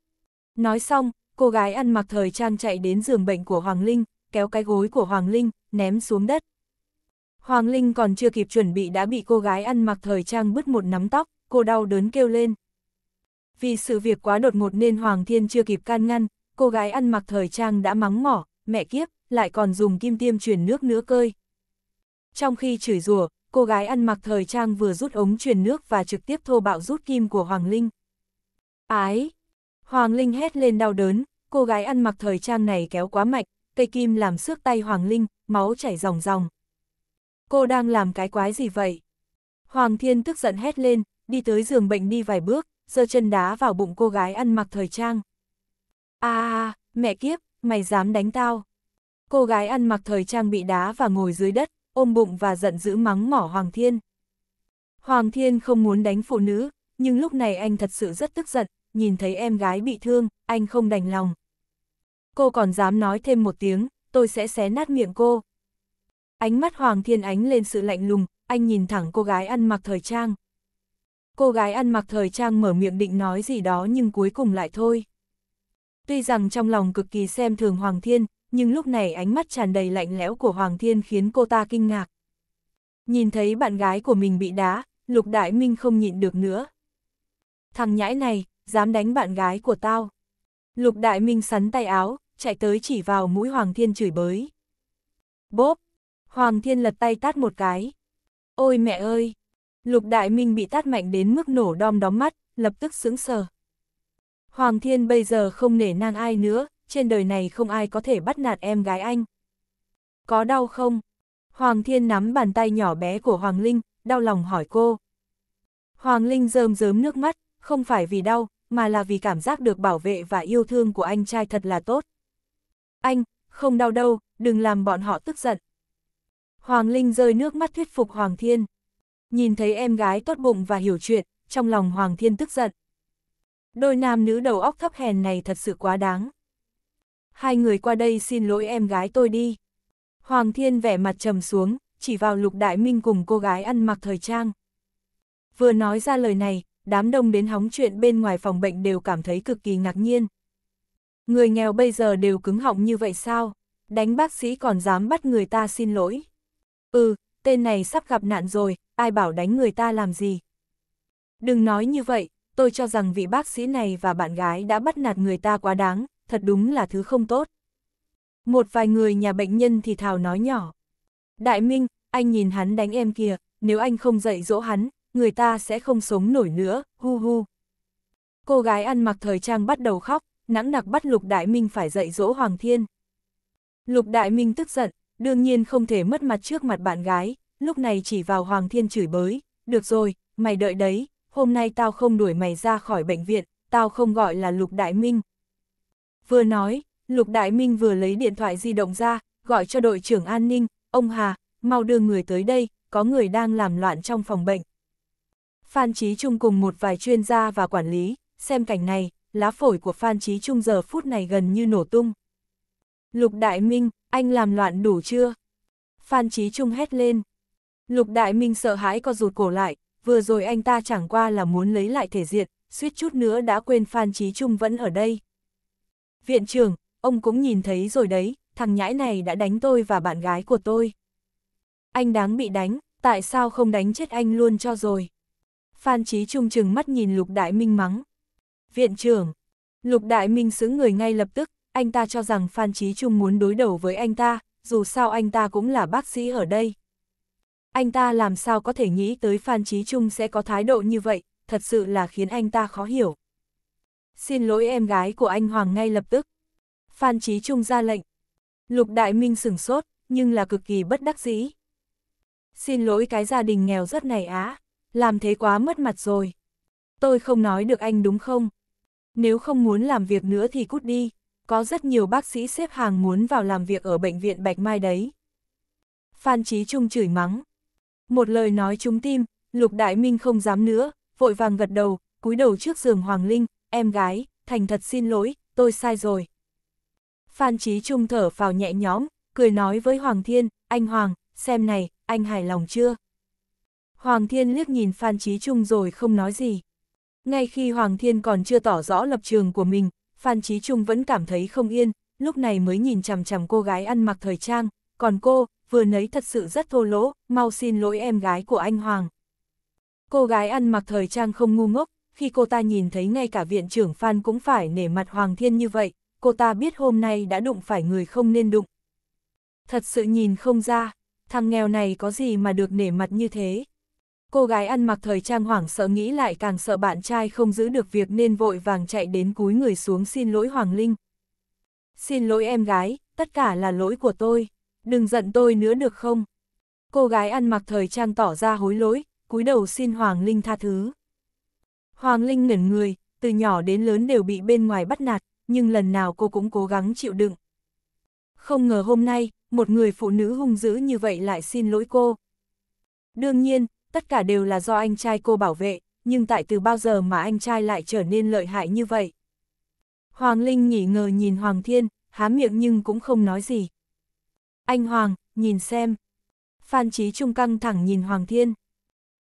Nói xong, cô gái ăn mặc thời trang chạy đến giường bệnh của Hoàng Linh, kéo cái gối của Hoàng Linh, ném xuống đất. Hoàng Linh còn chưa kịp chuẩn bị đã bị cô gái ăn mặc thời trang bứt một nắm tóc, cô đau đớn kêu lên. Vì sự việc quá đột ngột nên Hoàng Thiên chưa kịp can ngăn, cô gái ăn mặc thời trang đã mắng mỏ, mẹ kiếp, lại còn dùng kim tiêm truyền nước nữa cơi. Trong khi chửi rủa, cô gái ăn mặc thời trang vừa rút ống truyền nước và trực tiếp thô bạo rút kim của Hoàng Linh. Ái! Hoàng Linh hét lên đau đớn, cô gái ăn mặc thời trang này kéo quá mạnh, cây kim làm xước tay Hoàng Linh, máu chảy ròng ròng. Cô đang làm cái quái gì vậy? Hoàng Thiên tức giận hét lên, đi tới giường bệnh đi vài bước, giơ chân đá vào bụng cô gái ăn mặc thời trang. a à, mẹ kiếp, mày dám đánh tao. Cô gái ăn mặc thời trang bị đá và ngồi dưới đất, ôm bụng và giận dữ mắng mỏ Hoàng Thiên. Hoàng Thiên không muốn đánh phụ nữ, nhưng lúc này anh thật sự rất tức giận, nhìn thấy em gái bị thương, anh không đành lòng. Cô còn dám nói thêm một tiếng, tôi sẽ xé nát miệng cô. Ánh mắt Hoàng Thiên ánh lên sự lạnh lùng, anh nhìn thẳng cô gái ăn mặc thời trang cô gái ăn mặc thời trang mở miệng định nói gì đó nhưng cuối cùng lại thôi. Tuy rằng trong lòng cực kỳ xem thường Hoàng Thiên, nhưng lúc này ánh mắt tràn đầy lạnh lẽo của Hoàng Thiên khiến cô ta kinh ngạc. Nhìn thấy bạn gái của mình bị đá, Lục Đại Minh không nhịn được nữa. Thằng nhãi này, dám đánh bạn gái của tao. Lục Đại Minh sắn tay áo, chạy tới chỉ vào mũi Hoàng Thiên chửi bới. Bốp! Hoàng Thiên lật tay tát một cái. Ôi mẹ ơi! Lục Đại Minh bị tát mạnh đến mức nổ đom đóm mắt, lập tức sững sờ. Hoàng Thiên bây giờ không nể nang ai nữa, trên đời này không ai có thể bắt nạt em gái anh. Có đau không? Hoàng Thiên nắm bàn tay nhỏ bé của Hoàng Linh, đau lòng hỏi cô. Hoàng Linh rơm rớm nước mắt, không phải vì đau, mà là vì cảm giác được bảo vệ và yêu thương của anh trai thật là tốt. Anh, không đau đâu, đừng làm bọn họ tức giận. Hoàng Linh rơi nước mắt thuyết phục Hoàng Thiên. Nhìn thấy em gái tốt bụng và hiểu chuyện, trong lòng Hoàng Thiên tức giận. Đôi nam nữ đầu óc thấp hèn này thật sự quá đáng. Hai người qua đây xin lỗi em gái tôi đi. Hoàng Thiên vẻ mặt trầm xuống, chỉ vào Lục Đại Minh cùng cô gái ăn mặc thời trang. Vừa nói ra lời này, đám đông đến hóng chuyện bên ngoài phòng bệnh đều cảm thấy cực kỳ ngạc nhiên. Người nghèo bây giờ đều cứng họng như vậy sao? Đánh bác sĩ còn dám bắt người ta xin lỗi. Ừ, tên này sắp gặp nạn rồi, ai bảo đánh người ta làm gì. Đừng nói như vậy, tôi cho rằng vị bác sĩ này và bạn gái đã bắt nạt người ta quá đáng, thật đúng là thứ không tốt. Một vài người nhà bệnh nhân thì thào nói nhỏ. Đại Minh, anh nhìn hắn đánh em kìa, nếu anh không dạy dỗ hắn, người ta sẽ không sống nổi nữa, hu hu. Cô gái ăn mặc thời trang bắt đầu khóc, nắng nặc bắt Lục Đại Minh phải dạy dỗ Hoàng Thiên. Lục Đại Minh tức giận, đương nhiên không thể mất mặt trước mặt bạn gái, lúc này chỉ vào Hoàng Thiên chửi bới, được rồi, mày đợi đấy, hôm nay tao không đuổi mày ra khỏi bệnh viện, tao không gọi là Lục Đại Minh. Vừa nói, Lục Đại Minh vừa lấy điện thoại di động ra, gọi cho đội trưởng an ninh, ông Hà, mau đưa người tới đây, có người đang làm loạn trong phòng bệnh. Phan Chí Trung cùng một vài chuyên gia và quản lý, xem cảnh này, lá phổi của Phan Chí Trung giờ phút này gần như nổ tung. Lục Đại Minh, anh làm loạn đủ chưa? Phan Chí Trung hét lên. Lục Đại Minh sợ hãi co rụt cổ lại, vừa rồi anh ta chẳng qua là muốn lấy lại thể diện, suýt chút nữa đã quên Phan Chí Trung vẫn ở đây. Viện trưởng, ông cũng nhìn thấy rồi đấy, thằng nhãi này đã đánh tôi và bạn gái của tôi. Anh đáng bị đánh, tại sao không đánh chết anh luôn cho rồi? Phan Chí Trung chừng mắt nhìn Lục Đại Minh mắng. Viện trưởng, Lục Đại Minh xứng người ngay lập tức, anh ta cho rằng Phan chí Trung muốn đối đầu với anh ta, dù sao anh ta cũng là bác sĩ ở đây. Anh ta làm sao có thể nghĩ tới Phan chí Trung sẽ có thái độ như vậy, thật sự là khiến anh ta khó hiểu. Xin lỗi em gái của anh Hoàng ngay lập tức. Phan chí Trung ra lệnh. Lục Đại Minh sửng sốt, nhưng là cực kỳ bất đắc dĩ. Xin lỗi cái gia đình nghèo rất này á, làm thế quá mất mặt rồi. Tôi không nói được anh đúng không? Nếu không muốn làm việc nữa thì cút đi, có rất nhiều bác sĩ xếp hàng muốn vào làm việc ở bệnh viện Bạch Mai đấy. Phan Chí Trung chửi mắng. Một lời nói trúng tim, Lục Đại Minh không dám nữa, vội vàng gật đầu, cúi đầu trước giường Hoàng Linh, em gái, thành thật xin lỗi, tôi sai rồi. Phan Chí Trung thở vào nhẹ nhõm, cười nói với Hoàng Thiên, anh Hoàng, xem này, anh hài lòng chưa? Hoàng Thiên liếc nhìn Phan Chí Trung rồi không nói gì. Ngay khi Hoàng Thiên còn chưa tỏ rõ lập trường của mình, Phan Chí Trung vẫn cảm thấy không yên, lúc này mới nhìn chằm chằm cô gái ăn mặc thời trang, còn cô, vừa nấy thật sự rất thô lỗ, mau xin lỗi em gái của anh Hoàng. Cô gái ăn mặc thời trang không ngu ngốc, khi cô ta nhìn thấy ngay cả viện trưởng Phan cũng phải nể mặt Hoàng Thiên như vậy, cô ta biết hôm nay đã đụng phải người không nên đụng. Thật sự nhìn không ra, thằng nghèo này có gì mà được nể mặt như thế. Cô gái ăn mặc thời trang hoảng sợ nghĩ lại càng sợ bạn trai không giữ được việc nên vội vàng chạy đến cúi người xuống xin lỗi Hoàng Linh. Xin lỗi em gái, tất cả là lỗi của tôi, đừng giận tôi nữa được không? Cô gái ăn mặc thời trang tỏ ra hối lỗi, cúi đầu xin Hoàng Linh tha thứ. Hoàng Linh ngẩn người, từ nhỏ đến lớn đều bị bên ngoài bắt nạt, nhưng lần nào cô cũng cố gắng chịu đựng. Không ngờ hôm nay, một người phụ nữ hung dữ như vậy lại xin lỗi cô. Đương nhiên, tất cả đều là do anh trai cô bảo vệ, nhưng tại từ bao giờ mà anh trai lại trở nên lợi hại như vậy? Hoàng Linh nghỉ ngờ nhìn Hoàng Thiên, há miệng nhưng cũng không nói gì. Anh Hoàng, nhìn xem. Phan Chí Trung căng thẳng nhìn Hoàng Thiên.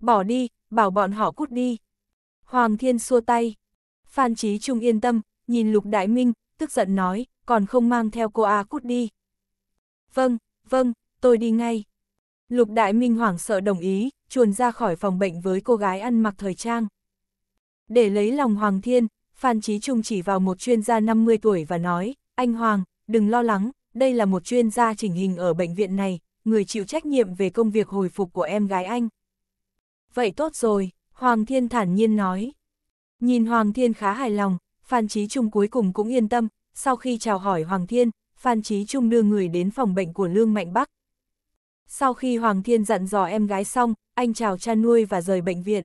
Bỏ đi, bảo bọn họ cút đi. Hoàng Thiên xua tay. Phan Chí Trung yên tâm, nhìn Lục Đại Minh, tức giận nói, còn không mang theo cô A cút đi. Vâng, vâng, tôi đi ngay. Lục Đại Minh hoảng sợ đồng ý, chuồn ra khỏi phòng bệnh với cô gái ăn mặc thời trang. Để lấy lòng Hoàng Thiên, Phan Chí Trung chỉ vào một chuyên gia 50 tuổi và nói, anh Hoàng, đừng lo lắng, đây là một chuyên gia chỉnh hình ở bệnh viện này, người chịu trách nhiệm về công việc hồi phục của em gái anh. Vậy tốt rồi, Hoàng Thiên thản nhiên nói. Nhìn Hoàng Thiên khá hài lòng, Phan Chí Trung cuối cùng cũng yên tâm, sau khi chào hỏi Hoàng Thiên, Phan Chí Trung đưa người đến phòng bệnh của Lương Mạnh Bắc, sau khi Hoàng Thiên dặn dò em gái xong, anh chào cha nuôi và rời bệnh viện.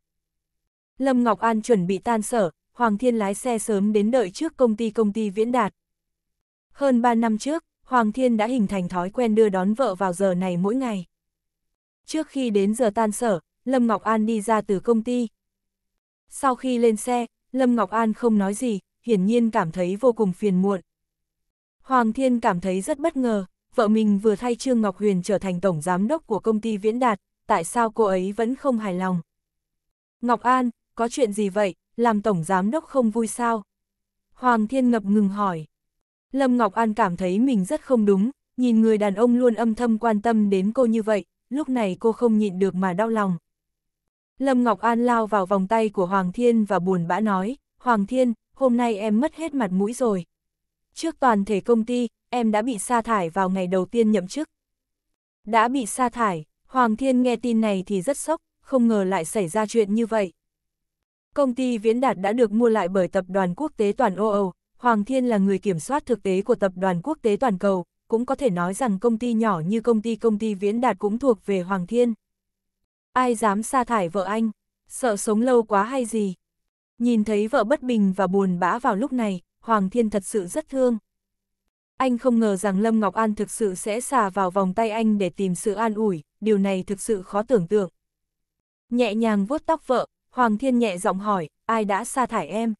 Lâm Ngọc An chuẩn bị tan sở, Hoàng Thiên lái xe sớm đến đợi trước công ty công ty Viễn Đạt. Hơn 3 năm trước, Hoàng Thiên đã hình thành thói quen đưa đón vợ vào giờ này mỗi ngày. Trước khi đến giờ tan sở, Lâm Ngọc An đi ra từ công ty. Sau khi lên xe, Lâm Ngọc An không nói gì, hiển nhiên cảm thấy vô cùng phiền muộn. Hoàng Thiên cảm thấy rất bất ngờ vợ mình vừa thay Trương Ngọc Huyền trở thành tổng giám đốc của công ty Viễn Đạt, tại sao cô ấy vẫn không hài lòng? Ngọc An, có chuyện gì vậy, làm tổng giám đốc không vui sao? Hoàng Thiên ngập ngừng hỏi. Lâm Ngọc An cảm thấy mình rất không đúng, nhìn người đàn ông luôn âm thầm quan tâm đến cô như vậy, lúc này cô không nhịn được mà đau lòng. Lâm Ngọc An lao vào vòng tay của Hoàng Thiên và buồn bã nói, Hoàng Thiên, hôm nay em mất hết mặt mũi rồi. Trước toàn thể công ty, em đã bị sa thải vào ngày đầu tiên nhậm chức. Đã bị sa thải, Hoàng Thiên nghe tin này thì rất sốc, không ngờ lại xảy ra chuyện như vậy. Công ty Viễn Đạt đã được mua lại bởi Tập đoàn Quốc tế Toàn Âu Âu, Hoàng Thiên là người kiểm soát thực tế của Tập đoàn Quốc tế Toàn Cầu, cũng có thể nói rằng công ty nhỏ như công ty công ty Viễn Đạt cũng thuộc về Hoàng Thiên. Ai dám sa thải vợ anh, sợ sống lâu quá hay gì? Nhìn thấy vợ bất bình và buồn bã vào lúc này, Hoàng Thiên thật sự rất thương. Anh không ngờ rằng Lâm Ngọc An thực sự sẽ xả vào vòng tay anh để tìm sự an ủi, điều này thực sự khó tưởng tượng. Nhẹ nhàng vuốt tóc vợ, Hoàng Thiên nhẹ giọng hỏi, ai đã sa thải em?